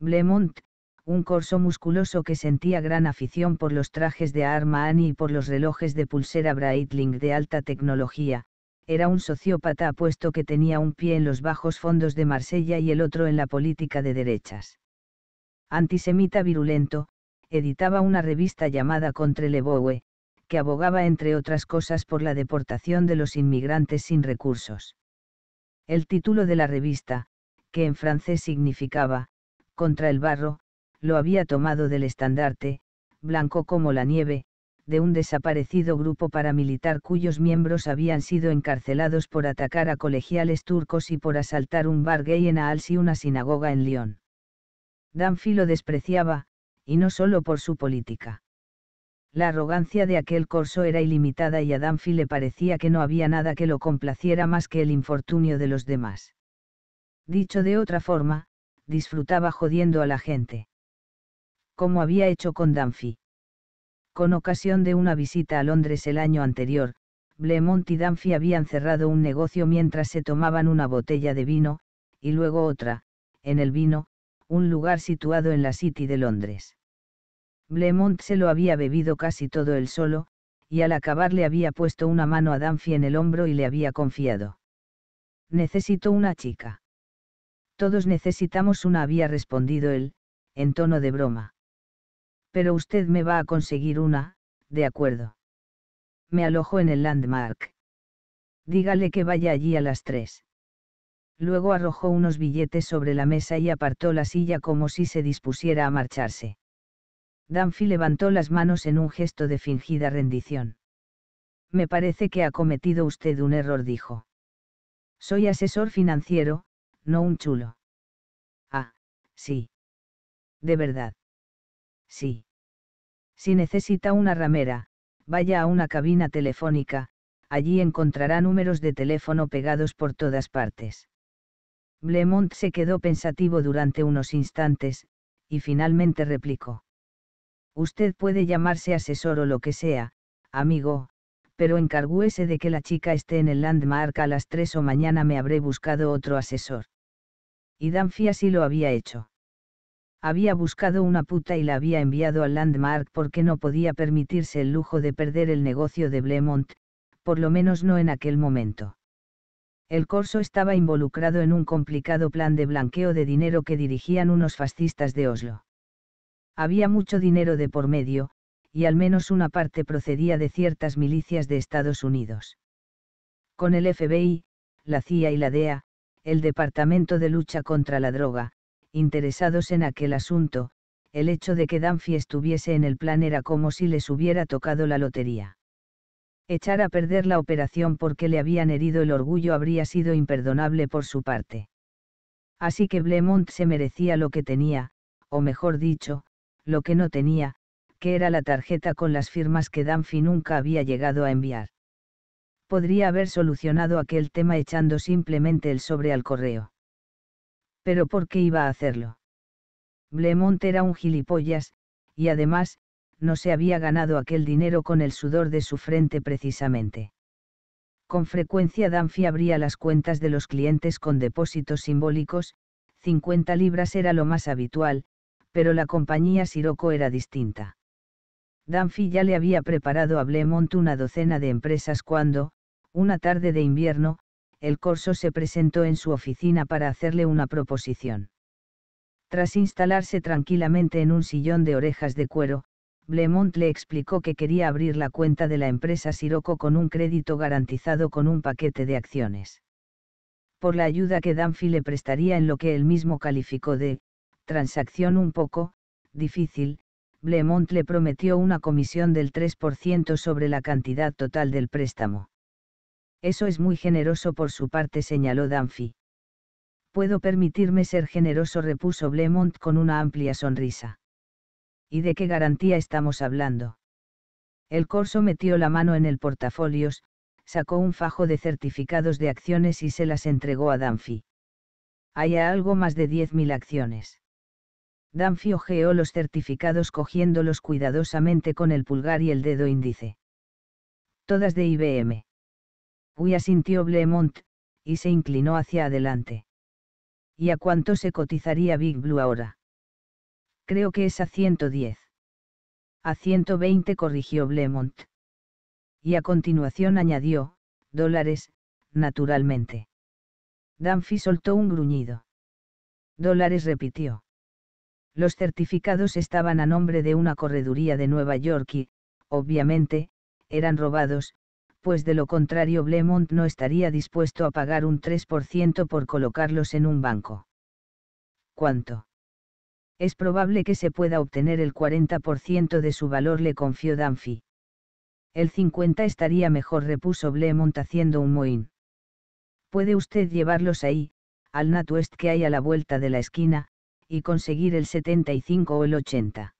Blemont, un corso musculoso que sentía gran afición por los trajes de Armani y por los relojes de pulsera Breitling de alta tecnología, era un sociópata apuesto que tenía un pie en los bajos fondos de Marsella y el otro en la política de derechas. Antisemita virulento, editaba una revista llamada Contre le Boue, que abogaba entre otras cosas por la deportación de los inmigrantes sin recursos. El título de la revista, que en francés significaba, contra el barro, lo había tomado del estandarte, blanco como la nieve, de un desaparecido grupo paramilitar cuyos miembros habían sido encarcelados por atacar a colegiales turcos y por asaltar un bar gay en Aals y una sinagoga en Lyon. Danfi lo despreciaba, y no solo por su política. La arrogancia de aquel corso era ilimitada y a Danfi le parecía que no había nada que lo complaciera más que el infortunio de los demás. Dicho de otra forma, disfrutaba jodiendo a la gente. Como había hecho con Danfi con ocasión de una visita a Londres el año anterior, Blemont y Danfi habían cerrado un negocio mientras se tomaban una botella de vino, y luego otra, en el vino, un lugar situado en la City de Londres. Blemont se lo había bebido casi todo él solo, y al acabar le había puesto una mano a Danfi en el hombro y le había confiado. Necesito una chica. Todos necesitamos una había respondido él, en tono de broma pero usted me va a conseguir una, de acuerdo. Me alojo en el landmark. Dígale que vaya allí a las tres. Luego arrojó unos billetes sobre la mesa y apartó la silla como si se dispusiera a marcharse. Danfi levantó las manos en un gesto de fingida rendición. Me parece que ha cometido usted un error, dijo. Soy asesor financiero, no un chulo. Ah, sí. De verdad sí. Si necesita una ramera, vaya a una cabina telefónica, allí encontrará números de teléfono pegados por todas partes. Blemont se quedó pensativo durante unos instantes, y finalmente replicó. Usted puede llamarse asesor o lo que sea, amigo, pero encargúese de que la chica esté en el Landmark a las tres o mañana me habré buscado otro asesor. Y Danfi así lo había hecho había buscado una puta y la había enviado al Landmark porque no podía permitirse el lujo de perder el negocio de Blemont, por lo menos no en aquel momento. El corso estaba involucrado en un complicado plan de blanqueo de dinero que dirigían unos fascistas de Oslo. Había mucho dinero de por medio, y al menos una parte procedía de ciertas milicias de Estados Unidos. Con el FBI, la CIA y la DEA, el Departamento de Lucha contra la Droga, interesados en aquel asunto, el hecho de que Danfi estuviese en el plan era como si les hubiera tocado la lotería. Echar a perder la operación porque le habían herido el orgullo habría sido imperdonable por su parte. Así que Blemont se merecía lo que tenía, o mejor dicho, lo que no tenía, que era la tarjeta con las firmas que Danfi nunca había llegado a enviar. Podría haber solucionado aquel tema echando simplemente el sobre al correo. Pero ¿por qué iba a hacerlo? Blemont era un gilipollas, y además, no se había ganado aquel dinero con el sudor de su frente precisamente. Con frecuencia Danfi abría las cuentas de los clientes con depósitos simbólicos, 50 libras era lo más habitual, pero la compañía Siroco era distinta. Danfi ya le había preparado a Blemont una docena de empresas cuando, una tarde de invierno, el corso se presentó en su oficina para hacerle una proposición. Tras instalarse tranquilamente en un sillón de orejas de cuero, Blemont le explicó que quería abrir la cuenta de la empresa Siroco con un crédito garantizado con un paquete de acciones. Por la ayuda que Danfi le prestaría en lo que él mismo calificó de transacción un poco difícil, Blemont le prometió una comisión del 3% sobre la cantidad total del préstamo. Eso es muy generoso por su parte, señaló Danfi. Puedo permitirme ser generoso, repuso Blemont con una amplia sonrisa. ¿Y de qué garantía estamos hablando? El corso metió la mano en el portafolios, sacó un fajo de certificados de acciones y se las entregó a Danfi. Hay algo más de 10.000 acciones. Danfi ojeó los certificados cogiéndolos cuidadosamente con el pulgar y el dedo índice. Todas de IBM. Uy asintió Blemont, y se inclinó hacia adelante. ¿Y a cuánto se cotizaría Big Blue ahora? Creo que es a 110. A 120 corrigió Blemont. Y a continuación añadió, dólares, naturalmente. Danfi soltó un gruñido. Dólares repitió. Los certificados estaban a nombre de una correduría de Nueva York y, obviamente, eran robados, pues de lo contrario Blemont no estaría dispuesto a pagar un 3% por colocarlos en un banco. ¿Cuánto? Es probable que se pueda obtener el 40% de su valor, le confió Danfi. El 50 estaría mejor, repuso Blemont haciendo un mohín. Puede usted llevarlos ahí, al NatWest que hay a la vuelta de la esquina, y conseguir el 75 o el 80.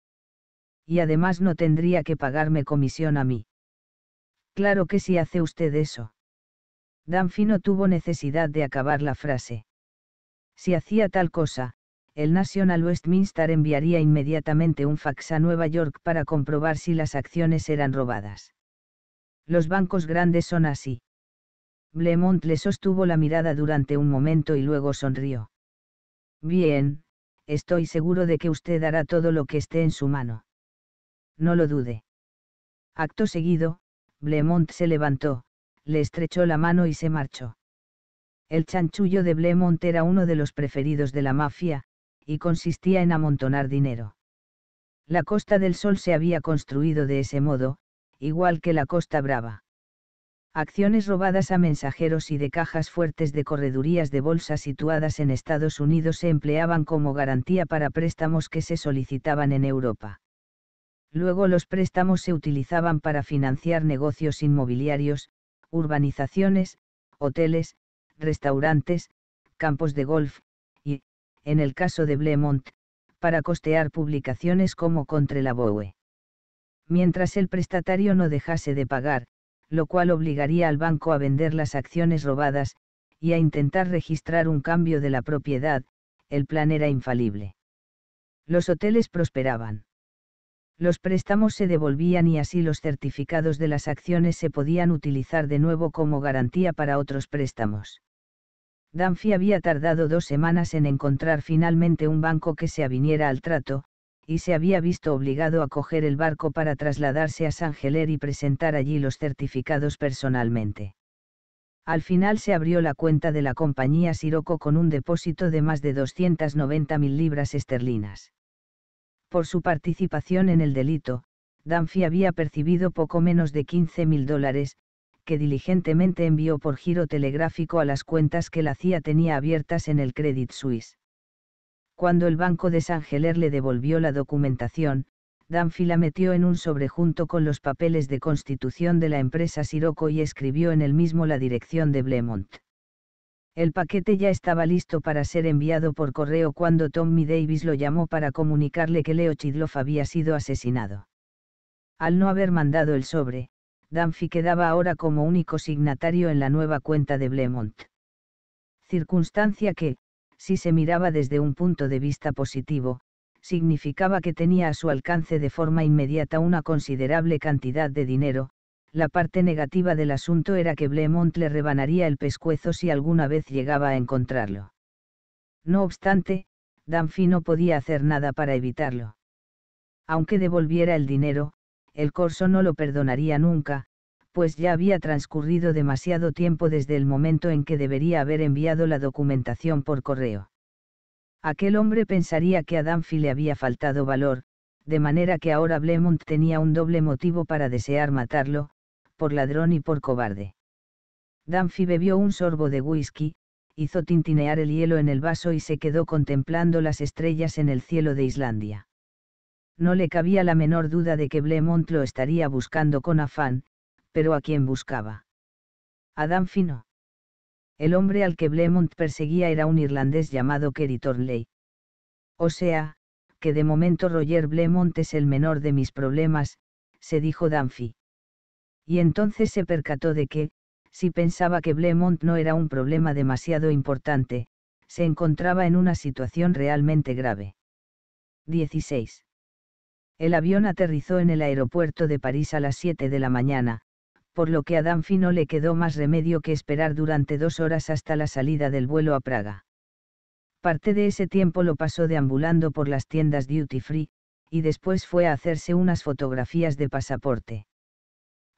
Y además no tendría que pagarme comisión a mí. Claro que si hace usted eso. Danfino no tuvo necesidad de acabar la frase. Si hacía tal cosa, el National Westminster enviaría inmediatamente un fax a Nueva York para comprobar si las acciones eran robadas. Los bancos grandes son así. Blemont le sostuvo la mirada durante un momento y luego sonrió. Bien, estoy seguro de que usted hará todo lo que esté en su mano. No lo dude. Acto seguido, Blemont se levantó, le estrechó la mano y se marchó. El chanchullo de Blemont era uno de los preferidos de la mafia, y consistía en amontonar dinero. La Costa del Sol se había construido de ese modo, igual que la Costa Brava. Acciones robadas a mensajeros y de cajas fuertes de corredurías de bolsa situadas en Estados Unidos se empleaban como garantía para préstamos que se solicitaban en Europa. Luego los préstamos se utilizaban para financiar negocios inmobiliarios, urbanizaciones, hoteles, restaurantes, campos de golf, y, en el caso de Blemont, para costear publicaciones como Contre la Boe. Mientras el prestatario no dejase de pagar, lo cual obligaría al banco a vender las acciones robadas, y a intentar registrar un cambio de la propiedad, el plan era infalible. Los hoteles prosperaban los préstamos se devolvían y así los certificados de las acciones se podían utilizar de nuevo como garantía para otros préstamos. Danfi había tardado dos semanas en encontrar finalmente un banco que se aviniera al trato, y se había visto obligado a coger el barco para trasladarse a San Geler y presentar allí los certificados personalmente. Al final se abrió la cuenta de la compañía Siroco con un depósito de más de 290.000 libras esterlinas por su participación en el delito, Danfi había percibido poco menos de 15 mil dólares, que diligentemente envió por giro telegráfico a las cuentas que la CIA tenía abiertas en el Credit Suisse. Cuando el banco de San Geler le devolvió la documentación, Danfi la metió en un sobrejunto con los papeles de constitución de la empresa Siroco y escribió en el mismo la dirección de Blemont. El paquete ya estaba listo para ser enviado por correo cuando Tommy Davis lo llamó para comunicarle que Leo Chidloff había sido asesinado. Al no haber mandado el sobre, Danfi quedaba ahora como único signatario en la nueva cuenta de Blemont. Circunstancia que, si se miraba desde un punto de vista positivo, significaba que tenía a su alcance de forma inmediata una considerable cantidad de dinero, la parte negativa del asunto era que Blemont le rebanaría el pescuezo si alguna vez llegaba a encontrarlo. No obstante, Danfi no podía hacer nada para evitarlo. Aunque devolviera el dinero, el corso no lo perdonaría nunca, pues ya había transcurrido demasiado tiempo desde el momento en que debería haber enviado la documentación por correo. Aquel hombre pensaría que a Danfi le había faltado valor, de manera que ahora Blemont tenía un doble motivo para desear matarlo, por ladrón y por cobarde. Danfi bebió un sorbo de whisky, hizo tintinear el hielo en el vaso y se quedó contemplando las estrellas en el cielo de Islandia. No le cabía la menor duda de que Blemont lo estaría buscando con afán, pero a quién buscaba. A Danfi no. El hombre al que Blemont perseguía era un irlandés llamado Kerry Tornley. O sea, que de momento Roger Blemont es el menor de mis problemas, se dijo Danfi y entonces se percató de que, si pensaba que Blemont no era un problema demasiado importante, se encontraba en una situación realmente grave. 16. El avión aterrizó en el aeropuerto de París a las 7 de la mañana, por lo que a Danfi no le quedó más remedio que esperar durante dos horas hasta la salida del vuelo a Praga. Parte de ese tiempo lo pasó deambulando por las tiendas duty free, y después fue a hacerse unas fotografías de pasaporte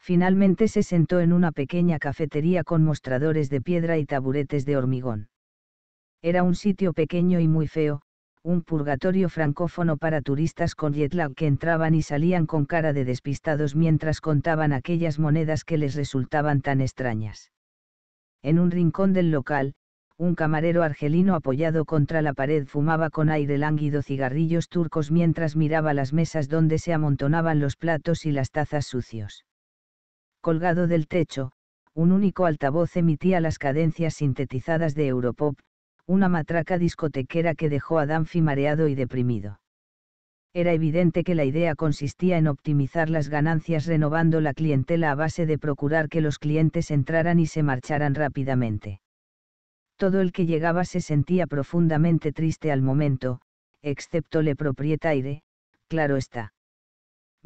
finalmente se sentó en una pequeña cafetería con mostradores de piedra y taburetes de hormigón. Era un sitio pequeño y muy feo, un purgatorio francófono para turistas con jetlag que entraban y salían con cara de despistados mientras contaban aquellas monedas que les resultaban tan extrañas. En un rincón del local, un camarero argelino apoyado contra la pared fumaba con aire lánguido cigarrillos turcos mientras miraba las mesas donde se amontonaban los platos y las tazas sucios. Colgado del techo, un único altavoz emitía las cadencias sintetizadas de Europop, una matraca discotequera que dejó a Danfi mareado y deprimido. Era evidente que la idea consistía en optimizar las ganancias renovando la clientela a base de procurar que los clientes entraran y se marcharan rápidamente. Todo el que llegaba se sentía profundamente triste al momento, excepto le Proprietaire, claro está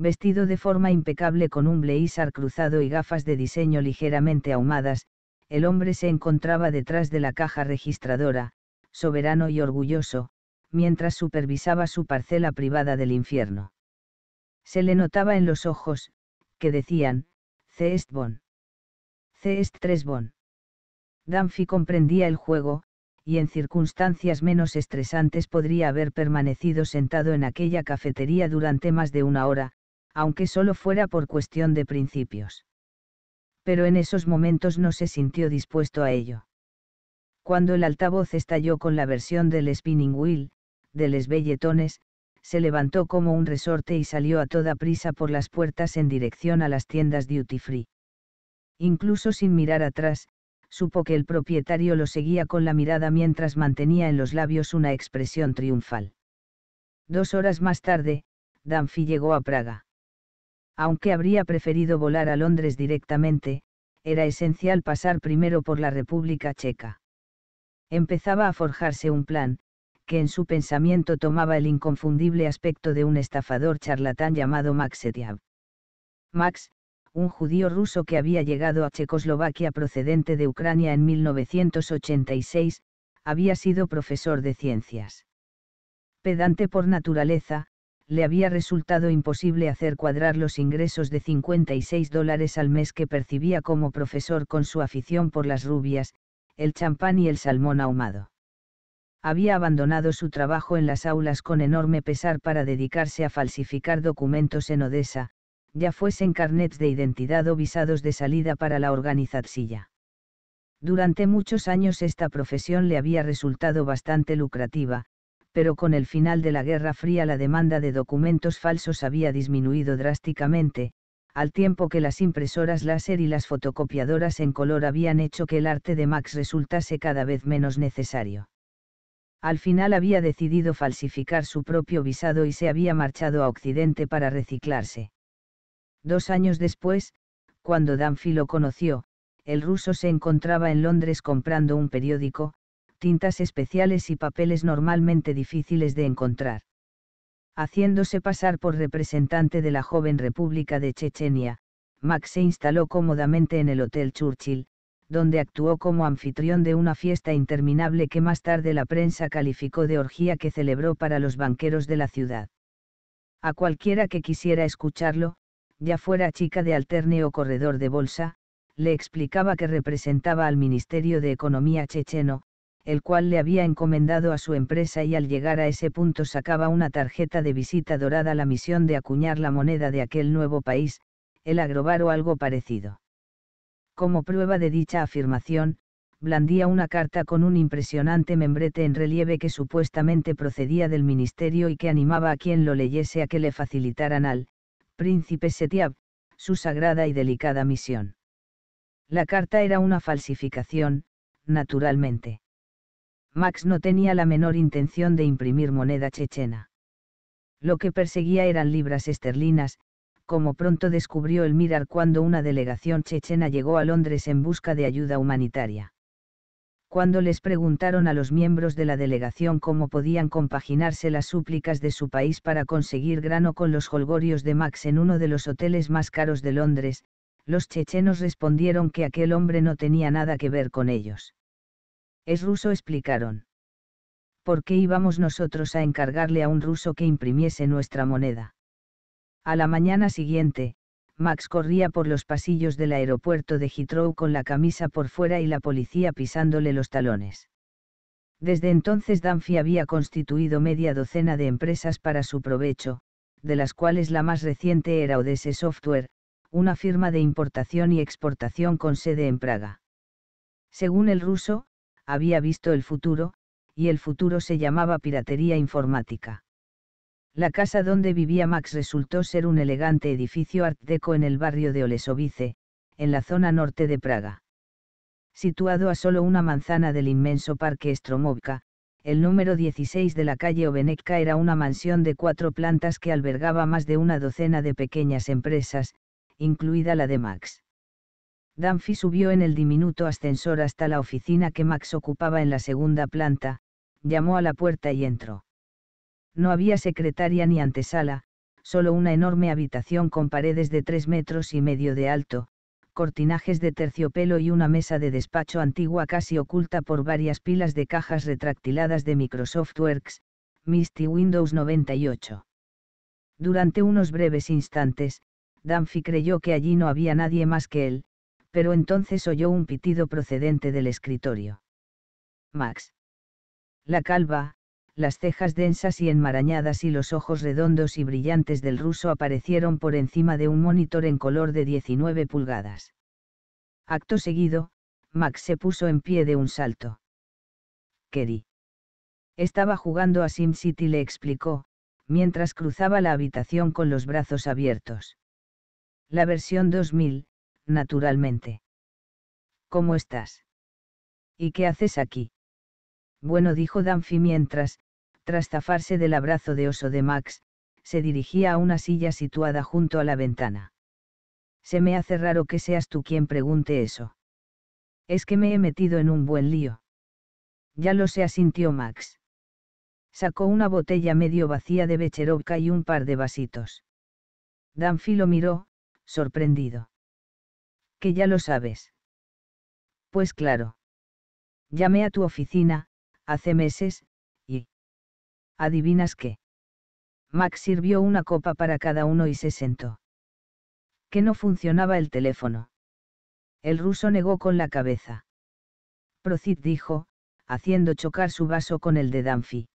vestido de forma impecable con un blazer cruzado y gafas de diseño ligeramente ahumadas, el hombre se encontraba detrás de la caja registradora, soberano y orgulloso, mientras supervisaba su parcela privada del infierno. Se le notaba en los ojos, que decían, «Cest bon. Cest tres bon. Danfi comprendía el juego, y en circunstancias menos estresantes podría haber permanecido sentado en aquella cafetería durante más de una hora, aunque solo fuera por cuestión de principios. Pero en esos momentos no se sintió dispuesto a ello. Cuando el altavoz estalló con la versión del spinning wheel, de les belletones, se levantó como un resorte y salió a toda prisa por las puertas en dirección a las tiendas duty free. Incluso sin mirar atrás, supo que el propietario lo seguía con la mirada mientras mantenía en los labios una expresión triunfal. Dos horas más tarde, Danfi llegó a Praga aunque habría preferido volar a Londres directamente, era esencial pasar primero por la República Checa. Empezaba a forjarse un plan, que en su pensamiento tomaba el inconfundible aspecto de un estafador charlatán llamado Max Max, un judío ruso que había llegado a Checoslovaquia procedente de Ucrania en 1986, había sido profesor de ciencias. Pedante por naturaleza, le había resultado imposible hacer cuadrar los ingresos de 56 dólares al mes que percibía como profesor con su afición por las rubias, el champán y el salmón ahumado. Había abandonado su trabajo en las aulas con enorme pesar para dedicarse a falsificar documentos en Odessa, ya fuesen carnets de identidad o visados de salida para la organizadilla. Durante muchos años esta profesión le había resultado bastante lucrativa, pero con el final de la Guerra Fría la demanda de documentos falsos había disminuido drásticamente, al tiempo que las impresoras láser y las fotocopiadoras en color habían hecho que el arte de Max resultase cada vez menos necesario. Al final había decidido falsificar su propio visado y se había marchado a Occidente para reciclarse. Dos años después, cuando Danfi lo conoció, el ruso se encontraba en Londres comprando un periódico, tintas especiales y papeles normalmente difíciles de encontrar. Haciéndose pasar por representante de la joven República de Chechenia, Max se instaló cómodamente en el Hotel Churchill, donde actuó como anfitrión de una fiesta interminable que más tarde la prensa calificó de orgía que celebró para los banqueros de la ciudad. A cualquiera que quisiera escucharlo, ya fuera chica de alterne o corredor de bolsa, le explicaba que representaba al Ministerio de Economía checheno, el cual le había encomendado a su empresa y al llegar a ese punto sacaba una tarjeta de visita dorada la misión de acuñar la moneda de aquel nuevo país, el agrobar o algo parecido. Como prueba de dicha afirmación, blandía una carta con un impresionante membrete en relieve que supuestamente procedía del ministerio y que animaba a quien lo leyese a que le facilitaran al príncipe Setiab su sagrada y delicada misión. La carta era una falsificación, naturalmente. Max no tenía la menor intención de imprimir moneda chechena. Lo que perseguía eran libras esterlinas, como pronto descubrió el Mirar cuando una delegación chechena llegó a Londres en busca de ayuda humanitaria. Cuando les preguntaron a los miembros de la delegación cómo podían compaginarse las súplicas de su país para conseguir grano con los holgorios de Max en uno de los hoteles más caros de Londres, los chechenos respondieron que aquel hombre no tenía nada que ver con ellos es ruso, explicaron. ¿Por qué íbamos nosotros a encargarle a un ruso que imprimiese nuestra moneda? A la mañana siguiente, Max corría por los pasillos del aeropuerto de Heathrow con la camisa por fuera y la policía pisándole los talones. Desde entonces Danfi había constituido media docena de empresas para su provecho, de las cuales la más reciente era Odese Software, una firma de importación y exportación con sede en Praga. Según el ruso, había visto el futuro, y el futuro se llamaba piratería informática. La casa donde vivía Max resultó ser un elegante edificio art deco en el barrio de Olesovice, en la zona norte de Praga. Situado a solo una manzana del inmenso parque Stromovka, el número 16 de la calle Ovenekka era una mansión de cuatro plantas que albergaba más de una docena de pequeñas empresas, incluida la de Max. Danfi subió en el diminuto ascensor hasta la oficina que Max ocupaba en la segunda planta, llamó a la puerta y entró. No había secretaria ni antesala, solo una enorme habitación con paredes de tres metros y medio de alto, cortinajes de terciopelo y una mesa de despacho antigua casi oculta por varias pilas de cajas retractiladas de Microsoft Works, Misty Windows 98. Durante unos breves instantes, Danfi creyó que allí no había nadie más que él, pero entonces oyó un pitido procedente del escritorio. Max. La calva, las cejas densas y enmarañadas y los ojos redondos y brillantes del ruso aparecieron por encima de un monitor en color de 19 pulgadas. Acto seguido, Max se puso en pie de un salto. Kerry. Estaba jugando a SimCity, le explicó, mientras cruzaba la habitación con los brazos abiertos. La versión 2000, naturalmente. ¿Cómo estás? ¿Y qué haces aquí? Bueno, dijo Danfi mientras, tras zafarse del abrazo de oso de Max, se dirigía a una silla situada junto a la ventana. Se me hace raro que seas tú quien pregunte eso. Es que me he metido en un buen lío. Ya lo sé, asintió Max. Sacó una botella medio vacía de Becherovka y un par de vasitos. Danfi lo miró, sorprendido que ya lo sabes. Pues claro. Llamé a tu oficina, hace meses, y... ¿Adivinas qué? Max sirvió una copa para cada uno y se sentó. Que no funcionaba el teléfono. El ruso negó con la cabeza. Procid dijo, haciendo chocar su vaso con el de Danfi.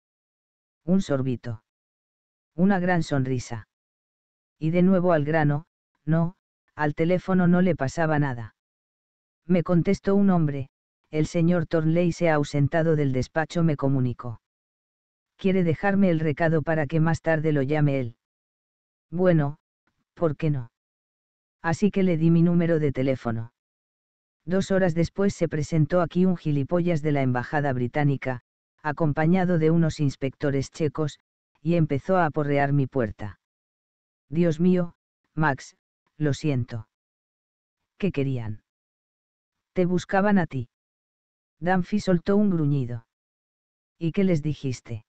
Un sorbito. Una gran sonrisa. Y de nuevo al grano, no, al teléfono no le pasaba nada. Me contestó un hombre, el señor Tornley se ha ausentado del despacho, me comunicó. Quiere dejarme el recado para que más tarde lo llame él. Bueno, ¿por qué no? Así que le di mi número de teléfono. Dos horas después se presentó aquí un gilipollas de la Embajada Británica, acompañado de unos inspectores checos, y empezó a aporrear mi puerta. Dios mío, Max, lo siento. ¿Qué querían? Te buscaban a ti. Danfi soltó un gruñido. ¿Y qué les dijiste?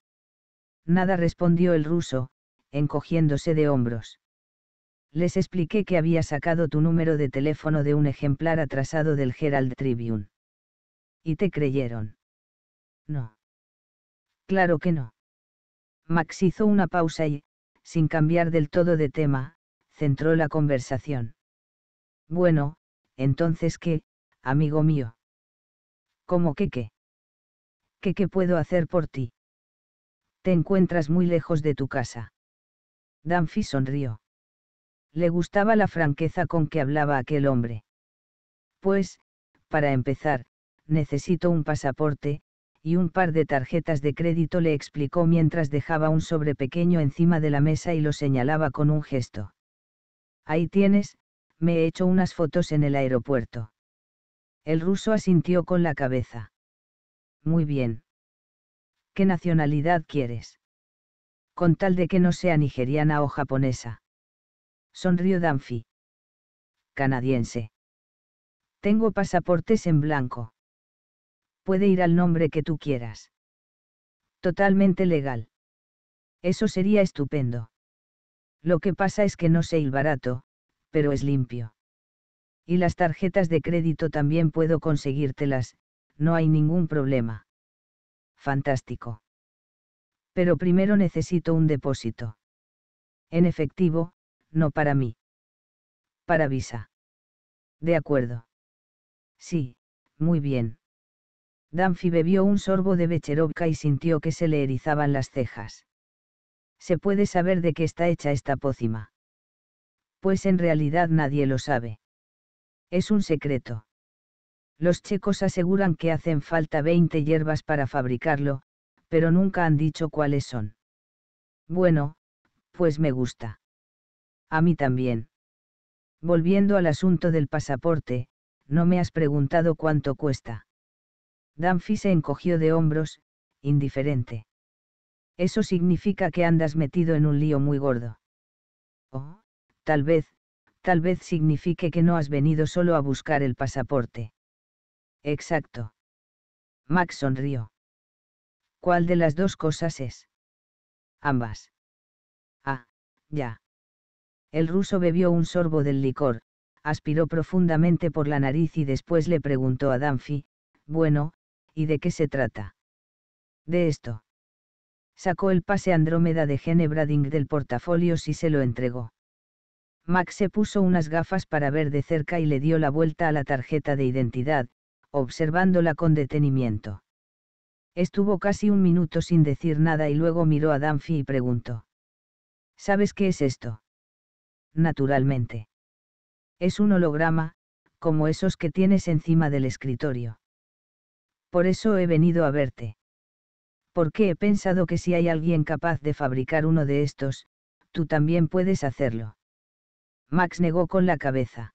Nada respondió el ruso, encogiéndose de hombros. Les expliqué que había sacado tu número de teléfono de un ejemplar atrasado del Herald Tribune. ¿Y te creyeron? No. Claro que no. Max hizo una pausa y, sin cambiar del todo de tema, centró la conversación. Bueno, entonces qué, amigo mío. ¿Cómo que qué? ¿Qué qué puedo hacer por ti? Te encuentras muy lejos de tu casa. Danfi sonrió. Le gustaba la franqueza con que hablaba aquel hombre. Pues, para empezar, necesito un pasaporte, y un par de tarjetas de crédito le explicó mientras dejaba un sobre pequeño encima de la mesa y lo señalaba con un gesto. Ahí tienes, me he hecho unas fotos en el aeropuerto. El ruso asintió con la cabeza. Muy bien. ¿Qué nacionalidad quieres? Con tal de que no sea nigeriana o japonesa. Sonrió Danfi. Canadiense. Tengo pasaportes en blanco. Puede ir al nombre que tú quieras. Totalmente legal. Eso sería estupendo. Lo que pasa es que no sé el barato, pero es limpio. Y las tarjetas de crédito también puedo conseguírtelas, no hay ningún problema. Fantástico. Pero primero necesito un depósito. En efectivo, no para mí. Para Visa. De acuerdo. Sí, muy bien. Danfi bebió un sorbo de Becherovka y sintió que se le erizaban las cejas se puede saber de qué está hecha esta pócima. Pues en realidad nadie lo sabe. Es un secreto. Los checos aseguran que hacen falta 20 hierbas para fabricarlo, pero nunca han dicho cuáles son. Bueno, pues me gusta. A mí también. Volviendo al asunto del pasaporte, no me has preguntado cuánto cuesta. Danfi se encogió de hombros, indiferente. Eso significa que andas metido en un lío muy gordo. Oh, tal vez, tal vez signifique que no has venido solo a buscar el pasaporte. Exacto. Max sonrió. ¿Cuál de las dos cosas es? Ambas. Ah, ya. El ruso bebió un sorbo del licor, aspiró profundamente por la nariz y después le preguntó a Danfi, bueno, ¿y de qué se trata? De esto. Sacó el pase Andrómeda de Brading del portafolio y se lo entregó. Max se puso unas gafas para ver de cerca y le dio la vuelta a la tarjeta de identidad, observándola con detenimiento. Estuvo casi un minuto sin decir nada y luego miró a Danfi y preguntó. ¿Sabes qué es esto? Naturalmente. Es un holograma, como esos que tienes encima del escritorio. Por eso he venido a verte porque he pensado que si hay alguien capaz de fabricar uno de estos, tú también puedes hacerlo. Max negó con la cabeza.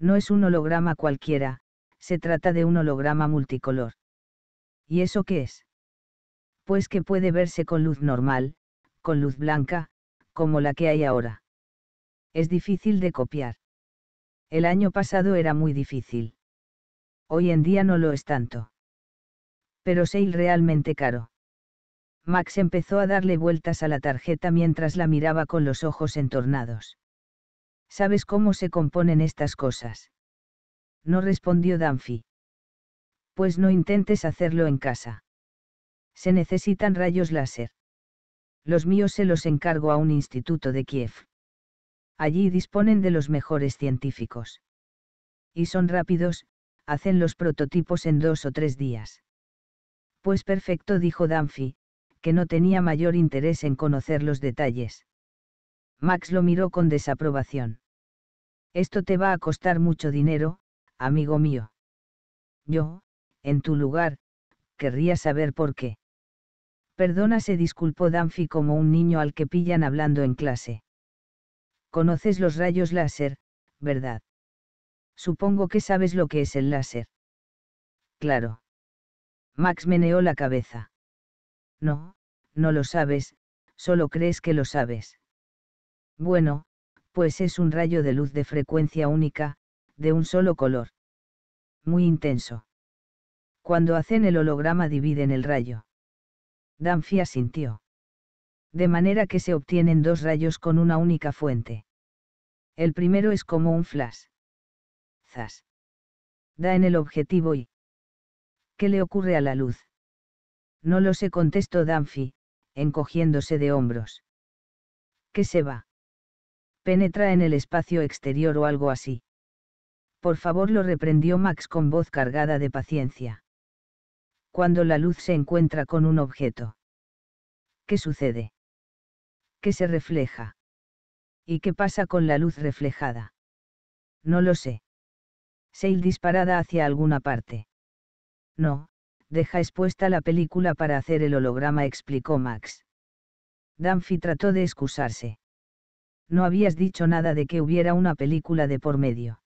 No es un holograma cualquiera, se trata de un holograma multicolor. ¿Y eso qué es? Pues que puede verse con luz normal, con luz blanca, como la que hay ahora. Es difícil de copiar. El año pasado era muy difícil. Hoy en día no lo es tanto pero Sale realmente caro. Max empezó a darle vueltas a la tarjeta mientras la miraba con los ojos entornados. ¿Sabes cómo se componen estas cosas? No respondió Danfi. Pues no intentes hacerlo en casa. Se necesitan rayos láser. Los míos se los encargo a un instituto de Kiev. Allí disponen de los mejores científicos. Y son rápidos, hacen los prototipos en dos o tres días. Pues perfecto, dijo Danfi, que no tenía mayor interés en conocer los detalles. Max lo miró con desaprobación. Esto te va a costar mucho dinero, amigo mío. Yo, en tu lugar, querría saber por qué. Perdona, se disculpó Danfi como un niño al que pillan hablando en clase. Conoces los rayos láser, ¿verdad? Supongo que sabes lo que es el láser. Claro. Max meneó la cabeza. No, no lo sabes, solo crees que lo sabes. Bueno, pues es un rayo de luz de frecuencia única, de un solo color. Muy intenso. Cuando hacen el holograma dividen el rayo. Danfia sintió. De manera que se obtienen dos rayos con una única fuente. El primero es como un flash. Zas. Da en el objetivo y ¿Qué le ocurre a la luz? No lo sé, contestó Danfi, encogiéndose de hombros. ¿Qué se va? Penetra en el espacio exterior o algo así. Por favor, lo reprendió Max con voz cargada de paciencia. Cuando la luz se encuentra con un objeto. ¿Qué sucede? ¿Qué se refleja? ¿Y qué pasa con la luz reflejada? No lo sé. Sail disparada hacia alguna parte. No, deja expuesta la película para hacer el holograma, explicó Max. Danfi trató de excusarse. No habías dicho nada de que hubiera una película de por medio.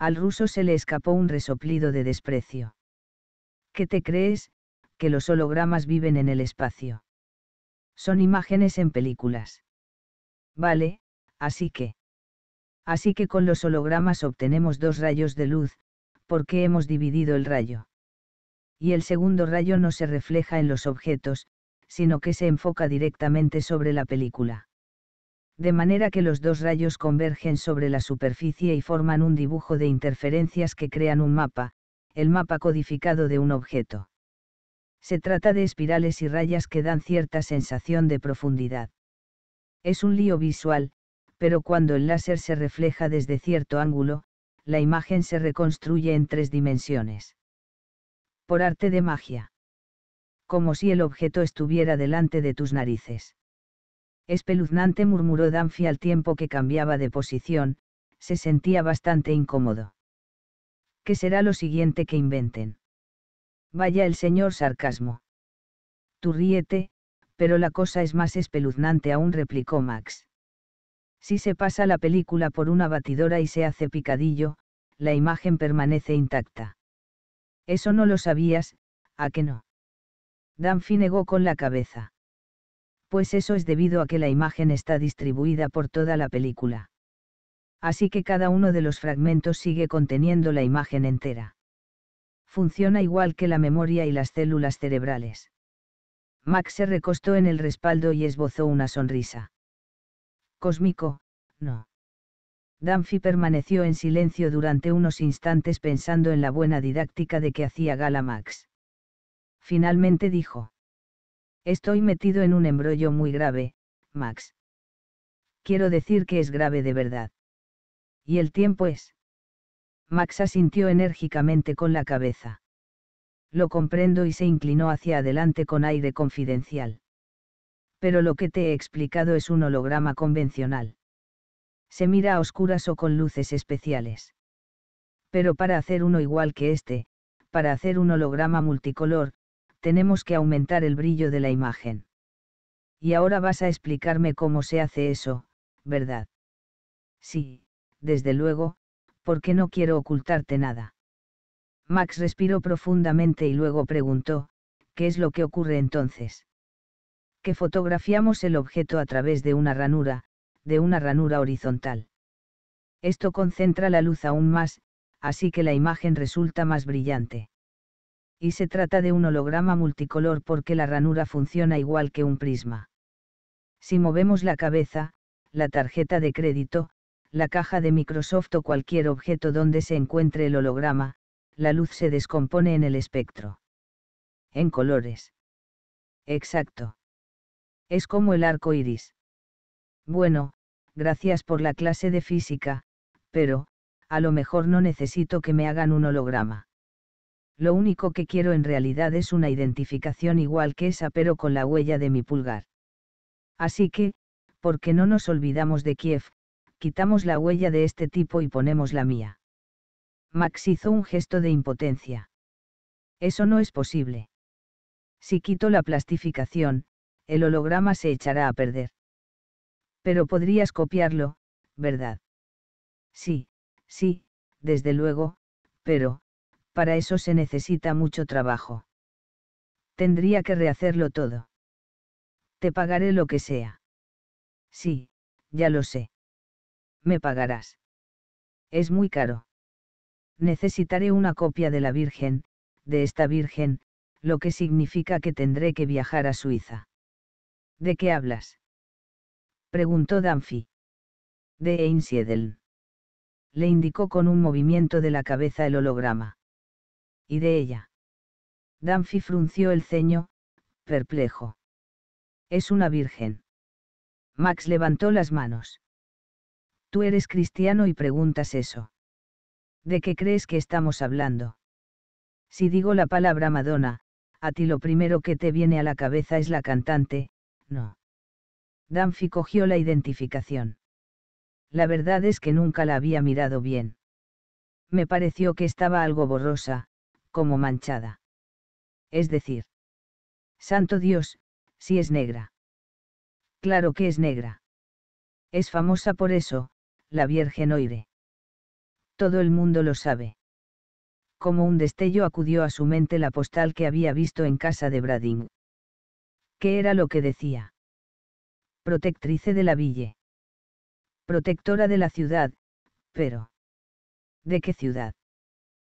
Al ruso se le escapó un resoplido de desprecio. ¿Qué te crees? Que los hologramas viven en el espacio. Son imágenes en películas. Vale, así que. Así que con los hologramas obtenemos dos rayos de luz, porque hemos dividido el rayo y el segundo rayo no se refleja en los objetos, sino que se enfoca directamente sobre la película. De manera que los dos rayos convergen sobre la superficie y forman un dibujo de interferencias que crean un mapa, el mapa codificado de un objeto. Se trata de espirales y rayas que dan cierta sensación de profundidad. Es un lío visual, pero cuando el láser se refleja desde cierto ángulo, la imagen se reconstruye en tres dimensiones por arte de magia. Como si el objeto estuviera delante de tus narices. Espeluznante murmuró Danfi al tiempo que cambiaba de posición, se sentía bastante incómodo. ¿Qué será lo siguiente que inventen? Vaya el señor sarcasmo. Tú ríete, pero la cosa es más espeluznante aún, replicó Max. Si se pasa la película por una batidora y se hace picadillo, la imagen permanece intacta. Eso no lo sabías, ¿a que no? Danfi negó con la cabeza. Pues eso es debido a que la imagen está distribuida por toda la película. Así que cada uno de los fragmentos sigue conteniendo la imagen entera. Funciona igual que la memoria y las células cerebrales. Max se recostó en el respaldo y esbozó una sonrisa. Cósmico, no. Danfi permaneció en silencio durante unos instantes pensando en la buena didáctica de que hacía gala Max. Finalmente dijo. Estoy metido en un embrollo muy grave, Max. Quiero decir que es grave de verdad. Y el tiempo es. Max asintió enérgicamente con la cabeza. Lo comprendo y se inclinó hacia adelante con aire confidencial. Pero lo que te he explicado es un holograma convencional se mira a oscuras o con luces especiales. Pero para hacer uno igual que este, para hacer un holograma multicolor, tenemos que aumentar el brillo de la imagen. Y ahora vas a explicarme cómo se hace eso, ¿verdad? Sí, desde luego, porque no quiero ocultarte nada. Max respiró profundamente y luego preguntó, ¿qué es lo que ocurre entonces? Que fotografiamos el objeto a través de una ranura, de una ranura horizontal. Esto concentra la luz aún más, así que la imagen resulta más brillante. Y se trata de un holograma multicolor porque la ranura funciona igual que un prisma. Si movemos la cabeza, la tarjeta de crédito, la caja de Microsoft o cualquier objeto donde se encuentre el holograma, la luz se descompone en el espectro. En colores. Exacto. Es como el arco iris. Bueno, gracias por la clase de física, pero, a lo mejor no necesito que me hagan un holograma. Lo único que quiero en realidad es una identificación igual que esa pero con la huella de mi pulgar. Así que, porque no nos olvidamos de Kiev, quitamos la huella de este tipo y ponemos la mía. Max hizo un gesto de impotencia. Eso no es posible. Si quito la plastificación, el holograma se echará a perder. Pero podrías copiarlo, ¿verdad? Sí, sí, desde luego, pero, para eso se necesita mucho trabajo. Tendría que rehacerlo todo. Te pagaré lo que sea. Sí, ya lo sé. Me pagarás. Es muy caro. Necesitaré una copia de la Virgen, de esta Virgen, lo que significa que tendré que viajar a Suiza. ¿De qué hablas? preguntó Danfi. De Einsiedeln. Le indicó con un movimiento de la cabeza el holograma. ¿Y de ella? Danfi frunció el ceño, perplejo. Es una virgen. Max levantó las manos. Tú eres cristiano y preguntas eso. ¿De qué crees que estamos hablando? Si digo la palabra Madonna, a ti lo primero que te viene a la cabeza es la cantante, no. Danfi cogió la identificación. La verdad es que nunca la había mirado bien. Me pareció que estaba algo borrosa, como manchada. Es decir, Santo Dios, si es negra. Claro que es negra. Es famosa por eso, la Virgen Oire. Todo el mundo lo sabe. Como un destello acudió a su mente la postal que había visto en casa de Brading. ¿Qué era lo que decía? protectrice de la ville. Protectora de la ciudad, pero... ¿De qué ciudad?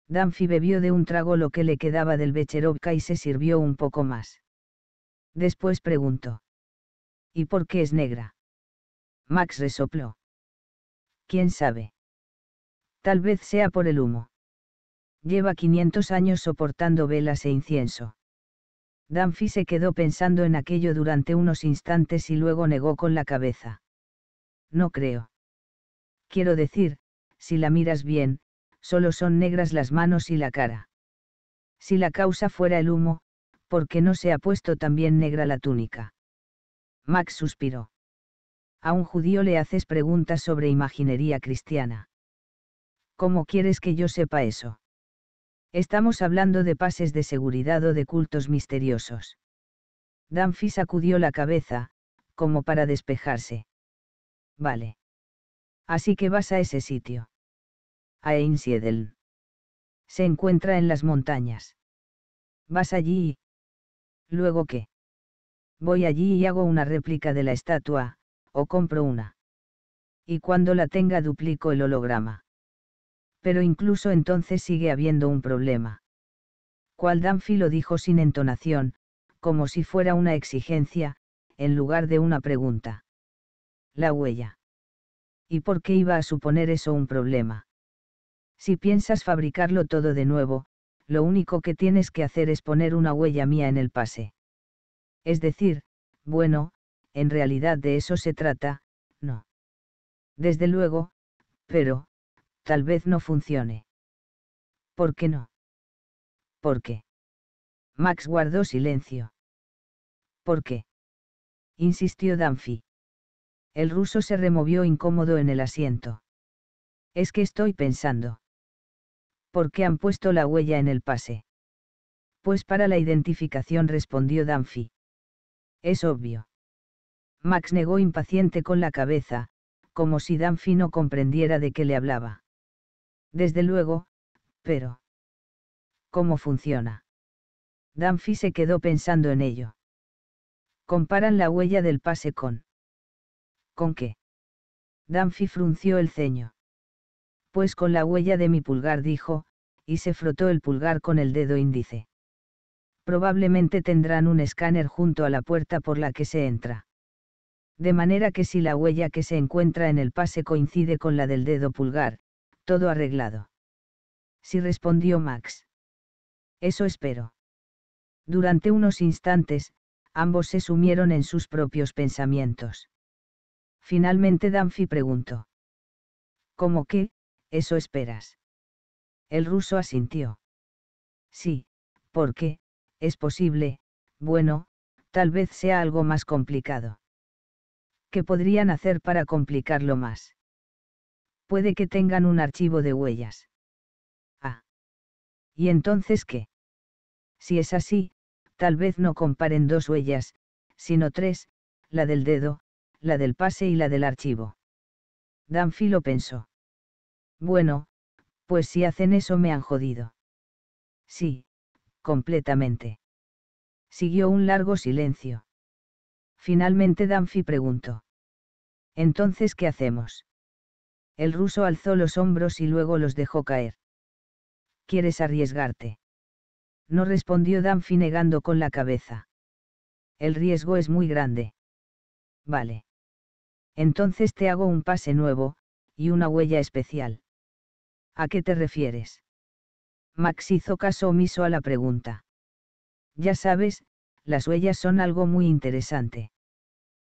Danfi bebió de un trago lo que le quedaba del Becherovka y se sirvió un poco más. Después preguntó. ¿Y por qué es negra? Max resopló. ¿Quién sabe? Tal vez sea por el humo. Lleva 500 años soportando velas e incienso. Danfi se quedó pensando en aquello durante unos instantes y luego negó con la cabeza. No creo. Quiero decir, si la miras bien, solo son negras las manos y la cara. Si la causa fuera el humo, ¿por qué no se ha puesto también negra la túnica? Max suspiró. A un judío le haces preguntas sobre imaginería cristiana. ¿Cómo quieres que yo sepa eso? Estamos hablando de pases de seguridad o de cultos misteriosos. Danfi sacudió la cabeza, como para despejarse. Vale. Así que vas a ese sitio. A Einsiedeln. Se encuentra en las montañas. Vas allí y... ¿Luego qué? Voy allí y hago una réplica de la estatua, o compro una. Y cuando la tenga duplico el holograma pero incluso entonces sigue habiendo un problema. Cual Danfi lo dijo sin entonación, como si fuera una exigencia, en lugar de una pregunta. La huella. ¿Y por qué iba a suponer eso un problema? Si piensas fabricarlo todo de nuevo, lo único que tienes que hacer es poner una huella mía en el pase. Es decir, bueno, en realidad de eso se trata, no. Desde luego, pero, Tal vez no funcione. ¿Por qué no? ¿Por qué? Max guardó silencio. ¿Por qué? insistió Danfi. El ruso se removió incómodo en el asiento. Es que estoy pensando. ¿Por qué han puesto la huella en el pase? Pues para la identificación respondió Danfi. Es obvio. Max negó impaciente con la cabeza, como si Danfi no comprendiera de qué le hablaba. Desde luego, pero... ¿Cómo funciona? Danfi se quedó pensando en ello. Comparan la huella del pase con... ¿Con qué? Danfi frunció el ceño. Pues con la huella de mi pulgar dijo, y se frotó el pulgar con el dedo índice. Probablemente tendrán un escáner junto a la puerta por la que se entra. De manera que si la huella que se encuentra en el pase coincide con la del dedo pulgar, todo arreglado. Sí respondió Max. Eso espero. Durante unos instantes, ambos se sumieron en sus propios pensamientos. Finalmente Danfi preguntó. ¿Cómo que, eso esperas? El ruso asintió. Sí, porque, es posible, bueno, tal vez sea algo más complicado. ¿Qué podrían hacer para complicarlo más? puede que tengan un archivo de huellas. Ah. ¿Y entonces qué? Si es así, tal vez no comparen dos huellas, sino tres, la del dedo, la del pase y la del archivo. Danfi lo pensó. Bueno, pues si hacen eso me han jodido. Sí, completamente. Siguió un largo silencio. Finalmente Danfi preguntó. Entonces, ¿qué hacemos? El ruso alzó los hombros y luego los dejó caer. ¿Quieres arriesgarte? No respondió Danfi negando con la cabeza. El riesgo es muy grande. Vale. Entonces te hago un pase nuevo, y una huella especial. ¿A qué te refieres? Max hizo caso omiso a la pregunta. Ya sabes, las huellas son algo muy interesante.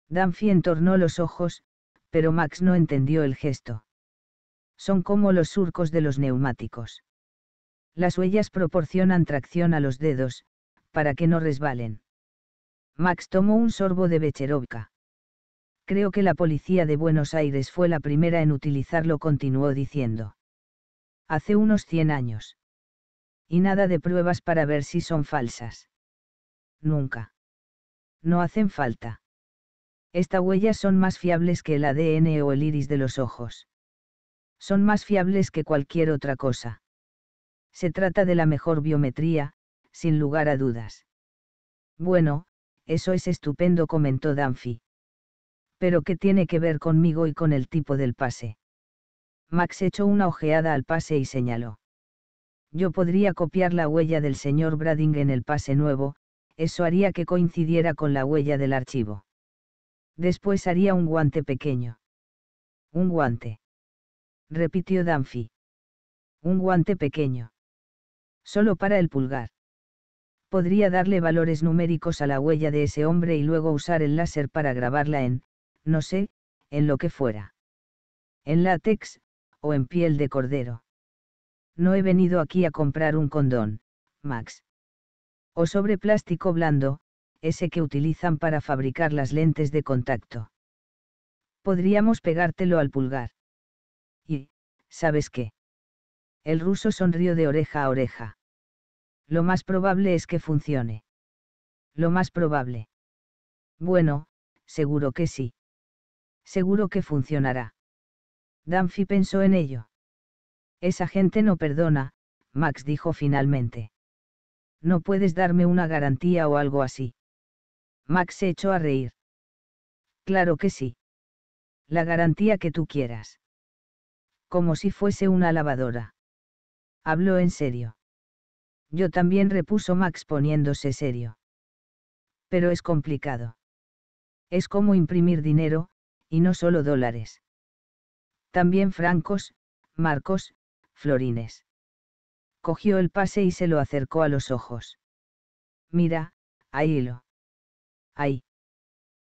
Danfi entornó los ojos, pero Max no entendió el gesto son como los surcos de los neumáticos. Las huellas proporcionan tracción a los dedos, para que no resbalen. Max tomó un sorbo de Becherovka. Creo que la policía de Buenos Aires fue la primera en utilizarlo, continuó diciendo. Hace unos 100 años. Y nada de pruebas para ver si son falsas. Nunca. No hacen falta. Estas huellas son más fiables que el ADN o el iris de los ojos son más fiables que cualquier otra cosa. Se trata de la mejor biometría, sin lugar a dudas. Bueno, eso es estupendo, comentó Danfi. Pero ¿qué tiene que ver conmigo y con el tipo del pase? Max echó una ojeada al pase y señaló. Yo podría copiar la huella del señor Brading en el pase nuevo, eso haría que coincidiera con la huella del archivo. Después haría un guante pequeño. Un guante repitió Danfi. Un guante pequeño. Solo para el pulgar. Podría darle valores numéricos a la huella de ese hombre y luego usar el láser para grabarla en, no sé, en lo que fuera. En látex, o en piel de cordero. No he venido aquí a comprar un condón, Max. O sobre plástico blando, ese que utilizan para fabricar las lentes de contacto. Podríamos pegártelo al pulgar. ¿sabes qué? El ruso sonrió de oreja a oreja. Lo más probable es que funcione. Lo más probable. Bueno, seguro que sí. Seguro que funcionará. Danfi pensó en ello. Esa gente no perdona, Max dijo finalmente. No puedes darme una garantía o algo así. Max se echó a reír. Claro que sí. La garantía que tú quieras como si fuese una lavadora. Habló en serio. Yo también repuso Max poniéndose serio. Pero es complicado. Es como imprimir dinero, y no solo dólares. También francos, marcos, florines. Cogió el pase y se lo acercó a los ojos. Mira, ahí lo. Ahí.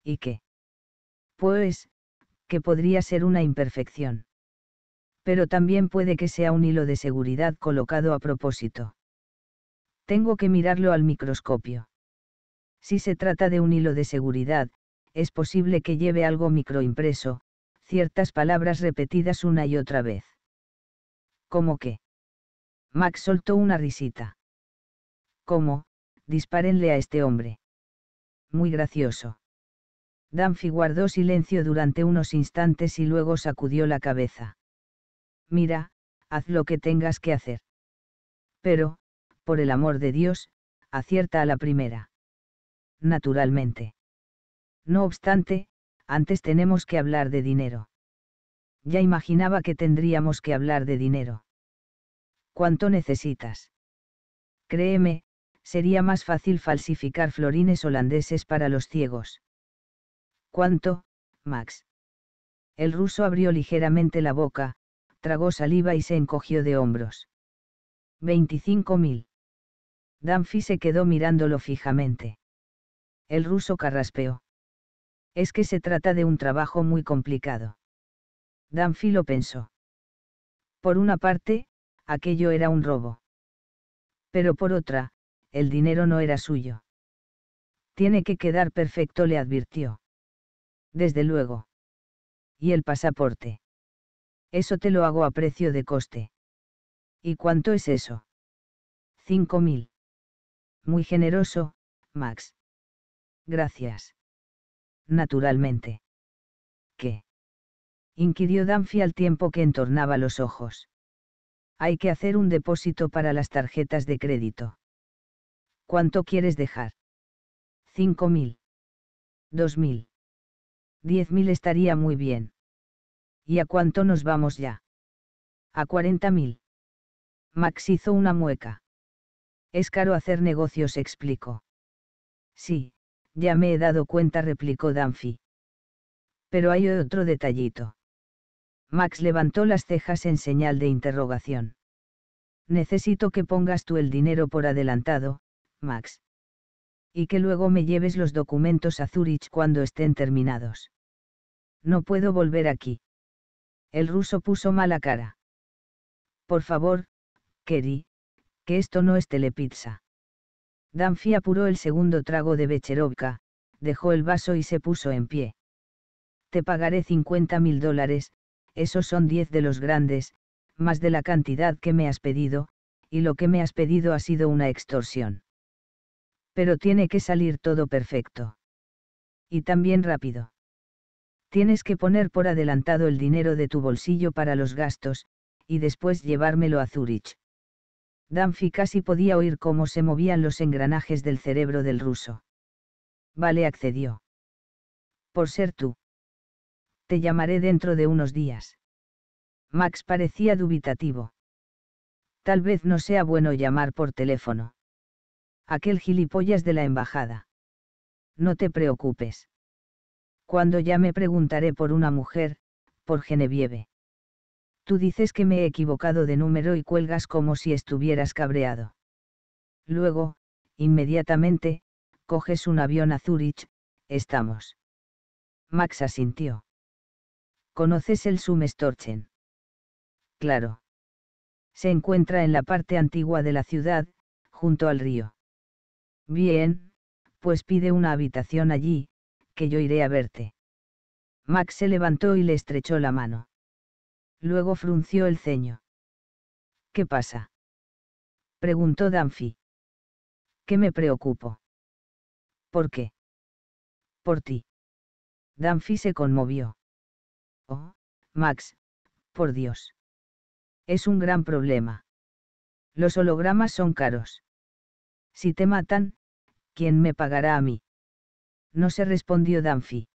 ¿Y qué? Pues, que podría ser una imperfección pero también puede que sea un hilo de seguridad colocado a propósito. Tengo que mirarlo al microscopio. Si se trata de un hilo de seguridad, es posible que lleve algo microimpreso, ciertas palabras repetidas una y otra vez. ¿Cómo que? Max soltó una risita. ¿Cómo? Dispárenle a este hombre. Muy gracioso. Danfi guardó silencio durante unos instantes y luego sacudió la cabeza mira, haz lo que tengas que hacer. Pero, por el amor de Dios, acierta a la primera. Naturalmente. No obstante, antes tenemos que hablar de dinero. Ya imaginaba que tendríamos que hablar de dinero. ¿Cuánto necesitas? Créeme, sería más fácil falsificar florines holandeses para los ciegos. ¿Cuánto, Max? El ruso abrió ligeramente la boca, tragó saliva y se encogió de hombros. 25.000. Danfi se quedó mirándolo fijamente. El ruso carraspeó. Es que se trata de un trabajo muy complicado. Danfi lo pensó. Por una parte, aquello era un robo. Pero por otra, el dinero no era suyo. Tiene que quedar perfecto, le advirtió. Desde luego. Y el pasaporte. Eso te lo hago a precio de coste. ¿Y cuánto es eso? 5.000. Muy generoso, Max. Gracias. Naturalmente. ¿Qué? inquirió Danfi al tiempo que entornaba los ojos. Hay que hacer un depósito para las tarjetas de crédito. ¿Cuánto quieres dejar? 5.000. 2.000. 10.000 estaría muy bien. ¿Y a cuánto nos vamos ya? A 40.000. Max hizo una mueca. Es caro hacer negocios, explicó. Sí, ya me he dado cuenta, replicó Danfi. Pero hay otro detallito. Max levantó las cejas en señal de interrogación. Necesito que pongas tú el dinero por adelantado, Max. Y que luego me lleves los documentos a Zurich cuando estén terminados. No puedo volver aquí. El ruso puso mala cara. Por favor, Kerry, que esto no es telepizza. Danfi apuró el segundo trago de Becherovka, dejó el vaso y se puso en pie. Te pagaré 50 mil dólares, esos son 10 de los grandes, más de la cantidad que me has pedido, y lo que me has pedido ha sido una extorsión. Pero tiene que salir todo perfecto. Y también rápido tienes que poner por adelantado el dinero de tu bolsillo para los gastos, y después llevármelo a Zurich. Danfi casi podía oír cómo se movían los engranajes del cerebro del ruso. Vale accedió. Por ser tú. Te llamaré dentro de unos días. Max parecía dubitativo. Tal vez no sea bueno llamar por teléfono. Aquel gilipollas de la embajada. No te preocupes cuando ya me preguntaré por una mujer, por Genevieve. Tú dices que me he equivocado de número y cuelgas como si estuvieras cabreado. Luego, inmediatamente, coges un avión a Zurich, estamos. Max asintió. ¿Conoces el Sumestorchen? Claro. Se encuentra en la parte antigua de la ciudad, junto al río. Bien, pues pide una habitación allí, que yo iré a verte. Max se levantó y le estrechó la mano. Luego frunció el ceño. ¿Qué pasa? preguntó Danfi. ¿Qué me preocupo? ¿Por qué? Por ti. Danfi se conmovió. Oh, Max, por Dios. Es un gran problema. Los hologramas son caros. Si te matan, ¿quién me pagará a mí? No se respondió Danfi.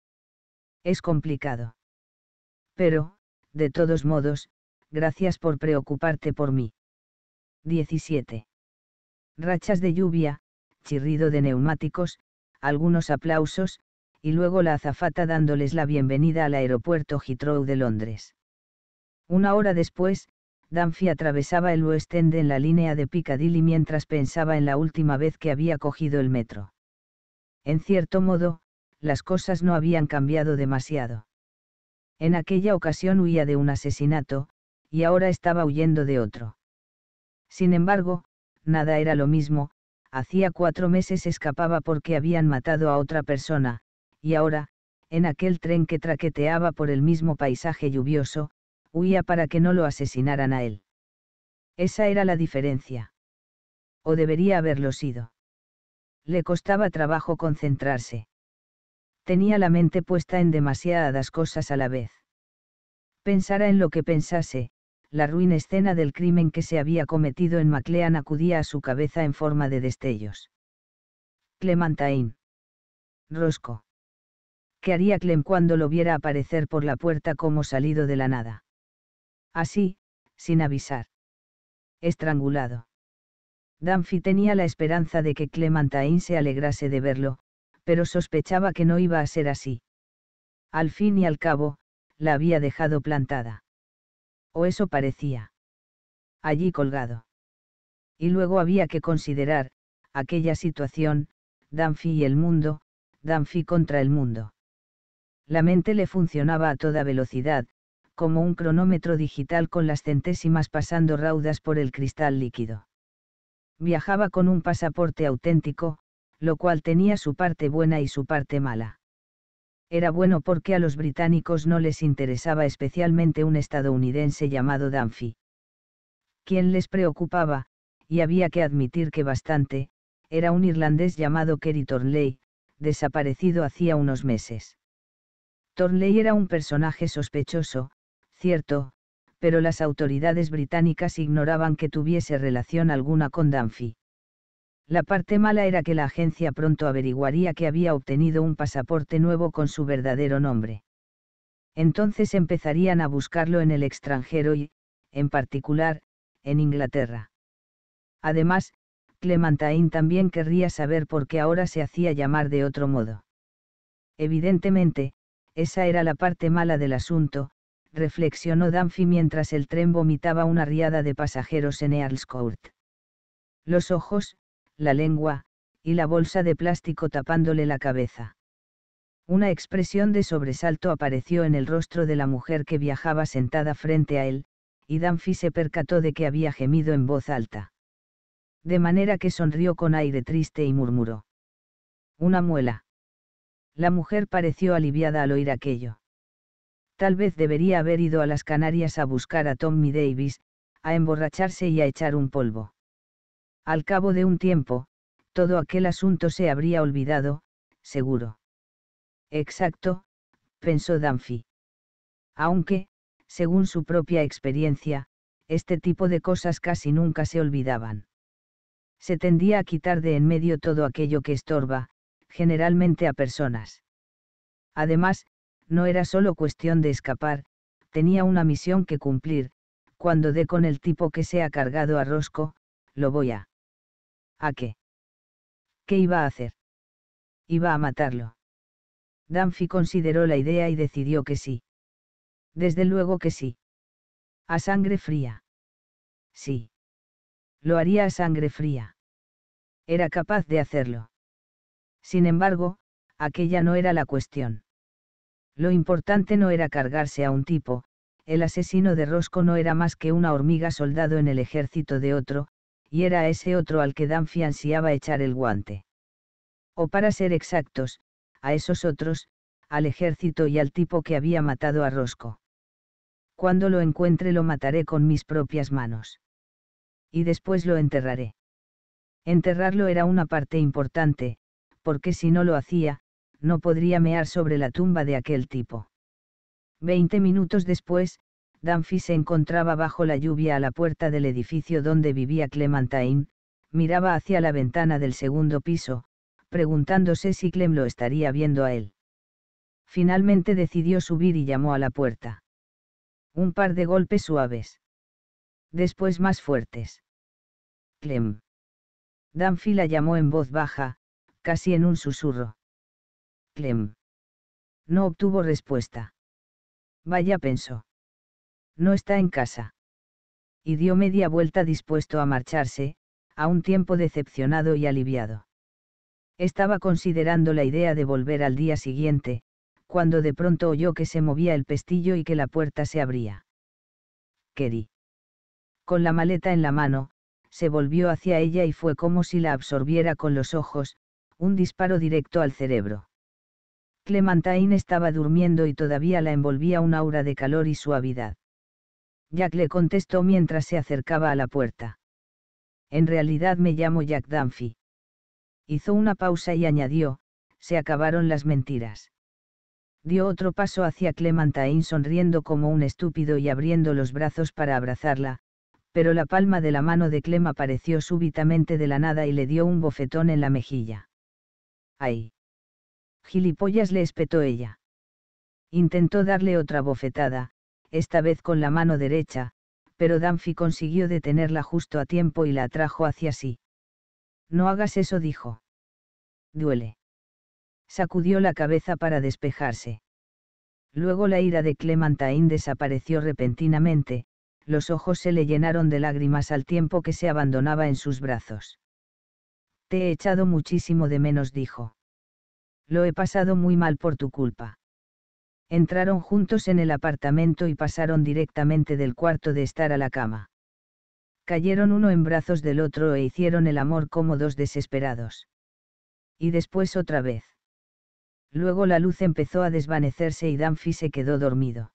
Es complicado. Pero, de todos modos, gracias por preocuparte por mí. 17. Rachas de lluvia, chirrido de neumáticos, algunos aplausos, y luego la azafata dándoles la bienvenida al aeropuerto Heathrow de Londres. Una hora después, Danfi atravesaba el West End en la línea de Piccadilly mientras pensaba en la última vez que había cogido el metro. En cierto modo, las cosas no habían cambiado demasiado. En aquella ocasión huía de un asesinato, y ahora estaba huyendo de otro. Sin embargo, nada era lo mismo, hacía cuatro meses escapaba porque habían matado a otra persona, y ahora, en aquel tren que traqueteaba por el mismo paisaje lluvioso, huía para que no lo asesinaran a él. Esa era la diferencia. O debería haberlo sido le costaba trabajo concentrarse. Tenía la mente puesta en demasiadas cosas a la vez. Pensara en lo que pensase, la ruin escena del crimen que se había cometido en Maclean acudía a su cabeza en forma de destellos. Clementine. Rosco. ¿Qué haría Clem cuando lo viera aparecer por la puerta como salido de la nada? Así, sin avisar. Estrangulado. Danfi tenía la esperanza de que Clementine se alegrase de verlo, pero sospechaba que no iba a ser así. Al fin y al cabo, la había dejado plantada. O eso parecía. Allí colgado. Y luego había que considerar, aquella situación, Danfi y el mundo, Danfi contra el mundo. La mente le funcionaba a toda velocidad, como un cronómetro digital con las centésimas pasando raudas por el cristal líquido viajaba con un pasaporte auténtico, lo cual tenía su parte buena y su parte mala. Era bueno porque a los británicos no les interesaba especialmente un estadounidense llamado Danfi. Quien les preocupaba, y había que admitir que bastante, era un irlandés llamado Kerry Tornley, desaparecido hacía unos meses. Tornley era un personaje sospechoso, cierto, pero las autoridades británicas ignoraban que tuviese relación alguna con Danfi. La parte mala era que la agencia pronto averiguaría que había obtenido un pasaporte nuevo con su verdadero nombre. Entonces empezarían a buscarlo en el extranjero y, en particular, en Inglaterra. Además, Clementine también querría saber por qué ahora se hacía llamar de otro modo. Evidentemente, esa era la parte mala del asunto, reflexionó Danfi mientras el tren vomitaba una riada de pasajeros en Earlscourt. Los ojos, la lengua, y la bolsa de plástico tapándole la cabeza. Una expresión de sobresalto apareció en el rostro de la mujer que viajaba sentada frente a él, y Danfi se percató de que había gemido en voz alta. De manera que sonrió con aire triste y murmuró. Una muela. La mujer pareció aliviada al oír aquello. Tal vez debería haber ido a las Canarias a buscar a Tommy Davis, a emborracharse y a echar un polvo. Al cabo de un tiempo, todo aquel asunto se habría olvidado, seguro. Exacto, pensó Danfi. Aunque, según su propia experiencia, este tipo de cosas casi nunca se olvidaban. Se tendía a quitar de en medio todo aquello que estorba, generalmente a personas. Además, no era solo cuestión de escapar, tenía una misión que cumplir, cuando dé con el tipo que se ha cargado a Rosco, lo voy a... ¿A qué? ¿Qué iba a hacer? Iba a matarlo. Danfi consideró la idea y decidió que sí. Desde luego que sí. A sangre fría. Sí. Lo haría a sangre fría. Era capaz de hacerlo. Sin embargo, aquella no era la cuestión. Lo importante no era cargarse a un tipo, el asesino de Rosco no era más que una hormiga soldado en el ejército de otro, y era a ese otro al que Danfi ansiaba echar el guante. O para ser exactos, a esos otros, al ejército y al tipo que había matado a Rosco. Cuando lo encuentre lo mataré con mis propias manos. Y después lo enterraré. Enterrarlo era una parte importante, porque si no lo hacía, no podría mear sobre la tumba de aquel tipo. Veinte minutos después, Danfi se encontraba bajo la lluvia a la puerta del edificio donde vivía Clementine, miraba hacia la ventana del segundo piso, preguntándose si Clem lo estaría viendo a él. Finalmente decidió subir y llamó a la puerta. Un par de golpes suaves. Después más fuertes. Clem. Danfi la llamó en voz baja, casi en un susurro. Clem. No obtuvo respuesta. Vaya pensó. No está en casa. Y dio media vuelta dispuesto a marcharse, a un tiempo decepcionado y aliviado. Estaba considerando la idea de volver al día siguiente, cuando de pronto oyó que se movía el pestillo y que la puerta se abría. Kerry. Con la maleta en la mano, se volvió hacia ella y fue como si la absorbiera con los ojos, un disparo directo al cerebro. Clementine estaba durmiendo y todavía la envolvía un aura de calor y suavidad. Jack le contestó mientras se acercaba a la puerta. En realidad me llamo Jack Dunphy. Hizo una pausa y añadió, se acabaron las mentiras. Dio otro paso hacia Clementine sonriendo como un estúpido y abriendo los brazos para abrazarla, pero la palma de la mano de Clem apareció súbitamente de la nada y le dio un bofetón en la mejilla. ¡Ay! Gilipollas le espetó ella. Intentó darle otra bofetada, esta vez con la mano derecha, pero Danfi consiguió detenerla justo a tiempo y la atrajo hacia sí. No hagas eso, dijo. Duele. Sacudió la cabeza para despejarse. Luego la ira de Clementine desapareció repentinamente, los ojos se le llenaron de lágrimas al tiempo que se abandonaba en sus brazos. Te he echado muchísimo de menos, dijo. Lo he pasado muy mal por tu culpa. Entraron juntos en el apartamento y pasaron directamente del cuarto de estar a la cama. Cayeron uno en brazos del otro e hicieron el amor como dos desesperados. Y después otra vez. Luego la luz empezó a desvanecerse y Danfi se quedó dormido.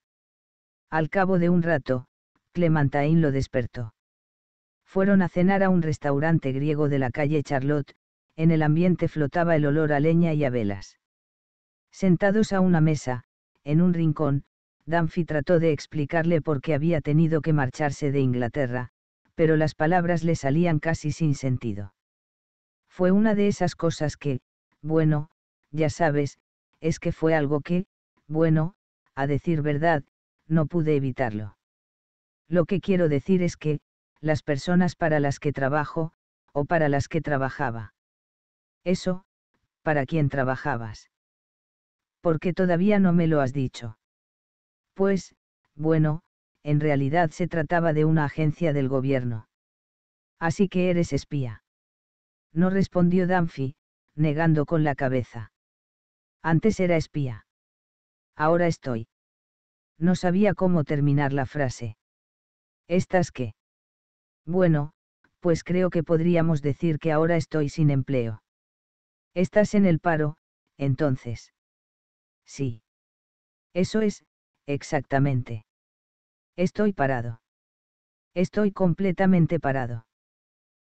Al cabo de un rato, Clementine lo despertó. Fueron a cenar a un restaurante griego de la calle Charlotte, en el ambiente flotaba el olor a leña y a velas. Sentados a una mesa, en un rincón, Danfi trató de explicarle por qué había tenido que marcharse de Inglaterra, pero las palabras le salían casi sin sentido. Fue una de esas cosas que, bueno, ya sabes, es que fue algo que, bueno, a decir verdad, no pude evitarlo. Lo que quiero decir es que, las personas para las que trabajo, o para las que trabajaba. Eso, para quién trabajabas. Porque todavía no me lo has dicho? Pues, bueno, en realidad se trataba de una agencia del gobierno. Así que eres espía. No respondió Danfi, negando con la cabeza. Antes era espía. Ahora estoy. No sabía cómo terminar la frase. ¿Estás qué? Bueno, pues creo que podríamos decir que ahora estoy sin empleo. Estás en el paro, entonces. Sí. Eso es, exactamente. Estoy parado. Estoy completamente parado.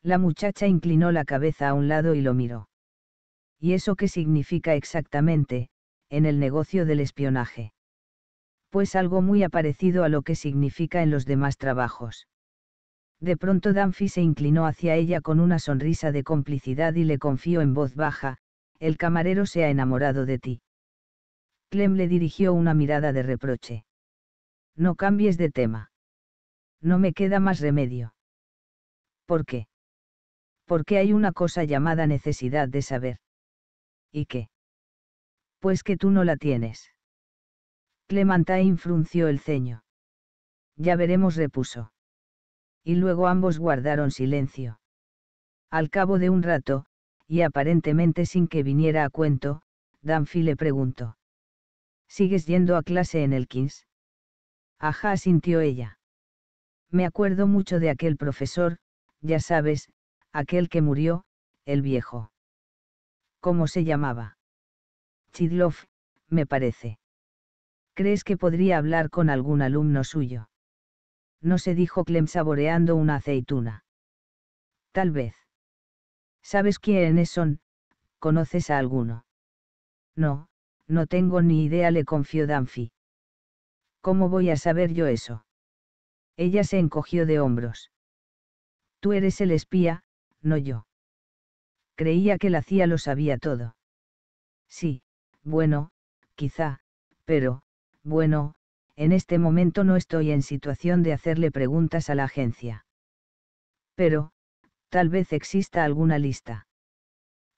La muchacha inclinó la cabeza a un lado y lo miró. ¿Y eso qué significa exactamente, en el negocio del espionaje? Pues algo muy parecido a lo que significa en los demás trabajos. De pronto Danfi se inclinó hacia ella con una sonrisa de complicidad y le confió en voz baja, el camarero se ha enamorado de ti. Clem le dirigió una mirada de reproche. No cambies de tema. No me queda más remedio. ¿Por qué? Porque hay una cosa llamada necesidad de saber. ¿Y qué? Pues que tú no la tienes. Clementine frunció el ceño. Ya veremos, repuso y luego ambos guardaron silencio. Al cabo de un rato, y aparentemente sin que viniera a cuento, Danfi le preguntó. ¿Sigues yendo a clase en el Kings? Ajá, sintió ella. Me acuerdo mucho de aquel profesor, ya sabes, aquel que murió, el viejo. ¿Cómo se llamaba? Chidlov, me parece. ¿Crees que podría hablar con algún alumno suyo? no se dijo Clem saboreando una aceituna. Tal vez. ¿Sabes quiénes son? ¿Conoces a alguno? No, no tengo ni idea, le confió Danfi. ¿Cómo voy a saber yo eso? Ella se encogió de hombros. Tú eres el espía, no yo. Creía que la CIA lo sabía todo. Sí, bueno, quizá, pero, bueno, en este momento no estoy en situación de hacerle preguntas a la agencia. Pero, tal vez exista alguna lista.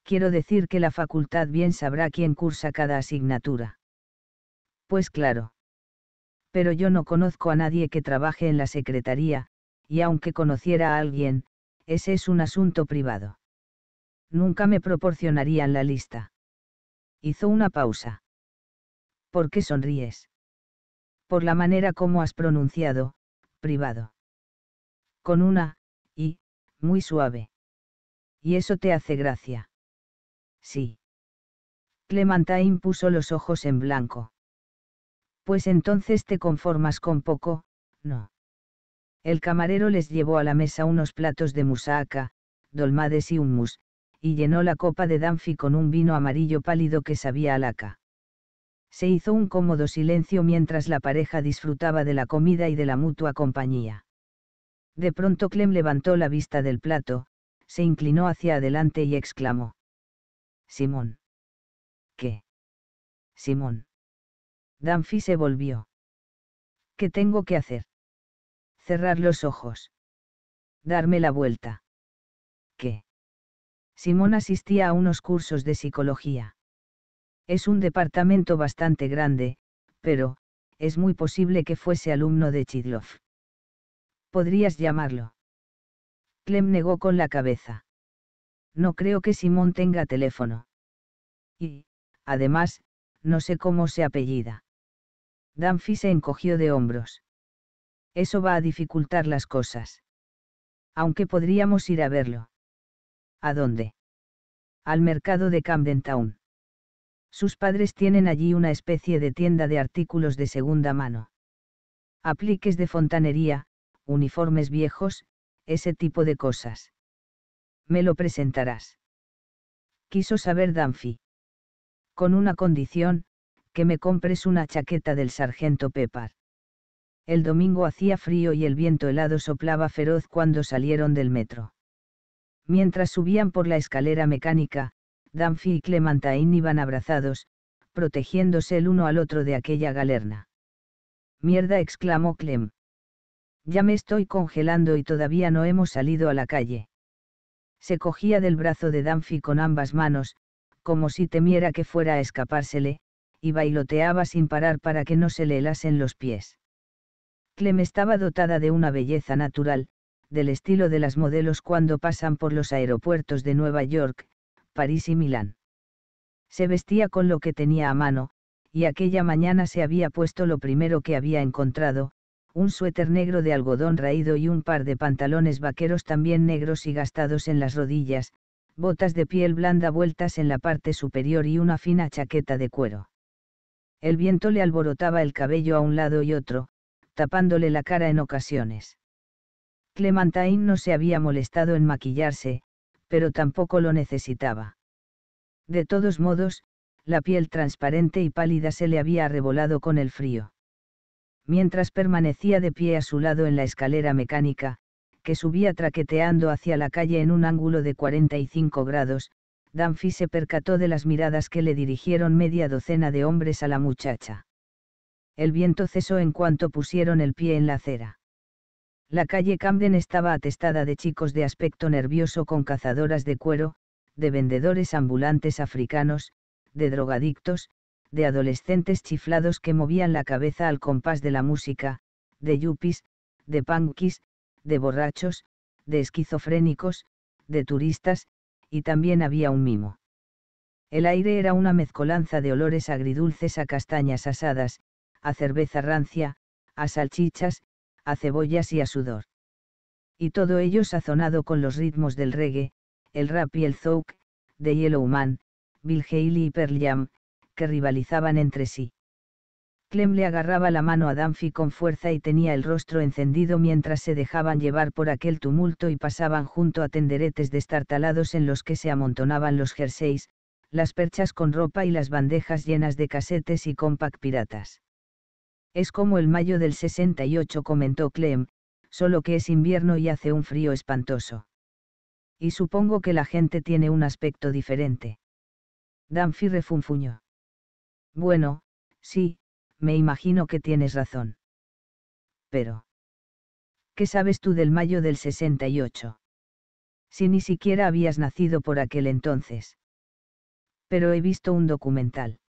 Quiero decir que la facultad bien sabrá quién cursa cada asignatura. Pues claro. Pero yo no conozco a nadie que trabaje en la secretaría, y aunque conociera a alguien, ese es un asunto privado. Nunca me proporcionarían la lista. Hizo una pausa. ¿Por qué sonríes? por la manera como has pronunciado, privado. Con una, y, muy suave. Y eso te hace gracia. Sí. Clementine puso los ojos en blanco. Pues entonces te conformas con poco, no. El camarero les llevó a la mesa unos platos de musaca, dolmades y hummus, y llenó la copa de Danfi con un vino amarillo pálido que sabía a laca se hizo un cómodo silencio mientras la pareja disfrutaba de la comida y de la mutua compañía. De pronto Clem levantó la vista del plato, se inclinó hacia adelante y exclamó. Simón. ¿Qué? Simón. Danfi se volvió. ¿Qué tengo que hacer? Cerrar los ojos. Darme la vuelta. ¿Qué? Simón asistía a unos cursos de psicología. Es un departamento bastante grande, pero, es muy posible que fuese alumno de Chidlov. ¿Podrías llamarlo? Clem negó con la cabeza. No creo que Simón tenga teléfono. Y, además, no sé cómo se apellida. Danfi se encogió de hombros. Eso va a dificultar las cosas. Aunque podríamos ir a verlo. ¿A dónde? Al mercado de Camden Town. Sus padres tienen allí una especie de tienda de artículos de segunda mano. Apliques de fontanería, uniformes viejos, ese tipo de cosas. Me lo presentarás. Quiso saber Danfi. Con una condición, que me compres una chaqueta del sargento Pepar. El domingo hacía frío y el viento helado soplaba feroz cuando salieron del metro. Mientras subían por la escalera mecánica, Danfi y Clementine iban abrazados, protegiéndose el uno al otro de aquella galerna. Mierda, exclamó Clem. Ya me estoy congelando y todavía no hemos salido a la calle. Se cogía del brazo de Danfi con ambas manos, como si temiera que fuera a escapársele, y bailoteaba sin parar para que no se le helasen los pies. Clem estaba dotada de una belleza natural, del estilo de las modelos cuando pasan por los aeropuertos de Nueva York, París y Milán. Se vestía con lo que tenía a mano, y aquella mañana se había puesto lo primero que había encontrado, un suéter negro de algodón raído y un par de pantalones vaqueros también negros y gastados en las rodillas, botas de piel blanda vueltas en la parte superior y una fina chaqueta de cuero. El viento le alborotaba el cabello a un lado y otro, tapándole la cara en ocasiones. Clementine no se había molestado en maquillarse, pero tampoco lo necesitaba. De todos modos, la piel transparente y pálida se le había arrebolado con el frío. Mientras permanecía de pie a su lado en la escalera mecánica, que subía traqueteando hacia la calle en un ángulo de 45 grados, Danfi se percató de las miradas que le dirigieron media docena de hombres a la muchacha. El viento cesó en cuanto pusieron el pie en la acera. La calle Camden estaba atestada de chicos de aspecto nervioso con cazadoras de cuero, de vendedores ambulantes africanos, de drogadictos, de adolescentes chiflados que movían la cabeza al compás de la música, de yuppies, de punkis, de borrachos, de esquizofrénicos, de turistas, y también había un mimo. El aire era una mezcolanza de olores agridulces a castañas asadas, a cerveza rancia, a salchichas, a cebollas y a sudor. Y todo ello sazonado con los ritmos del reggae, el rap y el zouk, de Yellow Man, Bill Haley y Pearl Jam, que rivalizaban entre sí. Clem le agarraba la mano a Danfi con fuerza y tenía el rostro encendido mientras se dejaban llevar por aquel tumulto y pasaban junto a tenderetes destartalados en los que se amontonaban los jerseys, las perchas con ropa y las bandejas llenas de casetes y compact piratas. Es como el mayo del 68 comentó Clem, solo que es invierno y hace un frío espantoso. Y supongo que la gente tiene un aspecto diferente. Danfi refunfuñó. Bueno, sí, me imagino que tienes razón. Pero... ¿Qué sabes tú del mayo del 68? Si ni siquiera habías nacido por aquel entonces. Pero he visto un documental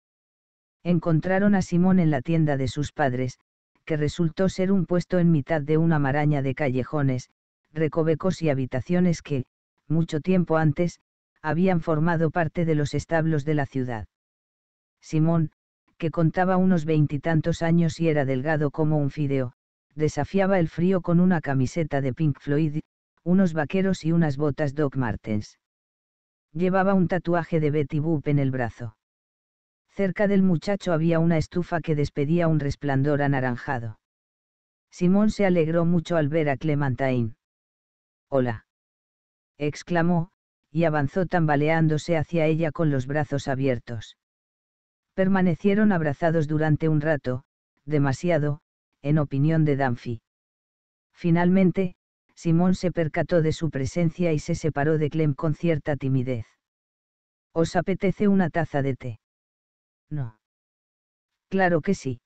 encontraron a Simón en la tienda de sus padres, que resultó ser un puesto en mitad de una maraña de callejones, recovecos y habitaciones que, mucho tiempo antes, habían formado parte de los establos de la ciudad. Simón, que contaba unos veintitantos años y era delgado como un fideo, desafiaba el frío con una camiseta de Pink Floyd, unos vaqueros y unas botas Doc Martens. Llevaba un tatuaje de Betty Boop en el brazo. Cerca del muchacho había una estufa que despedía un resplandor anaranjado. Simón se alegró mucho al ver a Clementine. Hola. exclamó, y avanzó tambaleándose hacia ella con los brazos abiertos. Permanecieron abrazados durante un rato, demasiado, en opinión de Danfi. Finalmente, Simón se percató de su presencia y se separó de Clem con cierta timidez. ¿Os apetece una taza de té? No. Claro que sí.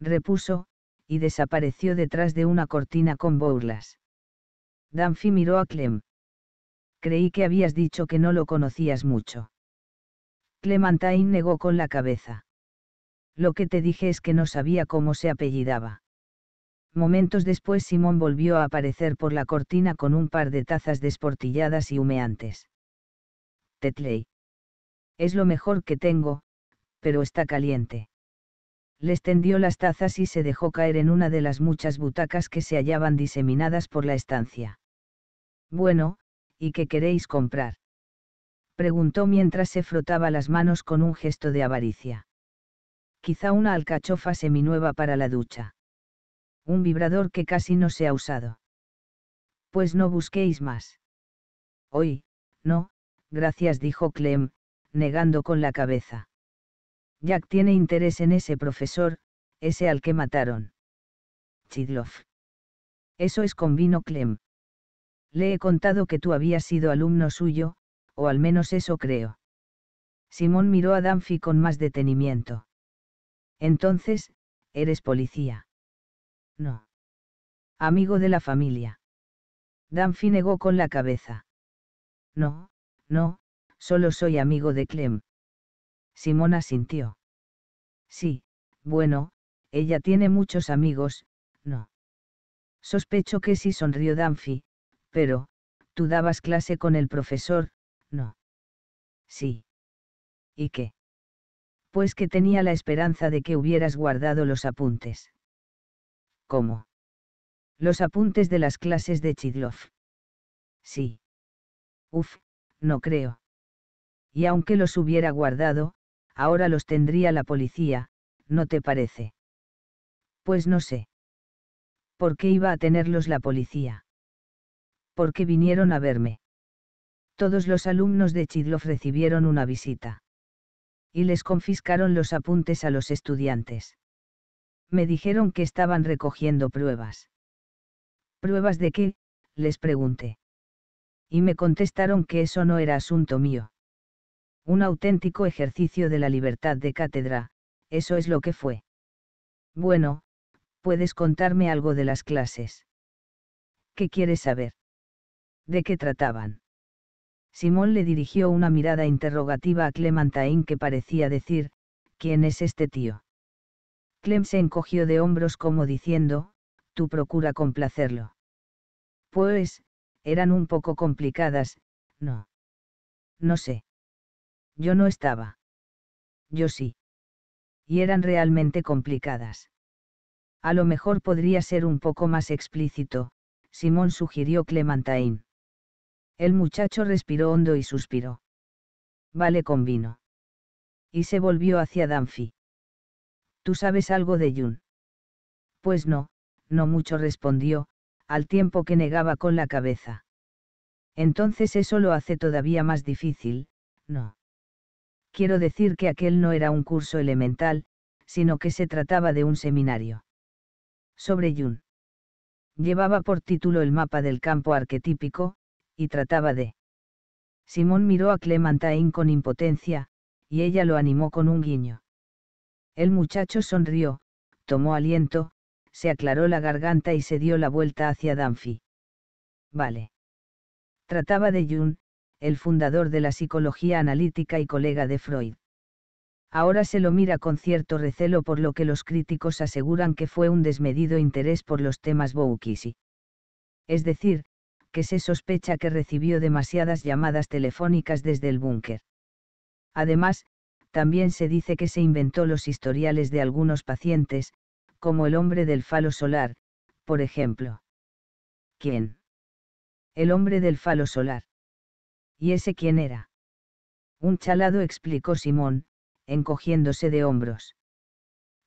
Repuso, y desapareció detrás de una cortina con burlas. Danfi miró a Clem. Creí que habías dicho que no lo conocías mucho. Clementine negó con la cabeza. Lo que te dije es que no sabía cómo se apellidaba. Momentos después Simón volvió a aparecer por la cortina con un par de tazas desportilladas y humeantes. Tetley. Es lo mejor que tengo, pero está caliente. Les tendió las tazas y se dejó caer en una de las muchas butacas que se hallaban diseminadas por la estancia. Bueno, ¿y qué queréis comprar? preguntó mientras se frotaba las manos con un gesto de avaricia. Quizá una alcachofa seminueva para la ducha. Un vibrador que casi no se ha usado. Pues no busquéis más. Hoy, no, gracias dijo Clem, negando con la cabeza. Jack tiene interés en ese profesor, ese al que mataron. Chidloff. Eso es con vino Clem. Le he contado que tú habías sido alumno suyo, o al menos eso creo. Simón miró a Danfi con más detenimiento. Entonces, ¿eres policía? No. Amigo de la familia. Danfi negó con la cabeza. No, no, solo soy amigo de Clem. Simona sintió. Sí, bueno, ella tiene muchos amigos, no. Sospecho que sí sonrió Danfi, pero, tú dabas clase con el profesor, no. Sí. ¿Y qué? Pues que tenía la esperanza de que hubieras guardado los apuntes. ¿Cómo? Los apuntes de las clases de Chidlov. Sí. Uf, no creo. Y aunque los hubiera guardado, ahora los tendría la policía, ¿no te parece? Pues no sé. ¿Por qué iba a tenerlos la policía? ¿Por qué vinieron a verme? Todos los alumnos de Chidlov recibieron una visita. Y les confiscaron los apuntes a los estudiantes. Me dijeron que estaban recogiendo pruebas. ¿Pruebas de qué? les pregunté. Y me contestaron que eso no era asunto mío. Un auténtico ejercicio de la libertad de cátedra, eso es lo que fue. Bueno, puedes contarme algo de las clases. ¿Qué quieres saber? ¿De qué trataban? Simón le dirigió una mirada interrogativa a Clementine que parecía decir, ¿quién es este tío? Clem se encogió de hombros como diciendo, tú procura complacerlo. Pues, eran un poco complicadas, no. No sé. Yo no estaba. Yo sí. Y eran realmente complicadas. A lo mejor podría ser un poco más explícito, Simón sugirió Clementine. El muchacho respiró hondo y suspiró. Vale, convino. Y se volvió hacia Danfi. ¿Tú sabes algo de Jun? Pues no, no mucho respondió, al tiempo que negaba con la cabeza. Entonces eso lo hace todavía más difícil, ¿no? Quiero decir que aquel no era un curso elemental, sino que se trataba de un seminario. Sobre Jun. Llevaba por título el mapa del campo arquetípico, y trataba de. Simón miró a Clementine con impotencia, y ella lo animó con un guiño. El muchacho sonrió, tomó aliento, se aclaró la garganta y se dio la vuelta hacia Danfi. Vale. Trataba de Jun el fundador de la psicología analítica y colega de Freud. Ahora se lo mira con cierto recelo por lo que los críticos aseguran que fue un desmedido interés por los temas Boukisi. Es decir, que se sospecha que recibió demasiadas llamadas telefónicas desde el búnker. Además, también se dice que se inventó los historiales de algunos pacientes, como el hombre del falo solar, por ejemplo. ¿Quién? El hombre del falo solar. ¿Y ese quién era? Un chalado explicó Simón, encogiéndose de hombros.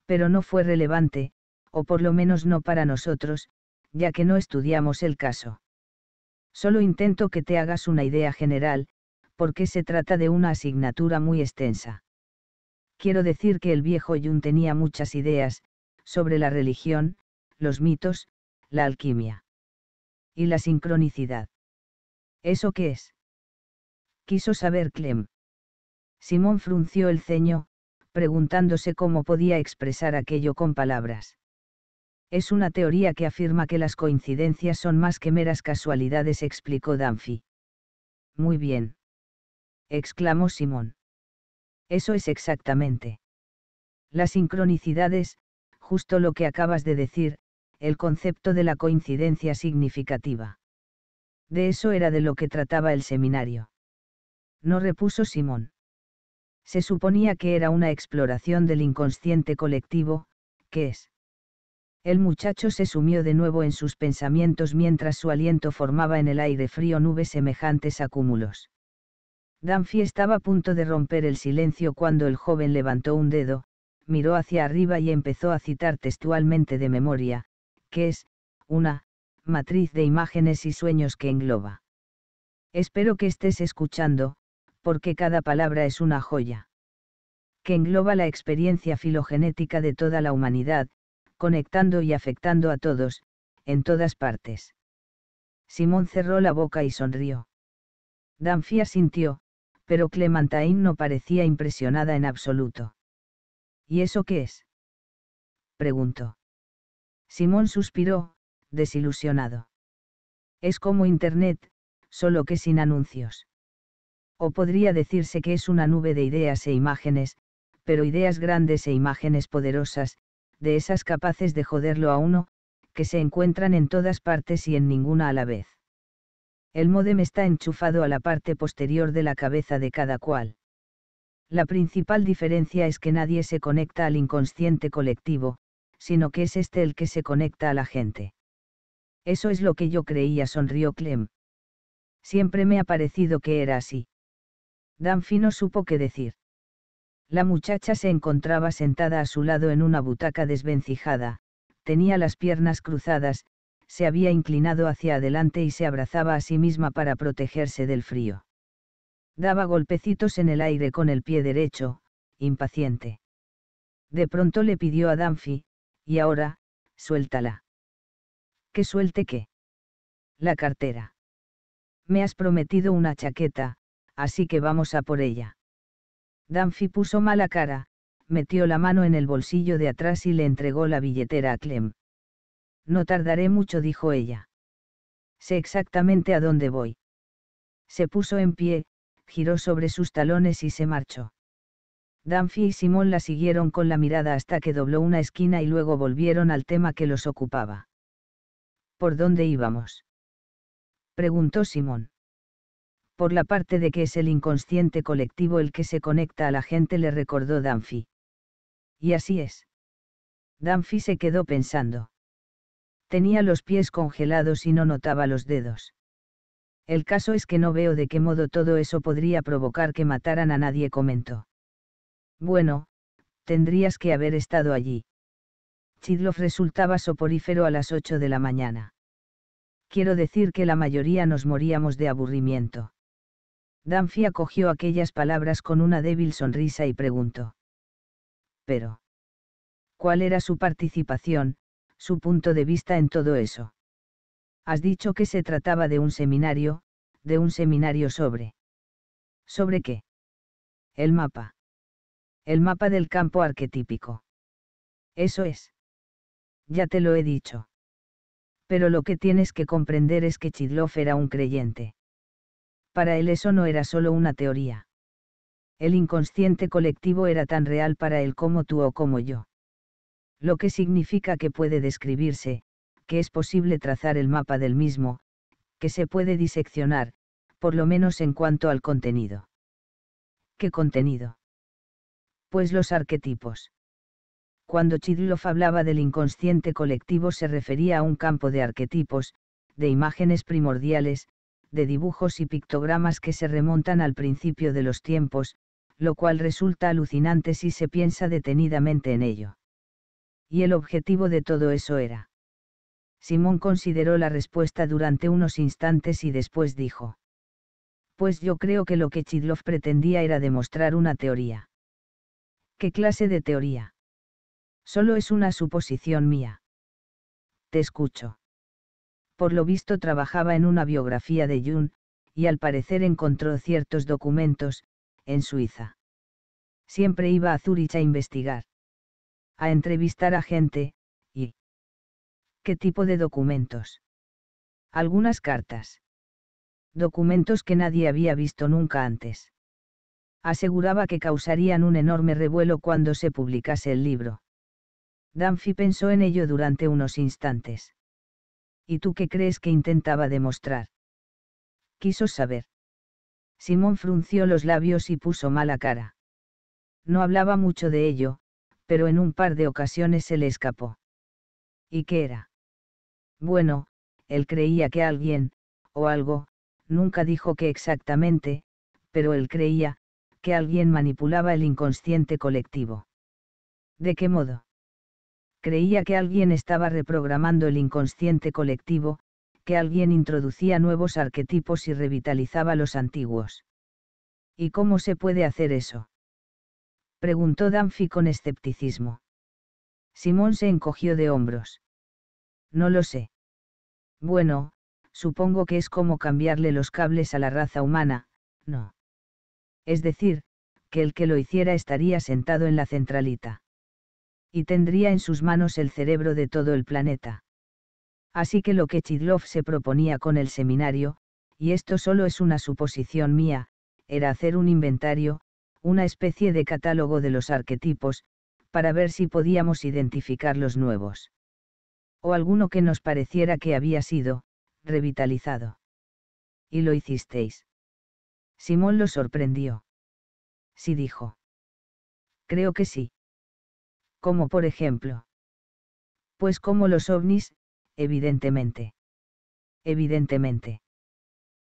Pero no fue relevante, o por lo menos no para nosotros, ya que no estudiamos el caso. Solo intento que te hagas una idea general, porque se trata de una asignatura muy extensa. Quiero decir que el viejo Yun tenía muchas ideas, sobre la religión, los mitos, la alquimia. Y la sincronicidad. ¿Eso qué es? quiso saber Clem. Simón frunció el ceño, preguntándose cómo podía expresar aquello con palabras. Es una teoría que afirma que las coincidencias son más que meras casualidades, explicó Danfi. Muy bien. exclamó Simón. Eso es exactamente. Las sincronicidades, justo lo que acabas de decir, el concepto de la coincidencia significativa. De eso era de lo que trataba el seminario no repuso Simón. Se suponía que era una exploración del inconsciente colectivo, ¿qué es? El muchacho se sumió de nuevo en sus pensamientos mientras su aliento formaba en el aire frío nubes semejantes a cúmulos. Danfi estaba a punto de romper el silencio cuando el joven levantó un dedo, miró hacia arriba y empezó a citar textualmente de memoria, que es, una, matriz de imágenes y sueños que engloba. Espero que estés escuchando, porque cada palabra es una joya. Que engloba la experiencia filogenética de toda la humanidad, conectando y afectando a todos, en todas partes. Simón cerró la boca y sonrió. Danfia sintió, pero Clementine no parecía impresionada en absoluto. ¿Y eso qué es? preguntó. Simón suspiró, desilusionado. Es como Internet, solo que sin anuncios o podría decirse que es una nube de ideas e imágenes, pero ideas grandes e imágenes poderosas, de esas capaces de joderlo a uno, que se encuentran en todas partes y en ninguna a la vez. El modem está enchufado a la parte posterior de la cabeza de cada cual. La principal diferencia es que nadie se conecta al inconsciente colectivo, sino que es este el que se conecta a la gente. Eso es lo que yo creía, sonrió Clem. Siempre me ha parecido que era así. Danfi no supo qué decir. La muchacha se encontraba sentada a su lado en una butaca desvencijada, tenía las piernas cruzadas, se había inclinado hacia adelante y se abrazaba a sí misma para protegerse del frío. Daba golpecitos en el aire con el pie derecho, impaciente. De pronto le pidió a Danfi, y ahora, suéltala. ¿Qué suelte qué? La cartera. Me has prometido una chaqueta, así que vamos a por ella. Danfi puso mala cara, metió la mano en el bolsillo de atrás y le entregó la billetera a Clem. No tardaré mucho, dijo ella. Sé exactamente a dónde voy. Se puso en pie, giró sobre sus talones y se marchó. Danfi y Simón la siguieron con la mirada hasta que dobló una esquina y luego volvieron al tema que los ocupaba. ¿Por dónde íbamos? preguntó Simón por la parte de que es el inconsciente colectivo el que se conecta a la gente, le recordó Danfi. Y así es. Danfi se quedó pensando. Tenía los pies congelados y no notaba los dedos. El caso es que no veo de qué modo todo eso podría provocar que mataran a nadie, comentó. Bueno, tendrías que haber estado allí. Chidlov resultaba soporífero a las 8 de la mañana. Quiero decir que la mayoría nos moríamos de aburrimiento. Danfi acogió aquellas palabras con una débil sonrisa y preguntó. Pero. ¿Cuál era su participación, su punto de vista en todo eso? Has dicho que se trataba de un seminario, de un seminario sobre. ¿Sobre qué? El mapa. El mapa del campo arquetípico. Eso es. Ya te lo he dicho. Pero lo que tienes que comprender es que Chidlov era un creyente para él eso no era solo una teoría. El inconsciente colectivo era tan real para él como tú o como yo. Lo que significa que puede describirse, que es posible trazar el mapa del mismo, que se puede diseccionar, por lo menos en cuanto al contenido. ¿Qué contenido? Pues los arquetipos. Cuando Chidloff hablaba del inconsciente colectivo se refería a un campo de arquetipos, de imágenes primordiales, de dibujos y pictogramas que se remontan al principio de los tiempos, lo cual resulta alucinante si se piensa detenidamente en ello. Y el objetivo de todo eso era. Simón consideró la respuesta durante unos instantes y después dijo. Pues yo creo que lo que Chidlov pretendía era demostrar una teoría. ¿Qué clase de teoría? Solo es una suposición mía. Te escucho. Por lo visto trabajaba en una biografía de June, y al parecer encontró ciertos documentos, en Suiza. Siempre iba a Zurich a investigar. A entrevistar a gente, y... ¿Qué tipo de documentos? Algunas cartas. Documentos que nadie había visto nunca antes. Aseguraba que causarían un enorme revuelo cuando se publicase el libro. Danfi pensó en ello durante unos instantes. ¿Y tú qué crees que intentaba demostrar? Quiso saber. Simón frunció los labios y puso mala cara. No hablaba mucho de ello, pero en un par de ocasiones se le escapó. ¿Y qué era? Bueno, él creía que alguien, o algo, nunca dijo que exactamente, pero él creía, que alguien manipulaba el inconsciente colectivo. ¿De qué modo? creía que alguien estaba reprogramando el inconsciente colectivo, que alguien introducía nuevos arquetipos y revitalizaba los antiguos. ¿Y cómo se puede hacer eso? preguntó Danfi con escepticismo. Simón se encogió de hombros. No lo sé. Bueno, supongo que es como cambiarle los cables a la raza humana, ¿no? Es decir, que el que lo hiciera estaría sentado en la centralita y tendría en sus manos el cerebro de todo el planeta. Así que lo que Chidlov se proponía con el seminario, y esto solo es una suposición mía, era hacer un inventario, una especie de catálogo de los arquetipos, para ver si podíamos identificar los nuevos. O alguno que nos pareciera que había sido, revitalizado. Y lo hicisteis. Simón lo sorprendió. Sí dijo. Creo que sí como por ejemplo. Pues como los ovnis, evidentemente. Evidentemente.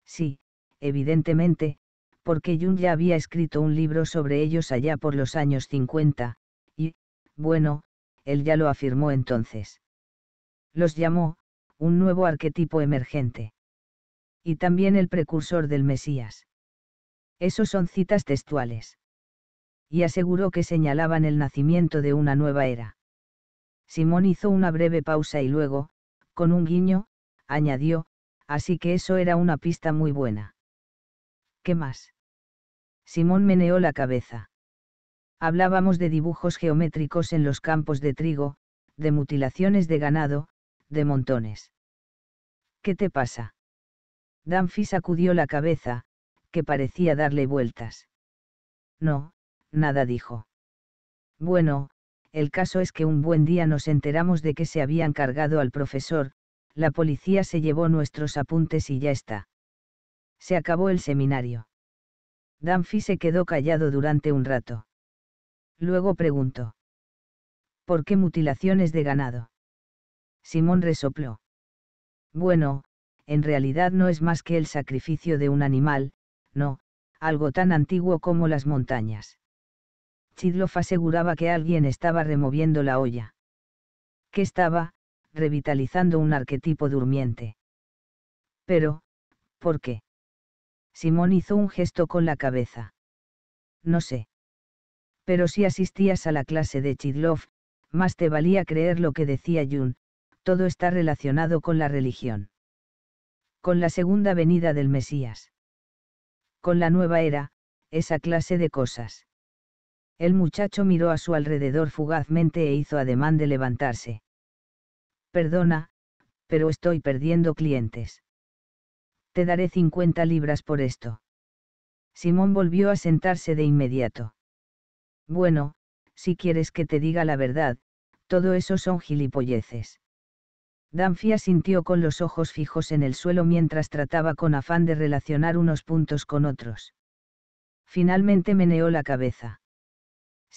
Sí, evidentemente, porque Jung ya había escrito un libro sobre ellos allá por los años 50, y, bueno, él ya lo afirmó entonces. Los llamó, un nuevo arquetipo emergente. Y también el precursor del Mesías. Esos son citas textuales y aseguró que señalaban el nacimiento de una nueva era. Simón hizo una breve pausa y luego, con un guiño, añadió, así que eso era una pista muy buena. ¿Qué más? Simón meneó la cabeza. Hablábamos de dibujos geométricos en los campos de trigo, de mutilaciones de ganado, de montones. ¿Qué te pasa? Danfis sacudió la cabeza, que parecía darle vueltas. No, nada dijo. Bueno, el caso es que un buen día nos enteramos de que se habían cargado al profesor, la policía se llevó nuestros apuntes y ya está. Se acabó el seminario. Danfi se quedó callado durante un rato. Luego preguntó. ¿Por qué mutilaciones de ganado? Simón resopló. Bueno, en realidad no es más que el sacrificio de un animal, no, algo tan antiguo como las montañas. Chidloff aseguraba que alguien estaba removiendo la olla. Que estaba, revitalizando un arquetipo durmiente. Pero, ¿por qué? Simón hizo un gesto con la cabeza. No sé. Pero si asistías a la clase de Chidloff, más te valía creer lo que decía Jun, todo está relacionado con la religión. Con la segunda venida del Mesías. Con la nueva era, esa clase de cosas. El muchacho miró a su alrededor fugazmente e hizo ademán de levantarse. Perdona, pero estoy perdiendo clientes. Te daré 50 libras por esto. Simón volvió a sentarse de inmediato. Bueno, si quieres que te diga la verdad, todo eso son gilipolleces. Danfia sintió con los ojos fijos en el suelo mientras trataba con afán de relacionar unos puntos con otros. Finalmente meneó la cabeza.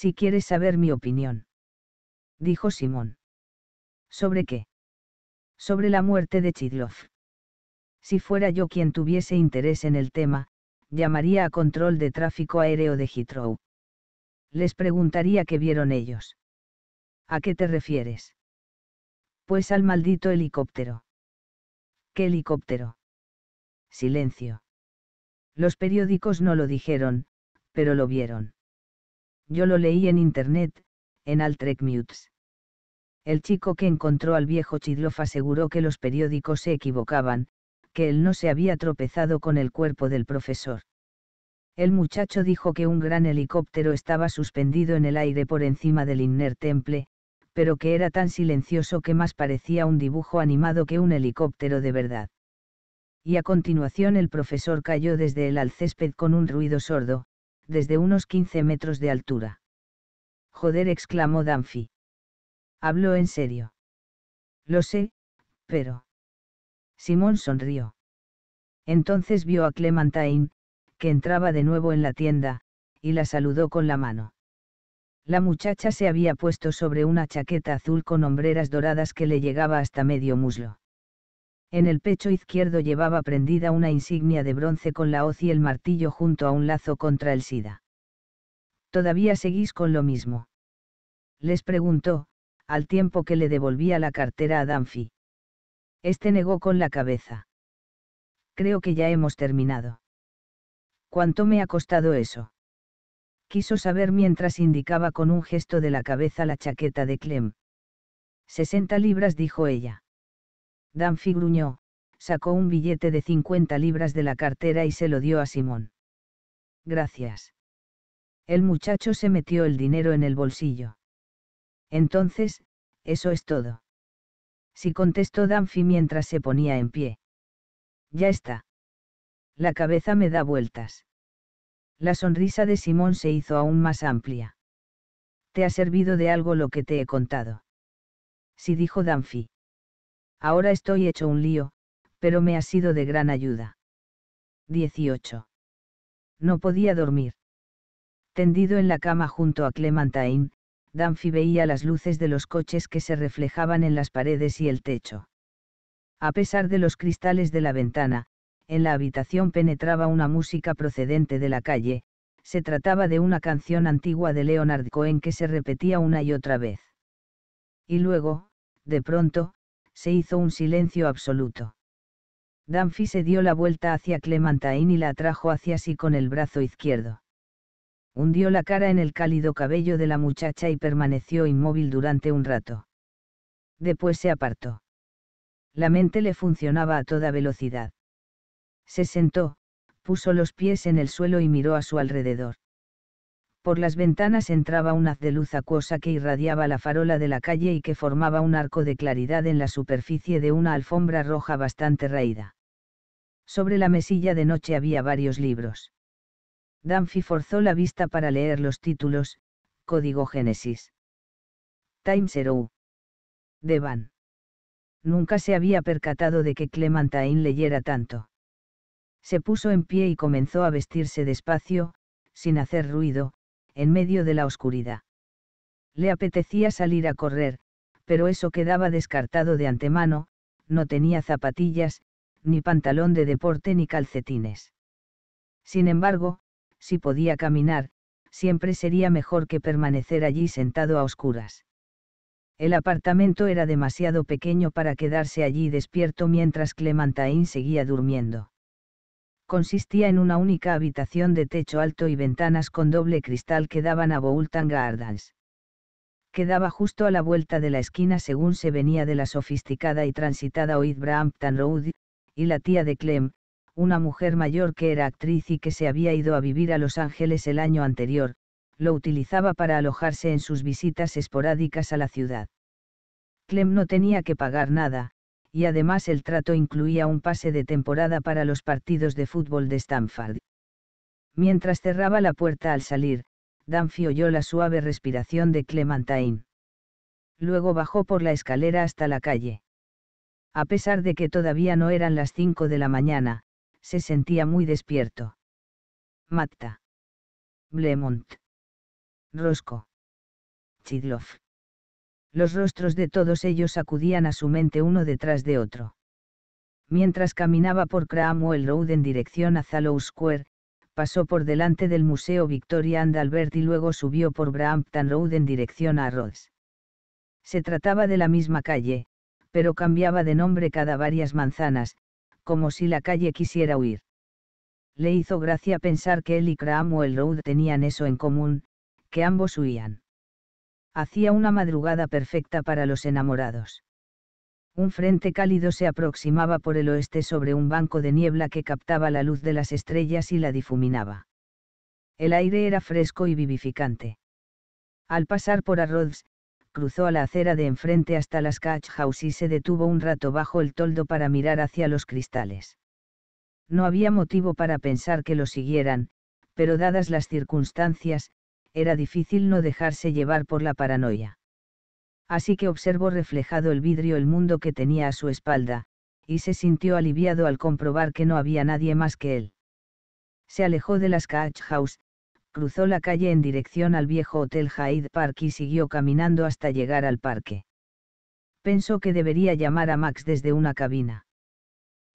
Si quieres saber mi opinión. Dijo Simón. ¿Sobre qué? Sobre la muerte de Chidlov. Si fuera yo quien tuviese interés en el tema, llamaría a control de tráfico aéreo de Heathrow. Les preguntaría qué vieron ellos. ¿A qué te refieres? Pues al maldito helicóptero. ¿Qué helicóptero? Silencio. Los periódicos no lo dijeron, pero lo vieron. Yo lo leí en internet, en Altrek Mutes. El chico que encontró al viejo Chidloff aseguró que los periódicos se equivocaban, que él no se había tropezado con el cuerpo del profesor. El muchacho dijo que un gran helicóptero estaba suspendido en el aire por encima del Inner Temple, pero que era tan silencioso que más parecía un dibujo animado que un helicóptero de verdad. Y a continuación el profesor cayó desde el al césped con un ruido sordo, desde unos 15 metros de altura. Joder, exclamó Danfi. Habló en serio. Lo sé, pero... Simón sonrió. Entonces vio a Clementine, que entraba de nuevo en la tienda, y la saludó con la mano. La muchacha se había puesto sobre una chaqueta azul con hombreras doradas que le llegaba hasta medio muslo. En el pecho izquierdo llevaba prendida una insignia de bronce con la hoz y el martillo junto a un lazo contra el SIDA. ¿Todavía seguís con lo mismo? Les preguntó, al tiempo que le devolvía la cartera a Danfi. Este negó con la cabeza. Creo que ya hemos terminado. ¿Cuánto me ha costado eso? Quiso saber mientras indicaba con un gesto de la cabeza la chaqueta de Clem. 60 libras, dijo ella. Danfi gruñó, sacó un billete de 50 libras de la cartera y se lo dio a Simón. Gracias. El muchacho se metió el dinero en el bolsillo. Entonces, eso es todo. Si contestó Danfi mientras se ponía en pie. Ya está. La cabeza me da vueltas. La sonrisa de Simón se hizo aún más amplia. ¿Te ha servido de algo lo que te he contado? Sí dijo Danfi. Ahora estoy hecho un lío, pero me ha sido de gran ayuda. 18. No podía dormir. Tendido en la cama junto a Clementine, Danfi veía las luces de los coches que se reflejaban en las paredes y el techo. A pesar de los cristales de la ventana, en la habitación penetraba una música procedente de la calle, se trataba de una canción antigua de Leonard Cohen que se repetía una y otra vez. Y luego, de pronto, se hizo un silencio absoluto. Danfi se dio la vuelta hacia Clementine y la atrajo hacia sí con el brazo izquierdo. Hundió la cara en el cálido cabello de la muchacha y permaneció inmóvil durante un rato. Después se apartó. La mente le funcionaba a toda velocidad. Se sentó, puso los pies en el suelo y miró a su alrededor. Por las ventanas entraba un haz de luz acuosa que irradiaba la farola de la calle y que formaba un arco de claridad en la superficie de una alfombra roja bastante raída. Sobre la mesilla de noche había varios libros. Danfi forzó la vista para leer los títulos, Código Génesis. Time Zero. Devan. Nunca se había percatado de que Clementine leyera tanto. Se puso en pie y comenzó a vestirse despacio, sin hacer ruido, en medio de la oscuridad. Le apetecía salir a correr, pero eso quedaba descartado de antemano, no tenía zapatillas, ni pantalón de deporte ni calcetines. Sin embargo, si podía caminar, siempre sería mejor que permanecer allí sentado a oscuras. El apartamento era demasiado pequeño para quedarse allí despierto mientras Clementine seguía durmiendo consistía en una única habitación de techo alto y ventanas con doble cristal que daban a Boulton Gardens. Quedaba justo a la vuelta de la esquina según se venía de la sofisticada y transitada Oid Brampton Road, y la tía de Clem, una mujer mayor que era actriz y que se había ido a vivir a Los Ángeles el año anterior, lo utilizaba para alojarse en sus visitas esporádicas a la ciudad. Clem no tenía que pagar nada, y además el trato incluía un pase de temporada para los partidos de fútbol de Stamford. Mientras cerraba la puerta al salir, Danfi oyó la suave respiración de Clementine. Luego bajó por la escalera hasta la calle. A pesar de que todavía no eran las cinco de la mañana, se sentía muy despierto. Matta. Blemont. Rosco. Chidloff. Los rostros de todos ellos acudían a su mente uno detrás de otro. Mientras caminaba por Cramwell Road en dirección a Zalow Square, pasó por delante del Museo Victoria and Albert y luego subió por Brampton Road en dirección a Rhodes. Se trataba de la misma calle, pero cambiaba de nombre cada varias manzanas, como si la calle quisiera huir. Le hizo gracia pensar que él y Cramwell Road tenían eso en común, que ambos huían hacía una madrugada perfecta para los enamorados. Un frente cálido se aproximaba por el oeste sobre un banco de niebla que captaba la luz de las estrellas y la difuminaba. El aire era fresco y vivificante. Al pasar por Arrods, cruzó a la acera de enfrente hasta las catch house y se detuvo un rato bajo el toldo para mirar hacia los cristales. No había motivo para pensar que lo siguieran, pero dadas las circunstancias, era difícil no dejarse llevar por la paranoia. Así que observó reflejado el vidrio el mundo que tenía a su espalda, y se sintió aliviado al comprobar que no había nadie más que él. Se alejó de las Catch House, cruzó la calle en dirección al viejo Hotel Hyde Park y siguió caminando hasta llegar al parque. Pensó que debería llamar a Max desde una cabina.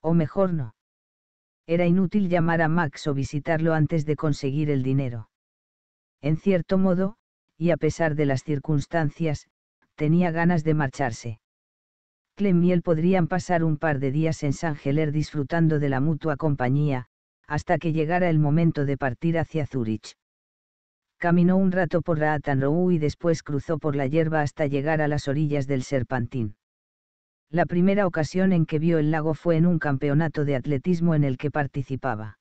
O mejor no. Era inútil llamar a Max o visitarlo antes de conseguir el dinero en cierto modo, y a pesar de las circunstancias, tenía ganas de marcharse. Clem y él podrían pasar un par de días en San Geler disfrutando de la mutua compañía, hasta que llegara el momento de partir hacia Zurich. Caminó un rato por Raatanrou y después cruzó por la hierba hasta llegar a las orillas del Serpantín. La primera ocasión en que vio el lago fue en un campeonato de atletismo en el que participaba.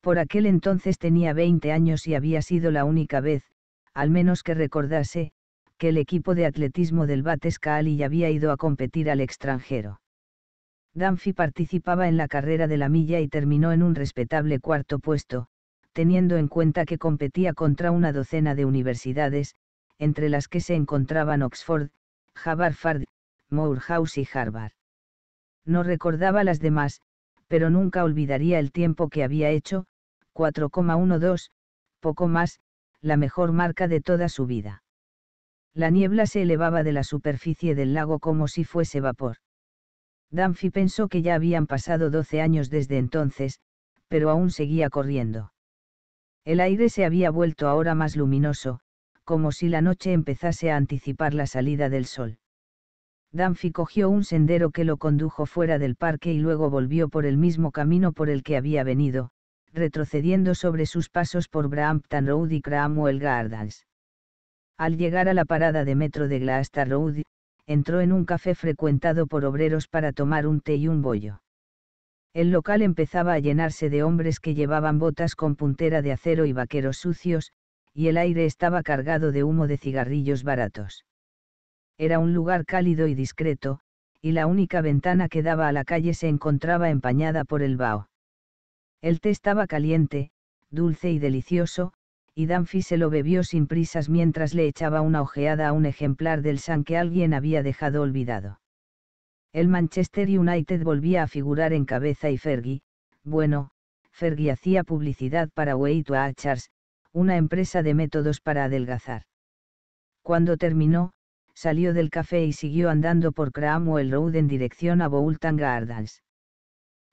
Por aquel entonces tenía 20 años y había sido la única vez, al menos que recordase, que el equipo de atletismo del Bates College había ido a competir al extranjero. Danfi participaba en la carrera de la milla y terminó en un respetable cuarto puesto, teniendo en cuenta que competía contra una docena de universidades, entre las que se encontraban Oxford, Harvard, Morehouse y Harvard. No recordaba las demás, pero nunca olvidaría el tiempo que había hecho, 4,12, poco más, la mejor marca de toda su vida. La niebla se elevaba de la superficie del lago como si fuese vapor. Danfi pensó que ya habían pasado 12 años desde entonces, pero aún seguía corriendo. El aire se había vuelto ahora más luminoso, como si la noche empezase a anticipar la salida del sol. Danfi cogió un sendero que lo condujo fuera del parque y luego volvió por el mismo camino por el que había venido, retrocediendo sobre sus pasos por Brampton Road y Cramwell Gardens. Al llegar a la parada de metro de Glaston Road, entró en un café frecuentado por obreros para tomar un té y un bollo. El local empezaba a llenarse de hombres que llevaban botas con puntera de acero y vaqueros sucios, y el aire estaba cargado de humo de cigarrillos baratos. Era un lugar cálido y discreto, y la única ventana que daba a la calle se encontraba empañada por el vaho. El té estaba caliente, dulce y delicioso, y Danfi se lo bebió sin prisas mientras le echaba una ojeada a un ejemplar del San que alguien había dejado olvidado. El Manchester United volvía a figurar en cabeza y Fergie, bueno, Fergie hacía publicidad para Weight Watchers, una empresa de métodos para adelgazar. Cuando terminó, salió del café y siguió andando por Cramwell Road en dirección a Boulton Gardens.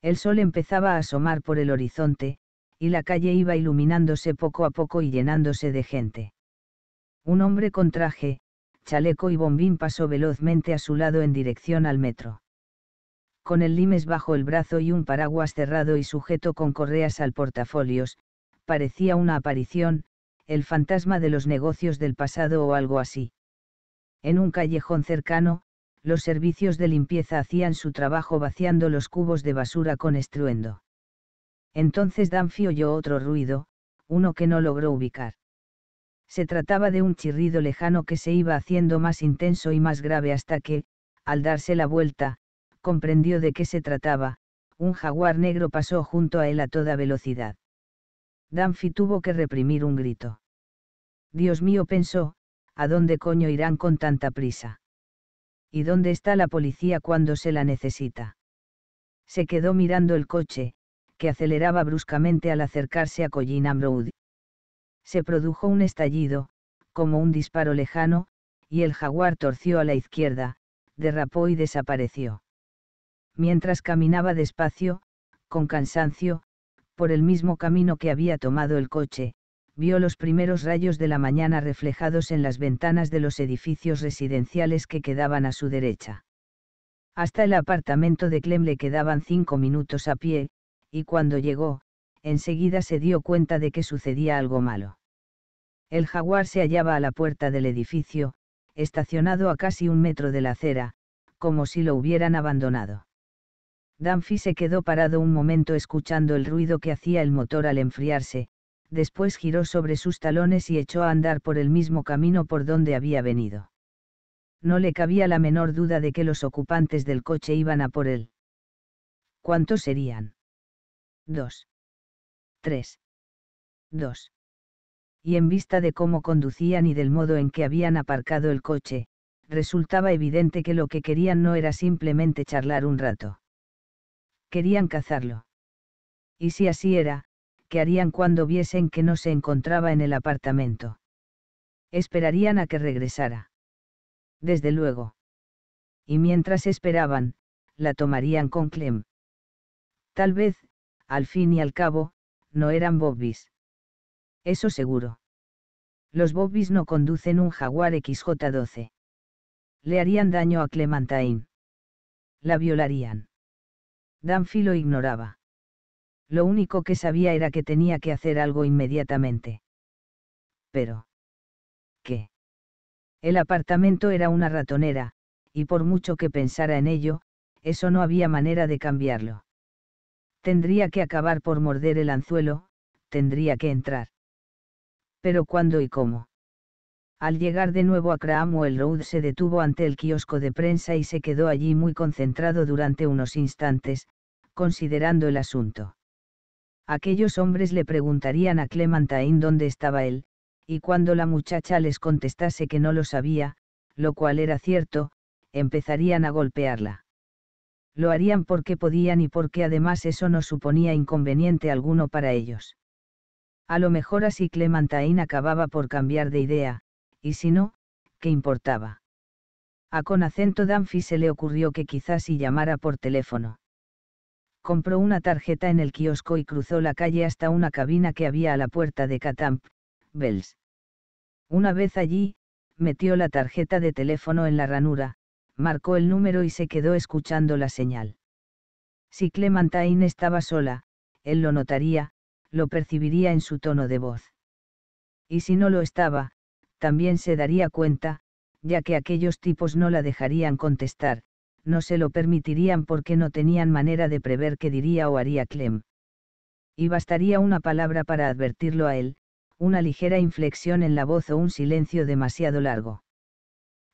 El sol empezaba a asomar por el horizonte, y la calle iba iluminándose poco a poco y llenándose de gente. Un hombre con traje, chaleco y bombín pasó velozmente a su lado en dirección al metro. Con el limes bajo el brazo y un paraguas cerrado y sujeto con correas al portafolios, parecía una aparición, el fantasma de los negocios del pasado o algo así. En un callejón cercano, los servicios de limpieza hacían su trabajo vaciando los cubos de basura con estruendo. Entonces Danfi oyó otro ruido, uno que no logró ubicar. Se trataba de un chirrido lejano que se iba haciendo más intenso y más grave hasta que, al darse la vuelta, comprendió de qué se trataba, un jaguar negro pasó junto a él a toda velocidad. Danfi tuvo que reprimir un grito. Dios mío pensó, ¿a dónde coño irán con tanta prisa? ¿Y dónde está la policía cuando se la necesita? Se quedó mirando el coche, que aceleraba bruscamente al acercarse a Collina Broad. Se produjo un estallido, como un disparo lejano, y el jaguar torció a la izquierda, derrapó y desapareció. Mientras caminaba despacio, con cansancio, por el mismo camino que había tomado el coche, vio los primeros rayos de la mañana reflejados en las ventanas de los edificios residenciales que quedaban a su derecha. Hasta el apartamento de Clem le quedaban cinco minutos a pie, y cuando llegó, enseguida se dio cuenta de que sucedía algo malo. El jaguar se hallaba a la puerta del edificio, estacionado a casi un metro de la acera, como si lo hubieran abandonado. Danfi se quedó parado un momento escuchando el ruido que hacía el motor al enfriarse, después giró sobre sus talones y echó a andar por el mismo camino por donde había venido. No le cabía la menor duda de que los ocupantes del coche iban a por él. ¿Cuántos serían? Dos. Tres. Dos. Y en vista de cómo conducían y del modo en que habían aparcado el coche, resultaba evidente que lo que querían no era simplemente charlar un rato. Querían cazarlo. Y si así era, harían cuando viesen que no se encontraba en el apartamento. Esperarían a que regresara. Desde luego. Y mientras esperaban, la tomarían con Clem. Tal vez, al fin y al cabo, no eran Bobbys. Eso seguro. Los Bobbys no conducen un Jaguar XJ12. Le harían daño a Clementine. La violarían. Danfi lo ignoraba. Lo único que sabía era que tenía que hacer algo inmediatamente. Pero... ¿Qué? El apartamento era una ratonera, y por mucho que pensara en ello, eso no había manera de cambiarlo. Tendría que acabar por morder el anzuelo, tendría que entrar. Pero cuándo y cómo. Al llegar de nuevo a el Road se detuvo ante el kiosco de prensa y se quedó allí muy concentrado durante unos instantes, considerando el asunto aquellos hombres le preguntarían a Clementine dónde estaba él, y cuando la muchacha les contestase que no lo sabía, lo cual era cierto, empezarían a golpearla. Lo harían porque podían y porque además eso no suponía inconveniente alguno para ellos. A lo mejor así Clementine acababa por cambiar de idea, y si no, ¿qué importaba? A con acento Danfi se le ocurrió que quizás si llamara por teléfono compró una tarjeta en el kiosco y cruzó la calle hasta una cabina que había a la puerta de Catamp, Bells. Una vez allí, metió la tarjeta de teléfono en la ranura, marcó el número y se quedó escuchando la señal. Si Clementine estaba sola, él lo notaría, lo percibiría en su tono de voz. Y si no lo estaba, también se daría cuenta, ya que aquellos tipos no la dejarían contestar, no se lo permitirían porque no tenían manera de prever qué diría o haría Clem. Y bastaría una palabra para advertirlo a él, una ligera inflexión en la voz o un silencio demasiado largo.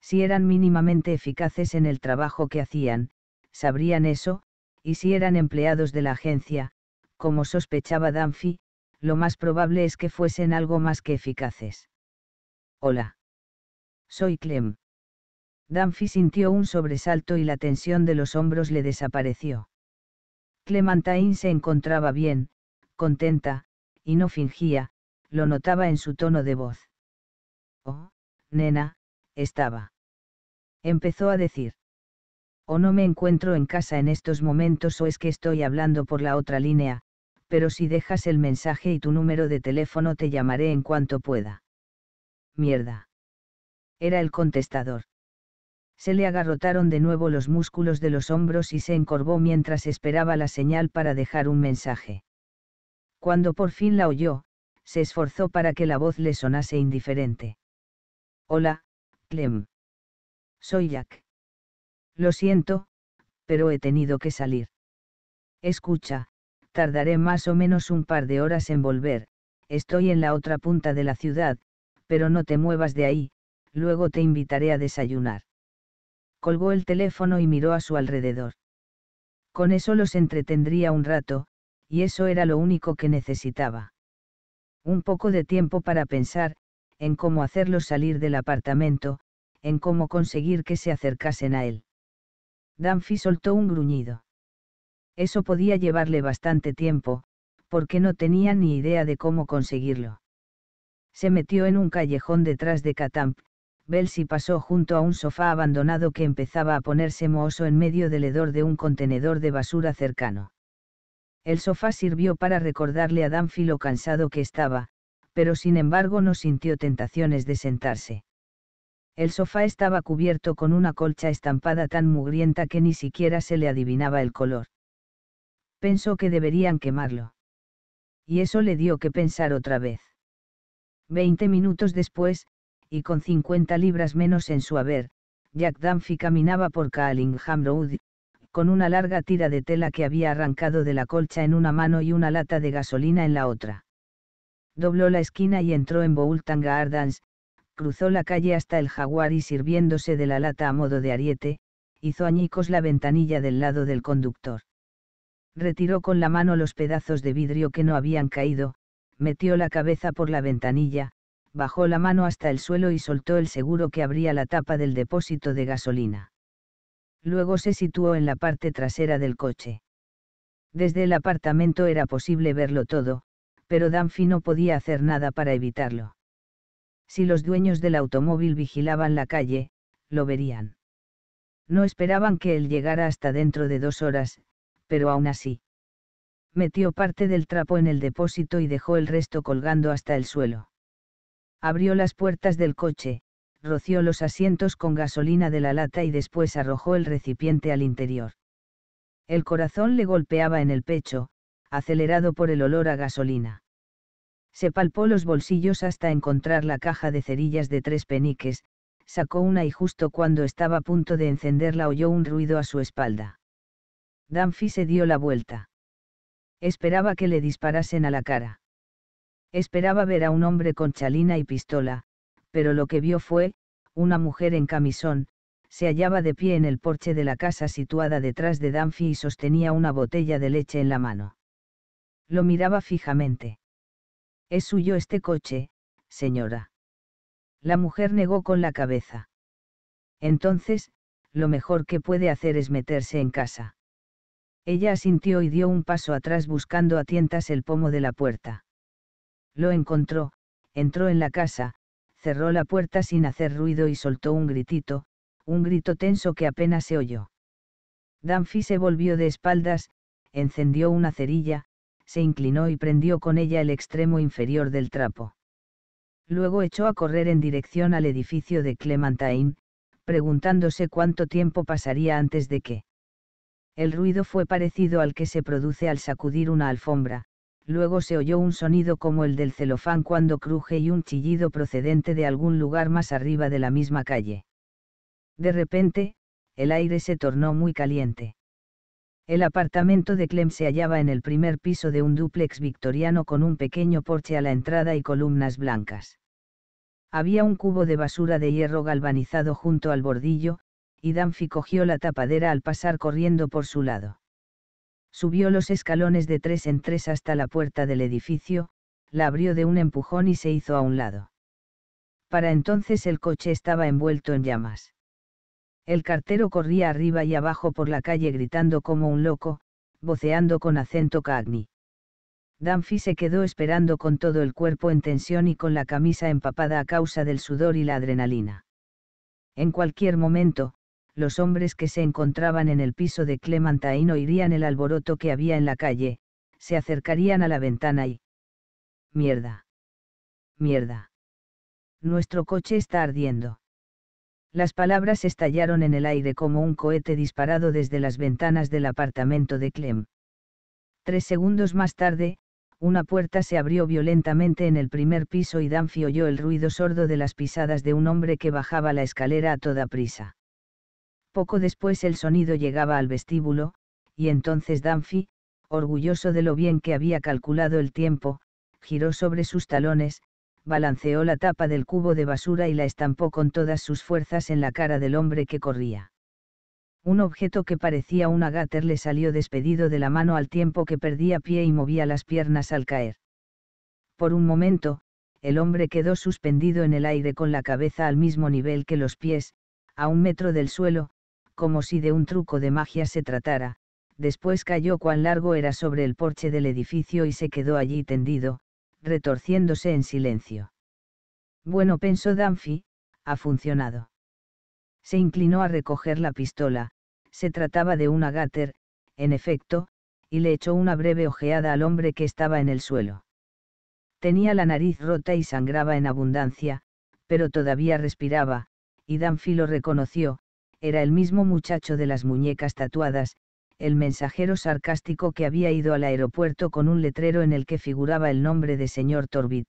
Si eran mínimamente eficaces en el trabajo que hacían, sabrían eso, y si eran empleados de la agencia, como sospechaba Danfi, lo más probable es que fuesen algo más que eficaces. Hola. Soy Clem. Danfi sintió un sobresalto y la tensión de los hombros le desapareció. Clementine se encontraba bien, contenta, y no fingía, lo notaba en su tono de voz. Oh, nena, estaba. Empezó a decir. O oh, no me encuentro en casa en estos momentos o es que estoy hablando por la otra línea, pero si dejas el mensaje y tu número de teléfono te llamaré en cuanto pueda. Mierda. Era el contestador se le agarrotaron de nuevo los músculos de los hombros y se encorvó mientras esperaba la señal para dejar un mensaje. Cuando por fin la oyó, se esforzó para que la voz le sonase indiferente. Hola, Clem. Soy Jack. Lo siento, pero he tenido que salir. Escucha, tardaré más o menos un par de horas en volver, estoy en la otra punta de la ciudad, pero no te muevas de ahí, luego te invitaré a desayunar colgó el teléfono y miró a su alrededor. Con eso los entretendría un rato, y eso era lo único que necesitaba. Un poco de tiempo para pensar, en cómo hacerlos salir del apartamento, en cómo conseguir que se acercasen a él. Danfi soltó un gruñido. Eso podía llevarle bastante tiempo, porque no tenía ni idea de cómo conseguirlo. Se metió en un callejón detrás de Katamp, Belsi pasó junto a un sofá abandonado que empezaba a ponerse mohoso en medio del hedor de un contenedor de basura cercano. El sofá sirvió para recordarle a Danfi lo cansado que estaba, pero sin embargo no sintió tentaciones de sentarse. El sofá estaba cubierto con una colcha estampada tan mugrienta que ni siquiera se le adivinaba el color. Pensó que deberían quemarlo. Y eso le dio que pensar otra vez. Veinte minutos después, y con 50 libras menos en su haber, Jack Dunphy caminaba por Callingham Road, con una larga tira de tela que había arrancado de la colcha en una mano y una lata de gasolina en la otra. Dobló la esquina y entró en Boultanga Gardens, cruzó la calle hasta el jaguar y sirviéndose de la lata a modo de ariete, hizo añicos la ventanilla del lado del conductor. Retiró con la mano los pedazos de vidrio que no habían caído, metió la cabeza por la ventanilla, bajó la mano hasta el suelo y soltó el seguro que abría la tapa del depósito de gasolina. Luego se situó en la parte trasera del coche. Desde el apartamento era posible verlo todo, pero Danfi no podía hacer nada para evitarlo. Si los dueños del automóvil vigilaban la calle, lo verían. No esperaban que él llegara hasta dentro de dos horas, pero aún así. Metió parte del trapo en el depósito y dejó el resto colgando hasta el suelo. Abrió las puertas del coche, roció los asientos con gasolina de la lata y después arrojó el recipiente al interior. El corazón le golpeaba en el pecho, acelerado por el olor a gasolina. Se palpó los bolsillos hasta encontrar la caja de cerillas de tres peniques, sacó una y justo cuando estaba a punto de encenderla oyó un ruido a su espalda. Danfi se dio la vuelta. Esperaba que le disparasen a la cara. Esperaba ver a un hombre con chalina y pistola, pero lo que vio fue, una mujer en camisón, se hallaba de pie en el porche de la casa situada detrás de Danfi y sostenía una botella de leche en la mano. Lo miraba fijamente. ¿Es suyo este coche, señora? La mujer negó con la cabeza. Entonces, lo mejor que puede hacer es meterse en casa. Ella asintió y dio un paso atrás buscando a tientas el pomo de la puerta. Lo encontró, entró en la casa, cerró la puerta sin hacer ruido y soltó un gritito, un grito tenso que apenas se oyó. Danfi se volvió de espaldas, encendió una cerilla, se inclinó y prendió con ella el extremo inferior del trapo. Luego echó a correr en dirección al edificio de Clementine, preguntándose cuánto tiempo pasaría antes de que. El ruido fue parecido al que se produce al sacudir una alfombra, luego se oyó un sonido como el del celofán cuando cruje y un chillido procedente de algún lugar más arriba de la misma calle. De repente, el aire se tornó muy caliente. El apartamento de Clem se hallaba en el primer piso de un dúplex victoriano con un pequeño porche a la entrada y columnas blancas. Había un cubo de basura de hierro galvanizado junto al bordillo, y Danfi cogió la tapadera al pasar corriendo por su lado. Subió los escalones de tres en tres hasta la puerta del edificio, la abrió de un empujón y se hizo a un lado. Para entonces el coche estaba envuelto en llamas. El cartero corría arriba y abajo por la calle gritando como un loco, voceando con acento cagni. Danfi se quedó esperando con todo el cuerpo en tensión y con la camisa empapada a causa del sudor y la adrenalina. En cualquier momento, los hombres que se encontraban en el piso de Clementine oirían el alboroto que había en la calle, se acercarían a la ventana y... Mierda. Mierda. Nuestro coche está ardiendo. Las palabras estallaron en el aire como un cohete disparado desde las ventanas del apartamento de Clem. Tres segundos más tarde, una puerta se abrió violentamente en el primer piso y Danfi oyó el ruido sordo de las pisadas de un hombre que bajaba la escalera a toda prisa. Poco después el sonido llegaba al vestíbulo, y entonces Danfi, orgulloso de lo bien que había calculado el tiempo, giró sobre sus talones, balanceó la tapa del cubo de basura y la estampó con todas sus fuerzas en la cara del hombre que corría. Un objeto que parecía un agáter le salió despedido de la mano al tiempo que perdía pie y movía las piernas al caer. Por un momento, el hombre quedó suspendido en el aire con la cabeza al mismo nivel que los pies, a un metro del suelo, como si de un truco de magia se tratara, después cayó cuán largo era sobre el porche del edificio y se quedó allí tendido, retorciéndose en silencio. Bueno, pensó Danfi, ha funcionado. Se inclinó a recoger la pistola, se trataba de una gáter, en efecto, y le echó una breve ojeada al hombre que estaba en el suelo. Tenía la nariz rota y sangraba en abundancia, pero todavía respiraba, y Danfi lo reconoció, era el mismo muchacho de las muñecas tatuadas, el mensajero sarcástico que había ido al aeropuerto con un letrero en el que figuraba el nombre de señor Torbit.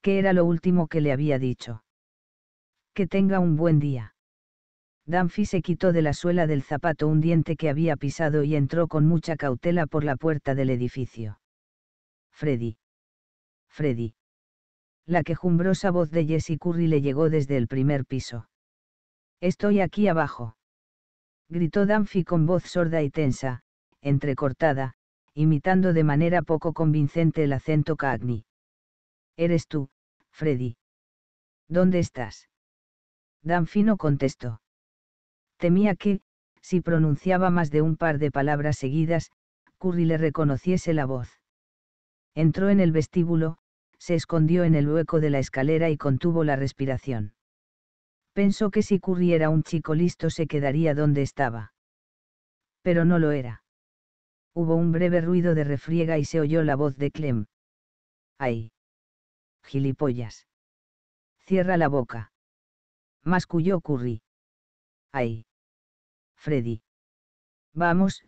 ¿Qué era lo último que le había dicho? Que tenga un buen día. Danfi se quitó de la suela del zapato un diente que había pisado y entró con mucha cautela por la puerta del edificio. Freddy. Freddy. La quejumbrosa voz de Jessie Curry le llegó desde el primer piso. Estoy aquí abajo. Gritó Danfi con voz sorda y tensa, entrecortada, imitando de manera poco convincente el acento kagni. Eres tú, Freddy. ¿Dónde estás? Danfi no contestó. Temía que, si pronunciaba más de un par de palabras seguidas, Curry le reconociese la voz. Entró en el vestíbulo, se escondió en el hueco de la escalera y contuvo la respiración. Pensó que si Curry era un chico listo se quedaría donde estaba. Pero no lo era. Hubo un breve ruido de refriega y se oyó la voz de Clem. ¡Ay! Gilipollas. Cierra la boca. Masculló Curry. ¡Ay! Freddy. Vamos,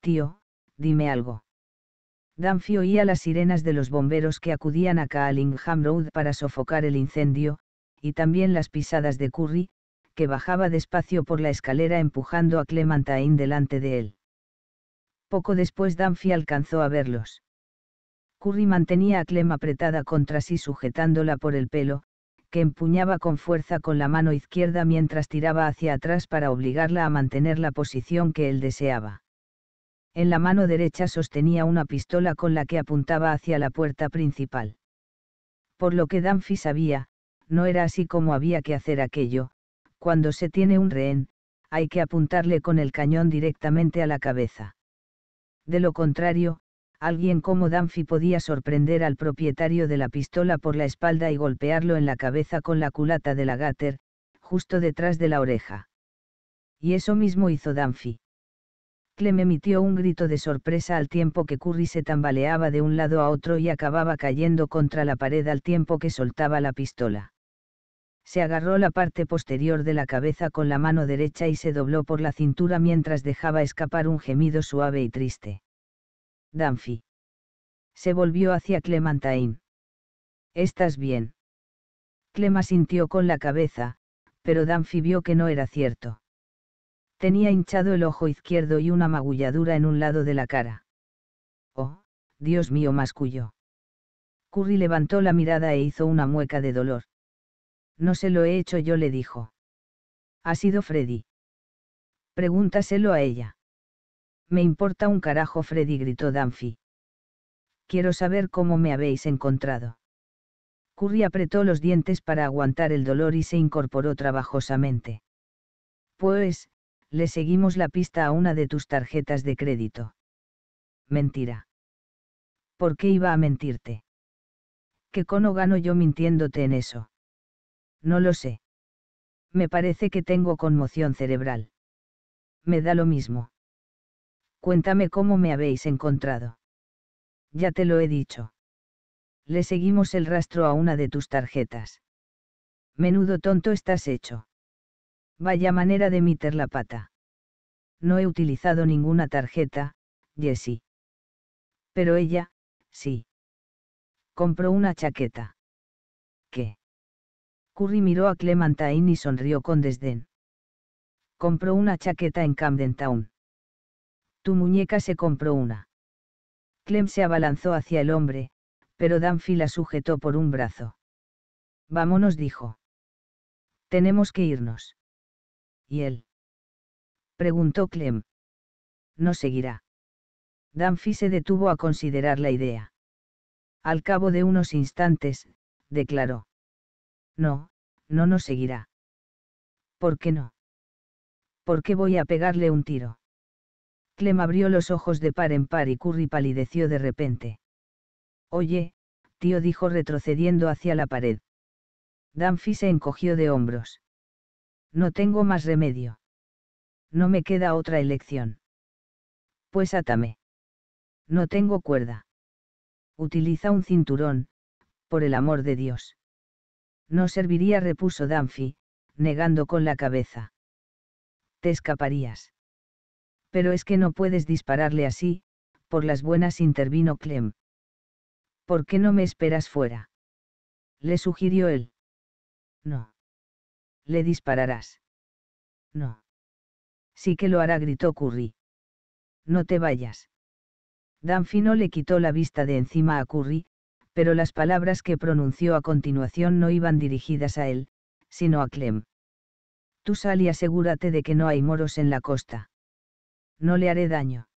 tío, dime algo. Danfi oía las sirenas de los bomberos que acudían a Kalingham Road para sofocar el incendio, y también las pisadas de Curry, que bajaba despacio por la escalera empujando a Clementine delante de él. Poco después Danfi alcanzó a verlos. Curry mantenía a Clem apretada contra sí sujetándola por el pelo, que empuñaba con fuerza con la mano izquierda mientras tiraba hacia atrás para obligarla a mantener la posición que él deseaba. En la mano derecha sostenía una pistola con la que apuntaba hacia la puerta principal. Por lo que Danfi sabía, no era así como había que hacer aquello, cuando se tiene un rehén, hay que apuntarle con el cañón directamente a la cabeza. De lo contrario, alguien como Danfi podía sorprender al propietario de la pistola por la espalda y golpearlo en la cabeza con la culata de la gáter, justo detrás de la oreja. Y eso mismo hizo Danfi. Clem emitió un grito de sorpresa al tiempo que Curry se tambaleaba de un lado a otro y acababa cayendo contra la pared al tiempo que soltaba la pistola se agarró la parte posterior de la cabeza con la mano derecha y se dobló por la cintura mientras dejaba escapar un gemido suave y triste. Danfi. Se volvió hacia Clementine. ¿Estás bien? Clem sintió con la cabeza, pero Danfi vio que no era cierto. Tenía hinchado el ojo izquierdo y una magulladura en un lado de la cara. Oh, Dios mío, masculló. Curry levantó la mirada e hizo una mueca de dolor. No se lo he hecho yo, le dijo. ¿Ha sido Freddy? Pregúntaselo a ella. Me importa un carajo, Freddy, gritó Danfi. Quiero saber cómo me habéis encontrado. Curry apretó los dientes para aguantar el dolor y se incorporó trabajosamente. Pues, le seguimos la pista a una de tus tarjetas de crédito. Mentira. ¿Por qué iba a mentirte? ¿Qué cono gano yo mintiéndote en eso? No lo sé. Me parece que tengo conmoción cerebral. Me da lo mismo. Cuéntame cómo me habéis encontrado. Ya te lo he dicho. Le seguimos el rastro a una de tus tarjetas. Menudo tonto estás hecho. Vaya manera de meter la pata. No he utilizado ninguna tarjeta, Jessie. Pero ella, sí. Compró una chaqueta. Curry miró a Clementine y sonrió con desdén. Compró una chaqueta en Camden Town. Tu muñeca se compró una. Clem se abalanzó hacia el hombre, pero Danfi la sujetó por un brazo. Vámonos, dijo. Tenemos que irnos. ¿Y él? Preguntó Clem. No seguirá. Danfi se detuvo a considerar la idea. Al cabo de unos instantes, declaró. No, no nos seguirá. ¿Por qué no? ¿Por qué voy a pegarle un tiro? Clem abrió los ojos de par en par y Curry palideció de repente. Oye, tío dijo retrocediendo hacia la pared. Danfi se encogió de hombros. No tengo más remedio. No me queda otra elección. Pues átame. No tengo cuerda. Utiliza un cinturón, por el amor de Dios. No serviría, repuso Danfi, negando con la cabeza. Te escaparías. Pero es que no puedes dispararle así, por las buenas intervino Clem. ¿Por qué no me esperas fuera? Le sugirió él. No. Le dispararás. No. Sí que lo hará, gritó Curry. No te vayas. no le quitó la vista de encima a Curry, pero las palabras que pronunció a continuación no iban dirigidas a él, sino a Clem. Tú sal y asegúrate de que no hay moros en la costa. No le haré daño.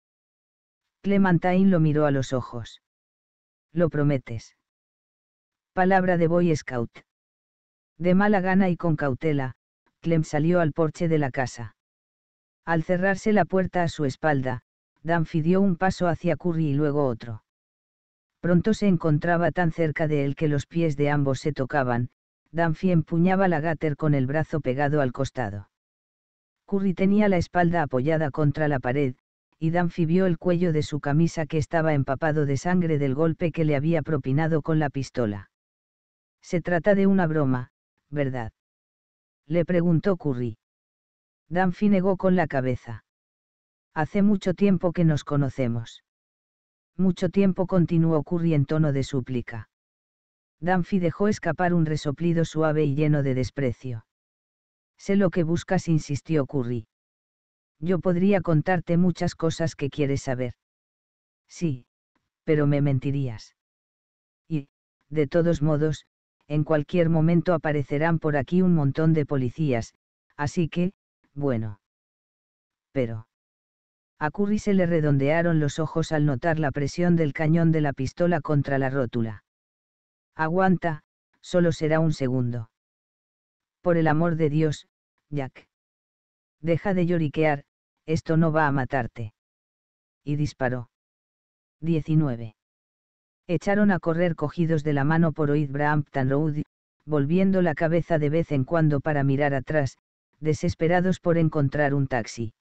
Clementine lo miró a los ojos. Lo prometes. Palabra de Boy Scout. De mala gana y con cautela, Clem salió al porche de la casa. Al cerrarse la puerta a su espalda, Danfi dio un paso hacia Curry y luego otro. Pronto se encontraba tan cerca de él que los pies de ambos se tocaban, Danfi empuñaba la gáter con el brazo pegado al costado. Curry tenía la espalda apoyada contra la pared, y Danfi vio el cuello de su camisa que estaba empapado de sangre del golpe que le había propinado con la pistola. Se trata de una broma, ¿verdad? Le preguntó Curry. Danfi negó con la cabeza. Hace mucho tiempo que nos conocemos mucho tiempo continuó Curry en tono de súplica. Danfi dejó escapar un resoplido suave y lleno de desprecio. Sé lo que buscas, insistió Curry. Yo podría contarte muchas cosas que quieres saber. Sí, pero me mentirías. Y, de todos modos, en cualquier momento aparecerán por aquí un montón de policías, así que, bueno. Pero. A Curry se le redondearon los ojos al notar la presión del cañón de la pistola contra la rótula. Aguanta, solo será un segundo. Por el amor de Dios, Jack. Deja de lloriquear, esto no va a matarte. Y disparó. 19. Echaron a correr cogidos de la mano por Oid Brampton Road, volviendo la cabeza de vez en cuando para mirar atrás, desesperados por encontrar un taxi.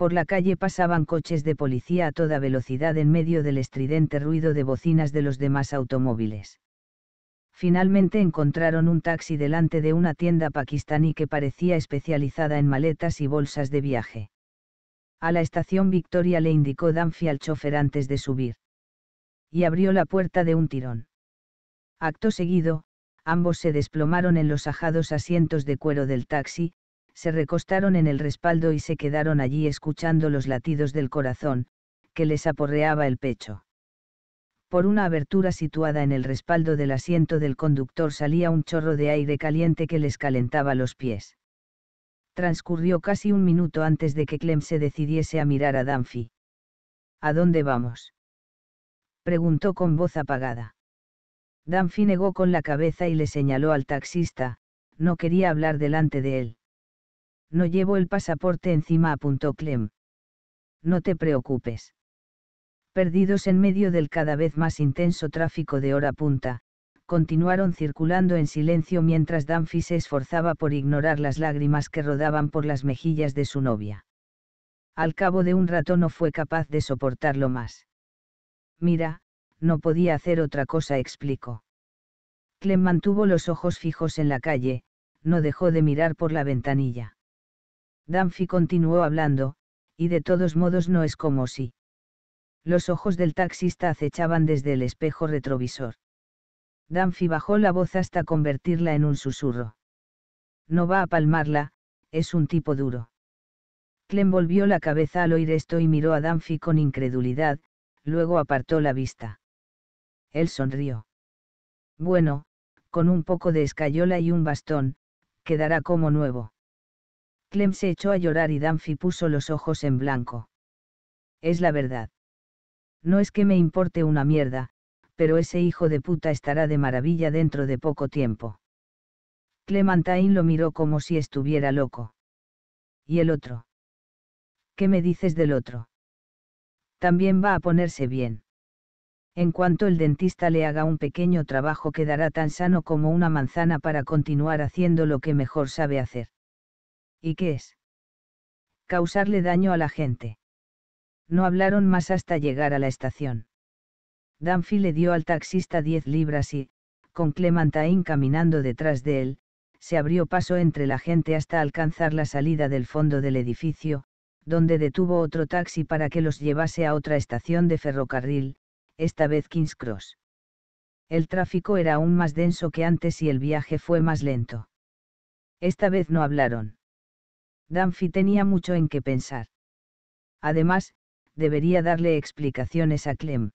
Por la calle pasaban coches de policía a toda velocidad en medio del estridente ruido de bocinas de los demás automóviles. Finalmente encontraron un taxi delante de una tienda pakistaní que parecía especializada en maletas y bolsas de viaje. A la estación Victoria le indicó Danfi al chofer antes de subir. Y abrió la puerta de un tirón. Acto seguido, ambos se desplomaron en los ajados asientos de cuero del taxi, se recostaron en el respaldo y se quedaron allí escuchando los latidos del corazón, que les aporreaba el pecho. Por una abertura situada en el respaldo del asiento del conductor salía un chorro de aire caliente que les calentaba los pies. Transcurrió casi un minuto antes de que Clem se decidiese a mirar a Danfi. ¿A dónde vamos? preguntó con voz apagada. Danfi negó con la cabeza y le señaló al taxista, no quería hablar delante de él. No llevo el pasaporte encima, apuntó Clem. No te preocupes. Perdidos en medio del cada vez más intenso tráfico de hora punta, continuaron circulando en silencio mientras Danfi se esforzaba por ignorar las lágrimas que rodaban por las mejillas de su novia. Al cabo de un rato no fue capaz de soportarlo más. Mira, no podía hacer otra cosa, explicó. Clem mantuvo los ojos fijos en la calle, no dejó de mirar por la ventanilla. Danfi continuó hablando, y de todos modos no es como si. Los ojos del taxista acechaban desde el espejo retrovisor. Danfi bajó la voz hasta convertirla en un susurro. No va a palmarla, es un tipo duro. Clem volvió la cabeza al oír esto y miró a Danfi con incredulidad, luego apartó la vista. Él sonrió. Bueno, con un poco de escayola y un bastón, quedará como nuevo. Clem se echó a llorar y Danfi puso los ojos en blanco. Es la verdad. No es que me importe una mierda, pero ese hijo de puta estará de maravilla dentro de poco tiempo. Clementine lo miró como si estuviera loco. ¿Y el otro? ¿Qué me dices del otro? También va a ponerse bien. En cuanto el dentista le haga un pequeño trabajo quedará tan sano como una manzana para continuar haciendo lo que mejor sabe hacer. ¿Y qué es? Causarle daño a la gente. No hablaron más hasta llegar a la estación. Danfi le dio al taxista 10 libras y, con Clementine caminando detrás de él, se abrió paso entre la gente hasta alcanzar la salida del fondo del edificio, donde detuvo otro taxi para que los llevase a otra estación de ferrocarril, esta vez King's Cross. El tráfico era aún más denso que antes y el viaje fue más lento. Esta vez no hablaron. Danfi tenía mucho en qué pensar. Además, debería darle explicaciones a Clem.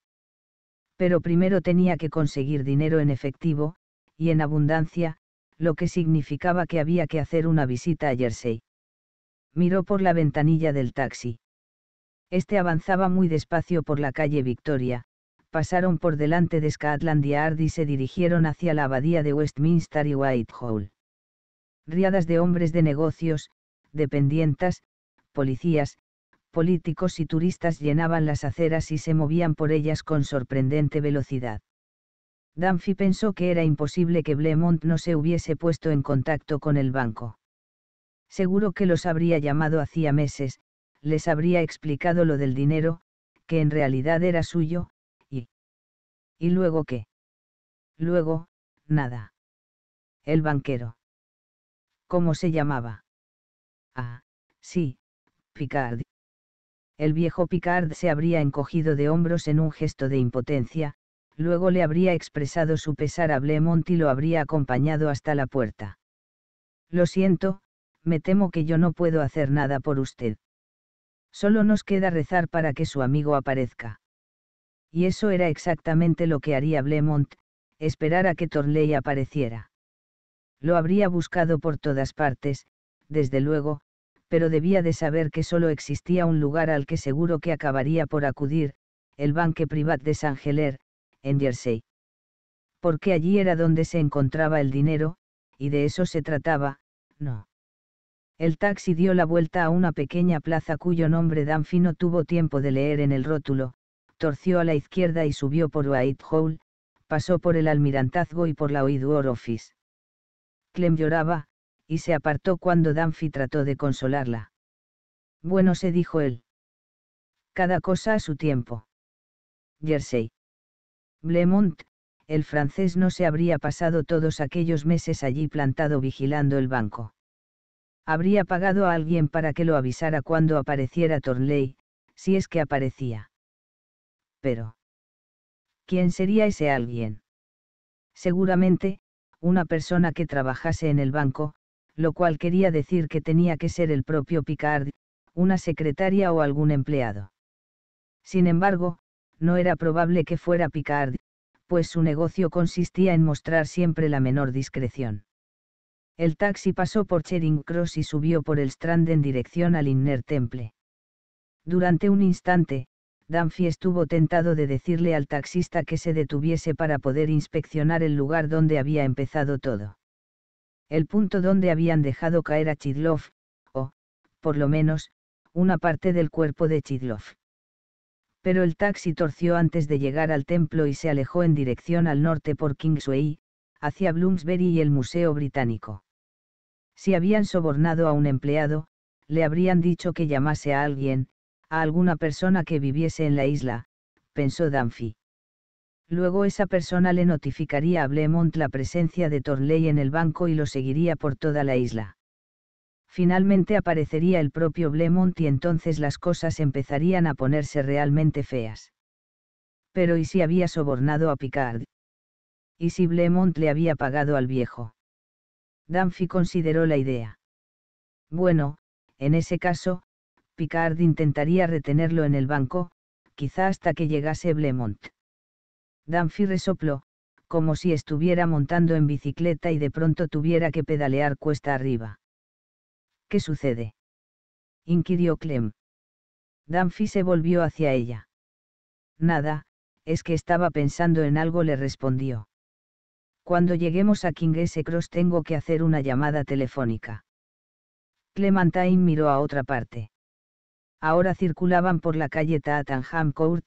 Pero primero tenía que conseguir dinero en efectivo, y en abundancia, lo que significaba que había que hacer una visita a Jersey. Miró por la ventanilla del taxi. Este avanzaba muy despacio por la calle Victoria, pasaron por delante de Scotland Yard y se dirigieron hacia la abadía de Westminster y Whitehall. Riadas de hombres de negocios, dependientas, policías, políticos y turistas llenaban las aceras y se movían por ellas con sorprendente velocidad. Danfi pensó que era imposible que Blemont no se hubiese puesto en contacto con el banco. Seguro que los habría llamado hacía meses, les habría explicado lo del dinero, que en realidad era suyo, y... ¿Y luego qué? Luego, nada. El banquero. ¿Cómo se llamaba? Ah, sí, Picard. El viejo Picard se habría encogido de hombros en un gesto de impotencia, luego le habría expresado su pesar a Blemont y lo habría acompañado hasta la puerta. Lo siento, me temo que yo no puedo hacer nada por usted. Solo nos queda rezar para que su amigo aparezca. Y eso era exactamente lo que haría Blemont, esperar a que Torley apareciera. Lo habría buscado por todas partes, desde luego, pero debía de saber que solo existía un lugar al que seguro que acabaría por acudir, el Banque Privat de saint Geler, en Jersey. Porque allí era donde se encontraba el dinero, y de eso se trataba, no. El taxi dio la vuelta a una pequeña plaza cuyo nombre Danfino tuvo tiempo de leer en el rótulo, torció a la izquierda y subió por Whitehall, pasó por el almirantazgo y por la Oidor Office. Clem lloraba, y se apartó cuando Danfi trató de consolarla. Bueno, se dijo él. Cada cosa a su tiempo. Jersey. Blemont, el francés no se habría pasado todos aquellos meses allí plantado vigilando el banco. Habría pagado a alguien para que lo avisara cuando apareciera Torley, si es que aparecía. Pero. ¿Quién sería ese alguien? Seguramente, una persona que trabajase en el banco, lo cual quería decir que tenía que ser el propio Picard, una secretaria o algún empleado. Sin embargo, no era probable que fuera Picard, pues su negocio consistía en mostrar siempre la menor discreción. El taxi pasó por Charing Cross y subió por el Strand en dirección al Inner Temple. Durante un instante, Danfi estuvo tentado de decirle al taxista que se detuviese para poder inspeccionar el lugar donde había empezado todo el punto donde habían dejado caer a Chidlov, o, por lo menos, una parte del cuerpo de Chidlov. Pero el taxi torció antes de llegar al templo y se alejó en dirección al norte por Kingsway, hacia Bloomsbury y el Museo Británico. Si habían sobornado a un empleado, le habrían dicho que llamase a alguien, a alguna persona que viviese en la isla, pensó Danfi. Luego esa persona le notificaría a Blemont la presencia de Torley en el banco y lo seguiría por toda la isla. Finalmente aparecería el propio Blemont y entonces las cosas empezarían a ponerse realmente feas. Pero ¿y si había sobornado a Picard? ¿Y si Blemont le había pagado al viejo? Danfi consideró la idea. Bueno, en ese caso, Picard intentaría retenerlo en el banco, quizá hasta que llegase Blemont Danfi resopló, como si estuviera montando en bicicleta y de pronto tuviera que pedalear cuesta arriba. ¿Qué sucede? inquirió Clem. Danfi se volvió hacia ella. Nada, es que estaba pensando en algo, le respondió. Cuando lleguemos a King Cross tengo que hacer una llamada telefónica. Clementine miró a otra parte. Ahora circulaban por la calle Tattenham Court,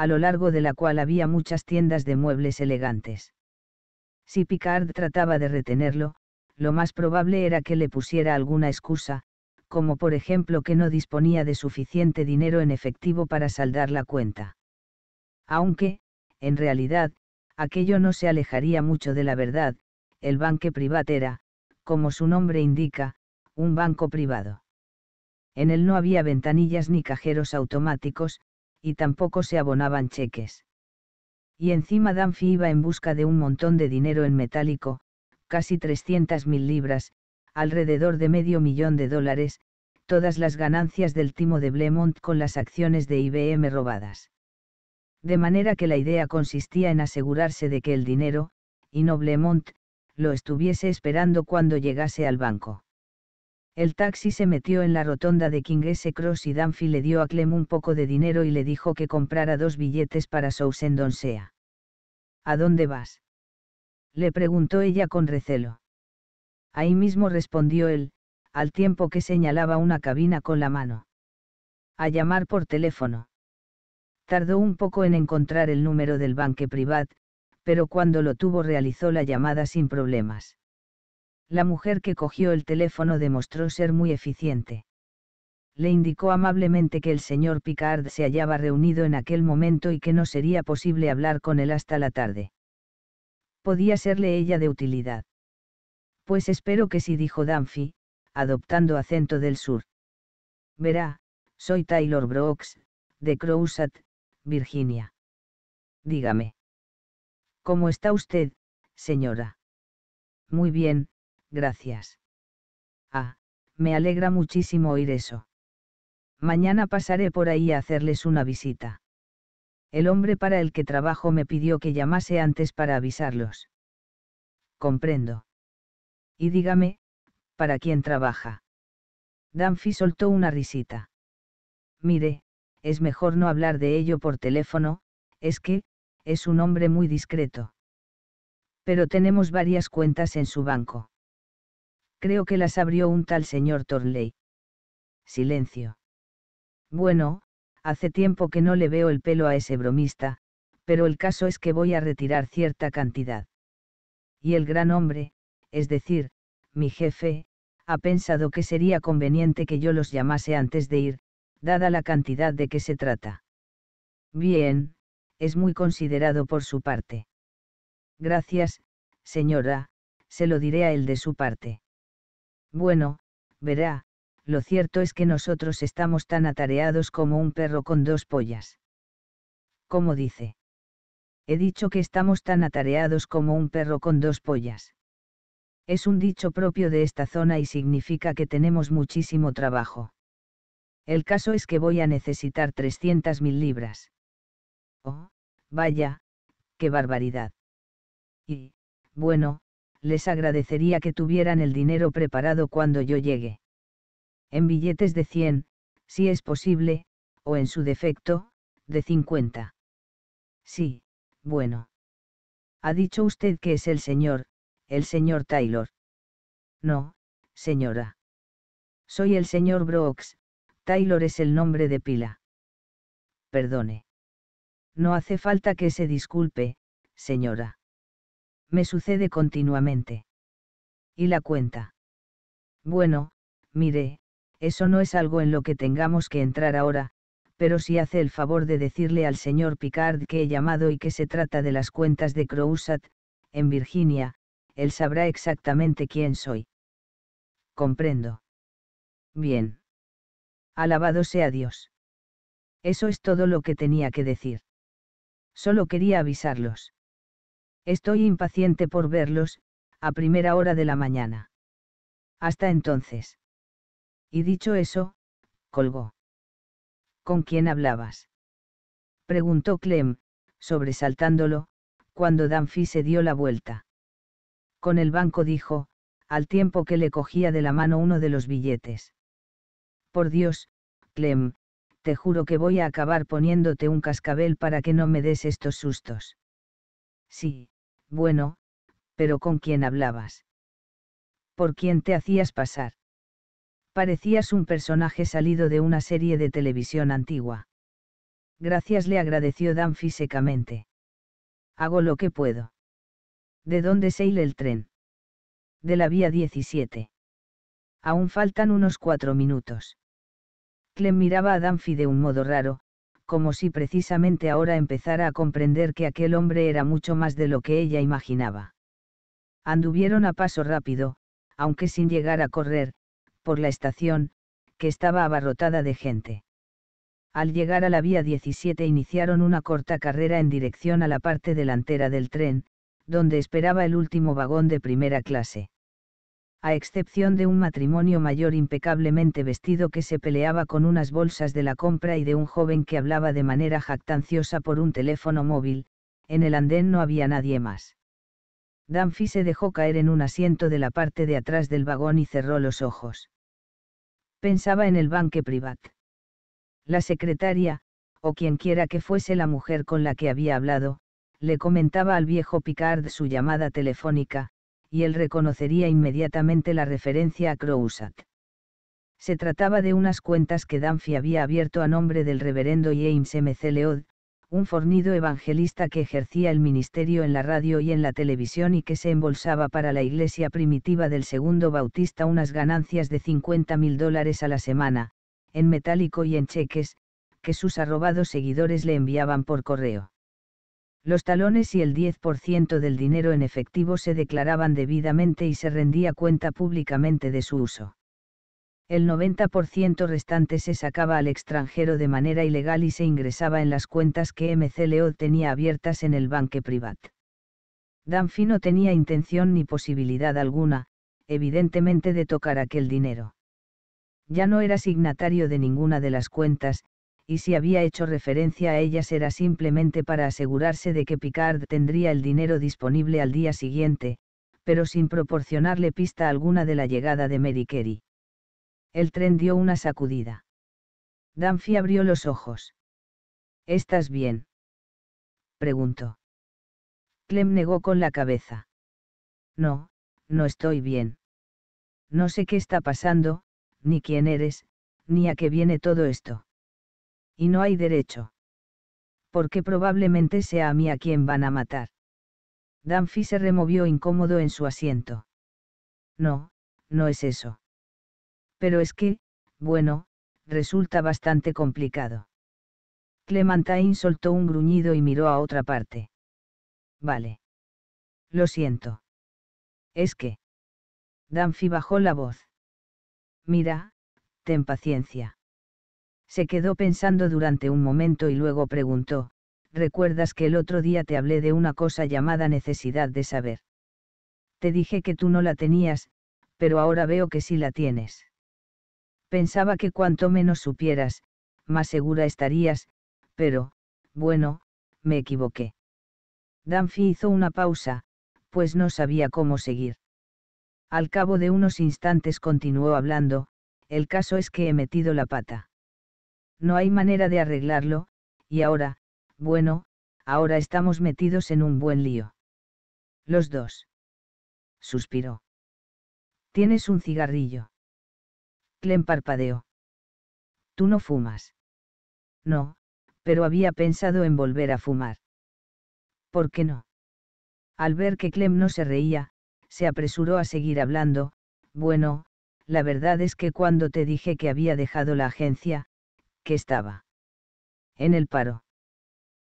a lo largo de la cual había muchas tiendas de muebles elegantes. Si Picard trataba de retenerlo, lo más probable era que le pusiera alguna excusa, como por ejemplo que no disponía de suficiente dinero en efectivo para saldar la cuenta. Aunque, en realidad, aquello no se alejaría mucho de la verdad, el banque privat era, como su nombre indica, un banco privado. En él no había ventanillas ni cajeros automáticos, y tampoco se abonaban cheques. Y encima Danfi iba en busca de un montón de dinero en metálico, casi 300.000 libras, alrededor de medio millón de dólares, todas las ganancias del timo de Blemont con las acciones de IBM robadas. De manera que la idea consistía en asegurarse de que el dinero, y no Blemont, lo estuviese esperando cuando llegase al banco. El taxi se metió en la rotonda de King Cross y Danfi le dio a Clem un poco de dinero y le dijo que comprara dos billetes para Sousendon Sea. ¿A dónde vas? Le preguntó ella con recelo. Ahí mismo respondió él, al tiempo que señalaba una cabina con la mano. A llamar por teléfono. Tardó un poco en encontrar el número del banque privado, pero cuando lo tuvo realizó la llamada sin problemas. La mujer que cogió el teléfono demostró ser muy eficiente. Le indicó amablemente que el señor Picard se hallaba reunido en aquel momento y que no sería posible hablar con él hasta la tarde. Podía serle ella de utilidad. Pues espero que sí, dijo Danfi, adoptando acento del sur. Verá, soy Taylor Brooks, de Crowsat, Virginia. Dígame. ¿Cómo está usted, señora? Muy bien, gracias. Ah, me alegra muchísimo oír eso. Mañana pasaré por ahí a hacerles una visita. El hombre para el que trabajo me pidió que llamase antes para avisarlos. Comprendo. Y dígame, ¿para quién trabaja? Danfi soltó una risita. Mire, es mejor no hablar de ello por teléfono, es que, es un hombre muy discreto. Pero tenemos varias cuentas en su banco. Creo que las abrió un tal señor Torley. Silencio. Bueno, hace tiempo que no le veo el pelo a ese bromista, pero el caso es que voy a retirar cierta cantidad. Y el gran hombre, es decir, mi jefe, ha pensado que sería conveniente que yo los llamase antes de ir, dada la cantidad de que se trata. Bien, es muy considerado por su parte. Gracias, señora, se lo diré a él de su parte. Bueno, verá, lo cierto es que nosotros estamos tan atareados como un perro con dos pollas. ¿Cómo dice? He dicho que estamos tan atareados como un perro con dos pollas. Es un dicho propio de esta zona y significa que tenemos muchísimo trabajo. El caso es que voy a necesitar 300.000 libras. Oh, vaya, qué barbaridad. Y, bueno, les agradecería que tuvieran el dinero preparado cuando yo llegue. En billetes de 100, si es posible, o en su defecto, de 50. Sí, bueno. Ha dicho usted que es el señor, el señor Taylor. No, señora. Soy el señor Brooks, Taylor es el nombre de pila. Perdone. No hace falta que se disculpe, señora me sucede continuamente. Y la cuenta. Bueno, mire, eso no es algo en lo que tengamos que entrar ahora, pero si hace el favor de decirle al señor Picard que he llamado y que se trata de las cuentas de Crousat, en Virginia, él sabrá exactamente quién soy. Comprendo. Bien. Alabado sea Dios. Eso es todo lo que tenía que decir. Solo quería avisarlos. Estoy impaciente por verlos, a primera hora de la mañana. Hasta entonces. Y dicho eso, colgó. ¿Con quién hablabas? Preguntó Clem, sobresaltándolo, cuando Danfi se dio la vuelta. Con el banco dijo, al tiempo que le cogía de la mano uno de los billetes. Por Dios, Clem, te juro que voy a acabar poniéndote un cascabel para que no me des estos sustos. Sí, bueno, pero ¿con quién hablabas? ¿Por quién te hacías pasar? Parecías un personaje salido de una serie de televisión antigua. Gracias le agradeció Dan secamente. Hago lo que puedo. ¿De dónde sale el tren? De la vía 17. Aún faltan unos cuatro minutos. Clem miraba a Danfi de un modo raro, como si precisamente ahora empezara a comprender que aquel hombre era mucho más de lo que ella imaginaba. Anduvieron a paso rápido, aunque sin llegar a correr, por la estación, que estaba abarrotada de gente. Al llegar a la vía 17 iniciaron una corta carrera en dirección a la parte delantera del tren, donde esperaba el último vagón de primera clase a excepción de un matrimonio mayor impecablemente vestido que se peleaba con unas bolsas de la compra y de un joven que hablaba de manera jactanciosa por un teléfono móvil, en el andén no había nadie más. Danfi se dejó caer en un asiento de la parte de atrás del vagón y cerró los ojos. Pensaba en el banque privat. La secretaria, o quienquiera que fuese la mujer con la que había hablado, le comentaba al viejo Picard su llamada telefónica, y él reconocería inmediatamente la referencia a Crousat. Se trataba de unas cuentas que Danfi había abierto a nombre del reverendo James M. Leod, un fornido evangelista que ejercía el ministerio en la radio y en la televisión y que se embolsaba para la iglesia primitiva del segundo bautista unas ganancias de 50 mil dólares a la semana, en metálico y en cheques, que sus arrobados seguidores le enviaban por correo. Los talones y el 10% del dinero en efectivo se declaraban debidamente y se rendía cuenta públicamente de su uso. El 90% restante se sacaba al extranjero de manera ilegal y se ingresaba en las cuentas que MCLO tenía abiertas en el Banque Privat. Danfi no tenía intención ni posibilidad alguna, evidentemente, de tocar aquel dinero. Ya no era signatario de ninguna de las cuentas, y si había hecho referencia a ellas era simplemente para asegurarse de que Picard tendría el dinero disponible al día siguiente, pero sin proporcionarle pista alguna de la llegada de Mary El tren dio una sacudida. Danfi abrió los ojos. ¿Estás bien? preguntó. Clem negó con la cabeza. No, no estoy bien. No sé qué está pasando, ni quién eres, ni a qué viene todo esto y no hay derecho. Porque probablemente sea a mí a quien van a matar. Danfi se removió incómodo en su asiento. No, no es eso. Pero es que, bueno, resulta bastante complicado. Clementine soltó un gruñido y miró a otra parte. Vale. Lo siento. Es que. Danfi bajó la voz. Mira, ten paciencia. Se quedó pensando durante un momento y luego preguntó, ¿recuerdas que el otro día te hablé de una cosa llamada necesidad de saber? Te dije que tú no la tenías, pero ahora veo que sí la tienes. Pensaba que cuanto menos supieras, más segura estarías, pero, bueno, me equivoqué. Danfi hizo una pausa, pues no sabía cómo seguir. Al cabo de unos instantes continuó hablando, el caso es que he metido la pata no hay manera de arreglarlo, y ahora, bueno, ahora estamos metidos en un buen lío. Los dos. Suspiró. ¿Tienes un cigarrillo? Clem parpadeó. Tú no fumas. No, pero había pensado en volver a fumar. ¿Por qué no? Al ver que Clem no se reía, se apresuró a seguir hablando, bueno, la verdad es que cuando te dije que había dejado la agencia, que estaba. En el paro.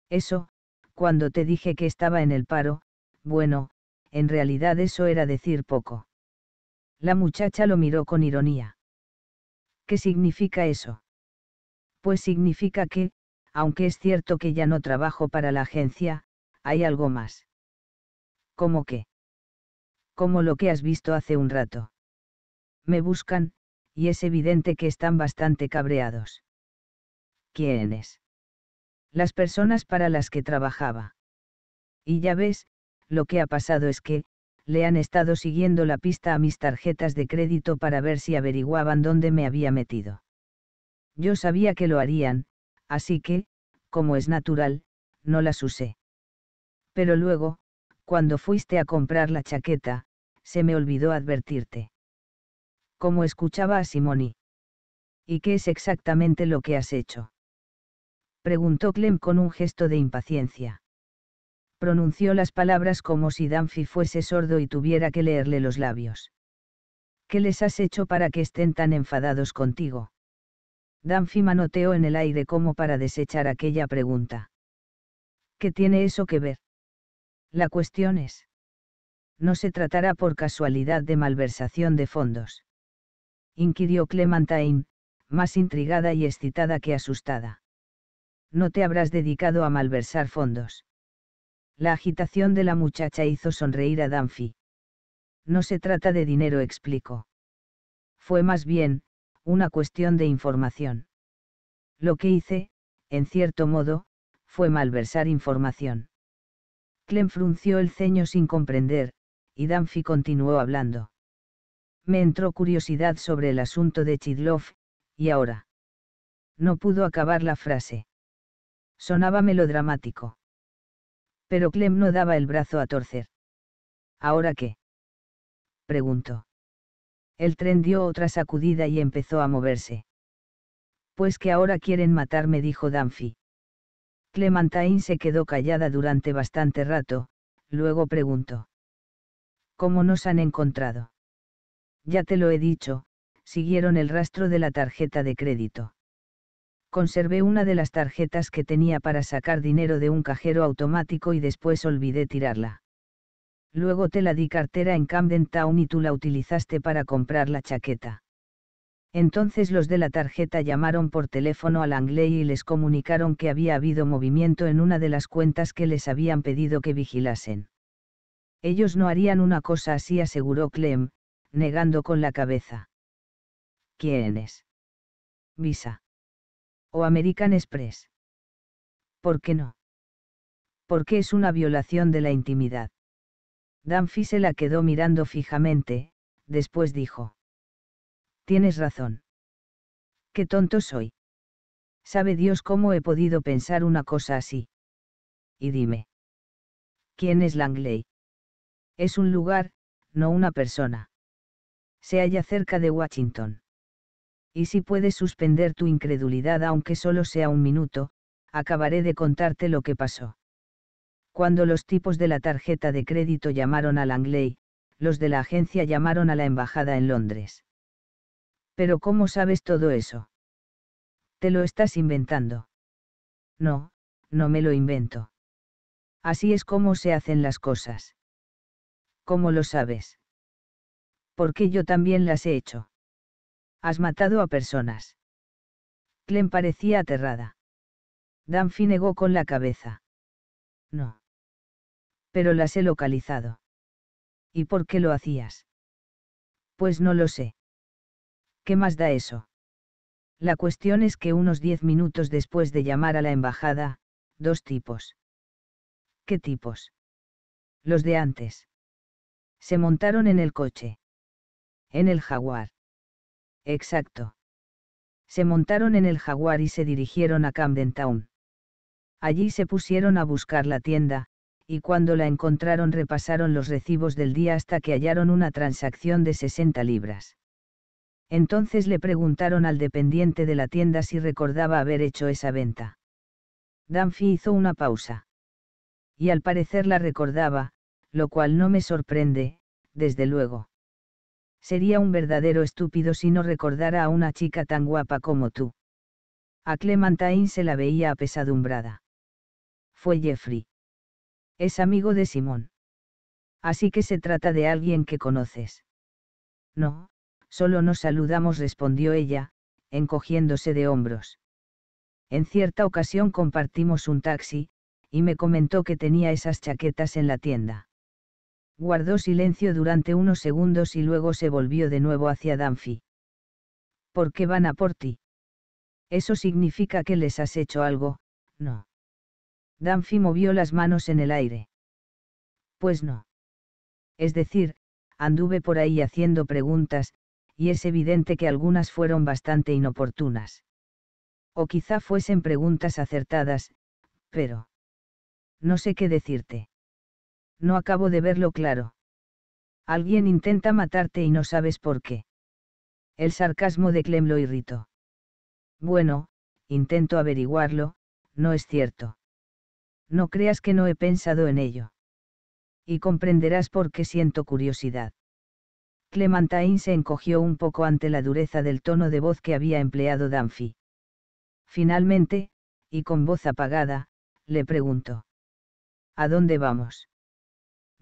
Eso, cuando te dije que estaba en el paro, bueno, en realidad eso era decir poco. La muchacha lo miró con ironía. ¿Qué significa eso? Pues significa que, aunque es cierto que ya no trabajo para la agencia, hay algo más. ¿Cómo qué? Como lo que has visto hace un rato. Me buscan, y es evidente que están bastante cabreados. ¿quiénes? Las personas para las que trabajaba. Y ya ves, lo que ha pasado es que, le han estado siguiendo la pista a mis tarjetas de crédito para ver si averiguaban dónde me había metido. Yo sabía que lo harían, así que, como es natural, no las usé. Pero luego, cuando fuiste a comprar la chaqueta, se me olvidó advertirte. Como escuchaba a Simoni. ¿Y qué es exactamente lo que has hecho? preguntó Clem con un gesto de impaciencia. Pronunció las palabras como si Danfi fuese sordo y tuviera que leerle los labios. ¿Qué les has hecho para que estén tan enfadados contigo? Danfi manoteó en el aire como para desechar aquella pregunta. ¿Qué tiene eso que ver? La cuestión es. No se tratará por casualidad de malversación de fondos. Inquirió Clementine, más intrigada y excitada que asustada no te habrás dedicado a malversar fondos. La agitación de la muchacha hizo sonreír a Danfi. No se trata de dinero, explicó. Fue más bien, una cuestión de información. Lo que hice, en cierto modo, fue malversar información. Clem frunció el ceño sin comprender, y Danfi continuó hablando. Me entró curiosidad sobre el asunto de Chidlov, y ahora. No pudo acabar la frase. Sonaba melodramático. Pero Clem no daba el brazo a torcer. ¿Ahora qué? preguntó. El tren dio otra sacudida y empezó a moverse. Pues que ahora quieren matarme, dijo Danfi. Clementine se quedó callada durante bastante rato, luego preguntó. ¿Cómo nos han encontrado? Ya te lo he dicho, siguieron el rastro de la tarjeta de crédito. Conservé una de las tarjetas que tenía para sacar dinero de un cajero automático y después olvidé tirarla. Luego te la di cartera en Camden Town y tú la utilizaste para comprar la chaqueta. Entonces los de la tarjeta llamaron por teléfono al Langley y les comunicaron que había habido movimiento en una de las cuentas que les habían pedido que vigilasen. Ellos no harían una cosa así, aseguró Clem, negando con la cabeza. ¿Quién es? Visa o American Express. ¿Por qué no? Porque es una violación de la intimidad. Danfi se la quedó mirando fijamente, después dijo. Tienes razón. Qué tonto soy. Sabe Dios cómo he podido pensar una cosa así. Y dime. ¿Quién es Langley? Es un lugar, no una persona. Se halla cerca de Washington y si puedes suspender tu incredulidad aunque solo sea un minuto, acabaré de contarte lo que pasó. Cuando los tipos de la tarjeta de crédito llamaron al Langley, los de la agencia llamaron a la embajada en Londres. Pero ¿cómo sabes todo eso? Te lo estás inventando. No, no me lo invento. Así es como se hacen las cosas. ¿Cómo lo sabes? Porque yo también las he hecho. Has matado a personas. Clem parecía aterrada. Danfi negó con la cabeza. No. Pero las he localizado. ¿Y por qué lo hacías? Pues no lo sé. ¿Qué más da eso? La cuestión es que unos diez minutos después de llamar a la embajada, dos tipos. ¿Qué tipos? Los de antes. Se montaron en el coche. En el jaguar. Exacto. Se montaron en el jaguar y se dirigieron a Camden Town. Allí se pusieron a buscar la tienda, y cuando la encontraron repasaron los recibos del día hasta que hallaron una transacción de 60 libras. Entonces le preguntaron al dependiente de la tienda si recordaba haber hecho esa venta. Danfi hizo una pausa. Y al parecer la recordaba, lo cual no me sorprende, desde luego. Sería un verdadero estúpido si no recordara a una chica tan guapa como tú. A Clementine se la veía apesadumbrada. Fue Jeffrey. Es amigo de Simón. Así que se trata de alguien que conoces. No, solo nos saludamos, respondió ella, encogiéndose de hombros. En cierta ocasión compartimos un taxi, y me comentó que tenía esas chaquetas en la tienda. Guardó silencio durante unos segundos y luego se volvió de nuevo hacia Danfi. ¿Por qué van a por ti? Eso significa que les has hecho algo, no. Danfi movió las manos en el aire. Pues no. Es decir, anduve por ahí haciendo preguntas, y es evidente que algunas fueron bastante inoportunas. O quizá fuesen preguntas acertadas, pero... No sé qué decirte. No acabo de verlo claro. Alguien intenta matarte y no sabes por qué. El sarcasmo de Clem lo irritó. Bueno, intento averiguarlo, no es cierto. No creas que no he pensado en ello. Y comprenderás por qué siento curiosidad. Clementine se encogió un poco ante la dureza del tono de voz que había empleado Danfi. Finalmente, y con voz apagada, le preguntó. ¿A dónde vamos?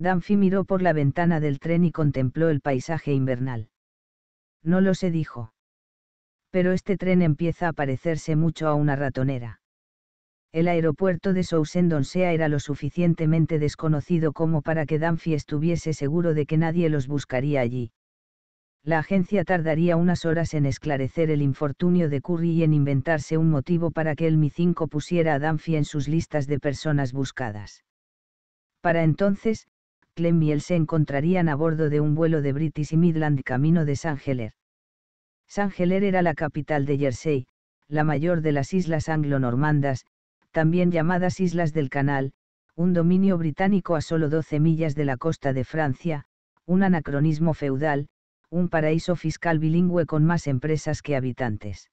Danfi miró por la ventana del tren y contempló el paisaje invernal. No lo se dijo. Pero este tren empieza a parecerse mucho a una ratonera. El aeropuerto de Sousendonsea era lo suficientemente desconocido como para que Danfi estuviese seguro de que nadie los buscaría allí. La agencia tardaría unas horas en esclarecer el infortunio de Curry y en inventarse un motivo para que el Mi-5 pusiera a Danfi en sus listas de personas buscadas. Para entonces, miel se encontrarían a bordo de un vuelo de British y Midland camino de San helier. San helier era la capital de Jersey, la mayor de las islas anglo-normandas, también llamadas Islas del Canal, un dominio británico a solo 12 millas de la costa de Francia, un anacronismo feudal, un paraíso fiscal bilingüe con más empresas que habitantes.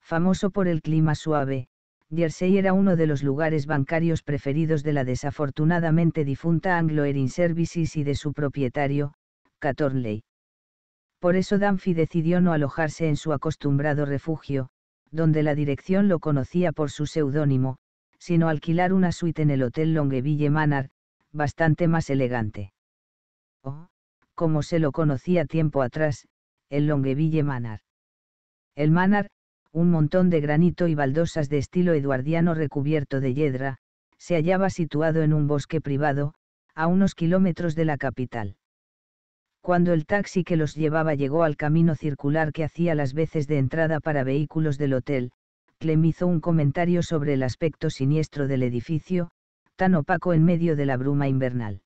Famoso por el clima suave, Jersey era uno de los lugares bancarios preferidos de la desafortunadamente difunta Anglo Erin Services y de su propietario, Catornley. Por eso Danfi decidió no alojarse en su acostumbrado refugio, donde la dirección lo conocía por su seudónimo, sino alquilar una suite en el Hotel Longueville Manor, bastante más elegante. O, como se lo conocía tiempo atrás, el Longueville Manor. El Manor, un montón de granito y baldosas de estilo eduardiano recubierto de yedra, se hallaba situado en un bosque privado, a unos kilómetros de la capital. Cuando el taxi que los llevaba llegó al camino circular que hacía las veces de entrada para vehículos del hotel, Clem hizo un comentario sobre el aspecto siniestro del edificio, tan opaco en medio de la bruma invernal.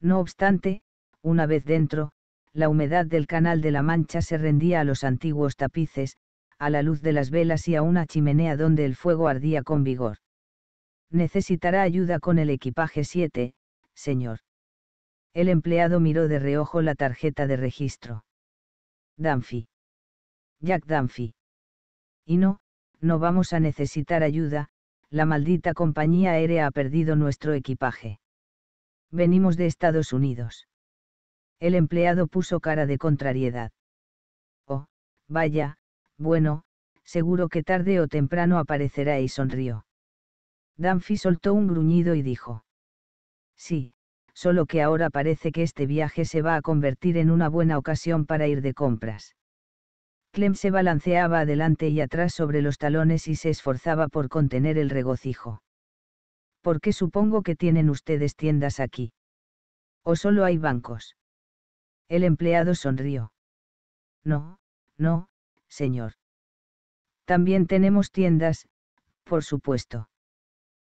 No obstante, una vez dentro, la humedad del Canal de la Mancha se rendía a los antiguos tapices, a la luz de las velas y a una chimenea donde el fuego ardía con vigor. Necesitará ayuda con el equipaje 7, señor. El empleado miró de reojo la tarjeta de registro. Danfi. Jack Danfi. Y no, no vamos a necesitar ayuda, la maldita compañía aérea ha perdido nuestro equipaje. Venimos de Estados Unidos. El empleado puso cara de contrariedad. Oh, vaya, bueno, seguro que tarde o temprano aparecerá y sonrió. Danfi soltó un gruñido y dijo. Sí, solo que ahora parece que este viaje se va a convertir en una buena ocasión para ir de compras. Clem se balanceaba adelante y atrás sobre los talones y se esforzaba por contener el regocijo. ¿Por qué supongo que tienen ustedes tiendas aquí? ¿O solo hay bancos? El empleado sonrió. No, no, señor. También tenemos tiendas, por supuesto.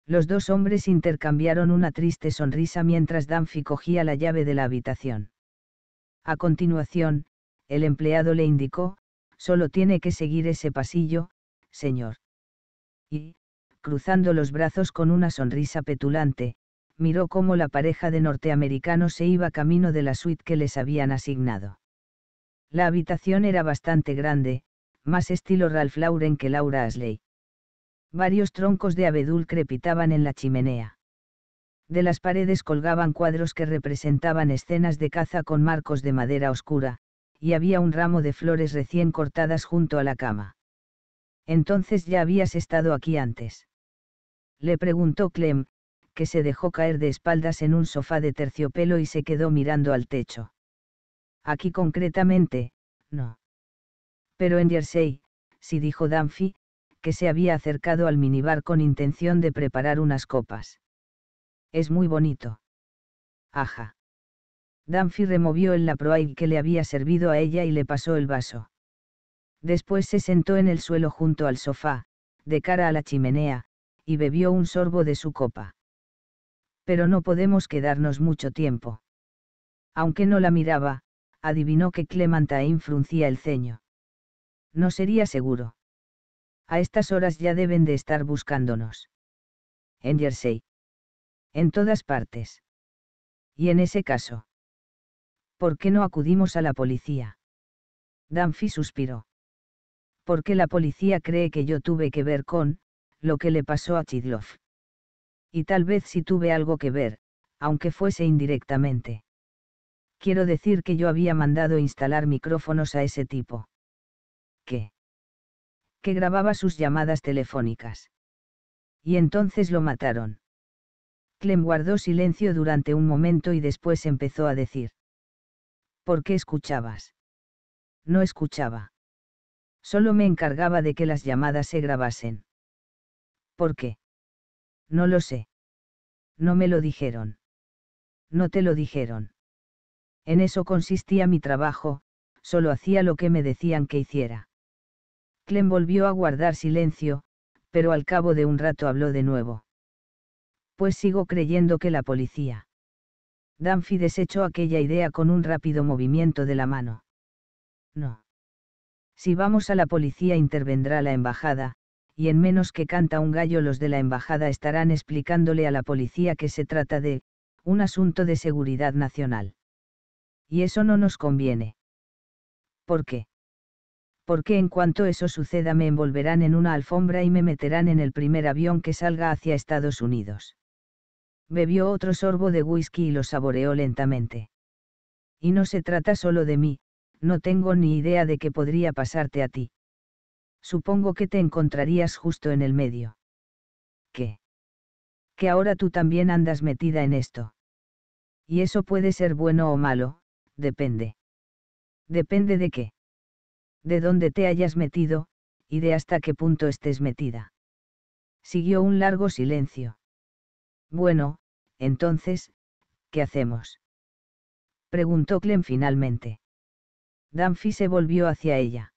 Los dos hombres intercambiaron una triste sonrisa mientras Danfi cogía la llave de la habitación. A continuación, el empleado le indicó, solo tiene que seguir ese pasillo, señor. Y, cruzando los brazos con una sonrisa petulante, miró cómo la pareja de norteamericanos se iba camino de la suite que les habían asignado. La habitación era bastante grande, más estilo Ralph Lauren que Laura Asley. Varios troncos de abedul crepitaban en la chimenea. De las paredes colgaban cuadros que representaban escenas de caza con marcos de madera oscura, y había un ramo de flores recién cortadas junto a la cama. Entonces ya habías estado aquí antes. Le preguntó Clem, que se dejó caer de espaldas en un sofá de terciopelo y se quedó mirando al techo. Aquí concretamente, no. Pero en Jersey, si dijo Danfi, que se había acercado al minibar con intención de preparar unas copas. Es muy bonito. Aja. Danfi removió el laproaig que le había servido a ella y le pasó el vaso. Después se sentó en el suelo junto al sofá, de cara a la chimenea, y bebió un sorbo de su copa. Pero no podemos quedarnos mucho tiempo. Aunque no la miraba, adivinó que Clementine fruncía el ceño. No sería seguro. A estas horas ya deben de estar buscándonos. En Jersey. En todas partes. Y en ese caso. ¿Por qué no acudimos a la policía? Danfi suspiró. Porque la policía cree que yo tuve que ver con, lo que le pasó a Chidlov? Y tal vez si tuve algo que ver, aunque fuese indirectamente. Quiero decir que yo había mandado instalar micrófonos a ese tipo. ¿Qué? Que grababa sus llamadas telefónicas. Y entonces lo mataron. Clem guardó silencio durante un momento y después empezó a decir. ¿Por qué escuchabas? No escuchaba. Solo me encargaba de que las llamadas se grabasen. ¿Por qué? No lo sé. No me lo dijeron. No te lo dijeron. En eso consistía mi trabajo, solo hacía lo que me decían que hiciera. Clem volvió a guardar silencio, pero al cabo de un rato habló de nuevo. Pues sigo creyendo que la policía. Danfi desechó aquella idea con un rápido movimiento de la mano. No. Si vamos a la policía intervendrá la embajada, y en menos que canta un gallo los de la embajada estarán explicándole a la policía que se trata de, un asunto de seguridad nacional y eso no nos conviene. ¿Por qué? Porque en cuanto eso suceda me envolverán en una alfombra y me meterán en el primer avión que salga hacia Estados Unidos. Bebió otro sorbo de whisky y lo saboreó lentamente. Y no se trata solo de mí, no tengo ni idea de qué podría pasarte a ti. Supongo que te encontrarías justo en el medio. ¿Qué? Que ahora tú también andas metida en esto. Y eso puede ser bueno o malo, depende. Depende de qué. De dónde te hayas metido, y de hasta qué punto estés metida. Siguió un largo silencio. Bueno, entonces, ¿qué hacemos? Preguntó Clem finalmente. Danfi se volvió hacia ella.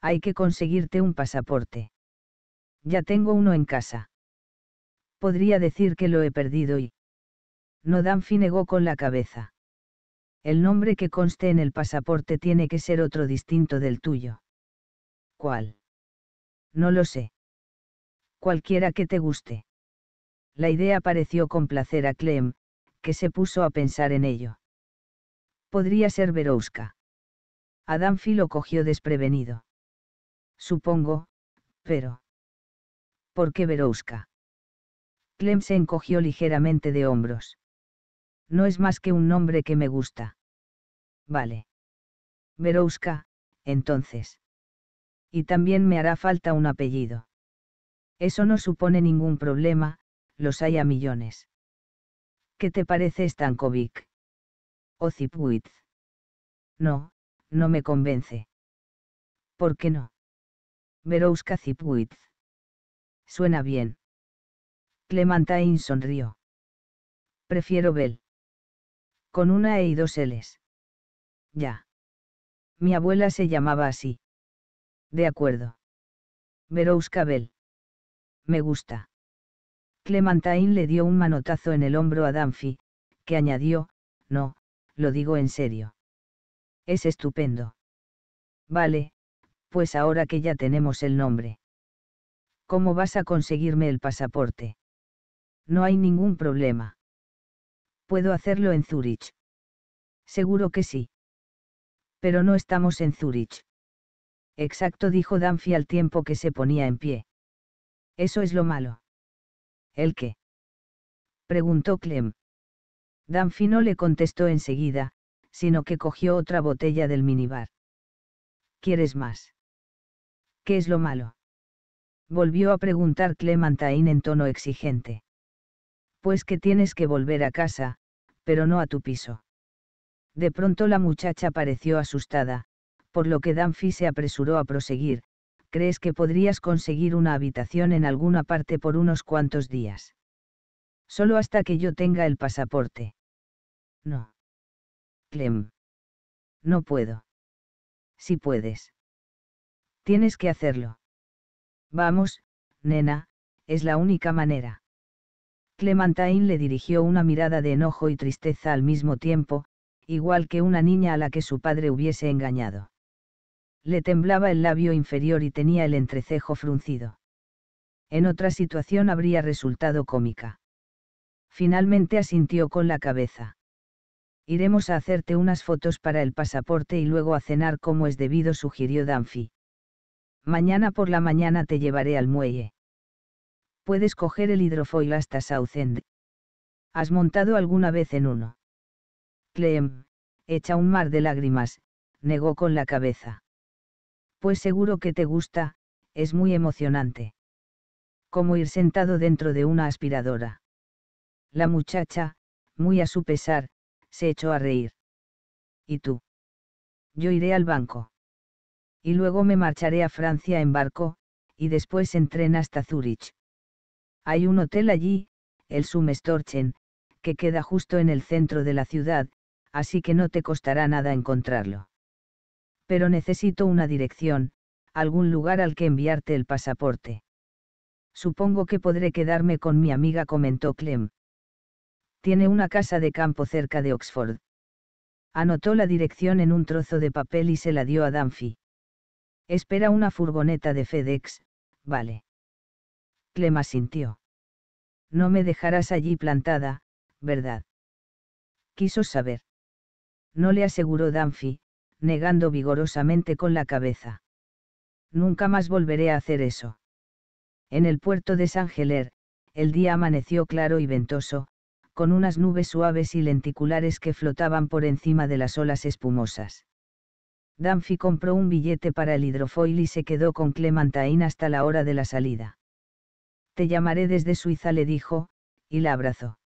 Hay que conseguirte un pasaporte. Ya tengo uno en casa. Podría decir que lo he perdido y... No Danfi negó con la cabeza el nombre que conste en el pasaporte tiene que ser otro distinto del tuyo. ¿Cuál? No lo sé. Cualquiera que te guste. La idea pareció complacer a Clem, que se puso a pensar en ello. Podría ser Verouska. Adamfi lo cogió desprevenido. Supongo, pero... ¿Por qué Verouska? Clem se encogió ligeramente de hombros. No es más que un nombre que me gusta. Vale. Verouska, entonces. Y también me hará falta un apellido. Eso no supone ningún problema, los hay a millones. ¿Qué te parece Stankovic? O Zipwitz. No, no me convence. ¿Por qué no? Verouska Zipwitz. Suena bien. Clementine sonrió. Prefiero Bell con una E y dos Ls. Ya. Mi abuela se llamaba así. De acuerdo. Berouskabel. Me gusta. Clementine le dio un manotazo en el hombro a Danfi, que añadió, no, lo digo en serio. Es estupendo. Vale, pues ahora que ya tenemos el nombre. ¿Cómo vas a conseguirme el pasaporte? No hay ningún problema puedo hacerlo en Zurich. Seguro que sí. Pero no estamos en Zurich. Exacto, dijo Danfi al tiempo que se ponía en pie. Eso es lo malo. ¿El qué? preguntó Clem. Danfi no le contestó enseguida, sino que cogió otra botella del minibar. ¿Quieres más? ¿Qué es lo malo? Volvió a preguntar Clementine en tono exigente pues que tienes que volver a casa, pero no a tu piso. De pronto la muchacha pareció asustada, por lo que Danfi se apresuró a proseguir, ¿crees que podrías conseguir una habitación en alguna parte por unos cuantos días? Solo hasta que yo tenga el pasaporte. No. Clem. No puedo. Si puedes. Tienes que hacerlo. Vamos, nena, es la única manera. Clementine le dirigió una mirada de enojo y tristeza al mismo tiempo, igual que una niña a la que su padre hubiese engañado. Le temblaba el labio inferior y tenía el entrecejo fruncido. En otra situación habría resultado cómica. Finalmente asintió con la cabeza. Iremos a hacerte unas fotos para el pasaporte y luego a cenar como es debido, sugirió Danfi. Mañana por la mañana te llevaré al muelle puedes coger el hidrofoil hasta Southend. ¿Has montado alguna vez en uno? Clem, echa un mar de lágrimas, negó con la cabeza. Pues seguro que te gusta, es muy emocionante. Como ir sentado dentro de una aspiradora. La muchacha, muy a su pesar, se echó a reír. ¿Y tú? Yo iré al banco. Y luego me marcharé a Francia en barco, y después en tren hasta Zurich. Hay un hotel allí, el Sumestorchen, que queda justo en el centro de la ciudad, así que no te costará nada encontrarlo. Pero necesito una dirección, algún lugar al que enviarte el pasaporte. Supongo que podré quedarme con mi amiga, comentó Clem. Tiene una casa de campo cerca de Oxford. Anotó la dirección en un trozo de papel y se la dio a Danfi. Espera una furgoneta de FedEx, vale. Clem sintió. No me dejarás allí plantada, ¿verdad? Quiso saber. No le aseguró Danfi, negando vigorosamente con la cabeza. Nunca más volveré a hacer eso. En el puerto de San Geler, el día amaneció claro y ventoso, con unas nubes suaves y lenticulares que flotaban por encima de las olas espumosas. Danfi compró un billete para el hidrofoil y se quedó con Clementine hasta la hora de la salida. Te llamaré desde Suiza, le dijo, y la abrazó.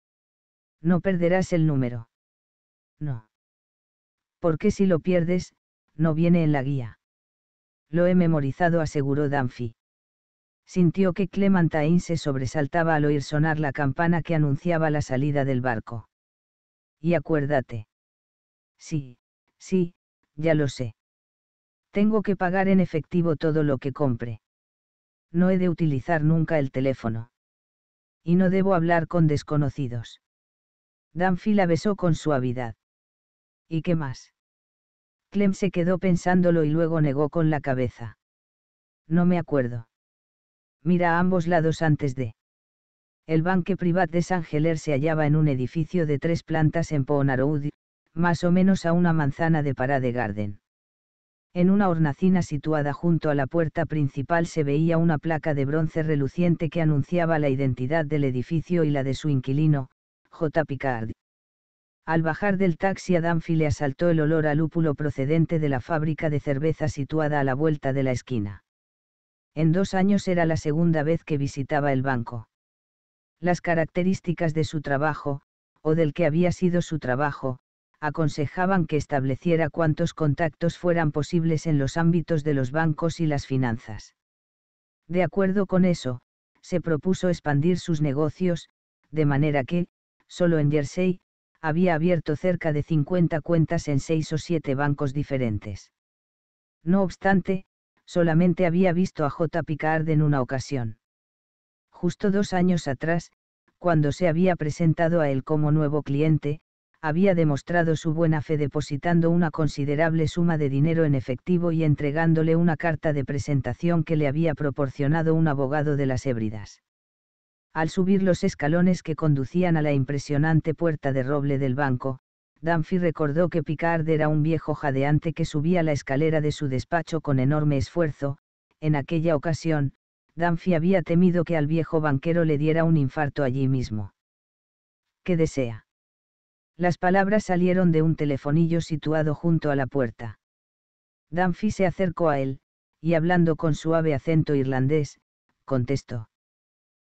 No perderás el número. No. Porque si lo pierdes, no viene en la guía. Lo he memorizado, aseguró Danfi. Sintió que Clementine se sobresaltaba al oír sonar la campana que anunciaba la salida del barco. Y acuérdate. Sí, sí, ya lo sé. Tengo que pagar en efectivo todo lo que compre no he de utilizar nunca el teléfono. Y no debo hablar con desconocidos. Danfi la besó con suavidad. ¿Y qué más? Clem se quedó pensándolo y luego negó con la cabeza. No me acuerdo. Mira a ambos lados antes de. El Banque privado de San Geler se hallaba en un edificio de tres plantas en Pohnarood, más o menos a una manzana de Parade Garden. En una hornacina situada junto a la puerta principal se veía una placa de bronce reluciente que anunciaba la identidad del edificio y la de su inquilino, J. Picard. Al bajar del taxi a Danfi le asaltó el olor a lúpulo procedente de la fábrica de cerveza situada a la vuelta de la esquina. En dos años era la segunda vez que visitaba el banco. Las características de su trabajo, o del que había sido su trabajo, aconsejaban que estableciera cuantos contactos fueran posibles en los ámbitos de los bancos y las finanzas. De acuerdo con eso, se propuso expandir sus negocios, de manera que, solo en Jersey, había abierto cerca de 50 cuentas en seis o siete bancos diferentes. No obstante, solamente había visto a J. Picard en una ocasión. Justo dos años atrás, cuando se había presentado a él como nuevo cliente, había demostrado su buena fe depositando una considerable suma de dinero en efectivo y entregándole una carta de presentación que le había proporcionado un abogado de las Hébridas. Al subir los escalones que conducían a la impresionante puerta de roble del banco, Danfi recordó que Picard era un viejo jadeante que subía la escalera de su despacho con enorme esfuerzo, en aquella ocasión, Danfi había temido que al viejo banquero le diera un infarto allí mismo. ¿Qué desea? Las palabras salieron de un telefonillo situado junto a la puerta. Danfi se acercó a él, y hablando con suave acento irlandés, contestó.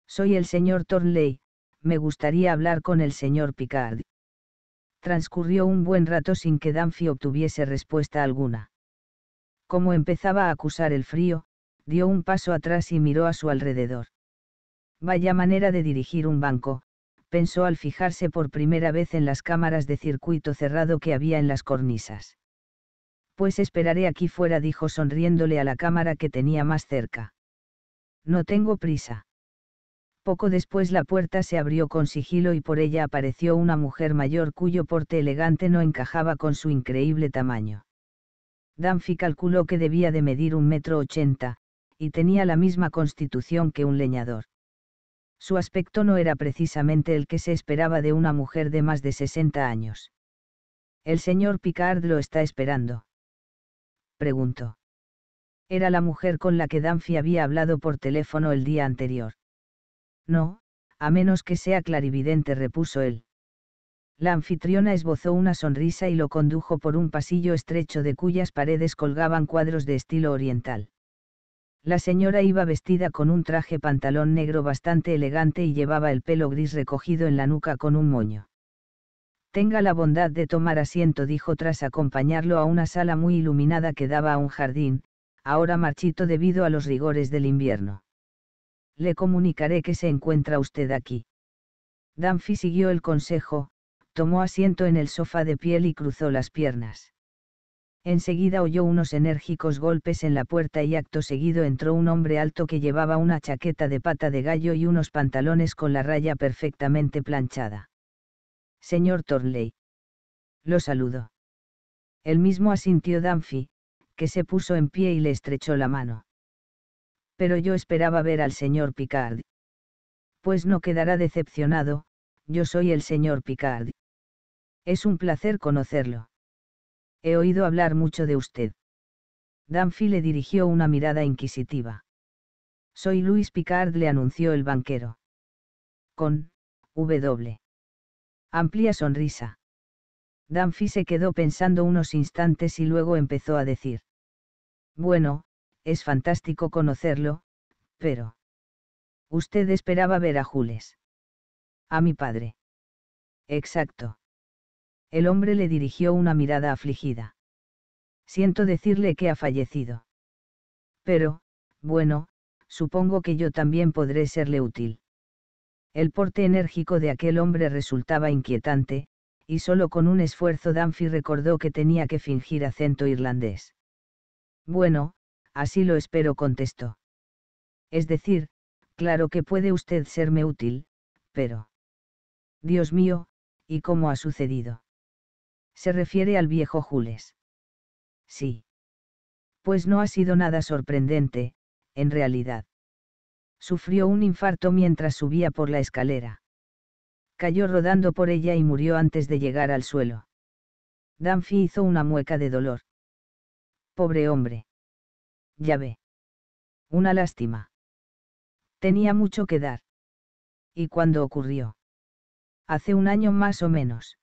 Soy el señor Thornley. me gustaría hablar con el señor Picard. Transcurrió un buen rato sin que Danfi obtuviese respuesta alguna. Como empezaba a acusar el frío, dio un paso atrás y miró a su alrededor. Vaya manera de dirigir un banco, pensó al fijarse por primera vez en las cámaras de circuito cerrado que había en las cornisas. Pues esperaré aquí fuera, dijo sonriéndole a la cámara que tenía más cerca. No tengo prisa. Poco después la puerta se abrió con sigilo y por ella apareció una mujer mayor cuyo porte elegante no encajaba con su increíble tamaño. Danfi calculó que debía de medir un metro ochenta, y tenía la misma constitución que un leñador. Su aspecto no era precisamente el que se esperaba de una mujer de más de 60 años. ¿El señor Picard lo está esperando? Preguntó. Era la mujer con la que Danfi había hablado por teléfono el día anterior. No, a menos que sea clarividente, repuso él. La anfitriona esbozó una sonrisa y lo condujo por un pasillo estrecho de cuyas paredes colgaban cuadros de estilo oriental. La señora iba vestida con un traje pantalón negro bastante elegante y llevaba el pelo gris recogido en la nuca con un moño. Tenga la bondad de tomar asiento, dijo tras acompañarlo a una sala muy iluminada que daba a un jardín, ahora marchito debido a los rigores del invierno. Le comunicaré que se encuentra usted aquí. Danfi siguió el consejo, tomó asiento en el sofá de piel y cruzó las piernas. Enseguida oyó unos enérgicos golpes en la puerta y acto seguido entró un hombre alto que llevaba una chaqueta de pata de gallo y unos pantalones con la raya perfectamente planchada. Señor Torley. Lo saludo». El mismo asintió Danfi, que se puso en pie y le estrechó la mano. Pero yo esperaba ver al señor Picard. Pues no quedará decepcionado, yo soy el señor Picard. Es un placer conocerlo. He oído hablar mucho de usted. Danfi le dirigió una mirada inquisitiva. Soy Luis Picard, le anunció el banquero. Con, W. Amplia sonrisa. Danfi se quedó pensando unos instantes y luego empezó a decir. Bueno, es fantástico conocerlo, pero... Usted esperaba ver a Jules. A mi padre. Exacto. El hombre le dirigió una mirada afligida. Siento decirle que ha fallecido. Pero, bueno, supongo que yo también podré serle útil. El porte enérgico de aquel hombre resultaba inquietante, y solo con un esfuerzo Danfi recordó que tenía que fingir acento irlandés. Bueno, así lo espero, contestó. Es decir, claro que puede usted serme útil, pero... Dios mío, ¿y cómo ha sucedido? se refiere al viejo Jules. Sí. Pues no ha sido nada sorprendente, en realidad. Sufrió un infarto mientras subía por la escalera. Cayó rodando por ella y murió antes de llegar al suelo. Danfi hizo una mueca de dolor. Pobre hombre. Ya ve. Una lástima. Tenía mucho que dar. ¿Y cuándo ocurrió? Hace un año más o menos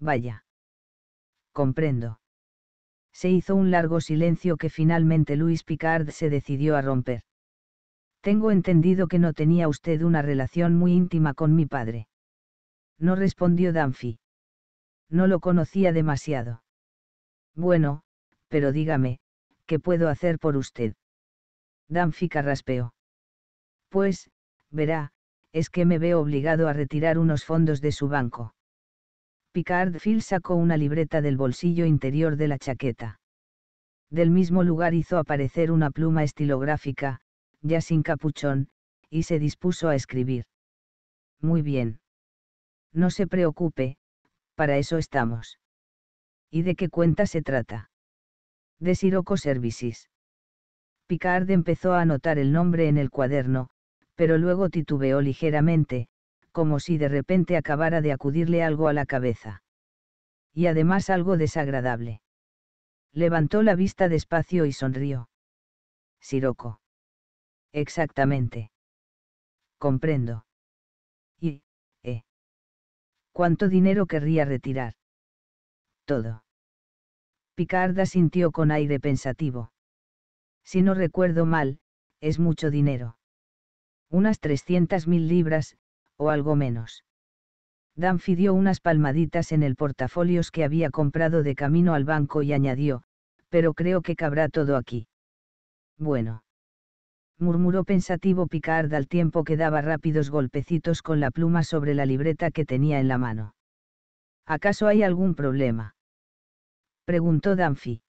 vaya. Comprendo. Se hizo un largo silencio que finalmente Luis Picard se decidió a romper. Tengo entendido que no tenía usted una relación muy íntima con mi padre. No respondió Danfi. No lo conocía demasiado. Bueno, pero dígame, ¿qué puedo hacer por usted? Danfi carraspeó. Pues, verá, es que me veo obligado a retirar unos fondos de su banco. Picard Phil sacó una libreta del bolsillo interior de la chaqueta. Del mismo lugar hizo aparecer una pluma estilográfica, ya sin capuchón, y se dispuso a escribir. Muy bien. No se preocupe, para eso estamos. ¿Y de qué cuenta se trata? De Siroco Services. Picard empezó a anotar el nombre en el cuaderno, pero luego titubeó ligeramente, como si de repente acabara de acudirle algo a la cabeza. Y además algo desagradable. Levantó la vista despacio y sonrió. Siroco. Exactamente. Comprendo. Y, eh. ¿Cuánto dinero querría retirar? Todo. Picarda sintió con aire pensativo. Si no recuerdo mal, es mucho dinero. Unas 300.000 libras, o algo menos. Danfi dio unas palmaditas en el portafolios que había comprado de camino al banco y añadió, pero creo que cabrá todo aquí. Bueno. Murmuró pensativo Picard al tiempo que daba rápidos golpecitos con la pluma sobre la libreta que tenía en la mano. ¿Acaso hay algún problema? Preguntó Danfi.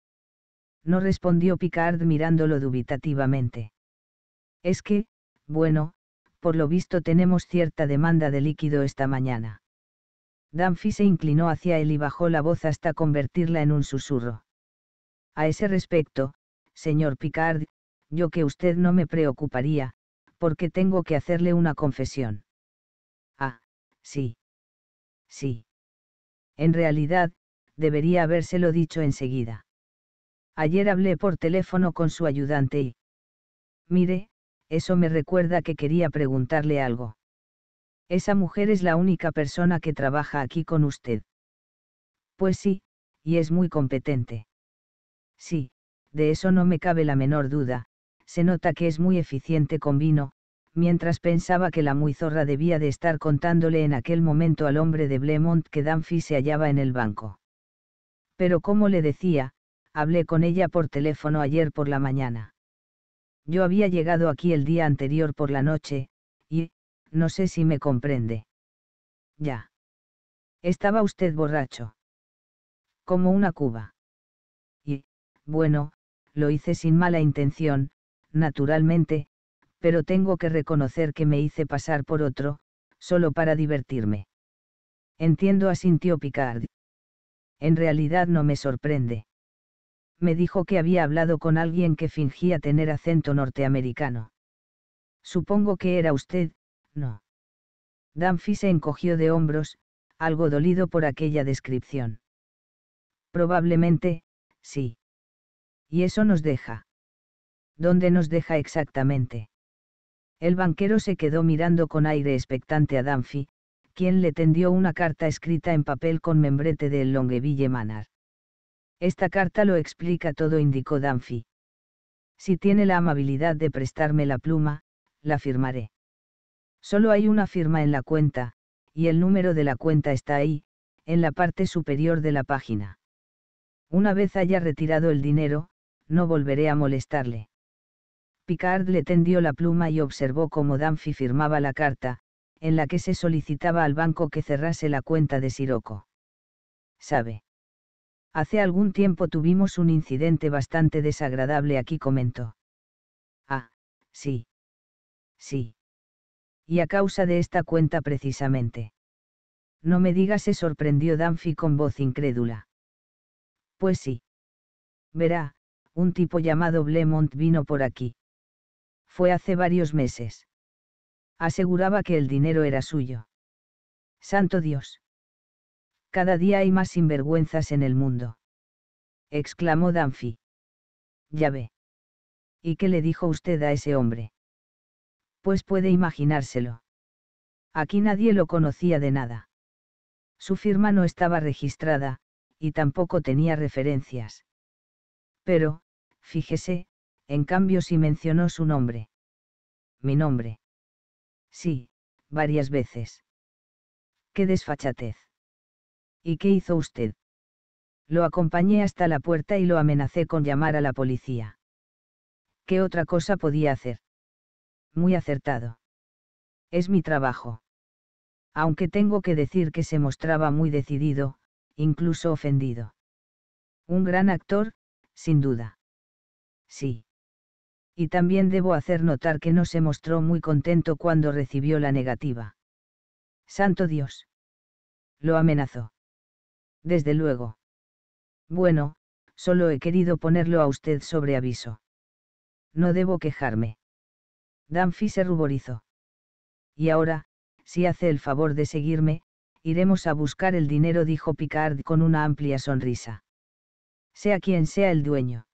No respondió Picard mirándolo dubitativamente. Es que, bueno, por lo visto tenemos cierta demanda de líquido esta mañana. Danfi se inclinó hacia él y bajó la voz hasta convertirla en un susurro. A ese respecto, señor Picard, yo que usted no me preocuparía, porque tengo que hacerle una confesión. Ah, sí. Sí. En realidad, debería habérselo dicho enseguida. Ayer hablé por teléfono con su ayudante y... Mire, eso me recuerda que quería preguntarle algo. Esa mujer es la única persona que trabaja aquí con usted. Pues sí, y es muy competente. Sí, de eso no me cabe la menor duda, se nota que es muy eficiente con vino, mientras pensaba que la muy zorra debía de estar contándole en aquel momento al hombre de Blemont que Danfi se hallaba en el banco. Pero como le decía, hablé con ella por teléfono ayer por la mañana. Yo había llegado aquí el día anterior por la noche, y, no sé si me comprende. Ya. Estaba usted borracho. Como una cuba. Y, bueno, lo hice sin mala intención, naturalmente, pero tengo que reconocer que me hice pasar por otro, solo para divertirme. Entiendo, a asintió Picard. En realidad no me sorprende me dijo que había hablado con alguien que fingía tener acento norteamericano. Supongo que era usted, no. Danfi se encogió de hombros, algo dolido por aquella descripción. Probablemente, sí. Y eso nos deja. ¿Dónde nos deja exactamente? El banquero se quedó mirando con aire expectante a Danfi, quien le tendió una carta escrita en papel con membrete del Longueville Manor. Esta carta lo explica todo, indicó Danfi. Si tiene la amabilidad de prestarme la pluma, la firmaré. Solo hay una firma en la cuenta, y el número de la cuenta está ahí, en la parte superior de la página. Una vez haya retirado el dinero, no volveré a molestarle. Picard le tendió la pluma y observó cómo Danfi firmaba la carta, en la que se solicitaba al banco que cerrase la cuenta de Siroco. Sabe. Hace algún tiempo tuvimos un incidente bastante desagradable aquí, comentó. Ah, sí. Sí. Y a causa de esta cuenta precisamente. No me digas, se sorprendió Danfi con voz incrédula. Pues sí. Verá, un tipo llamado Blemont vino por aquí. Fue hace varios meses. Aseguraba que el dinero era suyo. Santo Dios. Cada día hay más sinvergüenzas en el mundo. Exclamó Danfi. Ya ve. ¿Y qué le dijo usted a ese hombre? Pues puede imaginárselo. Aquí nadie lo conocía de nada. Su firma no estaba registrada, y tampoco tenía referencias. Pero, fíjese, en cambio sí mencionó su nombre. Mi nombre. Sí, varias veces. Qué desfachatez. ¿Y qué hizo usted? Lo acompañé hasta la puerta y lo amenacé con llamar a la policía. ¿Qué otra cosa podía hacer? Muy acertado. Es mi trabajo. Aunque tengo que decir que se mostraba muy decidido, incluso ofendido. Un gran actor, sin duda. Sí. Y también debo hacer notar que no se mostró muy contento cuando recibió la negativa. Santo Dios. Lo amenazó desde luego. Bueno, solo he querido ponerlo a usted sobre aviso. No debo quejarme. Danfi se ruborizó. Y ahora, si hace el favor de seguirme, iremos a buscar el dinero, dijo Picard con una amplia sonrisa. Sea quien sea el dueño.